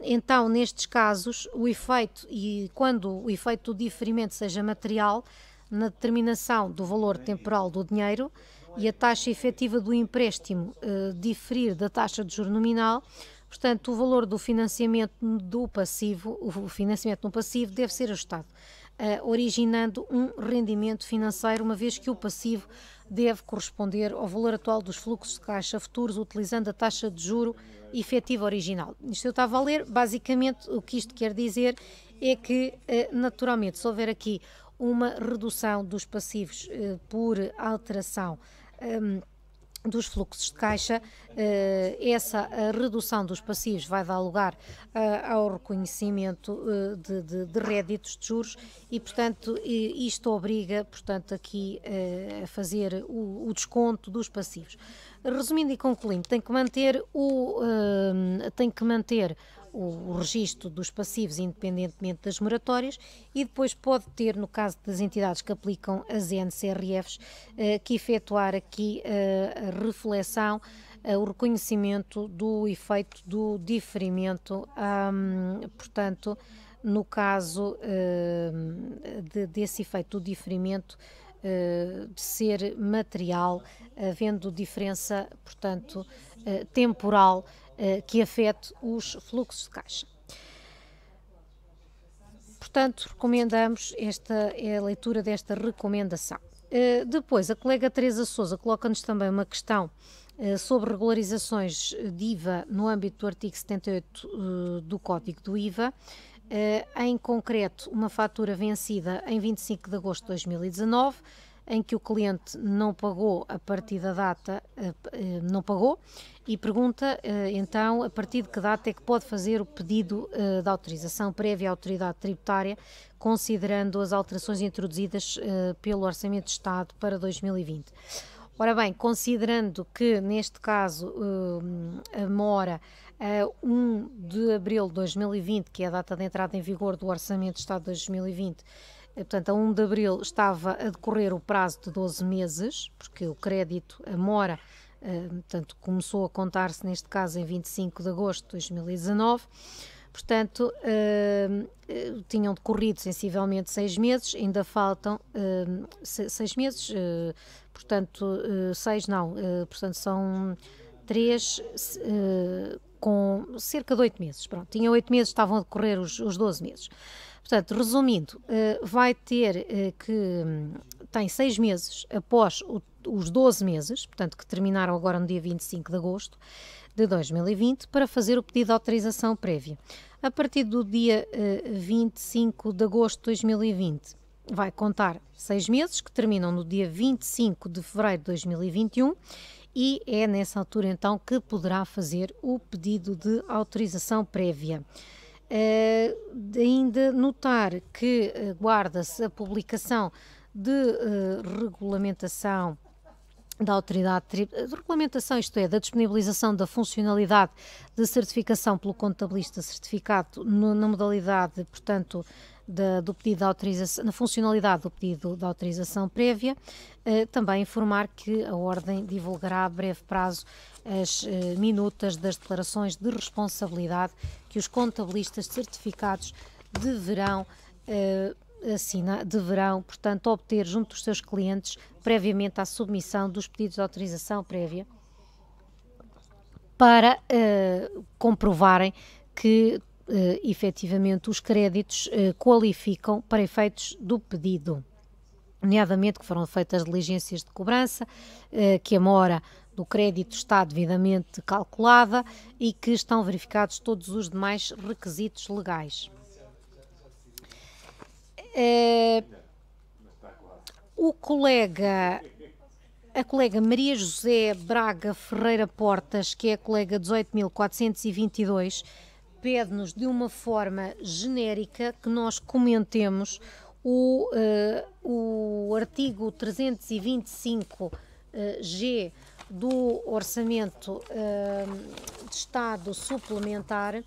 então, nestes casos, o efeito, e quando o efeito do diferimento seja material, na determinação do valor temporal do dinheiro e a taxa efetiva do empréstimo eh, diferir da taxa de juro nominal, Portanto, o valor do financiamento do passivo, o financiamento no passivo deve ser ajustado, ah, originando um rendimento financeiro, uma vez que o passivo deve corresponder ao valor atual dos fluxos de caixa futuros, utilizando a taxa de juro efetiva original. Isto eu estava a ler, basicamente o que isto quer dizer é que, ah, naturalmente, se houver aqui uma redução dos passivos ah, por alteração dos fluxos de caixa. Eh, essa redução dos passivos vai dar lugar eh, ao reconhecimento eh, de, de, de réditos de juros e, portanto, isto obriga, portanto, aqui a fazer o, o desconto dos passivos. Resumindo e concluindo, tem que manter o tem que manter o, o registro dos passivos, independentemente das moratórias, e depois pode ter, no caso das entidades que aplicam as NCRFs, eh, que efetuar aqui eh, a reflexão eh, o reconhecimento do efeito do diferimento, portanto, no caso de, desse efeito do diferimento de ser material, havendo diferença, portanto, temporal eh, que afete os fluxos de caixa. Portanto, recomendamos esta a leitura desta recomendação. Eh, depois, a colega Teresa Souza coloca-nos também uma questão eh, sobre regularizações de IVA no âmbito do artigo 78 do Código do IVA, em concreto, uma fatura vencida em 25 de agosto de 2019 em que o cliente não pagou a partir da data, eh, eh, não pagou, e pergunta eh, então a partir de que data é que pode fazer o pedido de autorização prévia à autoridade tributária, considerando as alterações introduzidas pelo Orçamento de Estado para 2020. Ora bem, considerando que neste caso a mora a 1 de abril de 2020, que é a data de entrada em vigor do Orçamento de Estado de 2020, eh, portanto, a 1 de abril estava a decorrer o prazo de 12 meses, porque o crédito, a mora, eh, portanto, começou a contar-se neste caso em 25 de agosto de 2019. Portanto, eh, tinham decorrido sensivelmente seis meses, ainda faltam seis meses, portanto, seis não, portanto, são três com cerca de oito meses. Pronto, tinham oito meses, estavam a decorrer os, os 12 meses. Portanto, resumindo, eh, vai ter eh, que. Hum, tem seis meses após os 12 meses, portanto, que terminaram agora no dia 25 de agosto de 2020, para fazer o pedido de autorização prévia. A partir do dia 25 eh, de agosto de 2020, vai contar seis meses, que terminam no dia 25 de fevereiro de 2021 e é nessa altura então que poderá fazer o pedido de autorização prévia. É, ainda notar que eh, guarda-se a publicação de uh, regulamentação da autoridade de regulamentação, isto é, da disponibilização da funcionalidade de certificação pelo contabilista certificado no, na modalidade, portanto, do pedido de autorização, na funcionalidade do pedido de autorização prévia, eh, também informar que a Ordem divulgará a breve prazo as eh, minutas das declarações de responsabilidade que os contabilistas certificados deverão eh, assina, deverão, portanto, obter junto dos seus clientes, previamente à submissão dos pedidos de autorização prévia, para eh, comprovarem que eh, efetivamente os créditos eh, qualificam para efeitos do pedido. Nomeadamente que foram feitas diligências de cobrança, eh, que a mora do crédito está devidamente calculada e que estão verificados todos os demais requisitos legais. o colega a colega Maria José Braga Ferreira Portas, que é a colega 18.422, pede-nos de uma forma genérica que nós comentemos o, uh, o artigo 325G eh, uh, do Orçamento uh, de Estado Suplementar.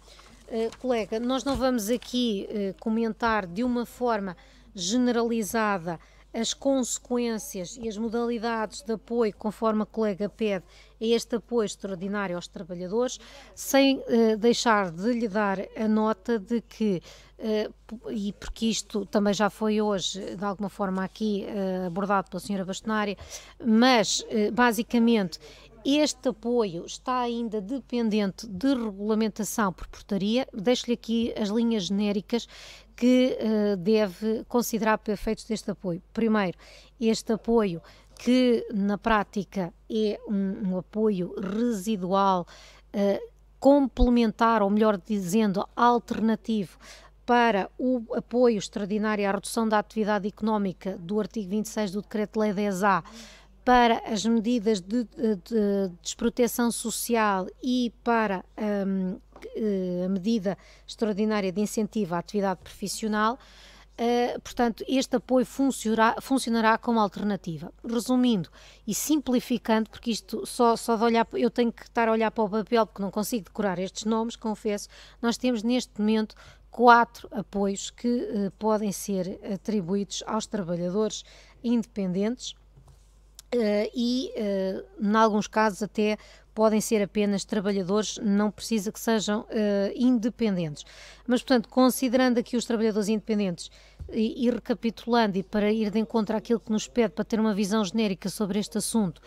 colega, nós não vamos aqui comentar de uma forma generalizada as consequências e as modalidades de apoio, conforme a colega pede, a este apoio extraordinário aos trabalhadores, sem uh, deixar de lhe dar a nota de que, uh, e porque isto também já foi hoje, de alguma forma, aqui uh, abordado pela senhora Bastonária, mas basicamente este apoio está ainda dependente de regulamentação por portaria. Deixo-lhe aqui as linhas genéricas que uh, deve considerar para efeitos deste apoio. Primeiro, este apoio que na prática é um, um apoio residual, uh, complementar, ou melhor dizendo, alternativo para o apoio extraordinário à redução da atividade económica do artigo 26 do Decreto-Lei 10A para as medidas de, de, de desproteção social e para um, eh, a medida extraordinária de incentivo à atividade profissional. Uh, portanto, este apoio funcionará, funcionará como alternativa. Resumindo e simplificando, porque isto só, só de olhar, eu tenho que estar a olhar para o papel porque não consigo decorar estes nomes, confesso, nós temos neste momento quatro apoios que uh, podem ser atribuídos aos trabalhadores independentes eh, e, eh, em alguns casos, até podem ser apenas trabalhadores, não precisa que sejam uh, independentes. Mas, portanto, considerando aqui os trabalhadores independentes e, e, recapitulando e para ir de encontro àquilo que nos pede para ter uma visão genérica sobre este assunto,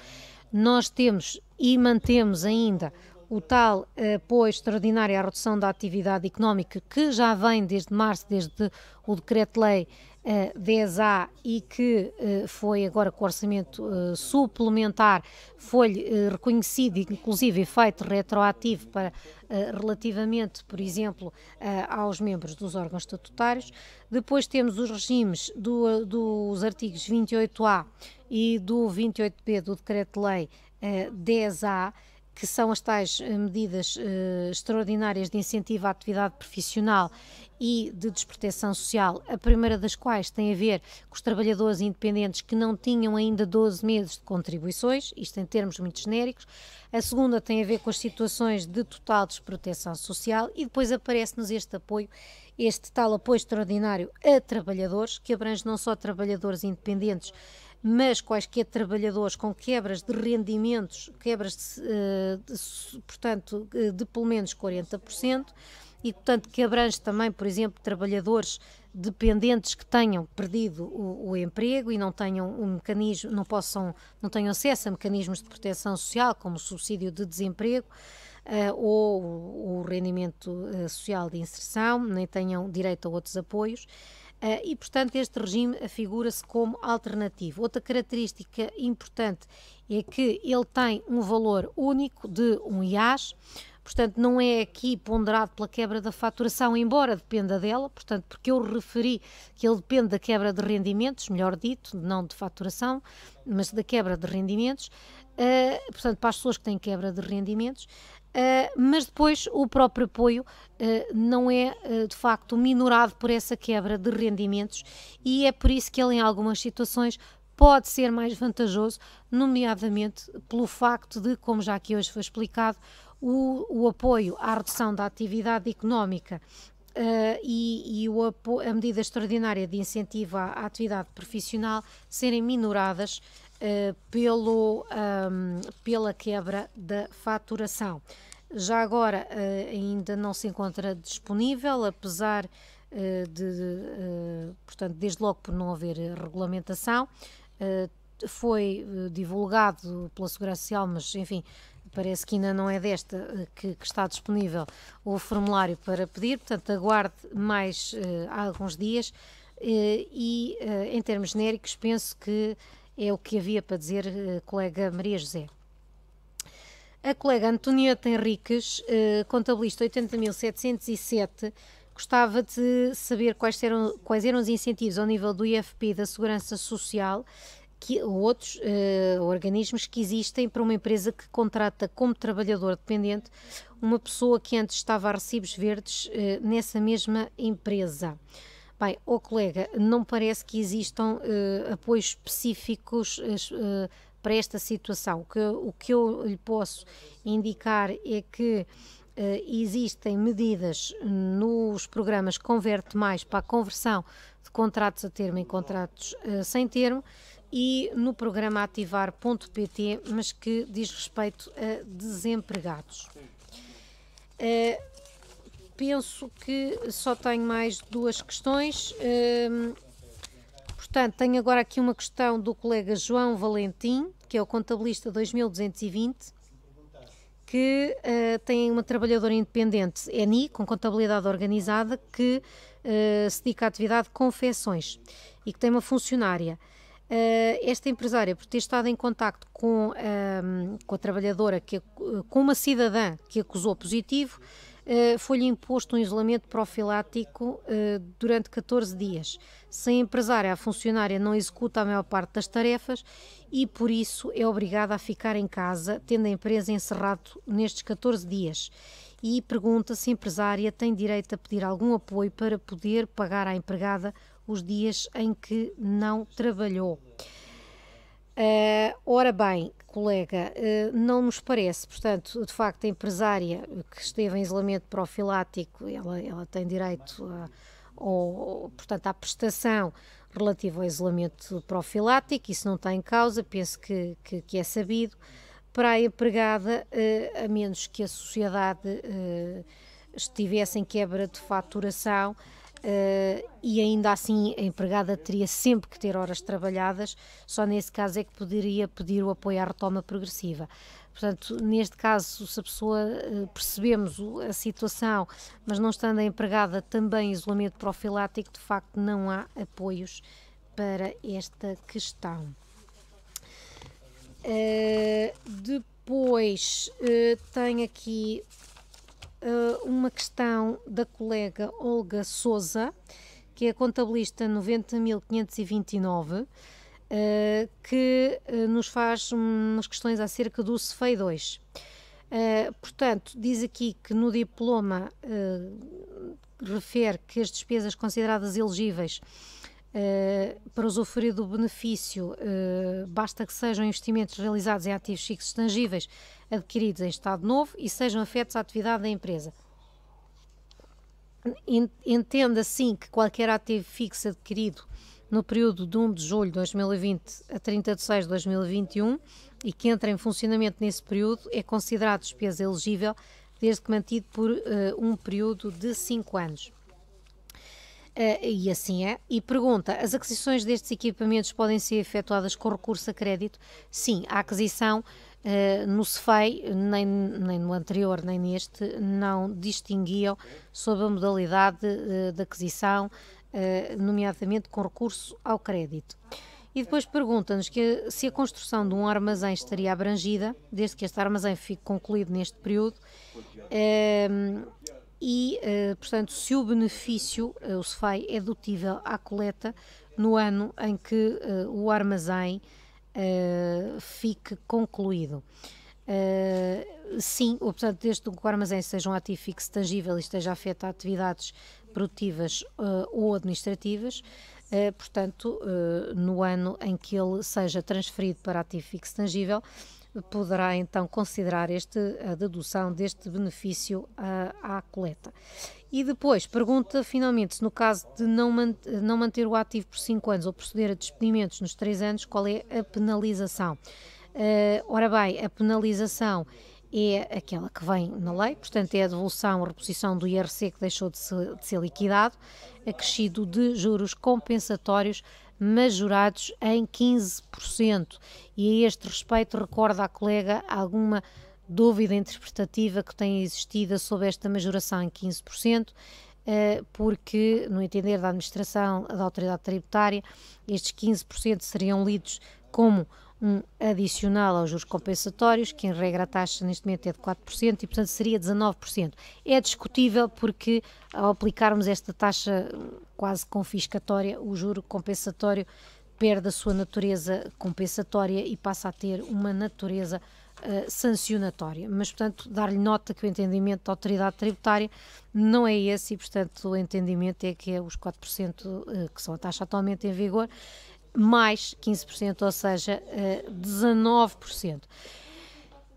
nós temos e mantemos ainda o tal apoio extraordinário à redução da atividade económica que já vem desde março, desde o decreto-lei 10A eh, e que eh, foi agora com orçamento eh, suplementar, foi-lhe reconhecido, inclusive efeito retroativo para relativamente, por exemplo, aos membros dos órgãos estatutários. Depois temos os regimes do, dos artigos 28A e do 28B do Decreto-Lei 10A que são as tais medidas extraordinárias de incentivo à atividade profissional e de desproteção social, a primeira das quais tem a ver com os trabalhadores independentes que não tinham ainda 12 meses de contribuições, isto em termos muito genéricos. A segunda tem a ver com as situações de total desproteção social e depois aparece-nos este apoio este tal apoio extraordinário a trabalhadores, que abrange não só trabalhadores independentes, mas quaisquer trabalhadores com quebras de rendimentos, quebras, de, eh, de, portanto, eh, de pelo menos 40% e, portanto, que abrange também, por exemplo, trabalhadores dependentes que tenham perdido o, o, emprego e não tenham um mecanismo, não possam, não tenham acesso a mecanismos de proteção social, como o subsídio de desemprego uh, ou o, o rendimento uh, social de inserção, nem tenham direito a outros apoios. Uh, e, portanto, este regime afigura-se como alternativo. Outra característica importante é que ele tem um valor único de um IAS, portanto, não é aqui ponderado pela quebra da faturação, embora dependa dela, portanto, porque eu referi que ele depende da quebra de rendimentos, melhor dito, não de faturação, mas da quebra de rendimentos, uh, portanto, para as pessoas que têm quebra de rendimentos, Uh, mas depois o próprio apoio uh, não é uh, de facto minorado por essa quebra de rendimentos e é por isso que ele em algumas situações pode ser mais vantajoso, nomeadamente pelo facto de, como já aqui hoje foi explicado, o, o apoio à redução da atividade económica Uh, e, e o, a medida extraordinária de incentivo à, à atividade profissional serem minoradas uh, pelo, um, pela quebra da faturação. Já agora uh, ainda não se encontra disponível, apesar de, portanto, desde logo por não haver regulamentação foi divulgado pela Segurança Social, mas enfim, parece que ainda não é desta eh, que, que está disponível o formulário para pedir, portanto, aguarde mais eh, alguns dias. Eh, e em termos genéricos, penso que é o que havia para dizer, colega Maria José. A colega Antonieta Henriques, contabilista 80.707, gostava de saber quais eram, quais eram os incentivos ao nível do IFP da Segurança Social que, outros uh, organismos que existem para uma empresa que contrata como trabalhador dependente uma pessoa que antes estava a recibos verdes uh, nessa mesma empresa. Bem, oh colega, não parece que existam uh, apoios específicos para esta situação. O que, o que eu lhe posso indicar é que existem medidas nos programas Converte Mais para a conversão de contratos a termo em contratos sem termo e no programa ativar.pt, mas que diz respeito a desempregados. Uh, penso que só tenho mais duas questões. Uh, portanto, tenho agora aqui uma questão do colega João Valentim, que é o contabilista 2220, que uh, tem uma trabalhadora independente, ENI, com contabilidade organizada, que eh, se dedica à atividade de confecções e que tem uma funcionária. Eh, esta empresária, por ter estado em contacto com, ehm, com a trabalhadora, que, eh, com uma cidadã que acusou positivo, eh, foi-lhe imposto um isolamento profilático durante 14 dias. Sem empresária, a funcionária não executa a maior parte das tarefas e, por isso, é obrigada a ficar em casa, tendo a empresa encerrado nestes 14 dias. E pergunta se a empresária tem direito a pedir algum apoio para poder pagar à empregada os dias em que não trabalhou. Uh, ora bem, colega, uh, não nos parece, portanto, de facto, a empresária que esteve em isolamento profilático, ela, ela tem direito a, ao, portanto, à prestação relativa ao isolamento profilático, isso não está em causa, penso que, que, que é sabido. Para a empregada, uh, a menos que a sociedade estivesse em quebra de faturação, Uh, e ainda assim a empregada teria sempre que ter horas trabalhadas, só nesse caso é que poderia pedir o apoio à retoma progressiva. Portanto, neste caso, se a pessoa eh, percebemos a situação, mas não estando a empregada também em isolamento profilático, de facto não há apoios para esta questão. Uh, depois uh, tem aqui uh, uma questão da colega Olga Souza, que é contabilista 90.529, uh, eh, que eh, nos faz umas questões acerca do CEFEI 2. Uh, portanto, diz aqui que no diploma refere que as despesas consideradas elegíveis eh, para usufruir do benefício, eh, basta que sejam investimentos realizados em ativos fixos tangíveis adquiridos em Estado Novo e sejam afetos à atividade da empresa. Entenda, assim, que qualquer ativo fixo adquirido no período de 1 de julho de 2020 a 30 de 6 de 2021 e que entra em funcionamento nesse período é considerado despesa elegível, desde que mantido por uh, um período de 5 anos. Eh, e assim é. E pergunta: as aquisições destes equipamentos podem ser efetuadas com recurso a crédito? Sim, a aquisição. Uh, no CEFEI, nem, nem, no anterior, nem neste, não distinguiam sobre a modalidade uh, de aquisição, uh, nomeadamente com recurso ao crédito. E depois pergunta-nos que se a construção de um armazém estaria abrangida, desde que este armazém fique concluído neste período, e, eh, portanto, se o benefício, eh, o SEFAI, é dotível à coleta no ano em que eh, o armazém fique concluído. Uh, sim, ou, portanto, desde que o armazém seja um ativo fixo tangível e esteja afeto a atividades produtivas uh, ou administrativas, uh, portanto, no ano em que ele seja transferido para ativo fixo tangível, poderá então considerar este, a dedução deste benefício à coleta. E depois, pergunta finalmente se no caso de não, man não manter o ativo por 5 anos ou proceder a despedimentos nos 3 anos, qual é a penalização? Uh, ora bem, a penalização é aquela que vem na lei, portanto, é a devolução ou reposição do IRC que deixou de, se, de ser liquidado, acrescido de juros compensatórios majorados em 15%. E a este respeito, recorda a colega alguma dúvida interpretativa que tenha existido sobre esta majoração em 15%, eh, porque, no entender da administração da autoridade tributária, estes 15% seriam lidos como um adicional aos juros compensatórios, que em regra a taxa neste momento é de 4% e, portanto, seria 19%. É discutível porque, ao aplicarmos esta taxa hum, quase confiscatória, o juro compensatório perde a sua natureza compensatória e passa a ter uma natureza uh, sancionatória. Mas, portanto, dar-lhe nota que o entendimento da autoridade tributária não é esse e, portanto, o entendimento é que é os 4% uh, eh, que são a taxa atualmente em vigor mais 15%, ou seja, 19%. Eh,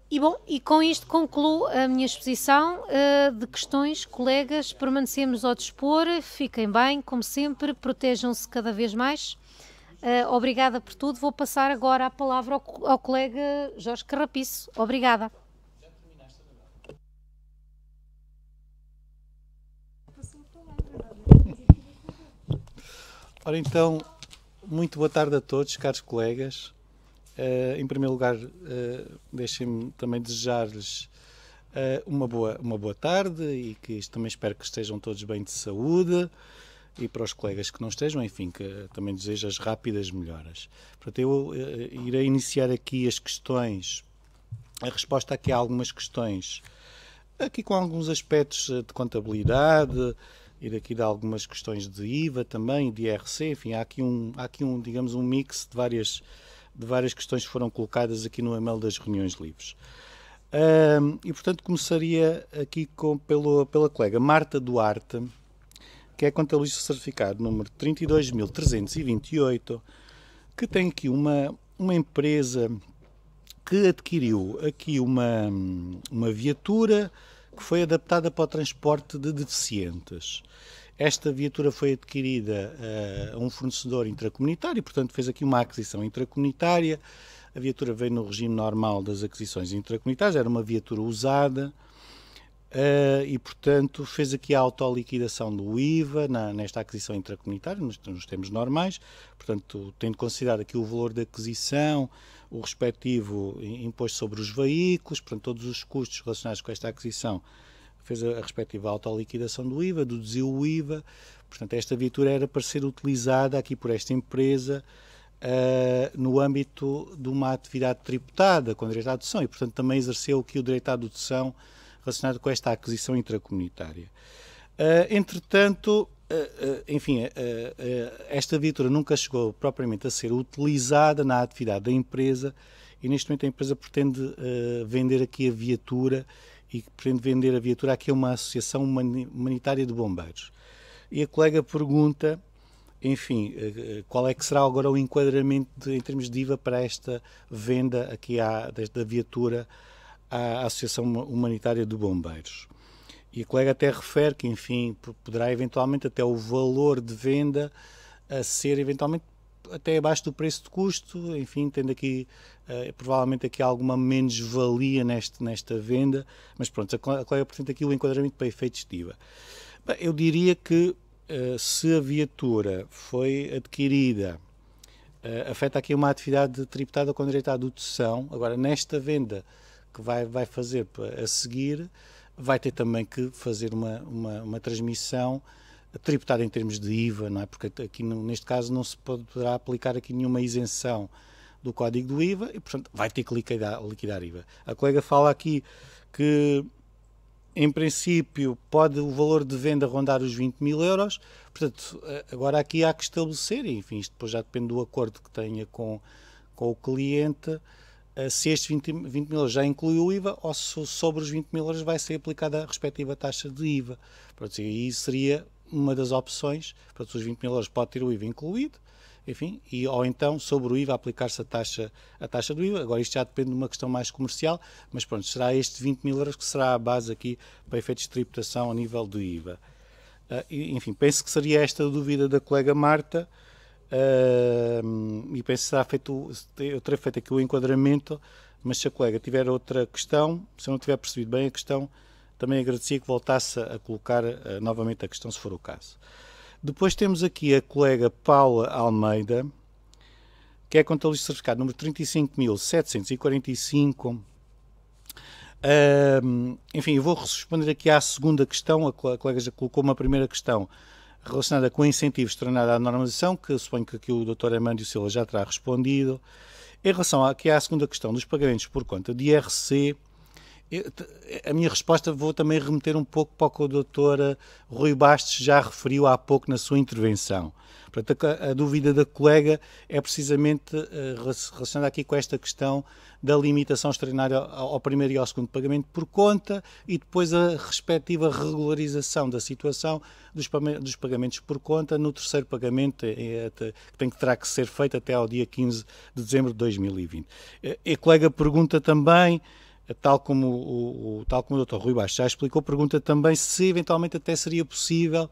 e bom, e com isto concluo a minha exposição eh, de questões, colegas, permanecemos ao dispor, fiquem bem, como sempre, protejam-se cada vez mais. Eh, obrigada por tudo. Vou passar agora a palavra ao, ao colega Jorge Carrapiço. Obrigada. Ora então, muito boa tarde a todos, caros colegas. Uh, em primeiro lugar, uh, deixem-me também desejar-lhes uh, uma, boa, uma boa tarde e que também espero que estejam todos bem de saúde. E para os colegas que não estejam, enfim, que também desejo as rápidas melhoras. Portanto, eu irei iniciar aqui as questões, a resposta aqui a algumas questões, aqui com alguns aspectos de contabilidade e daqui de algumas questões de IVA também, de IRC, enfim, há aqui um, há aqui um digamos, um mix de várias, de várias questões que foram colocadas aqui no e das reuniões livres. Um, e, portanto, começaria aqui com, pelo, pela colega Marta Duarte, que é contabilista certificado número 32.328, que tem aqui uma, uma empresa que adquiriu aqui uma, uma viatura que foi adaptada para o transporte de deficientes. Esta viatura foi adquirida uh, a um fornecedor intracomunitário, portanto, fez aqui uma aquisição intracomunitária. A viatura veio no regime normal das aquisições intracomunitárias, era uma viatura usada, eh, e, portanto, fez aqui a autoliquidação do IVA na, nesta aquisição intracomunitária, nos, nos termos normais, portanto, tendo considerado aqui o valor da aquisição, o respectivo imposto sobre os veículos, portanto, todos os custos relacionados com esta aquisição, fez a, a respectiva autoliquidação do IVA, deduziu o IVA, portanto, esta viatura era para ser utilizada aqui por esta empresa Uh, no âmbito de uma atividade tributada com direito à dedução e, portanto, também exerceu aqui o direito à dedução relacionado com esta aquisição intracomunitária. Uh, entretanto, uh, uh, enfim, esta viatura nunca chegou propriamente a ser utilizada na atividade da empresa e neste momento a empresa pretende vender aqui a viatura e pretende vender a viatura aqui a uma associação humanitária de bombeiros. E a colega pergunta, enfim, qual é que será agora o enquadramento de, em termos de IVA para esta venda aqui à, da viatura à Associação Humanitária de Bombeiros. E a colega até refere que, enfim, poderá eventualmente até o valor de venda a eh, ser eventualmente até abaixo do preço de custo, enfim, tendo aqui uh, provavelmente aqui alguma menos-valia neste, nesta venda, mas pronto, a colega apresenta aqui o enquadramento para efeitos de IVA. Bem, eu diria que uh, se a viatura foi adquirida, uh, afeta aqui uma atividade tributada com direito à dedução, agora nesta venda que vai, vai fazer a seguir, vai ter também que fazer uma, uma, uma transmissão eh, tributada em termos de IVA, não é? Porque aqui neste caso não se poderá aplicar aqui nenhuma isenção do código do IVA e, portanto, vai ter que liquidar, liquidar IVA. A colega fala aqui que, em princípio, pode o valor de venda rondar os 20 mil euros, portanto, eh, agora aqui há que estabelecer, enfim, isto depois já depende do acordo que tenha com, com o cliente, eh, se estes 20, 20 mil já inclui o IVA ou se sobre os 20 mil euros vai ser aplicada a respectiva taxa de IVA. Pronto, e aí seria uma das opções, para os 20 mil euros pode ter o IVA incluído, enfim, e, ou então sobre o IVA aplicar-se a taxa, a taxa do IVA. Agora isto já depende de uma questão mais comercial, mas pronto, será este 20 mil euros que será a base aqui para efeitos de tributação a nível do IVA. Uh, eh, enfim, penso que seria esta a dúvida da colega Marta, Uh, e penso que será feito, eu terei feito aqui o enquadramento, mas se a colega tiver outra questão, se eu não tiver percebido bem a questão, também agradecia que voltasse a colocar uh, novamente a questão, se for o caso. Depois temos aqui a colega Paula Almeida, que é contabilista certificado número 35.745. Uh, enfim, eu vou responder aqui à segunda questão, a colega já colocou uma primeira questão relacionada com incentivos tornada à normalização, que suponho que aqui o Dr. Amândio Silva já terá respondido. Em relação aqui à segunda questão dos pagamentos por conta de IRC, a minha resposta vou também remeter um pouco para o que o Dr. Eh, Rui Bastos já referiu há pouco na sua intervenção. Portanto, a, a dúvida da colega é precisamente uh, relacionada aqui com esta questão da limitação extraordinária ao, ao primeiro e ao segundo pagamento por conta e depois a respectiva regularização da situação dos, dos pagamentos por conta no terceiro pagamento é, é, que tem que terá que ser feito até ao dia 15 de dezembro de 2020. E a colega pergunta também tal como o, tal como o Dr. Rui Baixo já explicou, pergunta também se eventualmente até seria possível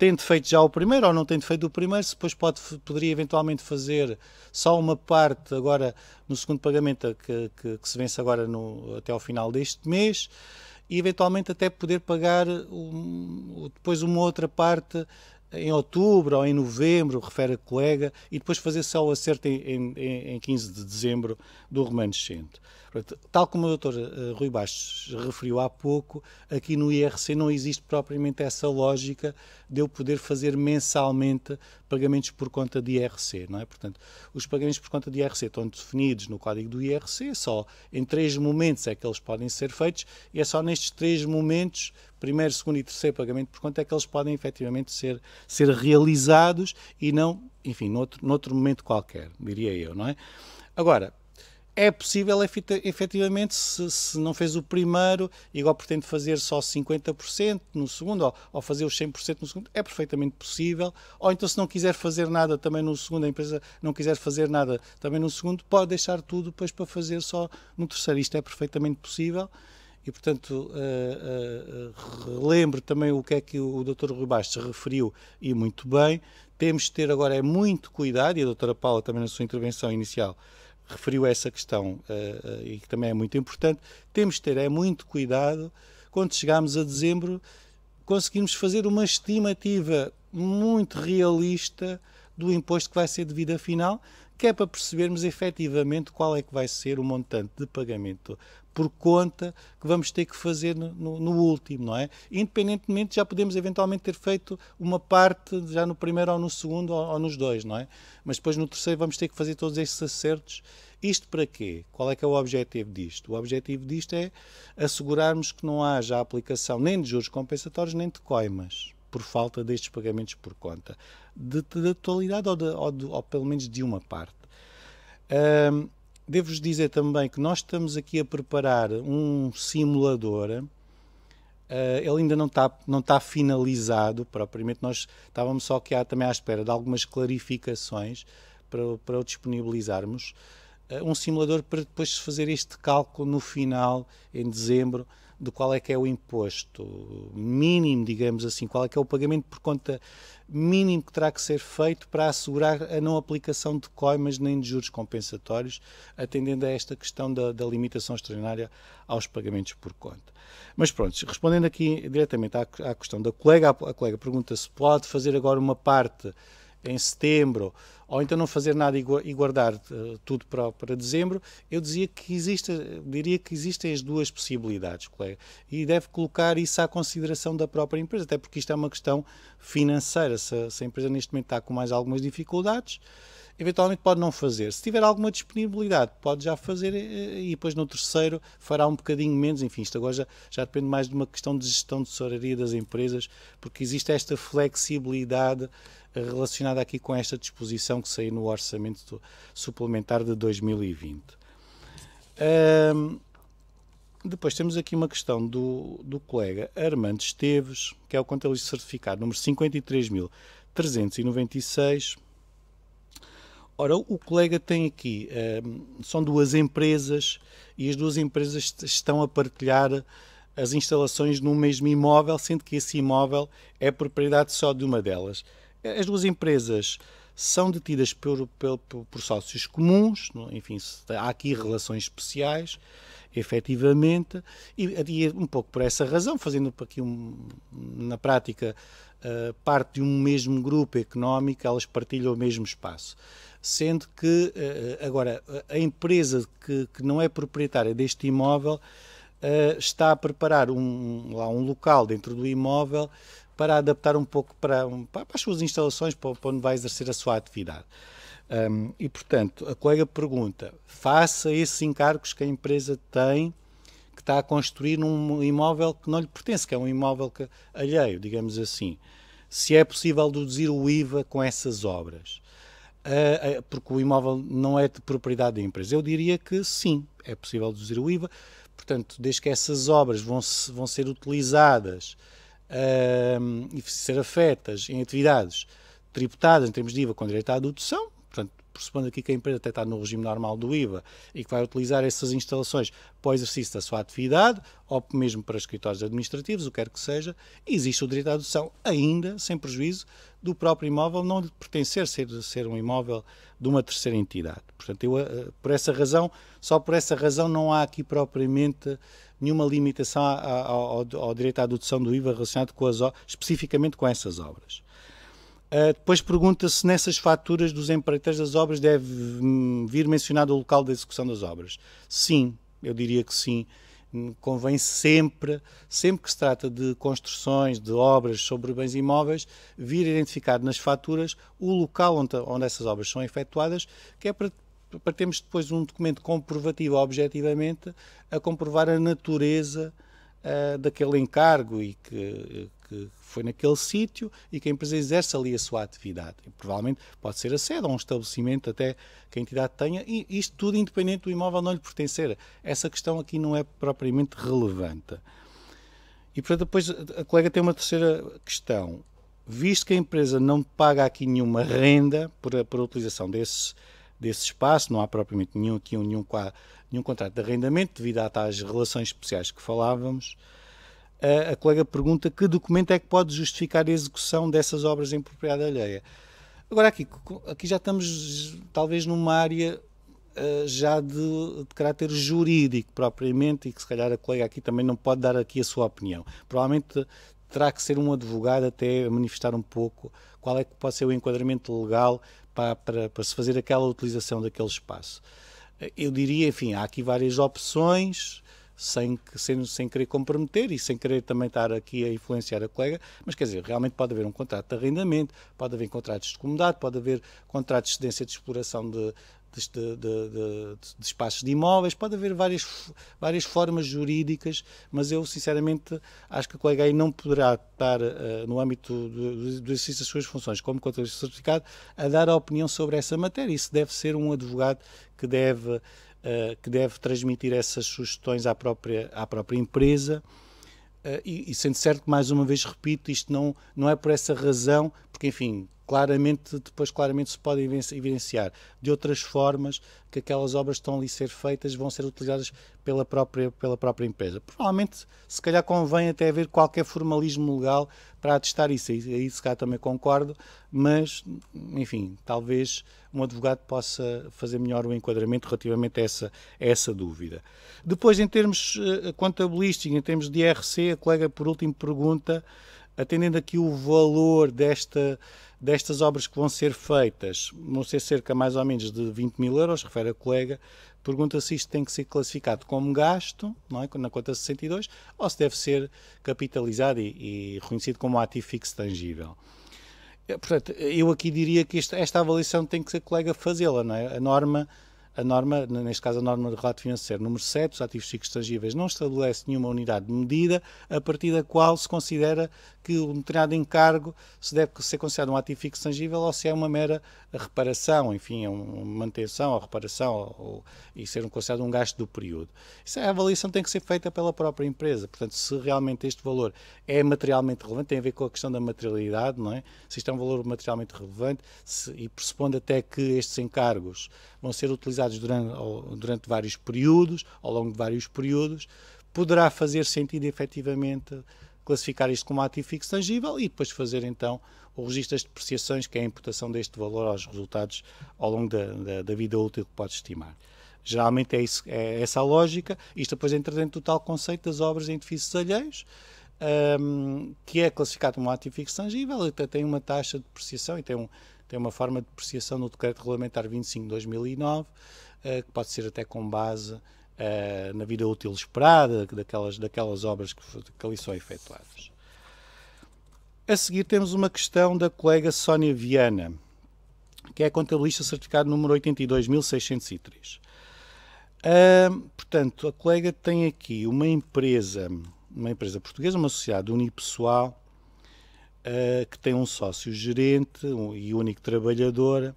tendo feito já o primeiro ou não tendo feito o primeiro, se depois pode, poderia eventualmente fazer só uma parte agora no segundo pagamento que, que, que se vence agora no, até ao final deste mês e eventualmente até poder pagar um, depois uma outra parte em outubro ou em novembro, refere a colega, e depois fazer só o acerto em, em, em 15 de dezembro do remanescente. Tal como o Dr. Eh, Rui Bastos referiu há pouco, aqui no IRC não existe propriamente essa lógica de eu poder fazer mensalmente pagamentos por conta de IRC, não é? Portanto, os pagamentos por conta de IRC estão definidos no código do IRC, só em três momentos é que eles podem ser feitos e é só nestes três momentos primeiro, segundo e terceiro pagamento por conta é que eles podem efetivamente ser, ser realizados e não, enfim, noutro, noutro momento qualquer, diria eu, não é? Agora, é possível efetivamente, se, se, não fez o primeiro, igual pretende fazer só 50% no segundo, ou, ou, fazer os 100% no segundo, é perfeitamente possível. Ou então, se não quiser fazer nada também no segundo, a empresa não quiser fazer nada também no segundo, pode deixar tudo depois para fazer só no terceiro. Isto é perfeitamente possível e, portanto, eh, eh, eh, relembro também o que é que o Dr. Rui Bastos referiu, e muito bem, temos de ter agora é muito cuidado, e a Dra Paula também na sua intervenção inicial referiu essa questão, e que também é muito importante, temos de ter é muito cuidado quando chegarmos a dezembro, conseguimos fazer uma estimativa muito realista do imposto que vai ser devido a final que é para percebermos efetivamente qual é que vai ser o montante de pagamento por conta que vamos ter que fazer no, no, no, último, não é? Independentemente, já podemos eventualmente ter feito uma parte já no primeiro ou no segundo ou, ou nos dois, não é? Mas depois no terceiro vamos ter que fazer todos estes acertos. Isto para quê? Qual é que é o objetivo disto? O objetivo disto é assegurarmos que não haja aplicação nem de juros compensatórios nem de coimas por falta destes pagamentos por conta. Da atualidade ou, de, ou, de, ou, pelo menos de uma parte. Um, Devo-vos dizer também que nós estamos aqui a preparar um simulador. Uh, ele ainda não está, não está finalizado propriamente. Nós estávamos só que há, também à espera de algumas clarificações para, para o disponibilizarmos. Uh, um simulador para depois fazer este cálculo no final, em dezembro, de qual é que é o imposto mínimo, digamos assim, qual é que é o pagamento por conta mínimo que terá que ser feito para assegurar a não aplicação de coimas nem de juros compensatórios, atendendo a esta questão da, da limitação extraordinária aos pagamentos por conta. Mas pronto, respondendo aqui diretamente à, à questão da colega, a colega pergunta se pode fazer agora uma parte em setembro, ou então não fazer nada e guardar eh, tudo para, para dezembro, eu dizia que existe, diria que existem as duas possibilidades, colega, e deve colocar isso à consideração da própria empresa, até porque isto é uma questão financeira. Se, se a empresa neste momento está com mais algumas dificuldades, eventualmente pode não fazer. Se tiver alguma disponibilidade, pode já fazer eh, eh, e depois no terceiro fará um bocadinho menos. Enfim, isto agora já, já depende mais de uma questão de gestão de tesouraria das empresas, porque existe esta flexibilidade relacionada aqui com esta disposição que saiu no Orçamento Suplementar de 2020. Um, depois temos aqui uma questão do, do colega Armando Esteves, que é o contabilista certificado número 53.396. Ora, o colega tem aqui, são duas empresas e as duas empresas estão a partilhar as instalações num mesmo imóvel, sendo que esse imóvel é propriedade só de uma delas. As duas empresas são detidas por, por, por sócios comuns, é? enfim, tá, há aqui relações especiais, efetivamente, e, um pouco por essa razão, fazendo aqui um, na prática uh, parte de um mesmo grupo económico, elas partilham o mesmo espaço. Sendo que, uh, agora, a empresa que, que, não é proprietária deste imóvel uh, está a preparar um, lá um local dentro do imóvel para adaptar um pouco para, para as suas instalações, para onde vai exercer a sua atividade. Um, e, portanto, a colega pergunta: faça esses encargos que a empresa tem, que está a construir num imóvel que não lhe pertence, que é um imóvel que, alheio, digamos assim. Se é possível deduzir o IVA com essas obras? Uh, uh, porque o imóvel não é de propriedade da empresa. Eu diria que sim, é possível deduzir o IVA. Portanto, desde que essas obras vão, vão ser utilizadas e ser afetas em atividades tributadas em termos de IVA com direito à dedução, portanto, pressupondo aqui que a empresa até está no regime normal do IVA e que vai utilizar essas instalações para o exercício da sua atividade, ou mesmo para escritórios administrativos, o que quer que seja, existe o direito à adoção, ainda sem prejuízo do próprio imóvel não lhe pertencer, ser, ser um imóvel de uma terceira entidade. Portanto, eu, ah, por essa razão, só por essa razão não há aqui propriamente nenhuma limitação ao, ao, ao direito à dedução do IVA relacionado com as, especificamente com essas obras. Uh, depois pergunta-se nessas faturas dos empreiteiros das obras deve hum, vir mencionado o local da execução das obras. Sim, eu diria que sim. Hum, convém sempre, sempre que se trata de construções, de obras sobre bens imóveis, vir identificado nas faturas o local onde, onde essas obras são efetuadas, que é para para termos depois um documento comprovativo objetivamente a comprovar a natureza uh, daquele encargo e que, que foi naquele sítio e que a empresa exerce ali a sua atividade. E, provavelmente pode ser a sede ou um estabelecimento até que a entidade tenha, e isto tudo independente do imóvel não lhe pertencer. Essa questão aqui não é propriamente relevante. E portanto, depois a colega tem uma terceira questão. Visto que a empresa não paga aqui nenhuma renda por por a utilização desse, desse espaço, não há propriamente nenhum, aqui nenhum, nenhum contrato de arrendamento, devido a tais relações especiais que falávamos. A, a, colega pergunta que documento é que pode justificar a execução dessas obras em propriedade alheia. Agora, aqui, aqui já estamos, talvez, numa área eh, já de, de caráter jurídico, propriamente, e que se calhar a colega aqui também não pode dar aqui a sua opinião. Provavelmente terá que ser um advogado até manifestar um pouco qual é que pode ser o enquadramento legal para, para, para se fazer aquela utilização daquele espaço. Eh, eu diria, enfim, há aqui várias opções, sem, sem, sem querer comprometer e sem querer também estar aqui a influenciar a colega, mas quer dizer, realmente pode haver um contrato de arrendamento, pode haver contratos de comodato, pode haver contratos de excedência de exploração de, de, de, de, espaços de imóveis, pode haver várias, várias formas jurídicas, mas eu sinceramente acho que o colega aí não poderá estar uh, no âmbito do, exercício das suas funções como contador certificado a dar a opinião sobre essa matéria. Isso deve ser um advogado que deve, uh, que deve transmitir essas sugestões à própria, à própria empresa. Uh, e, e sendo certo que, mais uma vez repito, isto não, não é por essa razão, porque enfim, claramente, depois claramente se pode evidenciar. De outras formas que aquelas obras estão ali a ser feitas vão ser utilizadas pela própria, pela própria empresa. Provavelmente, se calhar convém até haver qualquer formalismo legal para atestar isso, aí se calhar também concordo, mas, enfim, talvez um advogado possa fazer melhor o enquadramento relativamente a essa, a essa dúvida. Depois, em termos eh, contabilísticos, em termos de IRC, a colega por último pergunta, atendendo aqui o valor desta destas obras que vão ser feitas, vão ser cerca mais ou menos de 20 mil euros, refere a colega, pergunta se isto tem que ser classificado como gasto, não é? na conta 62, ou se deve ser capitalizado e, e reconhecido como ativo fixo tangível. Eh, portanto, eu aqui diria que esta, esta avaliação tem que ser colega fazê-la, não é? A norma, a norma, neste caso a norma de relato financeiro número 7, os ativos fixos tangíveis, não estabelece nenhuma unidade de medida a partir da qual se considera que um determinado encargo se deve ser considerado um ativo fixo tangível ou se é uma mera reparação, enfim, é uma manutenção ou reparação ou, e ser considerado um gasto do período. Isso, a avaliação tem que ser feita pela própria empresa. Portanto, se realmente este valor é materialmente relevante, tem a ver com a questão da materialidade, não é? Se isto é um valor materialmente relevante se, e pressupondo até que estes encargos vão ser utilizados durante, durante vários períodos, ao longo de vários períodos, poderá fazer sentido efetivamente classificar isto como ativo fixo tangível e depois fazer então o registro das depreciações, que é a imputação deste valor aos resultados ao longo da, da, da vida útil que pode estimar. Geralmente é, isso, é, essa a lógica. Isto depois entra dentro do tal conceito das obras em edifícios alheios, um, que é classificado como ativo fixo tangível, até tem uma taxa de depreciação e tem, um, tem uma forma de depreciação no Decreto Regulamentar 25 de 2009, uh, eh, que pode ser até com base uh, na vida útil esperada daquelas, daquelas obras que, que ali são efetuadas. A seguir temos uma questão da colega Sónia Viana, que é contabilista certificado número 82.603. Uh, portanto, a colega tem aqui uma empresa, uma empresa portuguesa, uma sociedade unipessoal, uh, que tem um sócio gerente um, e único trabalhador,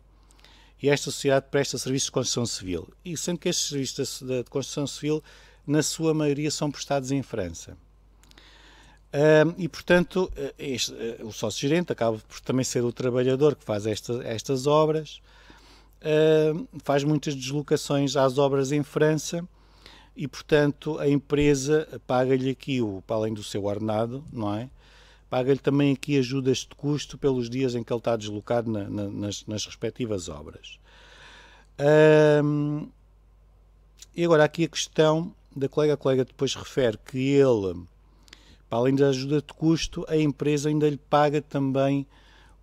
e esta sociedade presta serviços de construção civil. E sendo que estes serviços de construção civil, na sua maioria, são prestados em França. e, portanto, eh, este, eh, o sócio-gerente acaba por também ser o trabalhador que faz esta, estas obras, faz muitas deslocações às obras em França e, portanto, a empresa paga-lhe aqui, o, para além do seu ordenado, não é? paga-lhe também aqui ajudas de custo pelos dias em que ele está deslocado na, na, nas, nas, respectivas obras. e agora aqui a questão da colega. A colega depois refere que ele, para além da ajuda de custo, a empresa ainda lhe paga também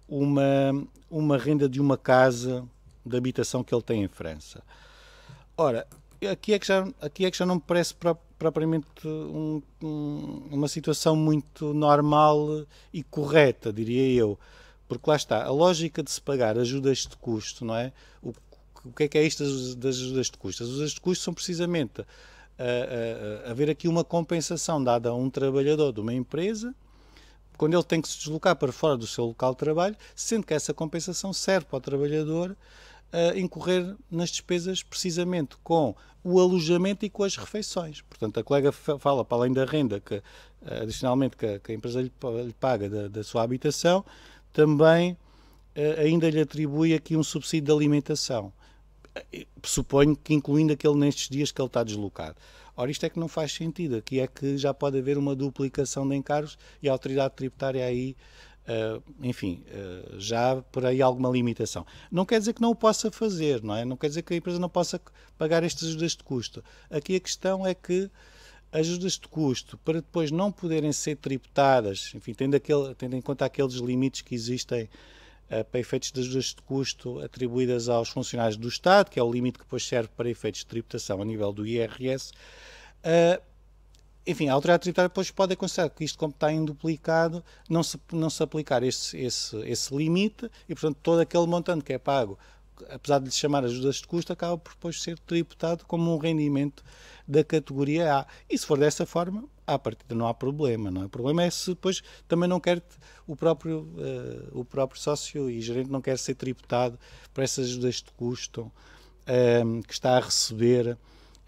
uma, uma renda de uma casa de habitação que ele tem em França. Ora, aqui é que já, aqui é que já não me parece propriamente um, um, uma situação muito normal e correta, diria eu. Porque lá está, a lógica de se pagar ajudas de custo, não é? O, o que é que é isto das ajudas de custo? As ajudas de custo são precisamente a, a, haver aqui uma compensação dada a um trabalhador de uma empresa quando ele tem que se deslocar para fora do seu local de trabalho, sendo que essa compensação serve para o trabalhador a incorrer nas despesas precisamente com o alojamento e com as refeições. Portanto, a colega fala para além da renda que adicionalmente que a, que a empresa lhe, lhe paga da, da, sua habitação, também eh, ainda lhe atribui aqui um subsídio de alimentação. Eh, suponho que incluindo aquele nestes dias que ele está deslocado. Ora, isto é que não faz sentido. Aqui é que já pode haver uma duplicação de encargos e a autoridade tributária aí Uh, enfim, uh, já por aí alguma limitação. Não quer dizer que não o possa fazer, não é? Não quer dizer que a empresa não possa pagar estas ajudas de custo. Aqui a questão é que as ajudas de custo, para depois não poderem ser tributadas, enfim, tendo, aquele, tendo em conta aqueles limites que existem uh, para efeitos de ajudas de custo atribuídas aos funcionários do Estado, que é o limite que depois serve para efeitos de tributação a nível do IRS, uh, enfim, a autoridade tributária depois pode aconselhar que isto, como está induplicado, não se, não se aplicar esse, esse, esse limite e, portanto, todo aquele montante que é pago, apesar de lhe chamar ajudas de custo, acaba por depois ser tributado como um rendimento da categoria A. E se for dessa forma, à partida não há problema, não é? O problema é se depois também não quer o próprio, uh, o próprio sócio e gerente não quer ser tributado por essas ajudas de custo eh, que está a receber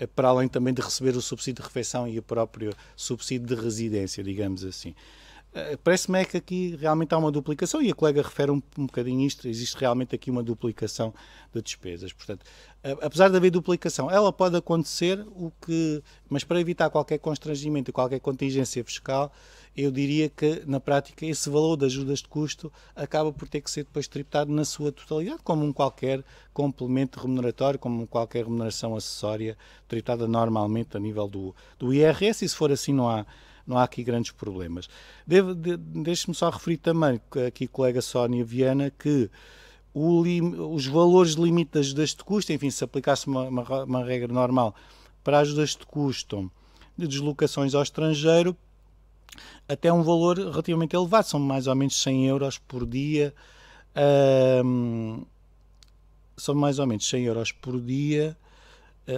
eh, para além também de receber o subsídio de refeição e o próprio subsídio de residência, digamos assim. Eh, parece-me é que aqui realmente há uma duplicação, e a colega refere um, um bocadinho isto, existe realmente aqui uma duplicação de despesas. Portanto, eh, apesar de haver duplicação, ela pode acontecer, o que, mas para evitar qualquer constrangimento e qualquer contingência fiscal, eu diria que, na prática, esse valor de ajudas de custo acaba por ter que ser depois tributado na sua totalidade, como um qualquer complemento remuneratório, como um qualquer remuneração acessória tributada normalmente a nível do, do IRS, e se for assim não há, não há aqui grandes problemas. De, Deixe-me só referir também aqui, colega Sónia Viana, que lim, os valores limite de ajudas de custo, enfim, se aplicasse uma, uma, uma regra normal para ajudas de custo de deslocações ao estrangeiro, até um valor relativamente elevado, são mais ou menos 100 euros por dia. Um, são mais ou menos 100 euros por dia.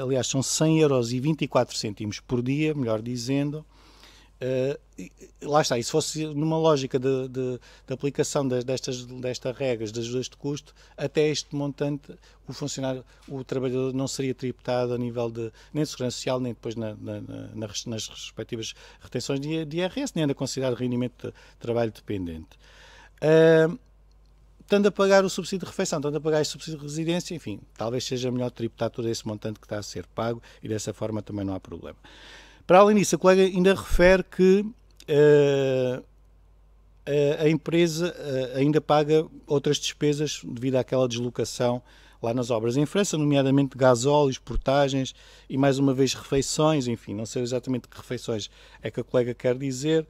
Aliás, são 100 euros e 24 cêntimos por dia, melhor dizendo, Uh, lá está, e se fosse numa lógica de, de, de aplicação das, destas, destas regras das ajudas de custo, até este montante o funcionário, o trabalhador não seria tributado a nível de nem de segurança social, nem depois na, na, na, nas respectivas retenções de, de IRS, nem ainda considerado rendimento de trabalho dependente. Uh, estando a pagar o subsídio de refeição, estando a pagar este subsídio de residência, enfim, talvez seja melhor tributar todo esse montante que está a ser pago e dessa forma também não há problema. Para além disso, a colega ainda refere que uh, a empresa eh, ainda paga outras despesas devido àquela deslocação lá nas obras em França, nomeadamente gasóleos, portagens e mais uma vez refeições, enfim, não sei exatamente que refeições é que a colega quer dizer.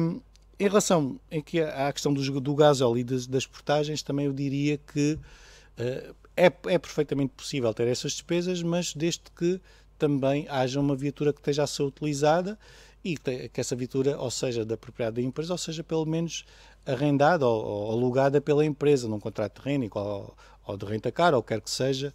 Um, em relação que à questão do, do gasóleo e das, das, portagens, também eu diria que uh, é, é perfeitamente possível ter essas despesas, mas desde que também haja uma viatura que esteja a ser utilizada e que essa viatura, ou seja, da propriedade da empresa, ou seja, pelo menos arrendada ou, ou alugada pela empresa num contrato terrênico ou, ou de renta cara ou quer que seja,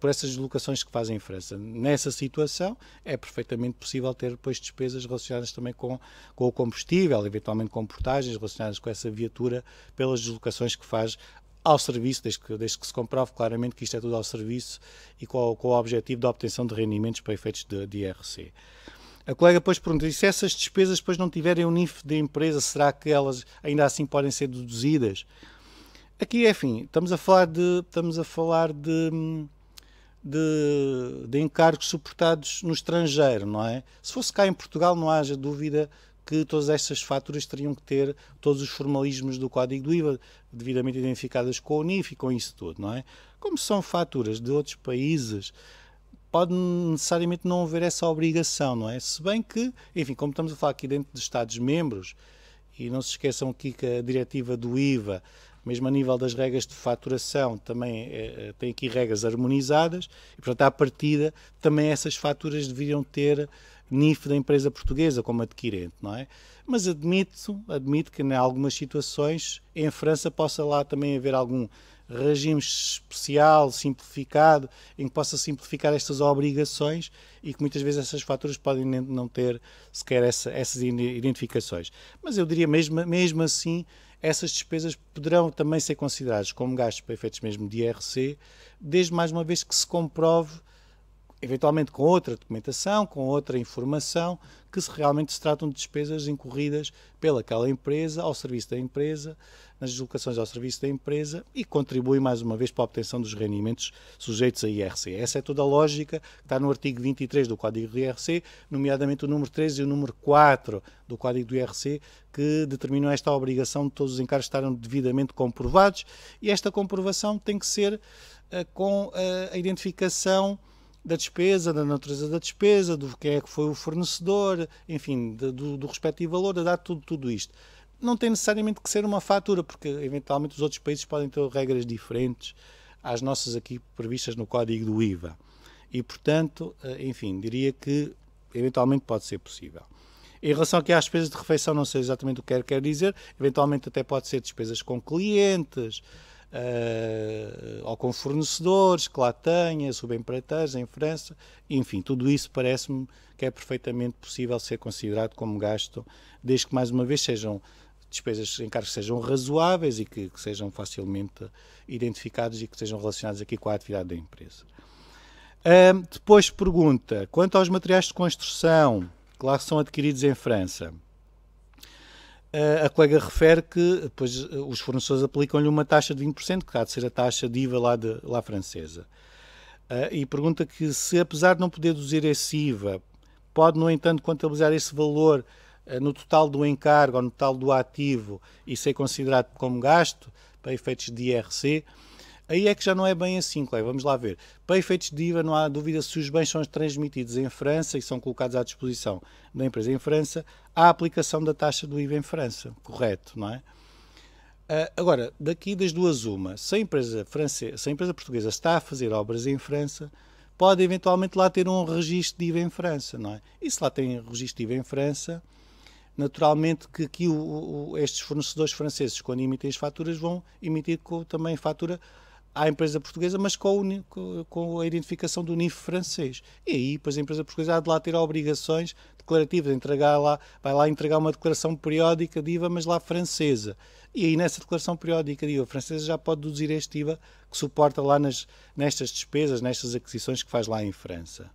por essas deslocações que fazem em França. Nessa situação, é perfeitamente possível ter depois despesas relacionadas também com, com o combustível, eventualmente com portagens relacionadas com essa viatura, pelas deslocações que faz ao serviço, desde que, desde que se comprove claramente que isto é tudo ao serviço e com, com o objetivo da obtenção de rendimentos para efeitos de, de IRC. A colega depois perguntou, e se essas despesas depois não tiverem um NIF de empresa, será que elas ainda assim podem ser deduzidas? Aqui é fim, assim, estamos a falar de estamos a falar de, de, de encargos suportados no estrangeiro, não é? Se fosse cá em Portugal, não haja dúvida que todas estas faturas teriam que ter todos os formalismos do código do IVA devidamente identificadas com o NIF e com isso tudo, não é? Como são faturas de outros países, pode necessariamente não haver essa obrigação, não é? Se bem que, enfim, como estamos a falar aqui dentro de Estados-membros, e não se esqueçam aqui que a diretiva do IVA, mesmo a nível das regras de faturação, também é, tem aqui regras harmonizadas, e portanto, à partida, também essas faturas deveriam ter NIF da empresa portuguesa como adquirente, não é? Mas admito, admito que em algumas situações em França possa lá também haver algum regime especial, simplificado, em que possa simplificar estas obrigações e que muitas vezes essas faturas podem não ter sequer essa, essas identificações. Mas eu diria mesmo, mesmo assim, essas despesas poderão também ser consideradas como gastos para efeitos mesmo de IRC, desde mais uma vez que se comprove eventualmente com outra documentação, com outra informação, que se realmente se tratam de despesas incorridas pelaquela empresa, ao serviço da empresa, nas deslocações ao serviço da empresa e contribui mais uma vez para a obtenção dos rendimentos sujeitos a IRC. Essa é toda a lógica que está no artigo 23 do Código do IRC, nomeadamente o número 13 e o número 4 do Código do IRC, que determinam esta obrigação de todos os encargos estarem devidamente comprovados e esta comprovação tem que ser uh, com uh, a identificação da despesa, da natureza da despesa, do que é que foi o fornecedor, enfim, de, do, do respectivo valor, a dar tudo, tudo isto. Não tem necessariamente que ser uma fatura, porque eventualmente os outros países podem ter regras diferentes às nossas aqui previstas no código do IVA. E, portanto, eh, enfim, diria que eventualmente pode ser possível. Em relação aqui às despesas de refeição, não sei exatamente o que quer, dizer, eventualmente até pode ser despesas com clientes, uh, ou com fornecedores que lá tenha, subempreiteiros em França, enfim, tudo isso parece-me que é perfeitamente possível ser considerado como gasto, desde que, mais uma vez, sejam despesas de que sejam razoáveis e que, que, sejam facilmente identificados e que sejam relacionados aqui com a atividade da empresa. Uh, depois pergunta, quanto aos materiais de construção que lá são adquiridos em França, a colega refere que pois, os fornecedores aplicam-lhe uma taxa de 20%, que há de ser a taxa de IVA lá, de, lá francesa. Ah, e pergunta que se, apesar de não poder deduzir esse IVA, pode, no entanto, contabilizar esse valor ah, no total do encargo ou no total do ativo e ser considerado como gasto para efeitos de IRC. Aí é que já não é bem assim, Vamos lá ver. Para efeitos de IVA, não há dúvida se os bens são transmitidos em França e são colocados à disposição da empresa em França, há aplicação da taxa do IVA em França. Correto, não é? Uh, agora, daqui das duas uma, se a, empresa francesa, se a empresa portuguesa está a fazer obras em França, pode eventualmente lá ter um registro de IVA em França, não é? E se lá tem registro de IVA em França, naturalmente que aqui o, o, estes fornecedores franceses, quando emitem as faturas, vão emitir com, também fatura à empresa portuguesa, mas com, o, com a identificação do NIF francês. E aí, pois a empresa portuguesa há de lá ter obrigações declarativas, entregar lá, vai lá entregar uma declaração periódica de IVA, mas lá francesa. E aí, nessa declaração periódica de IVA francesa, já pode deduzir este IVA que suporta lá nas, nestas despesas, nestas aquisições que faz lá em França.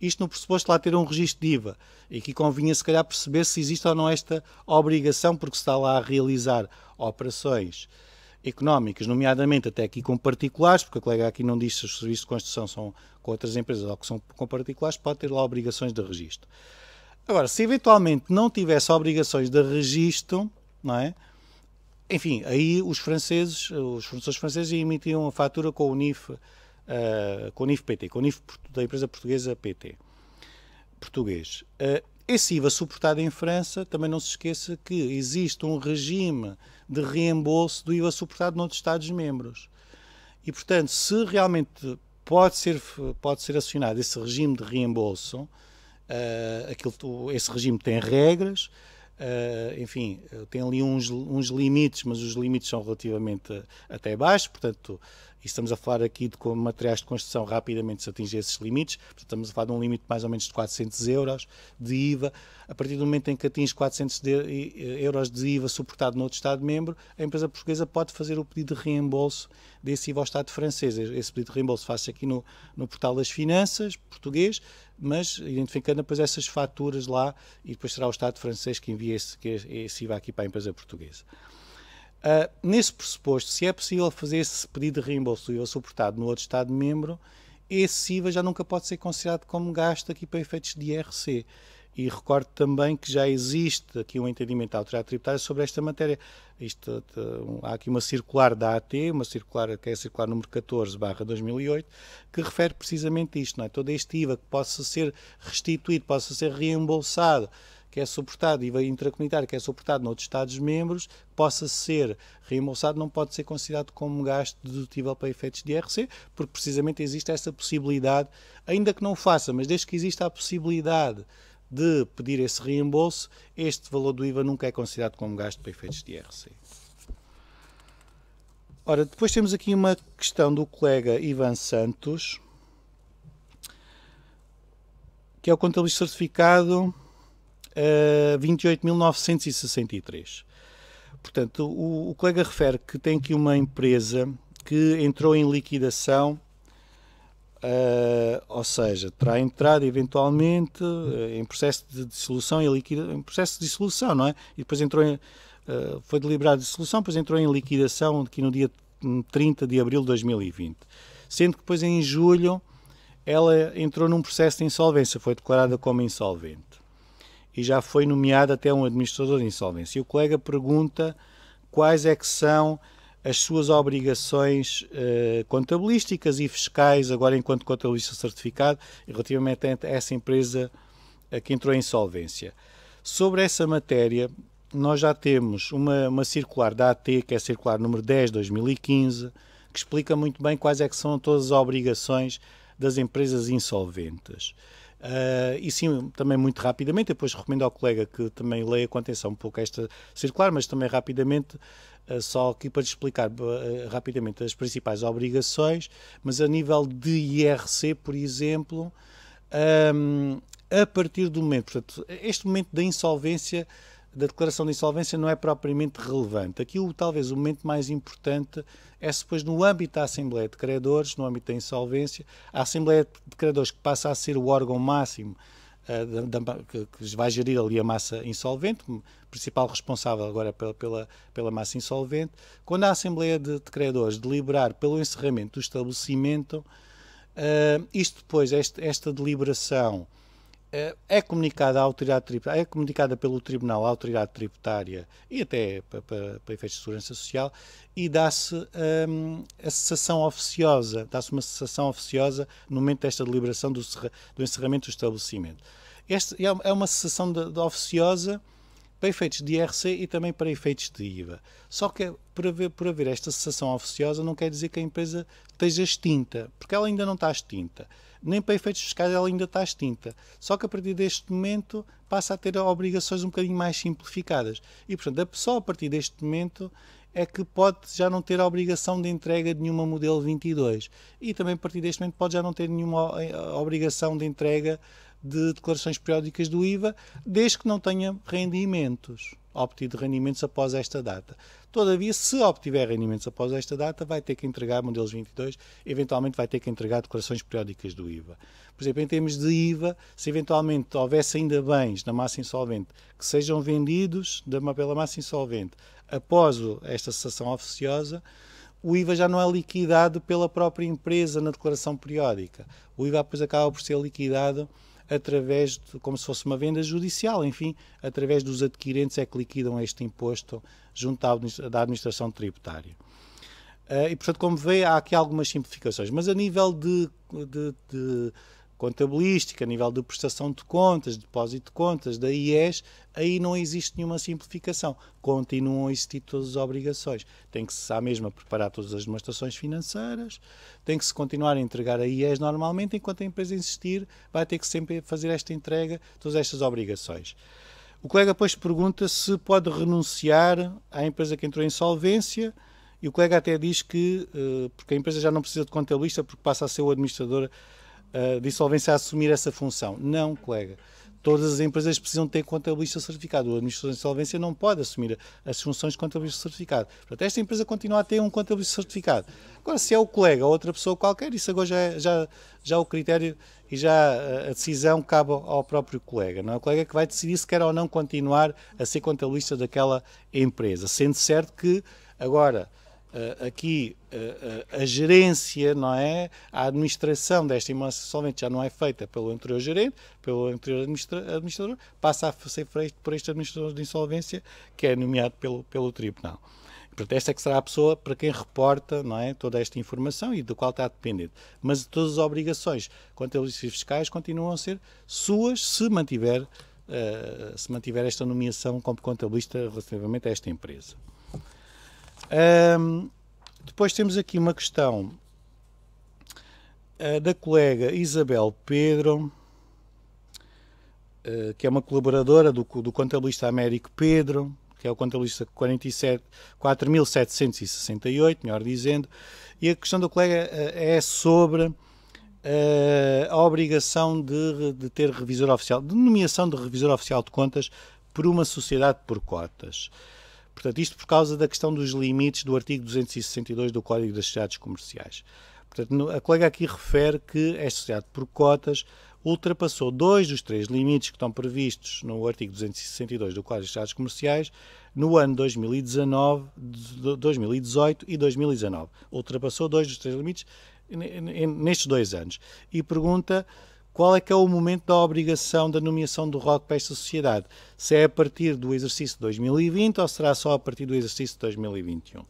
Isto no pressuposto de lá ter um registro de IVA. E aqui convinha, se calhar, perceber se existe ou não esta obrigação, porque se está lá a realizar operações económicas, nomeadamente até aqui com particulares, porque a colega aqui não disse se os serviços de construção são com outras empresas ou que são com particulares, pode ter lá obrigações de registro. Agora, se eventualmente não tivesse obrigações de registro, não é? Enfim, aí os franceses, os fornecedores franceses emitiam a fatura com o NIF, uh, eh, com o NIF PT, com o NIF da empresa portuguesa PT, português. Eh, esse IVA suportado em França, também não se esqueça que existe um regime de reembolso do IVA suportado noutros Estados-membros. E, portanto, se realmente pode ser, pode ser acionado esse regime de reembolso, uh, aquilo, esse regime tem regras, Uh, enfim, tem ali uns, uns limites, mas os limites são relativamente eh, até baixos, portanto, estamos a falar aqui de como materiais de construção rapidamente se atingem esses limites, portanto, estamos a falar de um limite de mais ou menos de 400 euros de IVA. A partir do momento em que atinge 400 de, euros de IVA suportado noutro Estado-membro, a empresa portuguesa pode fazer o pedido de reembolso desse IVA ao Estado francês. Esse pedido de reembolso faz-se aqui no, no portal das finanças português, mas identificando depois essas faturas lá e depois será o Estado francês que envia esse, esse IVA aqui para a empresa portuguesa. Uh, nesse pressuposto, se é possível fazer esse pedido de reembolso IVA suportado no outro Estado-membro, esse IVA já nunca pode ser considerado como gasto aqui para efeitos de IRC. E recordo também que já existe aqui um entendimento da autoridade tributária sobre esta matéria. Isto, há aqui uma circular da AT, uma circular que é a circular número 14, barra 2008, que refere precisamente isto, não é? Todo este IVA que possa ser restituído, possa ser reembolsado, que é suportado, IVA intracomunitário que é suportado noutros Estados-membros, possa ser reembolsado, não pode ser considerado como gasto dedutível para efeitos de IRC, porque precisamente existe essa possibilidade, ainda que não faça, mas desde que exista a possibilidade de pedir esse reembolso, este valor do IVA nunca é considerado como gasto para efeitos de IRC. Ora, depois temos aqui uma questão do colega Ivan Santos, que é o contabilista certificado uh, eh, 28.963. Portanto, o, o colega refere que tem aqui uma empresa que entrou em liquidação Uh, ou seja, terá entrado eventualmente uh, em processo de dissolução e liquidação, em processo de dissolução, não é? E depois entrou em, uh, foi deliberado de dissolução, depois entrou em liquidação aqui no dia 30 hum, de abril de 2020. Sendo que depois em julho ela entrou num processo de insolvência, foi declarada como insolvente. E já foi nomeada até um administrador de insolvência. E o colega pergunta quais é que são as suas obrigações uh, contabilísticas e fiscais, agora enquanto contabilista certificado, relativamente a essa empresa uh, que entrou em insolvência. Sobre essa matéria, nós já temos uma, uma circular da AT, que é a circular número 10 de 2015, que explica muito bem quais é que são todas as obrigações das empresas insolventes. Uh, e sim, também muito rapidamente, depois recomendo ao colega que também leia com atenção um pouco esta circular, mas também rapidamente, uh, só aqui para explicar uh, rapidamente as principais obrigações, mas a nível de IRC, por exemplo, um, a partir do momento, portanto, este momento da insolvência da declaração de insolvência não é propriamente relevante. Aquilo, talvez, o momento mais importante é se depois, no âmbito da Assembleia de Credores, no âmbito da insolvência, a Assembleia de Credores, que passa a ser o órgão máximo uh, da, da, que, que, vai gerir ali a massa insolvente, principal responsável agora pela, pela, pela massa insolvente, quando a Assembleia de, de Credores deliberar pelo encerramento do estabelecimento, uh, isto depois, este, esta deliberação é comunicada à autoridade tributária, é comunicada pelo Tribunal à autoridade tributária e até para, para, para efeitos de segurança social e dá-se hum, a cessação oficiosa, dá-se uma cessação oficiosa no momento desta deliberação do, do encerramento do estabelecimento. Este é, é uma cessação de, de oficiosa para efeitos de IRC e também para efeitos de IVA. Só que é, por haver, por haver esta cessação oficiosa não quer dizer que a empresa esteja extinta, porque ela ainda não está extinta nem para efeitos fiscais ela ainda está extinta. Só que a partir deste momento passa a ter obrigações um bocadinho mais simplificadas. E, portanto, pessoa a partir deste momento é que pode já não ter a obrigação de entrega de nenhuma modelo 22. E também, a partir deste momento, pode já não ter nenhuma eh, obrigação de entrega de declarações periódicas do IVA, desde que não tenha rendimentos obtido rendimentos após esta data. Todavia, se obtiver rendimentos após esta data, vai ter que entregar modelos 22, eventualmente vai ter que entregar declarações periódicas do IVA. Por exemplo, em termos de IVA, se eventualmente houvesse ainda bens na massa insolvente que sejam vendidos da, pela massa insolvente após esta cessação oficiosa, o IVA já não é liquidado pela própria empresa na declaração periódica. O IVA depois acaba por ser liquidado através de, como se fosse uma venda judicial, enfim, através dos adquirentes é que liquidam este imposto junto da administração tributária. Ah, e, portanto, como vê, há aqui algumas simplificações, mas a nível de, de, de contabilística, a nível de prestação de contas, depósito de contas, da IES, aí não existe nenhuma simplificação. Continuam a existir todas as obrigações. Tem que se, à mesma, preparar todas as demonstrações financeiras, tem que se continuar a entregar a IES normalmente, enquanto a empresa insistir, vai ter que sempre fazer esta entrega, todas estas obrigações. O colega depois pergunta se pode renunciar à empresa que entrou em solvência, e o colega até diz que, eh, porque a empresa já não precisa de contabilista, porque passa a ser o administrador de eh, dissolvência a assumir essa função. Não, colega. Todas as empresas precisam ter contabilista certificado. O administrador de insolvência não pode assumir as funções de contabilista certificado. Portanto, esta empresa continua a ter um contabilista certificado. Agora, se é o colega ou outra pessoa qualquer, isso agora já, é, já, já o critério e já eh, a decisão cabe ao próprio colega. Não é o colega que vai decidir se quer ou não continuar a ser contabilista daquela empresa. Sendo certo que, agora, eh, aqui eh, eh, a gerência, não é? A administração desta imunidade solvente já não é feita pelo anterior gerente, pelo anterior administrador, passa a ser feita por este administrador de insolvência, que é nomeado pelo, pelo tribunal. Portanto, esta é que será a pessoa para quem reporta não é, toda esta informação e do qual está dependente. Mas todas as obrigações contabilísticas fiscais continuam a ser suas se mantiver, uh, se mantiver esta nomeação como contabilista relativamente a esta empresa. Um, depois temos aqui uma questão uh, da colega Isabel Pedro, uh, que é uma colaboradora do, do contabilista Américo Pedro, que é o contabilista 4.768, melhor dizendo, e a questão do colega ah, é sobre uh, a obrigação de, de, ter revisor oficial, de nomeação de revisor oficial de contas por uma sociedade por cotas. Portanto, isto por causa da questão dos limites do artigo 262 do Código das Sociedades Comerciais. Portanto, a colega aqui refere que esta sociedade por cotas ultrapassou dois dos três limites que estão previstos no artigo 262 do Código das Sociedades Comerciais no ano 2019, 2018 e 2019. Ultrapassou dois dos três limites nestes dois anos. E pergunta qual é que é o momento da obrigação da nomeação do ROC para esta sociedade? Se é a partir do exercício 2020 ou será só a partir do exercício 2021?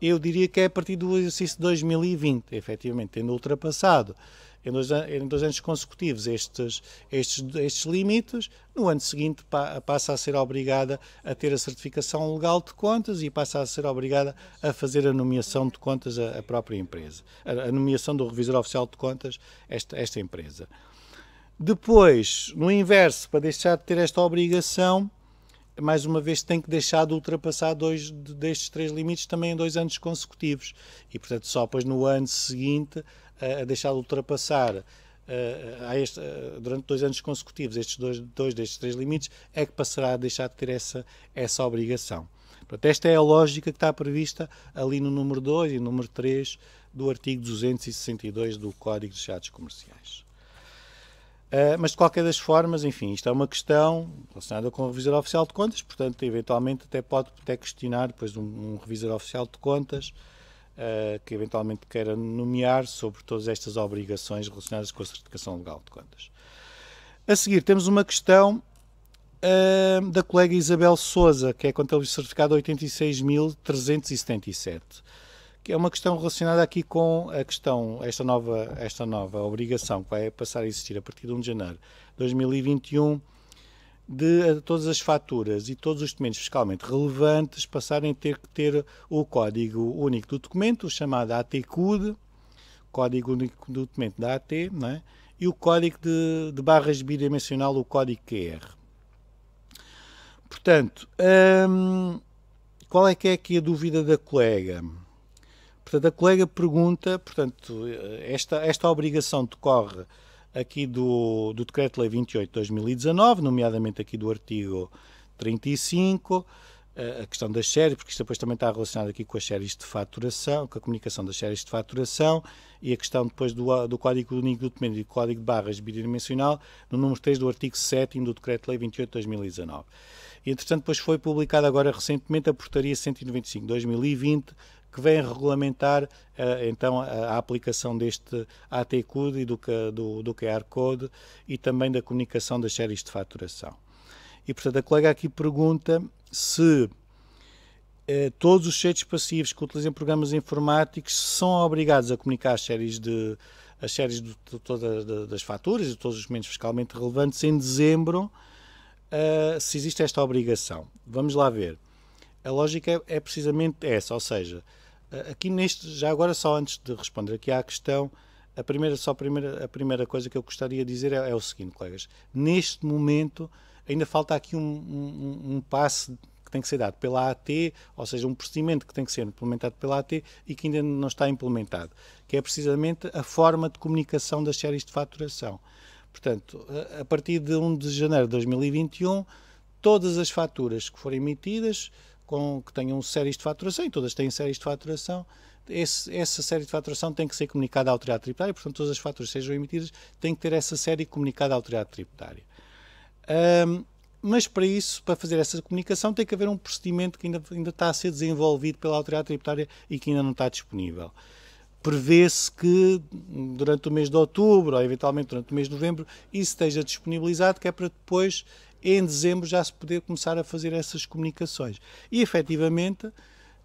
Eu diria que é a partir do exercício 2020, efetivamente, tendo ultrapassado em dois, em dois anos consecutivos estes, estes, estes limites, no ano seguinte pa, passa a ser obrigada a ter a certificação legal de contas e passa a ser obrigada a fazer a nomeação de contas à, própria empresa, a, nomeação do revisor oficial de contas esta, esta empresa. Depois, no inverso, para deixar de ter esta obrigação, mais uma vez tem que deixar de ultrapassar dois destes três limites também em dois anos consecutivos e portanto só depois no ano seguinte a deixar de ultrapassar a este, durante dois anos consecutivos estes dois, dois destes três limites, é que passará a deixar de ter essa, essa obrigação. Portanto, esta é a lógica que está prevista ali no número 2 e número 3 do artigo 262 do Código de Estados Comerciais. Uh, mas, de qualquer das formas, enfim, isto é uma questão relacionada com o revisor oficial de contas, portanto, eventualmente até pode até questionar depois um, um revisor oficial de contas uh, que eventualmente queira nomear sobre todas estas obrigações relacionadas com a certificação legal de contas. A seguir temos uma questão uh, da colega Isabel Souza, que é contabilista certificado 86.377 que é uma questão relacionada aqui com a questão, esta nova, esta nova obrigação que vai passar a existir a partir de 1 de janeiro de 2021 de eh, todas as faturas e todos os documentos fiscalmente relevantes passarem a ter que ter o código único do documento, o chamado ATCUD, código único do documento da AT, é? e o código de, de barras bidimensional, o código QR. Portanto, hum, qual é que é aqui a dúvida da colega? Portanto, a colega pergunta, portanto, eh, esta, esta obrigação decorre aqui do, do Decreto-Lei 28 de 2019, nomeadamente aqui do artigo 35, eh, a questão das séries, porque isto depois também está relacionado aqui com as séries de faturação, com a comunicação das séries de faturação e a questão depois do, do Código Único do Documento e do Código de Barras Bidimensional, no número 3 do artigo 7 do Decreto-Lei 28 de 2019. E, entretanto, depois foi publicada agora recentemente a Portaria 195 de 2020, que vem regulamentar eh, então a aplicação deste AT-CUD e do, do, do QR Code e também da comunicação das séries de faturação. E, portanto, a colega aqui pergunta se eh, todos os sujeitos passivos que utilizem programas informáticos são obrigados a comunicar as séries de as séries de, de todas das faturas e todos os documentos fiscalmente relevantes em dezembro, eh, se existe esta obrigação. Vamos lá ver. A lógica é, é precisamente essa, ou seja, eh, aqui neste, já agora só antes de responder aqui à questão, a primeira, só a primeira, a primeira coisa que eu gostaria de dizer é, é o seguinte, colegas. Neste momento, ainda falta aqui um, um, um passo que tem que ser dado pela AT, ou seja, um procedimento que tem que ser implementado pela AT e que ainda não está implementado, que é precisamente a forma de comunicação das séries de faturação. Portanto, eh, a partir de 1 de janeiro de 2021, todas as faturas que forem emitidas com, que tenham séries de faturação, e todas têm séries de faturação, esse, essa série de faturação tem que ser comunicada à autoridade tributária, portanto, todas as faturas sejam emitidas, tem que ter essa série comunicada à autoridade tributária. Um, mas para isso, para fazer essa comunicação, tem que haver um procedimento que ainda, ainda está a ser desenvolvido pela autoridade tributária e que ainda não está disponível. Prevê-se que durante o mês de outubro ou eventualmente durante o mês de novembro isso esteja disponibilizado, que é para depois em dezembro já se poder começar a fazer essas comunicações. E efetivamente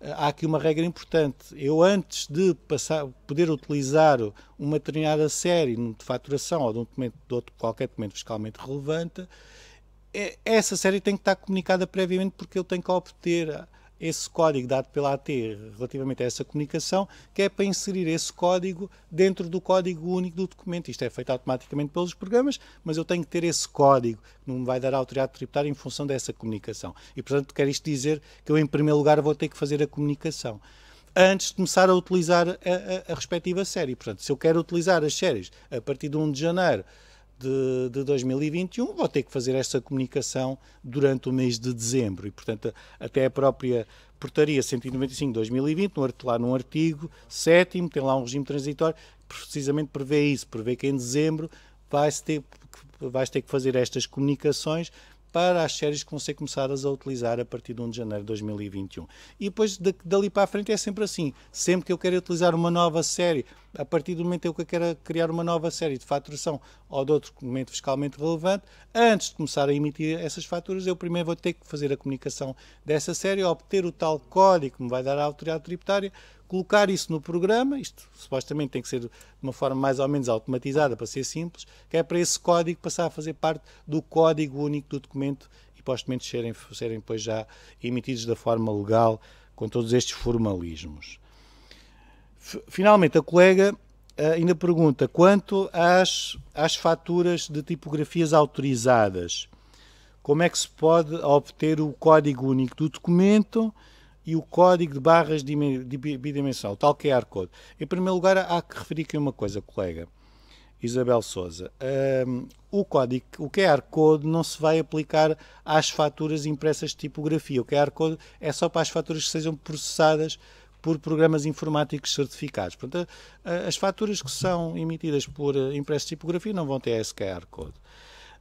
há aqui uma regra importante. Eu, antes de passar, poder utilizar uma determinada série de faturação ou de, um documento, de outro, qualquer documento fiscalmente relevante, é, essa série tem que estar comunicada previamente porque eu tenho que obter esse código dado pela AT relativamente a essa comunicação, que é para inserir esse código dentro do código único do documento. Isto é feito automaticamente pelos programas, mas eu tenho que ter esse código, que não me vai dar a autoridade tributária em função dessa comunicação. E, portanto, quer isto dizer que eu, em primeiro lugar, vou ter que fazer a comunicação antes de começar a utilizar a, a, a respectiva série. Portanto, se eu quero utilizar as séries a partir de 1 de janeiro de, de 2021, vou ter que fazer esta comunicação durante o mês de dezembro e, portanto, até a própria Portaria 195 de 2020, no, lá num artigo 7, tem lá um regime transitório, precisamente prevê isso, prevê que em dezembro vai-se ter, vais ter que fazer estas comunicações para as séries que vão ser começadas a utilizar a partir de 1 de janeiro de 2021. E depois de, dali para a frente é sempre assim. Sempre que eu quero utilizar uma nova série, a partir do momento em que eu quero criar uma nova série de faturação ou de outro documento fiscalmente relevante, antes de começar a emitir essas faturas, eu primeiro vou ter que fazer a comunicação dessa série, obter o tal código que me vai dar a autoridade tributária, colocar isso no programa, isto supostamente tem que ser de uma forma mais ou menos automatizada para ser simples, que é para esse código passar a fazer parte do código único do documento e postamente serem, serem depois já emitidos da forma legal com todos estes formalismos. Finalmente, a colega eh, ainda pergunta quanto às, às faturas de tipografias autorizadas. Como é que se pode obter o código único do documento? e o código de barras bidimensional, tal que é QR Code. Em primeiro lugar, há que referir aqui uma coisa, colega. Isabel Souza, um, o código, o QR é Code não se vai aplicar às faturas impressas de tipografia. O QR é Code é só para as faturas que sejam processadas por programas informáticos certificados. Portanto, as faturas que são emitidas por eh, impressas de tipografia não vão ter esse QR Code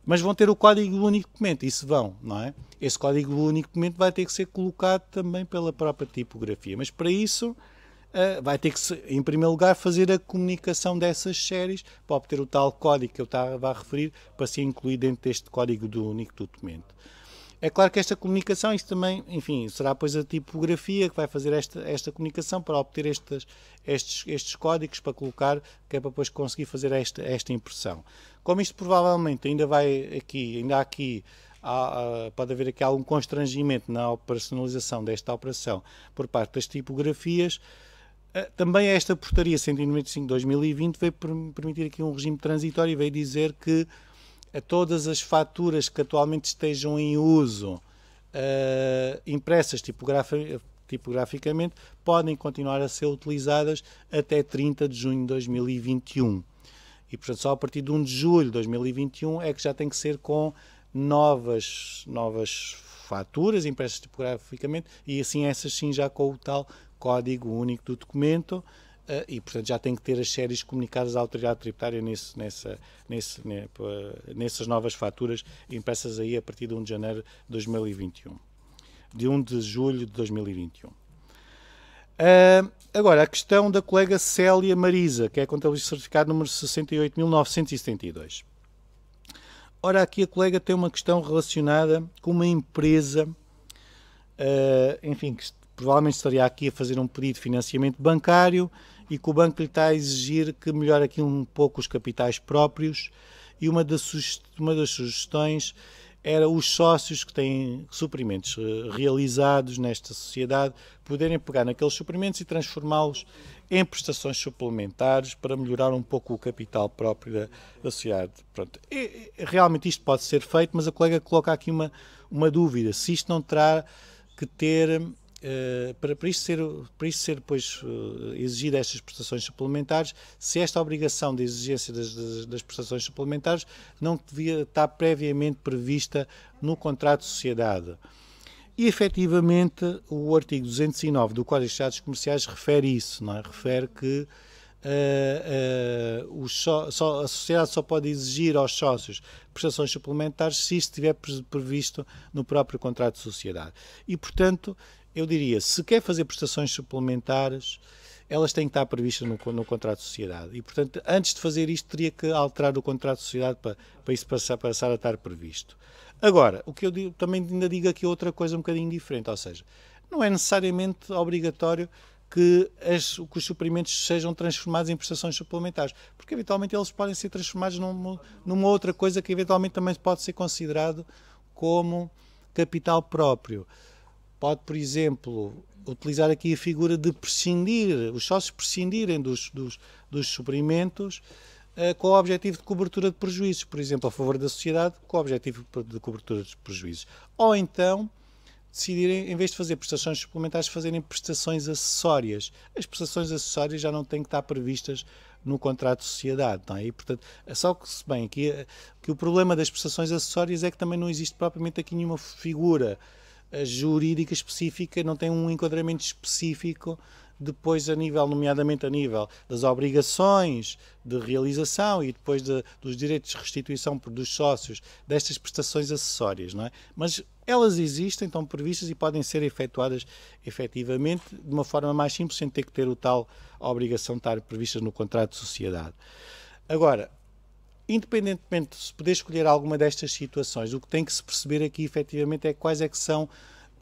mas vão ter o código único documento, isso vão, não é? Esse código único documento vai ter que ser colocado também pela própria tipografia, mas para isso uh, vai ter que, em primeiro lugar, fazer a comunicação dessas séries para obter o tal código que eu estava a referir para ser incluído dentro deste código do único do documento. É claro que esta comunicação, isto também, enfim, será depois a tipografia que vai fazer esta, esta comunicação para obter estes, estes códigos para colocar, que é para depois conseguir fazer esta, esta impressão. Como isto provavelmente ainda vai aqui, ainda há aqui, há, pode haver aqui algum constrangimento na operacionalização desta operação por parte das tipografias, eh, também esta portaria 195 2020 veio permitir aqui um regime transitório e veio dizer que a todas as faturas que atualmente estejam em uso, uh, impressas tipograficamente, podem continuar a ser utilizadas até 30 de junho de 2021. E, portanto, só a partir de 1 de julho de 2021 é que já tem que ser com novas, novas faturas impressas tipograficamente e, assim, essas sim já com o tal código único do documento eh, e, portanto, já tem que ter as séries comunicadas à autoridade tributária nesse, nessa, nesse, né, nessas novas faturas impressas aí a partir de 1 de janeiro de 2021. De 1 de julho de 2021. Uh, eh, agora, a questão da colega Célia Marisa, que é contabilista certificado número 68.972. Ora, aqui a colega tem uma questão relacionada com uma empresa, uh, enfim, que provavelmente estaria aqui a fazer um pedido de financiamento bancário e que o banco lhe está a exigir que melhore aqui um pouco os capitais próprios e uma das, sugestões era os sócios que têm suprimentos eh, realizados nesta sociedade poderem pegar naqueles suprimentos e transformá-los em prestações suplementares para melhorar um pouco o capital próprio da, da sociedade. Pronto. E, realmente isto pode ser feito, mas a colega coloca aqui uma, uma dúvida: se isto não terá que ter eh, para, para, isto ser, para isto ser depois uh, eh, exigir estas prestações suplementares, se esta obrigação de exigência das, das, das, prestações suplementares não devia estar previamente prevista no contrato de sociedade. E efetivamente o artigo 209 do Código de Estados Comerciais refere isso, não é? refere que uh, uh, só, a sociedade só pode exigir aos sócios prestações suplementares se isto estiver previsto no próprio contrato de sociedade. E, portanto, eu diria, se quer fazer prestações suplementares, elas têm que estar previstas no, no, contrato de sociedade. E, portanto, antes de fazer isto, teria que alterar o contrato de sociedade para, para isso passar, passar a estar previsto. Agora, o que eu digo, também ainda digo aqui outra coisa um bocadinho diferente, ou seja, não é necessariamente obrigatório que, as, que os suprimentos sejam transformados em prestações suplementares, porque eventualmente eles podem ser transformados num, numa outra coisa que eventualmente também pode ser considerado como capital próprio. Pode, por exemplo, utilizar aqui a figura de prescindir, os sócios prescindirem dos, dos, dos suprimentos uh, com o objetivo de cobertura de prejuízos, por exemplo, a favor da sociedade, com o objetivo de cobertura de prejuízos. Ou então, decidirem, em vez de fazer prestações suplementares, fazerem prestações acessórias. As prestações acessórias já não têm que estar previstas no contrato de sociedade, não é? E, portanto, é só que se bem que, eh, que o problema das prestações acessórias é que também não existe propriamente aqui nenhuma figura jurídica específica, não tem um enquadramento específico depois a nível, nomeadamente a nível das obrigações de realização e depois de, dos direitos de restituição dos sócios destas prestações acessórias, não é? Mas elas existem, estão previstas e podem ser efetuadas efetivamente de uma forma mais simples, sem ter que ter o tal obrigação de estar prevista no contrato de sociedade. Agora, independentemente de se poder escolher alguma destas situações, o que tem que se perceber aqui efetivamente é quais é que são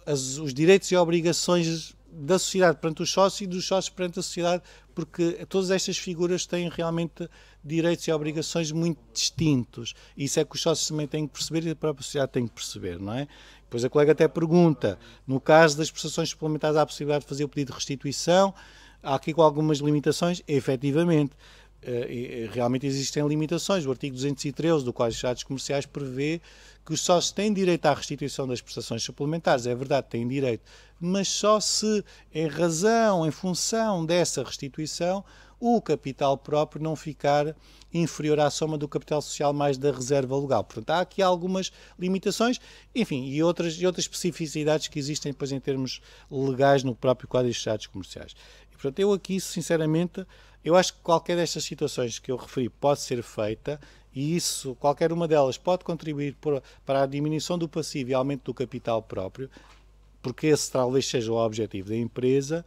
as, os direitos e obrigações da sociedade perante os sócios e dos sócios perante a sociedade, porque todas estas figuras têm realmente direitos e obrigações muito distintos. isso é que os sócios também têm que perceber e a própria sociedade tem que perceber, não é? Depois a colega até pergunta: no caso das prestações suplementares, há a possibilidade de fazer o pedido de restituição? Há aqui algumas limitações? Efetivamente. Eh, eh, realmente existem limitações. O artigo 213 do Código de Estados Comerciais prevê que só se tem direito à restituição das prestações suplementares. É verdade, tem direito, mas só se, em razão, em função dessa restituição, o capital próprio não ficar inferior à soma do capital social mais da reserva legal. Portanto, há aqui algumas limitações, enfim, e outras, e outras especificidades que existem depois em termos legais no próprio Código de Estados Comerciais. E, portanto, eu aqui, sinceramente, eu acho que qualquer destas situações que eu referi pode ser feita e isso, qualquer uma delas, pode contribuir por, para a diminuição do passivo e aumento do capital próprio, porque esse talvez seja o objetivo da empresa.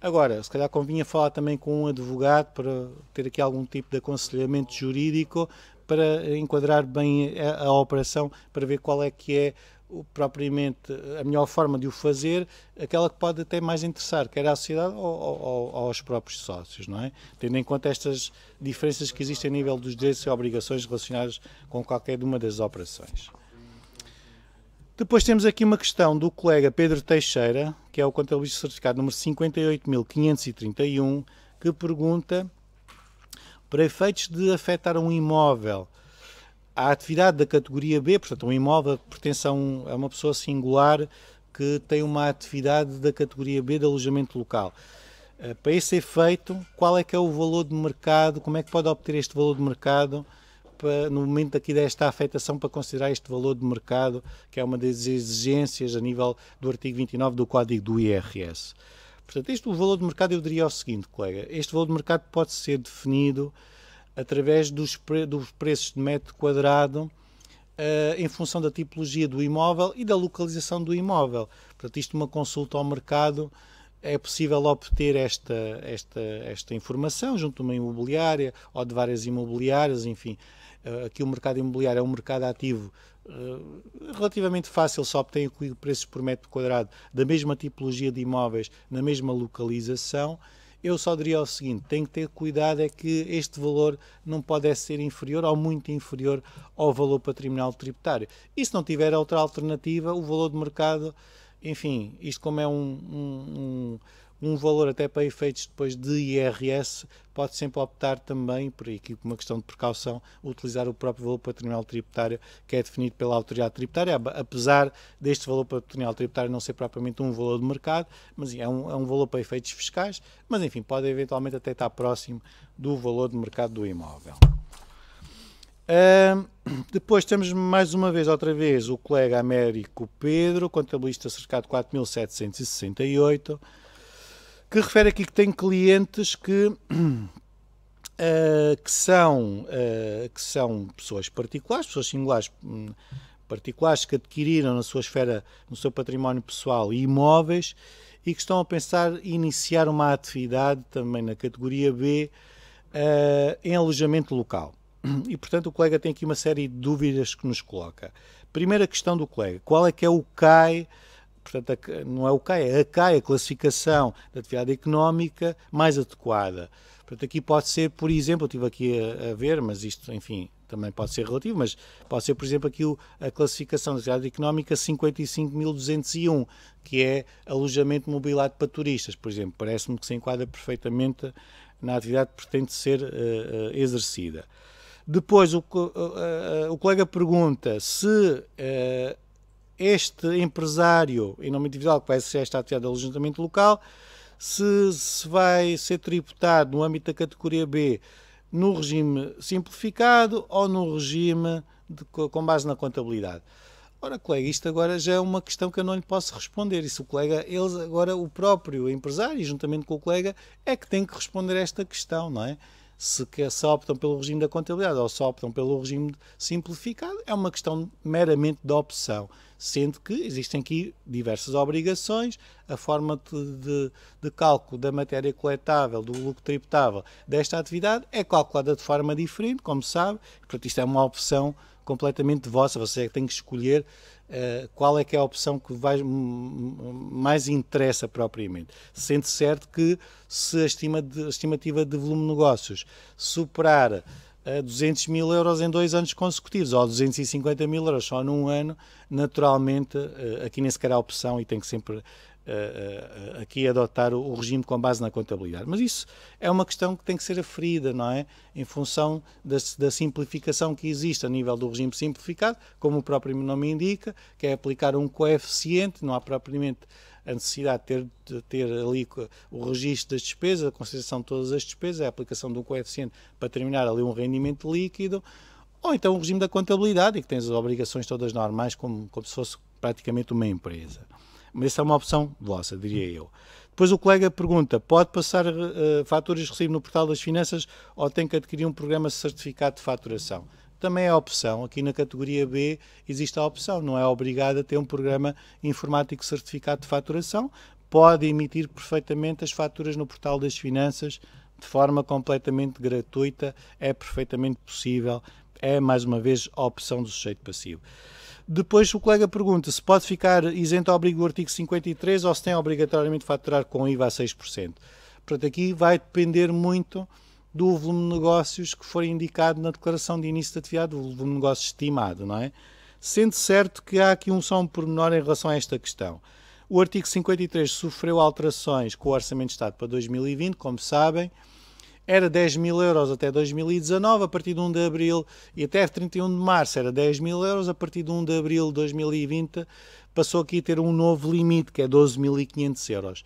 Agora, se calhar convinha falar também com um advogado para ter aqui algum tipo de aconselhamento jurídico para enquadrar bem a, a operação, para ver qual é que é o, propriamente a melhor forma de o fazer, aquela que pode até mais interessar, quer à sociedade ou, ou, ou aos próprios sócios, não é? Tendo em conta estas diferenças que existem a nível dos direitos e obrigações relacionados com qualquer uma das operações. Depois temos aqui uma questão do colega Pedro Teixeira, que é o contabilista certificado número 58.531, que pergunta: para efeitos de afetar um imóvel a atividade da categoria B, portanto, um imóvel pertence a, um, a uma pessoa singular que tem uma atividade da categoria B de alojamento local. Eh, para esse efeito, qual é que é o valor de mercado? Como é que pode obter este valor de mercado para, no momento aqui desta afetação para considerar este valor de mercado, que é uma das exigências a nível do artigo 29 do Código do IRS? Portanto, este o valor de mercado eu diria o seguinte, colega, este valor de mercado pode ser definido através dos, pre dos preços de metro quadrado Uh, em função da tipologia do imóvel e da localização do imóvel. Portanto, isto uma consulta ao mercado é possível obter esta, esta, esta informação junto a uma imobiliária ou de várias imobiliárias, enfim. Uh, aqui o mercado imobiliário é um mercado ativo eh, relativamente fácil, só obtém preços por metro quadrado da mesma tipologia de imóveis na mesma localização eu só diria o seguinte: tem que ter cuidado é que este valor não pode ser inferior ou muito inferior ao valor patrimonial tributário. E se não tiver outra alternativa, o valor de mercado, enfim, isto como é um, um, um um valor até para efeitos depois de IRS, pode sempre optar também, por aqui uma questão de precaução, utilizar o próprio valor patrimonial tributário que é definido pela autoridade tributária, apesar deste valor patrimonial tributário não ser propriamente um valor de mercado, mas é um, é um valor para efeitos fiscais, mas enfim, pode eventualmente até estar próximo do valor de mercado do imóvel. Uh, depois temos mais uma vez, outra vez, o colega Américo Pedro, contabilista cercado de 4.768, que refere aqui que tem clientes que, uh, que, são, uh, que são pessoas particulares, pessoas singulares hum, particulares que adquiriram na sua esfera, no seu património pessoal imóveis e que estão a pensar iniciar uma atividade também na categoria B uh, em alojamento local. E, portanto, o colega tem aqui uma série de dúvidas que nos coloca. Primeira questão do colega: qual é que é o CAI portanto, a, não é o CAE, é a CAE, a classificação da atividade económica mais adequada. Portanto, aqui pode ser, por exemplo, eu estive aqui a, a ver, mas isto, enfim, também pode ser relativo, mas pode ser, por exemplo, aqui a classificação da atividade económica 55.201, que é alojamento mobilado para turistas, por exemplo. Parece-me que se enquadra perfeitamente na atividade que pretende ser uh, exercida. Depois, o, uh, uh, o colega pergunta se eh, este empresário, em nome individual, que vai ser esta atividade de alojamento local, se, se vai ser tributado no âmbito da categoria B no regime simplificado ou no regime de, com base na contabilidade. Ora, colega, isto agora já é uma questão que eu não lhe posso responder. Isso o colega, eles agora, o próprio empresário, juntamente com o colega, é que tem que responder a esta questão, não é? se, quer, se optam pelo regime da contabilidade ou se optam pelo regime simplificado, é uma questão meramente de opção, sendo que existem aqui diversas obrigações, a forma de, de, de cálculo da matéria coletável, do lucro tributável desta atividade é calculada de forma diferente, como sabe, portanto isto é uma opção completamente vossa, você é que tem que escolher eh, qual é que é a opção que mais interessa propriamente. Sendo certo que se a, estima de, a estimativa de volume de negócios superar 200 eh, mil euros em dois anos consecutivos, ou 250 mil euros só num ano, naturalmente eh, aqui nem sequer há opção e tem que sempre eh, eh, aqui adotar o, o, regime com base na contabilidade. Mas isso é uma questão que tem que ser aferida, não é? Em função da, da simplificação que existe a nível do regime simplificado, como o próprio nome indica, que é aplicar um coeficiente, não há propriamente a necessidade de ter, de ter ali o registro das despesas, a consideração de todas as despesas, é a aplicação de um coeficiente para terminar ali um rendimento líquido, ou então o regime da contabilidade, que tem as obrigações todas normais, como, como se fosse praticamente uma empresa. Mas essa é uma opção vossa, diria eu. Depois o colega pergunta: pode passar uh, faturas recebidas no portal das finanças ou tem que adquirir um programa certificado de faturação? Também é opção. Aqui na categoria B existe a opção, não é obrigado a ter um programa informático certificado de faturação. Pode emitir perfeitamente as faturas no portal das finanças de forma completamente gratuita, é perfeitamente possível. É, mais uma vez, a opção do sujeito passivo. Depois o colega pergunta se pode ficar isento ao abrigo do artigo 53 ou se tem obrigatoriamente faturar com IVA a 6%. Portanto, aqui vai depender muito do volume de negócios que for indicado na declaração de início de atividade, do volume de negócios estimado, não é? Sendo certo que há aqui um som pormenor em relação a esta questão. O artigo 53 sofreu alterações com o Orçamento de Estado para 2020, como sabem, era 10 mil euros até 2019, a partir de 1 de abril e até 31 de março era 10 mil euros, a partir de 1 de abril de 2020 passou aqui a ter um novo limite, que é 12.500 euros.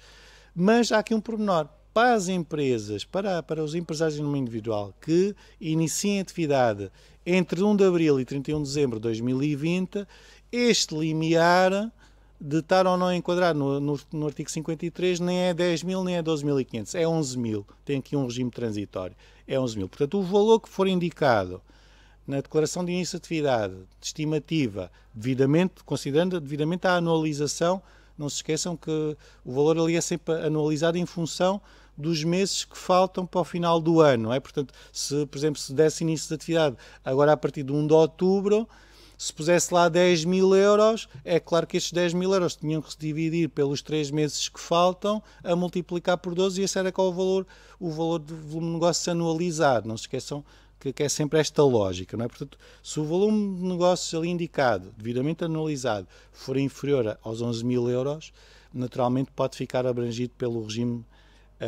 Mas há aqui um pormenor. Para as empresas, para, para os empresários nome individual que iniciem atividade entre 1 de abril e 31 de dezembro de 2020, este limiar de estar ou não enquadrado no, no, no artigo 53 nem é 10 mil nem é 12.500, é 11 mil. Tem aqui um regime transitório, é 11 mil. Portanto, o valor que for indicado na declaração de início de atividade de estimativa, devidamente, considerando devidamente a anualização, não se esqueçam que o valor ali é sempre anualizado em função dos meses que faltam para o final do ano, é? Portanto, se, por exemplo, se desse início de atividade agora a partir de 1 de outubro, se pusesse lá 10 mil euros, é claro que estes 10 mil euros tinham que se dividir pelos 3 meses que faltam, a multiplicar por 12 e esse era qual é o valor, o valor do volume de negócio anualizado. Não se esqueçam que, que é sempre esta lógica, não é? Portanto, se o volume de negócios ali indicado, devidamente anualizado, for inferior aos 11 mil euros, naturalmente pode ficar abrangido pelo regime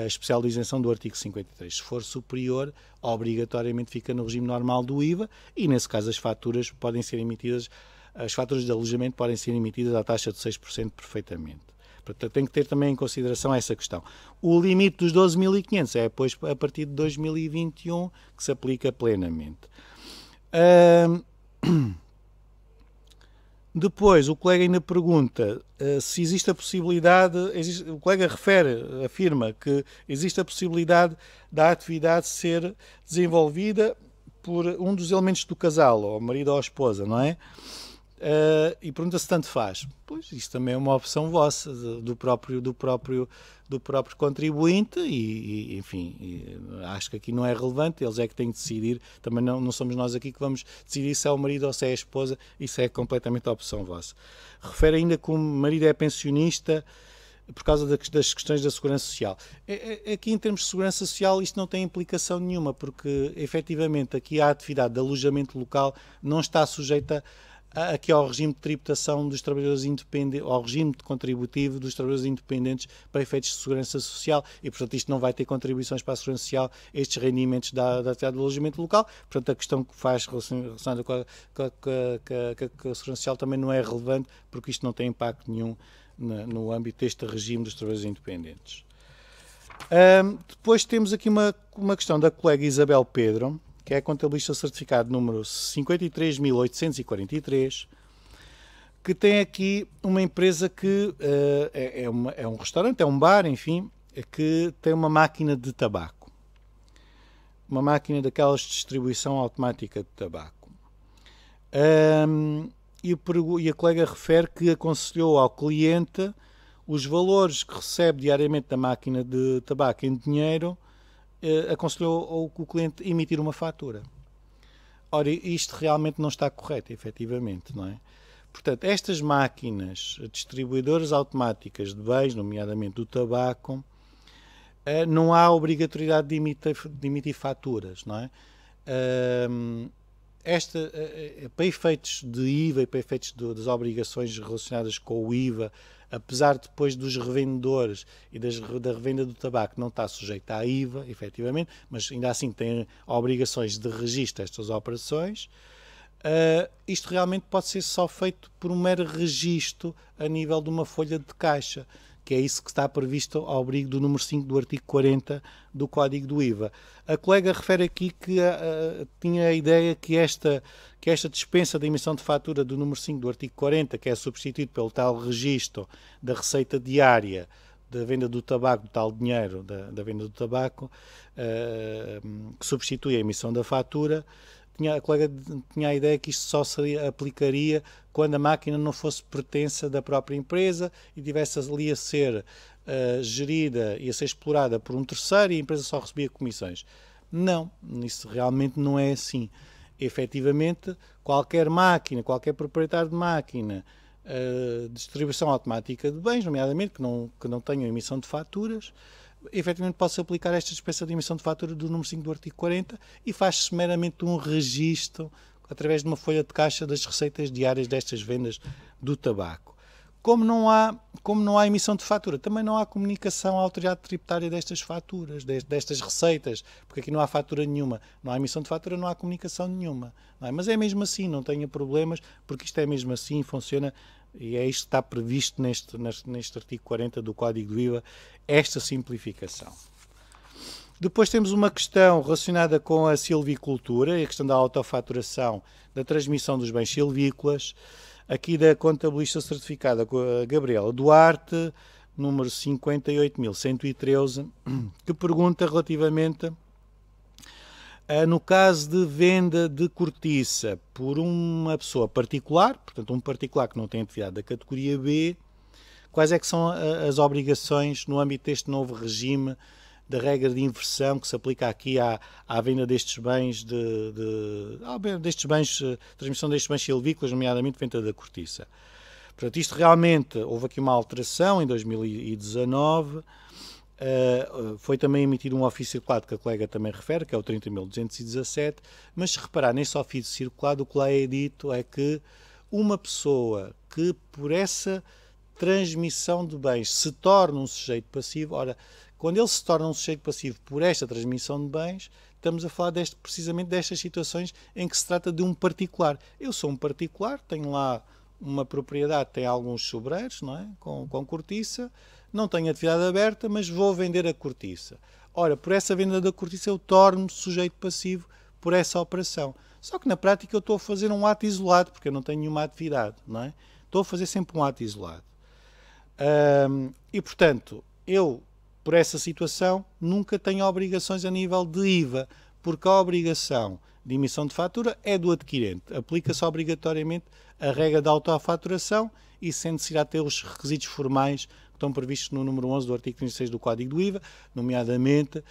especial isenção do artigo 53. Se for superior, obrigatoriamente fica no regime normal do IVA e, nesse caso, as faturas podem ser emitidas, as faturas de alojamento podem ser emitidas à taxa de 6% perfeitamente. Portanto, tem que ter também em consideração essa questão. O limite dos 12.500 é depois a partir de 2021 que se aplica plenamente. Hum... Depois, o colega ainda pergunta uh, se existe a possibilidade, existe, o colega refere, afirma que existe a possibilidade da atividade ser desenvolvida por um dos elementos do casal, ou marido ou esposa, não é? Uh, e pergunta se tanto faz. Pois, isto também é uma opção vossa, do próprio, do próprio, do próprio contribuinte, e, e enfim, e eh, acho que aqui não é relevante, eles é que têm que decidir, também não, não somos nós aqui que vamos decidir se é o marido ou se é a esposa, isso é completamente a opção vossa. Refere ainda que o marido é pensionista, por causa das questões da segurança social. Aqui, é, é, é em termos de segurança social, isto não tem implicação nenhuma, porque efetivamente aqui a atividade de alojamento local não está sujeita ah, aqui ao regime de tributação dos trabalhadores independentes, ao regime contributivo dos trabalhadores independentes para efeitos de segurança social e, portanto, isto não vai ter contribuições para a segurança social, estes rendimentos da, da atividade do alojamento local. Portanto, a questão que faz relacionada com a, com, a, com, a, com a, segurança social também não é relevante porque isto não tem impacto nenhum no, no âmbito deste regime dos trabalhadores independentes. Um, depois temos aqui uma, uma questão da colega Isabel Pedro que é contabilista certificado número 53.843, que tem aqui uma empresa que uh, é, é, uma, é, um restaurante, é um bar, enfim, que tem uma máquina de tabaco. Uma máquina daquelas de distribuição automática de tabaco. Um, e, e a colega refere que aconselhou ao cliente os valores que recebe diariamente da máquina de tabaco em dinheiro eh, aconselhou ao, o cliente emitir uma fatura. Ora, isto realmente não está correto, efetivamente, não é? Portanto, estas máquinas distribuidoras automáticas de bens, nomeadamente do tabaco, eh, não há obrigatoriedade de emitir, de emitir faturas, não é? esta, eh, eh, para efeitos de IVA e para efeitos de, das obrigações relacionadas com o IVA, apesar depois dos revendedores e das, da revenda do tabaco não estar sujeita à IVA, efetivamente, mas ainda assim tem obrigações de registro estas operações, uh, isto realmente pode ser só feito por um mero registro a nível de uma folha de caixa que é isso que está previsto ao abrigo do número 5 do artigo 40 do Código do IVA. A colega refere aqui que uh, tinha a ideia que esta, que esta dispensa da emissão de fatura do número 5 do artigo 40, que é substituído pelo tal registro da receita diária da venda do tabaco, do tal dinheiro da, da venda do tabaco, uh, que substitui a emissão da fatura, tinha, a colega tinha a ideia que isto só se aplicaria quando a máquina não fosse pertença da própria empresa e tivesse ali a ser uh, gerida e a ser explorada por um terceiro e a empresa só recebia comissões. Não, isso realmente não é assim. Efetivamente, qualquer máquina, qualquer proprietário de máquina, uh, distribuição automática de bens, nomeadamente que não, que não tenham emissão de faturas, efetivamente pode-se aplicar esta dispensa de emissão de fatura do número 5 do artigo 40 e faz-se meramente um registro através de uma folha de caixa das receitas diárias destas vendas do tabaco. Como não há, como não há emissão de fatura, também não há comunicação à autoridade tributária destas faturas, destas receitas, porque aqui não há fatura nenhuma. Não há emissão de fatura, não há comunicação nenhuma. É? Mas é mesmo assim, não tenha problemas, porque isto é mesmo assim, funciona e é isto que está previsto neste, neste, neste, artigo 40 do Código do IVA, esta simplificação. Depois temos uma questão relacionada com a silvicultura, a questão da autofaturação da transmissão dos bens silvícolas aqui da contabilista certificada Gabriela Duarte, número 58.113, que pergunta relativamente a, no caso de venda de cortiça por uma pessoa particular, portanto um particular que não tem atividade da categoria B, quais é que são as obrigações no âmbito deste novo regime da regra de inversão que se aplica aqui à, à venda destes bens de, de destes bens, eh, transmissão destes bens silvícolas, nomeadamente venda da cortiça. Portanto, isto realmente houve aqui uma alteração em 2019. Uh, eh, eh, foi também emitido um ofício circulado que a colega também refere, que é o 30.217, mas se reparar nesse ofício circulado, o que lá é dito é que uma pessoa que por essa transmissão de bens se torna um sujeito passivo, ora, quando ele se torna um sujeito passivo por esta transmissão de bens, estamos a falar deste, precisamente destas situações em que se trata de um particular. Eu sou um particular, tenho lá uma propriedade, tem alguns sobreiros, não é? Com, com cortiça, não tenho atividade aberta, mas vou vender a cortiça. Ora, por essa venda da cortiça eu torno-me sujeito passivo por essa operação. Só que na prática eu estou a fazer um ato isolado, porque eu não tenho nenhuma atividade, não é? Estou a fazer sempre um ato isolado. e portanto, eu por essa situação, nunca tem obrigações a nível de IVA, porque a obrigação de emissão de fatura é do adquirente. Aplica-se obrigatoriamente a regra da autofaturação e sem necessidade de ter os requisitos formais que estão previstos no número 11 do artigo 36 do Código do IVA, nomeadamente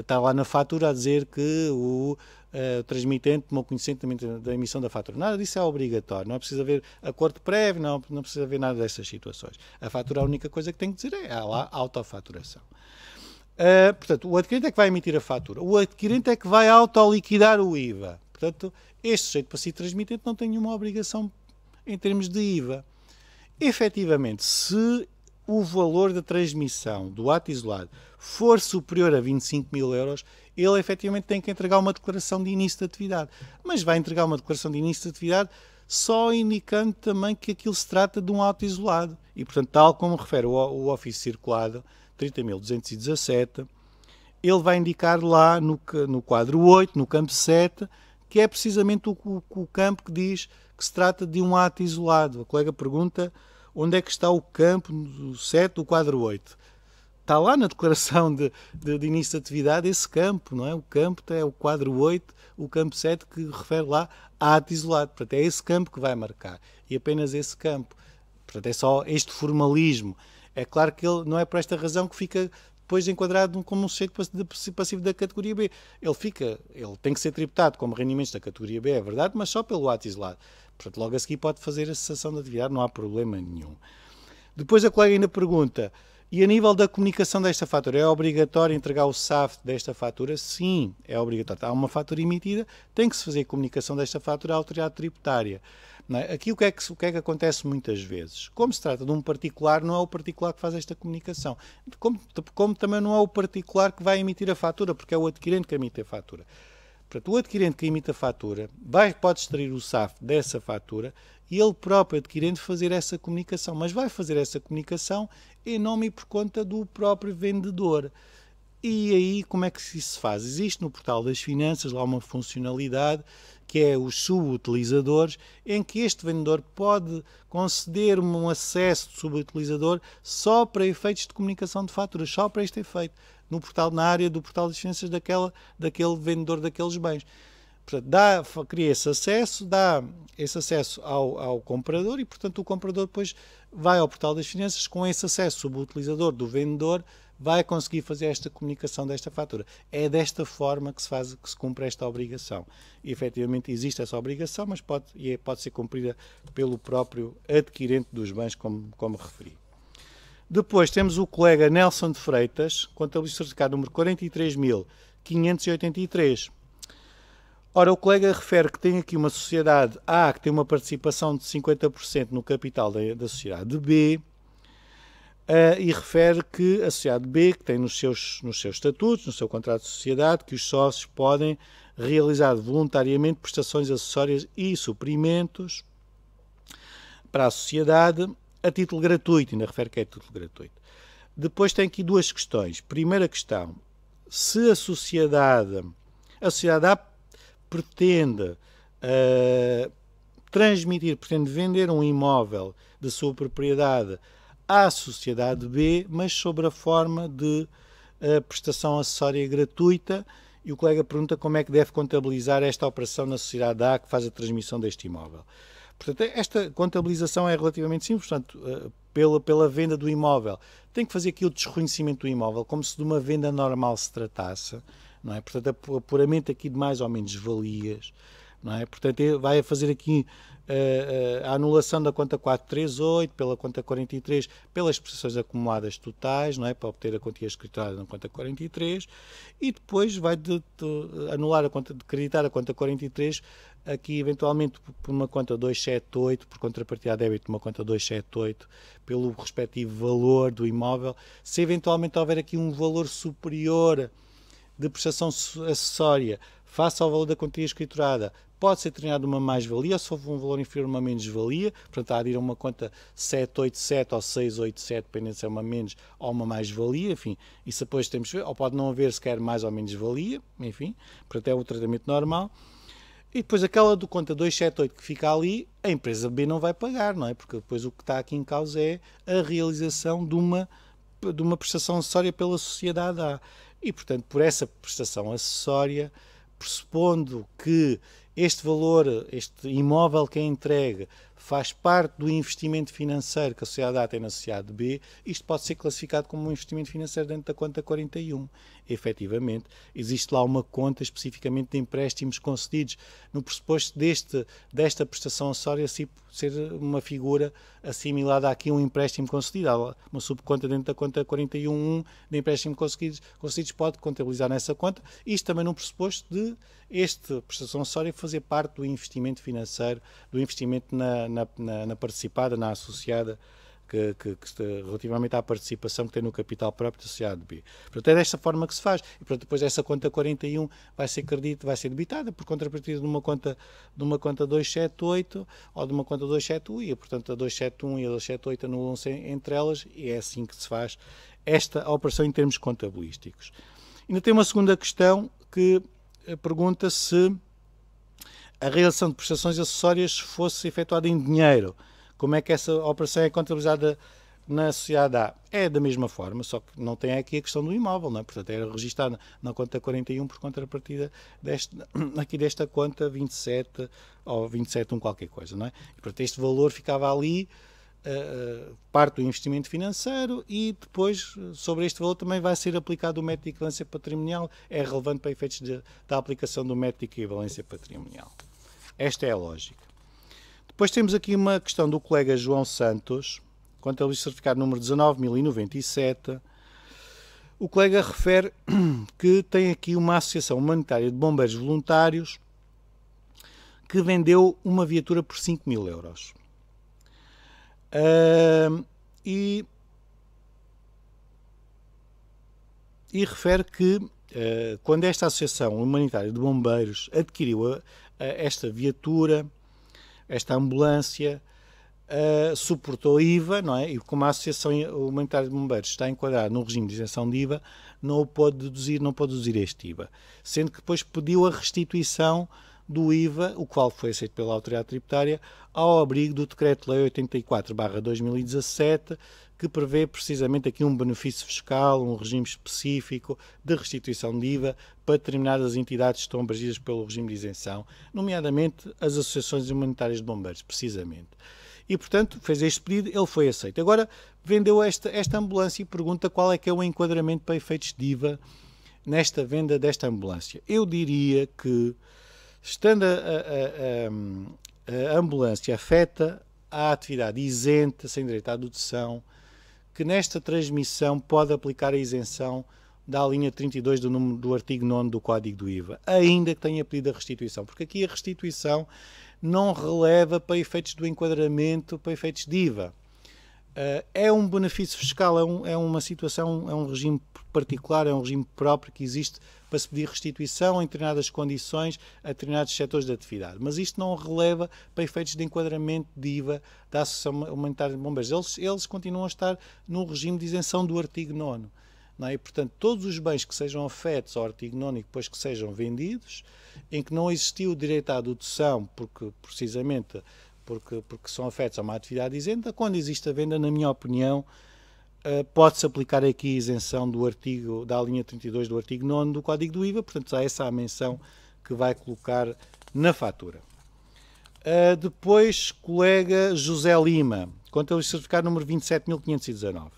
está eh, lá na fatura a dizer que o uh, transmitente tomou conhecimento da emissão da fatura. Nada disso é obrigatório, não é preciso haver acordo prévio, não, não precisa haver nada dessas situações. A fatura, a única coisa que tem que dizer é há lá uhum. autofaturação. Uh, portanto, o adquirente é que vai emitir a fatura, o adquirente é que vai autoliquidar o IVA. Portanto, este sujeito para si transmitente não tem nenhuma obrigação em termos de IVA. Efetivamente, se o valor da transmissão do ato isolado for superior a 25 mil euros, ele efetivamente tem que entregar uma declaração de início de atividade. Mas vai entregar uma declaração de início de atividade só indicando também que aquilo se trata de um auto isolado. E, portanto, tal como refere o, o ofício circulado 30.217, ele vai indicar lá no, no quadro 8, no campo 7, que é precisamente o, o, o, campo que diz que se trata de um ato isolado. A colega pergunta onde é que está o campo 7 do quadro 8 está lá na declaração de, de, de, início de atividade esse campo, não é? O campo tá, é o quadro 8, o campo 7 que refere lá a ato isolado. Portanto, é esse campo que vai marcar e apenas esse campo. Portanto, é só este formalismo. É claro que ele não é por esta razão que fica depois enquadrado como um sujeito passivo da categoria B. Ele fica, ele tem que ser tributado como rendimentos da categoria B, é verdade, mas só pelo ato isolado. Portanto, logo a seguir pode fazer a cessação da atividade, não há problema nenhum. Depois a colega ainda pergunta, e a nível da comunicação desta fatura, é obrigatório entregar o SAF desta fatura? Sim, é obrigatório. Há uma fatura emitida, tem que se fazer comunicação desta fatura à autoridade tributária. É? Aqui o que, é que, o que é que acontece muitas vezes? Como se trata de um particular, não é o particular que faz esta comunicação. Como, como também não é o particular que vai emitir a fatura, porque é o adquirente que emite a fatura. Portanto, o adquirente que emite a fatura vai, pode extrair o SAF dessa fatura e ele próprio adquirente fazer essa comunicação, mas vai fazer essa comunicação em nome e por conta do próprio vendedor. E aí, como é que isso se faz? Existe no portal das finanças lá uma funcionalidade que é os subutilizadores, em que este vendedor pode conceder um acesso de subutilizador só para efeitos de comunicação de faturas, só para este efeito, no portal, na área do portal das finanças daquela, daquele vendedor daqueles bens. Portanto, dá, cria esse acesso, dá esse acesso ao, ao comprador e, portanto, o comprador depois vai ao portal das finanças com esse acesso subutilizador do vendedor vai conseguir fazer esta comunicação desta fatura. É desta forma que se faz, que se cumpre esta obrigação. E, efetivamente existe essa obrigação, mas pode, e é, pode ser cumprida pelo próprio adquirente dos bens, como, como referi. Depois temos o colega Nelson de Freitas, contabilista certificado número 43.583. Ora, o colega refere que tem aqui uma sociedade A que tem uma participação de 50% no capital da, da sociedade B uh, e refere que a sociedade B, que tem nos seus, nos seus estatutos, no seu contrato de sociedade, que os sócios podem realizar voluntariamente prestações acessórias e suprimentos para a sociedade a título gratuito, ainda refere que é título gratuito. Depois tem aqui duas questões. Primeira questão, se a sociedade, a sociedade A pretende uh, transmitir, pretende vender um imóvel de sua propriedade à sociedade B, mas sobre a forma de uh, prestação acessória gratuita. E o colega pergunta como é que deve contabilizar esta operação na sociedade A que faz a transmissão deste imóvel. Portanto, esta contabilização é relativamente simples, portanto, eh, pela, pela venda do imóvel. Tem que fazer aqui o desconhecimento do imóvel, como se de uma venda normal se tratasse, não é? Portanto, apuramento aqui de mais ou menos valias, não é? Portanto, é, vai fazer aqui uh, uh, a anulação da conta 438 pela conta 43 pelas prestações acumuladas totais, não é? Para obter a quantia escriturada na conta 43 e depois vai de, de anular a conta, de creditar a conta 43 aqui eventualmente por uma conta 278, por contrapartida a débito de uma conta 278, pelo respectivo valor do imóvel, se eventualmente houver aqui um valor superior de prestação acessória face ao valor da quantia escriturada, pode ser treinado uma mais-valia, se houve um valor inferior, uma menos-valia, portanto, há de ir a uma conta 787 ou 687, dependendo se é uma menos ou uma mais-valia, enfim, isso depois temos que ver, ou pode não haver sequer mais ou menos-valia, enfim, portanto, é o tratamento normal. E depois aquela do conta 278 que fica ali, a empresa B não vai pagar, não é? Porque depois o que está aqui em causa é a realização de uma, de uma prestação acessória pela sociedade A. E, portanto, por essa prestação acessória, pressupondo que este valor, este imóvel que é entregue, faz parte do investimento financeiro que a sociedade A tem na sociedade B, isto pode ser classificado como um investimento financeiro dentro da conta 41 efetivamente, existe lá uma conta especificamente de empréstimos concedidos, no pressuposto deste, desta prestação acessória ser uma figura assimilada aqui a um empréstimo concedido. Há uma subconta dentro da conta 41.1 de empréstimos concedidos, concedidos pode contabilizar nessa conta. Isto também num pressuposto de esta prestação acessória fazer parte do investimento financeiro, do investimento na, na, na, na participada, na associada que, que, que, relativamente à participação que tem no capital próprio do de B, Portanto, é desta forma que se faz. E portanto, depois essa conta 41 vai ser crédito, vai ser debitada por contrapartida de uma conta de uma conta 278 ou de uma conta 271 e portanto a 271 e a 278 anulam-se entre elas e é assim que se faz esta operação em termos contabilísticos. Ainda tem uma segunda questão que eh, pergunta se a realização de prestações acessórias fosse efetuada em dinheiro como é que essa operação é contabilizada na sociedade A? É da mesma forma, só que não tem aqui a questão do imóvel, não é? portanto era registada na conta 41 por contrapartida deste, aqui desta conta 27 ou 27 um qualquer coisa, não é? E, portanto, este valor ficava ali, eh, eh, parte do investimento financeiro e depois eh, sobre este valor também vai ser aplicado o método de equivalência patrimonial, é relevante para efeitos de, da aplicação do método de equivalência patrimonial. Esta é a lógica. Depois temos aqui uma questão do colega João Santos, quanto ao lixo certificado número 19.097. O colega refere que tem aqui uma associação humanitária de bombeiros voluntários que vendeu uma viatura por 5 mil euros. Uh, e, e, refere que uh, quando esta associação humanitária de bombeiros adquiriu a, eh, a esta viatura, esta ambulância uh, suportou IVA, não é? E como a Associação Humanitária de Bombeiros está enquadrada no regime de isenção de IVA, não o pode deduzir, não pode deduzir este IVA. Sendo que depois pediu a restituição do IVA, o qual foi aceito pela autoridade tributária, ao abrigo do Decreto-Lei 84-2017, que prevê precisamente aqui um benefício fiscal, um regime específico de restituição de IVA para determinadas entidades que estão abrangidas pelo regime de isenção, nomeadamente as associações humanitárias de bombeiros, precisamente. E, portanto, fez este pedido, ele foi aceito. Agora, vendeu esta, esta ambulância e pergunta qual é que é o enquadramento para efeitos de IVA nesta venda desta ambulância. Eu diria que, estando a, a, a, a ambulância afeta a atividade isenta, sem direito à dedução, que nesta transmissão pode aplicar a isenção da linha 32 do, número, do artigo 9 do Código do IVA, ainda que tenha pedido a restituição, porque aqui a restituição não releva para efeitos do enquadramento, para efeitos de IVA. Eh, é um benefício fiscal, é, um, é, uma situação, é um regime particular, é um regime próprio que existe para se pedir restituição em determinadas condições a determinados setores de atividade. Mas isto não releva para efeitos de enquadramento de IVA da Associação Humanitária de Bombeiros. Eles, eles continuam a estar no regime de isenção do artigo 9. é? E, portanto, todos os bens que sejam afetos ao artigo 9 e depois que sejam vendidos, em que não existiu direito à adoção, porque precisamente porque, porque são afetos a uma atividade isenta. Quando existe a venda, na minha opinião, eh, pode-se aplicar aqui a isenção do artigo, da linha 32 do artigo 9 do Código do IVA, portanto, há essa a menção que vai colocar na fatura. Uh, depois, colega José Lima, quanto ao certificado número 27.519.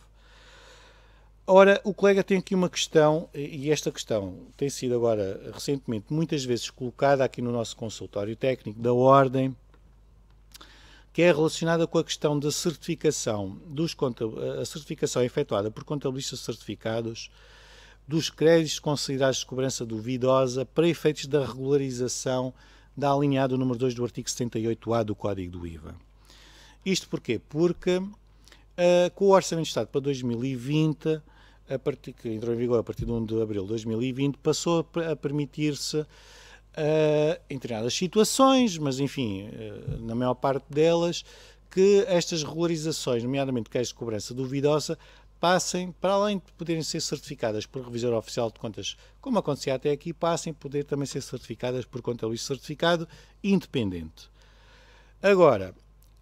Ora, o colega tem aqui uma questão, e esta questão tem sido agora recentemente muitas vezes colocada aqui no nosso consultório técnico da Ordem que é relacionada com a questão da certificação, dos, a certificação efetuada por contabilistas certificados dos créditos considerados de cobrança duvidosa para efeitos da regularização da alinhada número 2 do artigo 78A do Código do IVA. Isto porquê? Porque uh, com o Orçamento de Estado para 2020, a partir, que entrou em vigor a partir de 1 de abril de 2020, passou a permitir-se uh, em determinadas situações, mas enfim, uh, na maior parte delas, que estas regularizações, nomeadamente queixas de cobrança duvidosa, passem, para além de poderem ser certificadas por revisor oficial de contas, como acontecia até aqui, passem a poder também ser certificadas por contabilista certificado independente. Agora,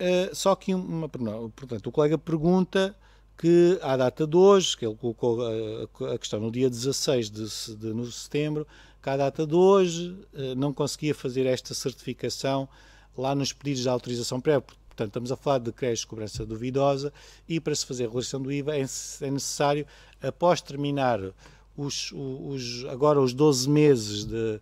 uh, só que uma, portanto, o colega pergunta que à data de hoje, que ele colocou a, a questão no dia 16 de, de no setembro, à data de hoje eh, não conseguia fazer esta certificação lá nos pedidos de autorização prévia. Portanto, estamos a falar de créditos de cobrança duvidosa e para se fazer a redução do IVA é, é necessário, após terminar os, os agora os 12 meses de,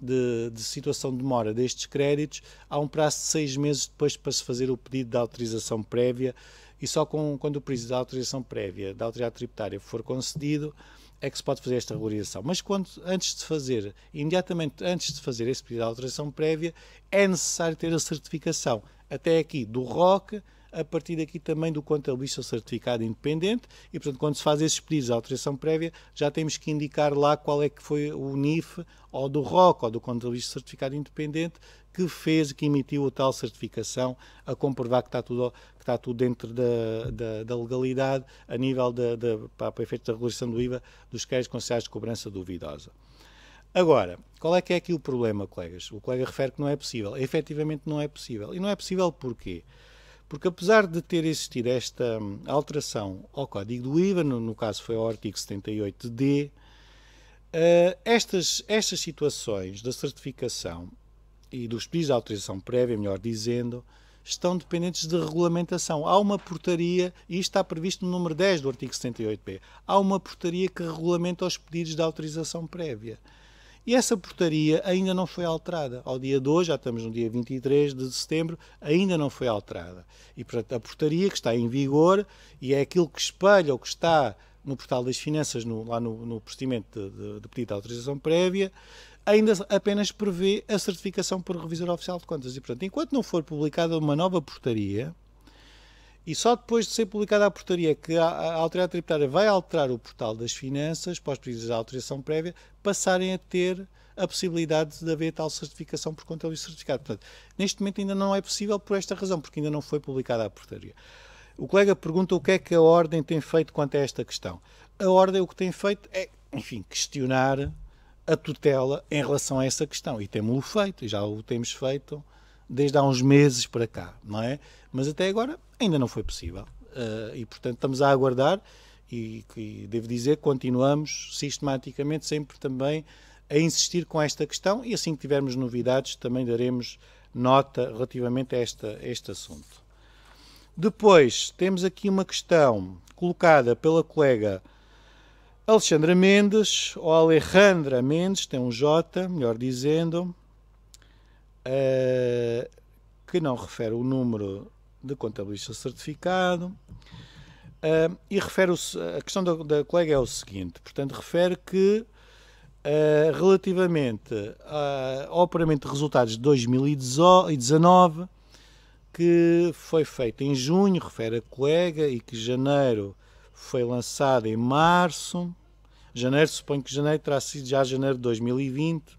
de, de, situação de demora destes créditos, há um prazo de 6 meses depois para se fazer o pedido de autorização prévia e só com, quando o pedido de autorização prévia da autoridade tributária for concedido, é que se pode fazer esta regularização. Mas quando, antes de fazer, imediatamente antes de fazer esse pedido de alteração prévia, é necessário ter a certificação, até aqui, do ROC, a partir daqui também do contabilista certificado independente, e portanto, quando se faz esses pedidos de alteração prévia, já temos que indicar lá qual é que foi o NIF, ou do ROC, ou do contabilista certificado independente, que fez, que emitiu a tal certificação a comprovar que está tudo, que está tudo dentro da, da, da legalidade a nível da, da, para efeito da regulação do IVA dos créditos comerciais de cobrança duvidosa. Agora, qual é que é aqui o problema, colegas? O colega refere que não é possível. efetivamente não é possível. E não é possível porquê? Porque apesar de ter existido esta alteração ao Código do IVA, no, no caso foi ao artigo 78D, uh, eh, estas, estas situações da certificação e dos pedidos de autorização prévia, melhor dizendo, estão dependentes de regulamentação. Há uma portaria, e isto está previsto no número 10 do artigo 78b, há uma portaria que regulamenta os pedidos de autorização prévia. E essa portaria ainda não foi alterada. Ao dia de hoje, já estamos no dia 23 de setembro, ainda não foi alterada. E, portanto, a portaria que está em vigor e é aquilo que espelha o que está no portal das finanças, no, lá no, no procedimento de, de, de pedido de autorização prévia, ainda apenas prevê a certificação por revisor oficial de contas. E, portanto, enquanto não for publicada uma nova portaria, e só depois de ser publicada a portaria que a autoridade tributária vai alterar o portal das finanças, pós os pedidos de autorização prévia, passarem a ter a possibilidade de haver tal certificação por do certificado. Portanto, neste momento ainda não é possível por esta razão, porque ainda não foi publicada a portaria. O colega pergunta o que é que a Ordem tem feito quanto a esta questão. A Ordem o que tem feito é, enfim, questionar a tutela em relação a essa questão. E temos-lo feito, já o temos feito desde há uns meses para cá, não é? Mas até agora ainda não foi possível. Uh, e, portanto, estamos a aguardar e, e, devo dizer, continuamos sistematicamente sempre também a insistir com esta questão e assim que tivermos novidades também daremos nota relativamente a, esta, a este assunto. Depois, temos aqui uma questão colocada pela colega Alexandra Mendes, ou Alejandra Mendes, tem um J, melhor dizendo, uh, que não refere o número de contabilista certificado. Uh, e refere a questão da, da, colega é o seguinte, portanto, refere que uh, relativamente ao operamento de resultados de 2019, que foi feito em junho, refere a colega, e que janeiro foi lançada em março, janeiro, suponho que janeiro terá sido já janeiro de 2020,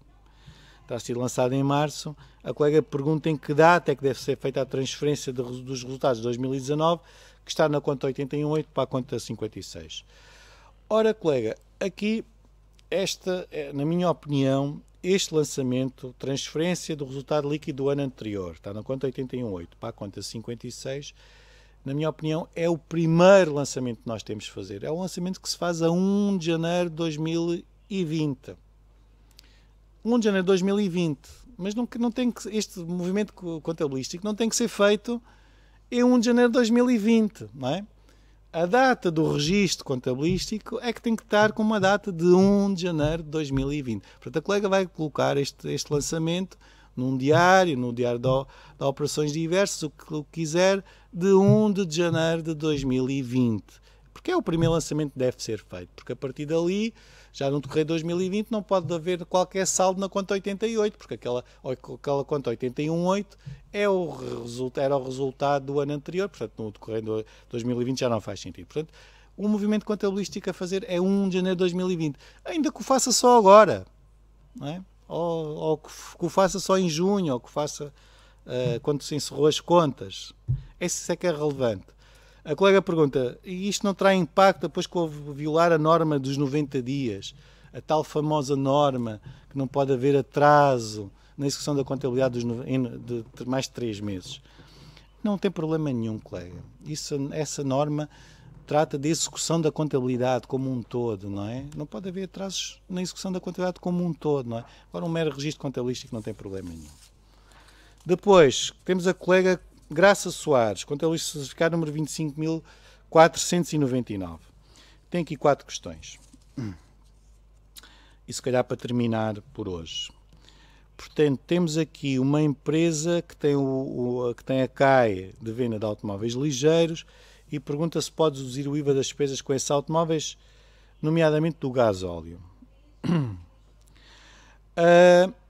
terá sido lançada em março. A colega pergunta em que data é que deve ser feita a transferência de, dos resultados de 2019, que está na conta 81.8 para a conta 56. Ora, colega, aqui, esta, é, na minha opinião, este lançamento, transferência do resultado líquido do ano anterior, está na conta 81.8 para a conta 56, na minha opinião, é o primeiro lançamento que nós temos de fazer. É um lançamento que se faz a 1 de janeiro de 2020. 1 de janeiro de 2020. Mas não, não tem que, este movimento contabilístico não tem que ser feito em 1 de janeiro de 2020, não é? A data do registro contabilístico é que tem que estar com uma data de 1 de janeiro de 2020. Portanto, a colega vai colocar este, este lançamento num diário, no diário de, de operações diversas, o que quiser, de 1 de janeiro de 2020. Porque é o primeiro lançamento que deve ser feito, porque a partir dali, já no decorrer de 2020, não pode haver qualquer saldo na conta 88, porque aquela, aquela conta 81.8 é o era o resultado do ano anterior, portanto, no decorrer de 2020 já não faz sentido. Portanto, o movimento contabilístico a fazer é 1 de janeiro de 2020, ainda que o faça só agora, não é? ou, ou que o faça só em junho, ou que o faça uh, quando se encerrou as contas. Esse é que é relevante. A colega pergunta, e isto não terá impacto depois que houve violar a norma dos 90 dias? A tal famosa norma que não pode haver atraso na execução da contabilidade dos, de, mais de 3 meses. Não tem problema nenhum, colega. Isso, essa norma trata de execução da contabilidade como um todo, não é? Não pode haver atrasos na execução da contabilidade como um todo, não é? Agora, um mero registro contabilístico não tem problema nenhum. Depois temos a colega Graça Soares, contabilista certificado número 25.499. Tem aqui quatro questões. E se calhar para terminar por hoje. Portanto, temos aqui uma empresa que tem, o, o, que tem a CAE de venda de automóveis ligeiros e pergunta se pode reduzir o IVA das despesas com esses automóveis, nomeadamente do gás óleo. Uh,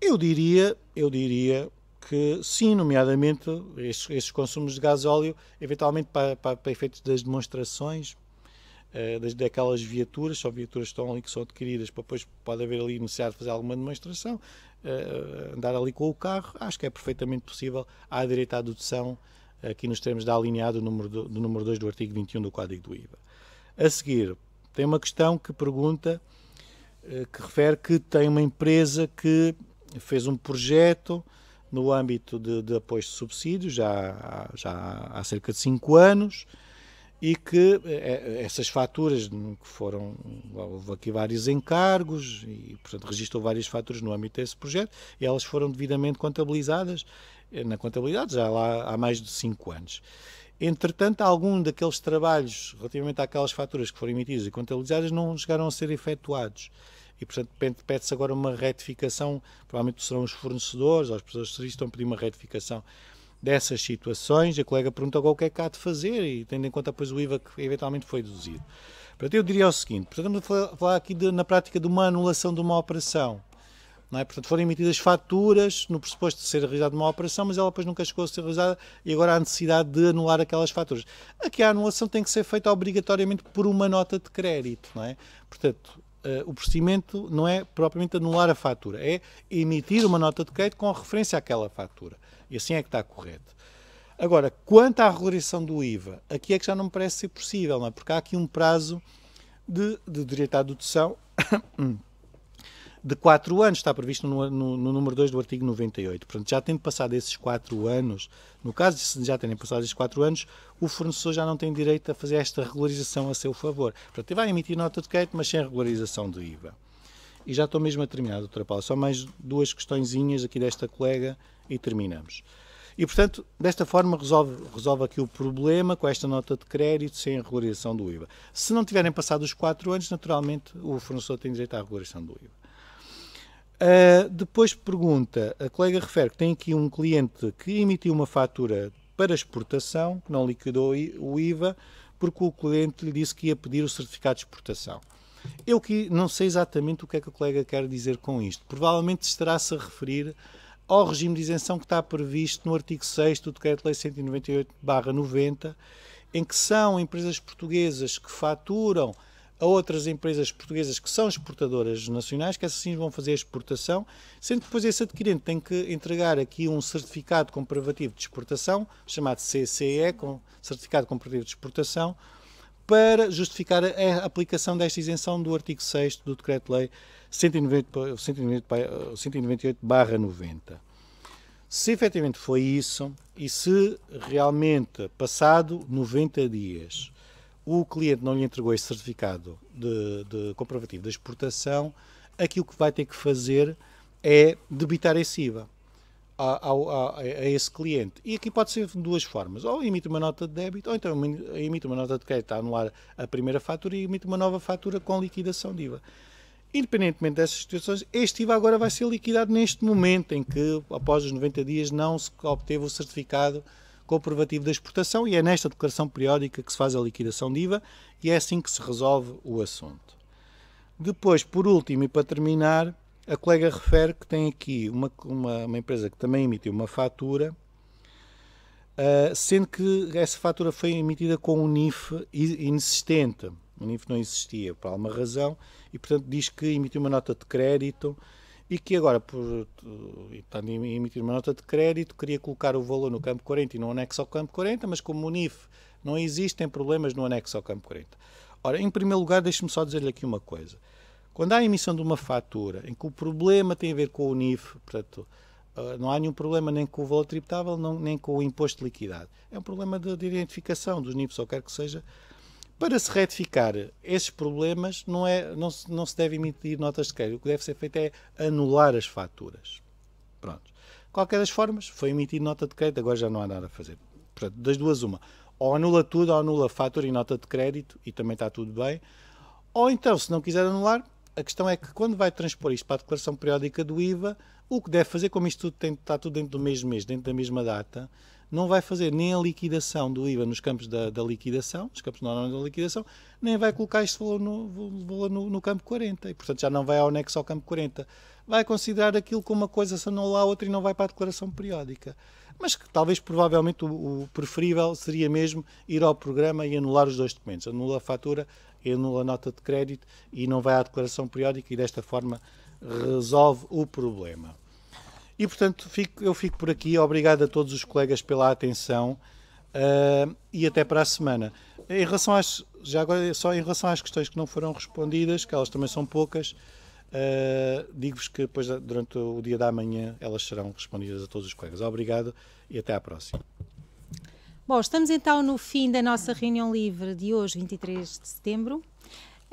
Eu diria, eu diria que sim, nomeadamente estes, estes consumos de gás óleo, eventualmente para, para, para efeitos das demonstrações, eh, das, daquelas viaturas, só viaturas que estão ali que são adquiridas, para depois pode haver ali necessidade de fazer alguma demonstração, uh, andar ali com o carro, acho que é perfeitamente possível há direita à dedução, aqui nos termos da alineada do número, do, do número 2 do artigo 21 do Código do IVA. A seguir, tem uma questão que pergunta, eh, que refere que tem uma empresa que fez um projeto no âmbito de, de apoios de subsídios, já, já há cerca de 5 anos, e que eh, eh, essas faturas hum, que foram houve aqui vários encargos e portanto registrou várias faturas no âmbito desse projeto e elas foram devidamente contabilizadas eh, na contabilidade já lá há mais de cinco anos entretanto algum daqueles trabalhos relativamente àquelas faturas que foram emitidas e contabilizadas não chegaram a ser efetuados e, portanto, pede-se agora uma retificação, provavelmente serão os fornecedores ou as pessoas que estão a pedir uma retificação dessas situações. A colega pergunta agora o que é que há de fazer e tendo em conta depois o IVA que eventualmente foi deduzido. Portanto, eu diria o seguinte, portanto, estamos a falar aqui de, na prática de uma anulação de uma operação. Não é? Portanto, foram emitidas faturas no pressuposto de ser realizada uma operação, mas ela depois nunca chegou a ser realizada e agora há a necessidade de anular aquelas faturas. Aqui a anulação tem que ser feita obrigatoriamente por uma nota de crédito, não é? Portanto, eh, o procedimento não é propriamente anular a fatura, é emitir uma nota de crédito com referência àquela fatura. E assim é que está correto. Agora, quanto à regulação do IVA, aqui é que já não me parece ser possível, não é? porque há aqui um prazo de, de direito à dedução hum, de 4 anos, está previsto no, no, no número 2 do artigo 98. Portanto, já tendo passado esses 4 anos, no caso de já terem passado esses 4 anos, o fornecedor já não tem direito a fazer esta regularização a seu favor. Portanto, ele vai emitir nota de crédito, mas sem regularização do IVA. E já estou mesmo a terminar, doutora Paula. Só mais duas questõezinhas aqui desta colega e terminamos. E, portanto, desta forma resolve, resolve aqui o problema com esta nota de crédito sem a regularização do IVA. Se não tiverem passado os 4 anos, naturalmente o fornecedor tem direito à regularização do IVA. Uh, depois pergunta, a colega refere que tem aqui um cliente que emitiu uma fatura para exportação, que não liquidou o IVA, porque o cliente lhe disse que ia pedir o certificado de exportação. Eu que não sei exatamente o que é que a colega quer dizer com isto. Provavelmente estará-se a referir ao regime de isenção que está previsto no artigo 6 do Decreto-Lei 198-90, em que são empresas portuguesas que faturam a outras empresas portuguesas que são exportadoras nacionais, que essas sim vão fazer a exportação, sendo que depois esse adquirente tem que entregar aqui um certificado comprovativo de exportação, chamado CCE, com Certificado Comparativo de Exportação, para justificar a aplicação desta isenção do artigo 6 do Decreto-Lei 198-90. Se efetivamente foi isso e se realmente passado 90 dias o cliente não lhe entregou este certificado de, de comprovativo da exportação, aquilo que vai ter que fazer é debitar esse IVA a, a, a, esse cliente. E aqui pode ser de duas formas. Ou emite uma nota de débito, ou então emite uma nota de crédito a anular a primeira fatura e emite uma nova fatura com liquidação de IVA. Independentemente dessas situações, este IVA agora vai ser liquidado neste momento em que, após os 90 dias, não se obteve o certificado comprovativo da exportação e é nesta declaração periódica que se faz a liquidação de IVA e é assim que se resolve o assunto. Depois, por último e para terminar, a colega refere que tem aqui uma, uma, uma empresa que também emitiu uma fatura, uh, sendo que essa fatura foi emitida com um NIF inexistente. O NIF não existia por alguma razão e, portanto, diz que emitiu uma nota de crédito e que agora, por, eh, estando a emitir uma nota de crédito, queria colocar o valor no campo 40 e no anexo ao campo 40, mas como o NIF não existem problemas no anexo ao campo 40. Ora, em primeiro lugar, deixe-me só dizer-lhe aqui uma coisa. Quando há a emissão de uma fatura em que o problema tem a ver com o NIF, portanto, eh, não há nenhum problema nem com o valor tributável, nem com o imposto de liquidez. É um problema de, de identificação dos NIFs, ou quer que seja, para se retificar esses problemas, não, é, não, se, não se deve emitir notas de crédito. O que deve ser feito é anular as faturas. Pronto. Qualquer das formas, foi emitido nota de crédito, agora já não há nada a fazer. Portanto, das duas, uma. Ou anula tudo, ou anula fatura e nota de crédito, e também está tudo bem. Ou então, se não quiser anular, a questão é que quando vai transpor isto para a declaração periódica do IVA, o que deve fazer, como isto tudo tem, está tudo dentro do mesmo mês, dentro da mesma data, não vai fazer nem a liquidação do IVA nos campos da, da liquidação, nos campos normais da liquidação, nem vai colocar este valor, no, valor no, no, campo 40. E, portanto, já não vai ao anexo ao campo 40. Vai considerar aquilo como uma coisa, se não lá outra, e não vai para a declaração periódica. Mas que talvez, provavelmente, o, o preferível seria mesmo ir ao programa e anular os dois documentos. Anula a fatura e anula a nota de crédito e não vai à declaração periódica e, desta forma, resolve o problema. E portanto fico, eu fico por aqui. Obrigado a todos os colegas pela atenção uh, e até para a semana. Em relação às, já agora, só em relação às questões que não foram respondidas, que elas também são poucas, uh, digo-vos que depois, durante o dia da manhã, elas serão respondidas a todos os colegas. Obrigado e até à próxima. Bom, estamos então no fim da nossa reunião livre de hoje, 23 de setembro.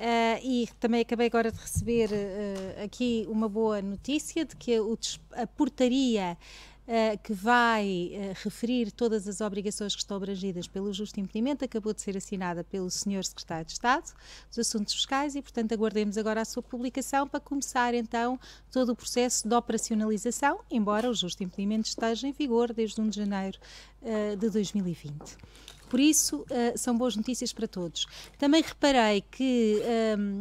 Uh, e também acabei agora de receber uh, aqui uma boa notícia de que o, a portaria uh, que vai referir todas as obrigações que estão abrangidas pelo justo impedimento acabou de ser assinada pelo Sr. Secretário de Estado dos Assuntos Fiscais e, portanto, aguardemos agora a sua publicação para começar então todo o processo de operacionalização, embora o justo impedimento esteja em vigor desde 1 de janeiro de 2020. Por isso, eh, são boas notícias para todos. Também reparei que um,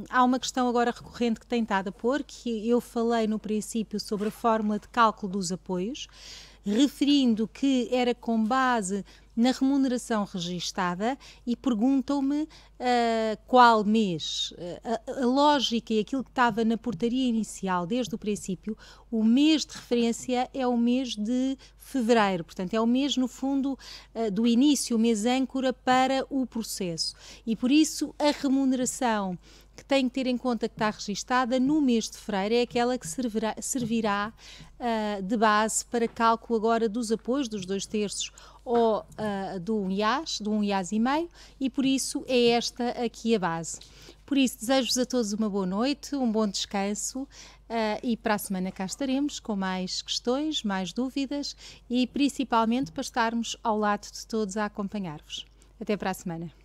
ehm, há uma questão agora recorrente que tem estado a pôr, que eu falei no princípio sobre a fórmula de cálculo dos apoios referindo que era com base na remuneração registada e perguntam-me uh, qual mês. Ah, a, a, lógica e aquilo que estava na portaria inicial desde o princípio, o mês de referência é o mês de fevereiro, portanto é o mês no fundo uh, do início, o mês âncora para o processo. E por isso a remuneração que tem que ter em conta que está registada no mês de fevereiro é aquela que servirá, servirá uh, de base para cálculo agora dos apoios dos dois terços ou uh, do um IAS, do um IAS e meio, e por isso é esta aqui a base. Por isso, desejo-vos a todos uma boa noite, um bom descanso uh, e para a semana cá estaremos com mais questões, mais dúvidas e principalmente para estarmos ao lado de todos a acompanhar-vos. Até para a semana.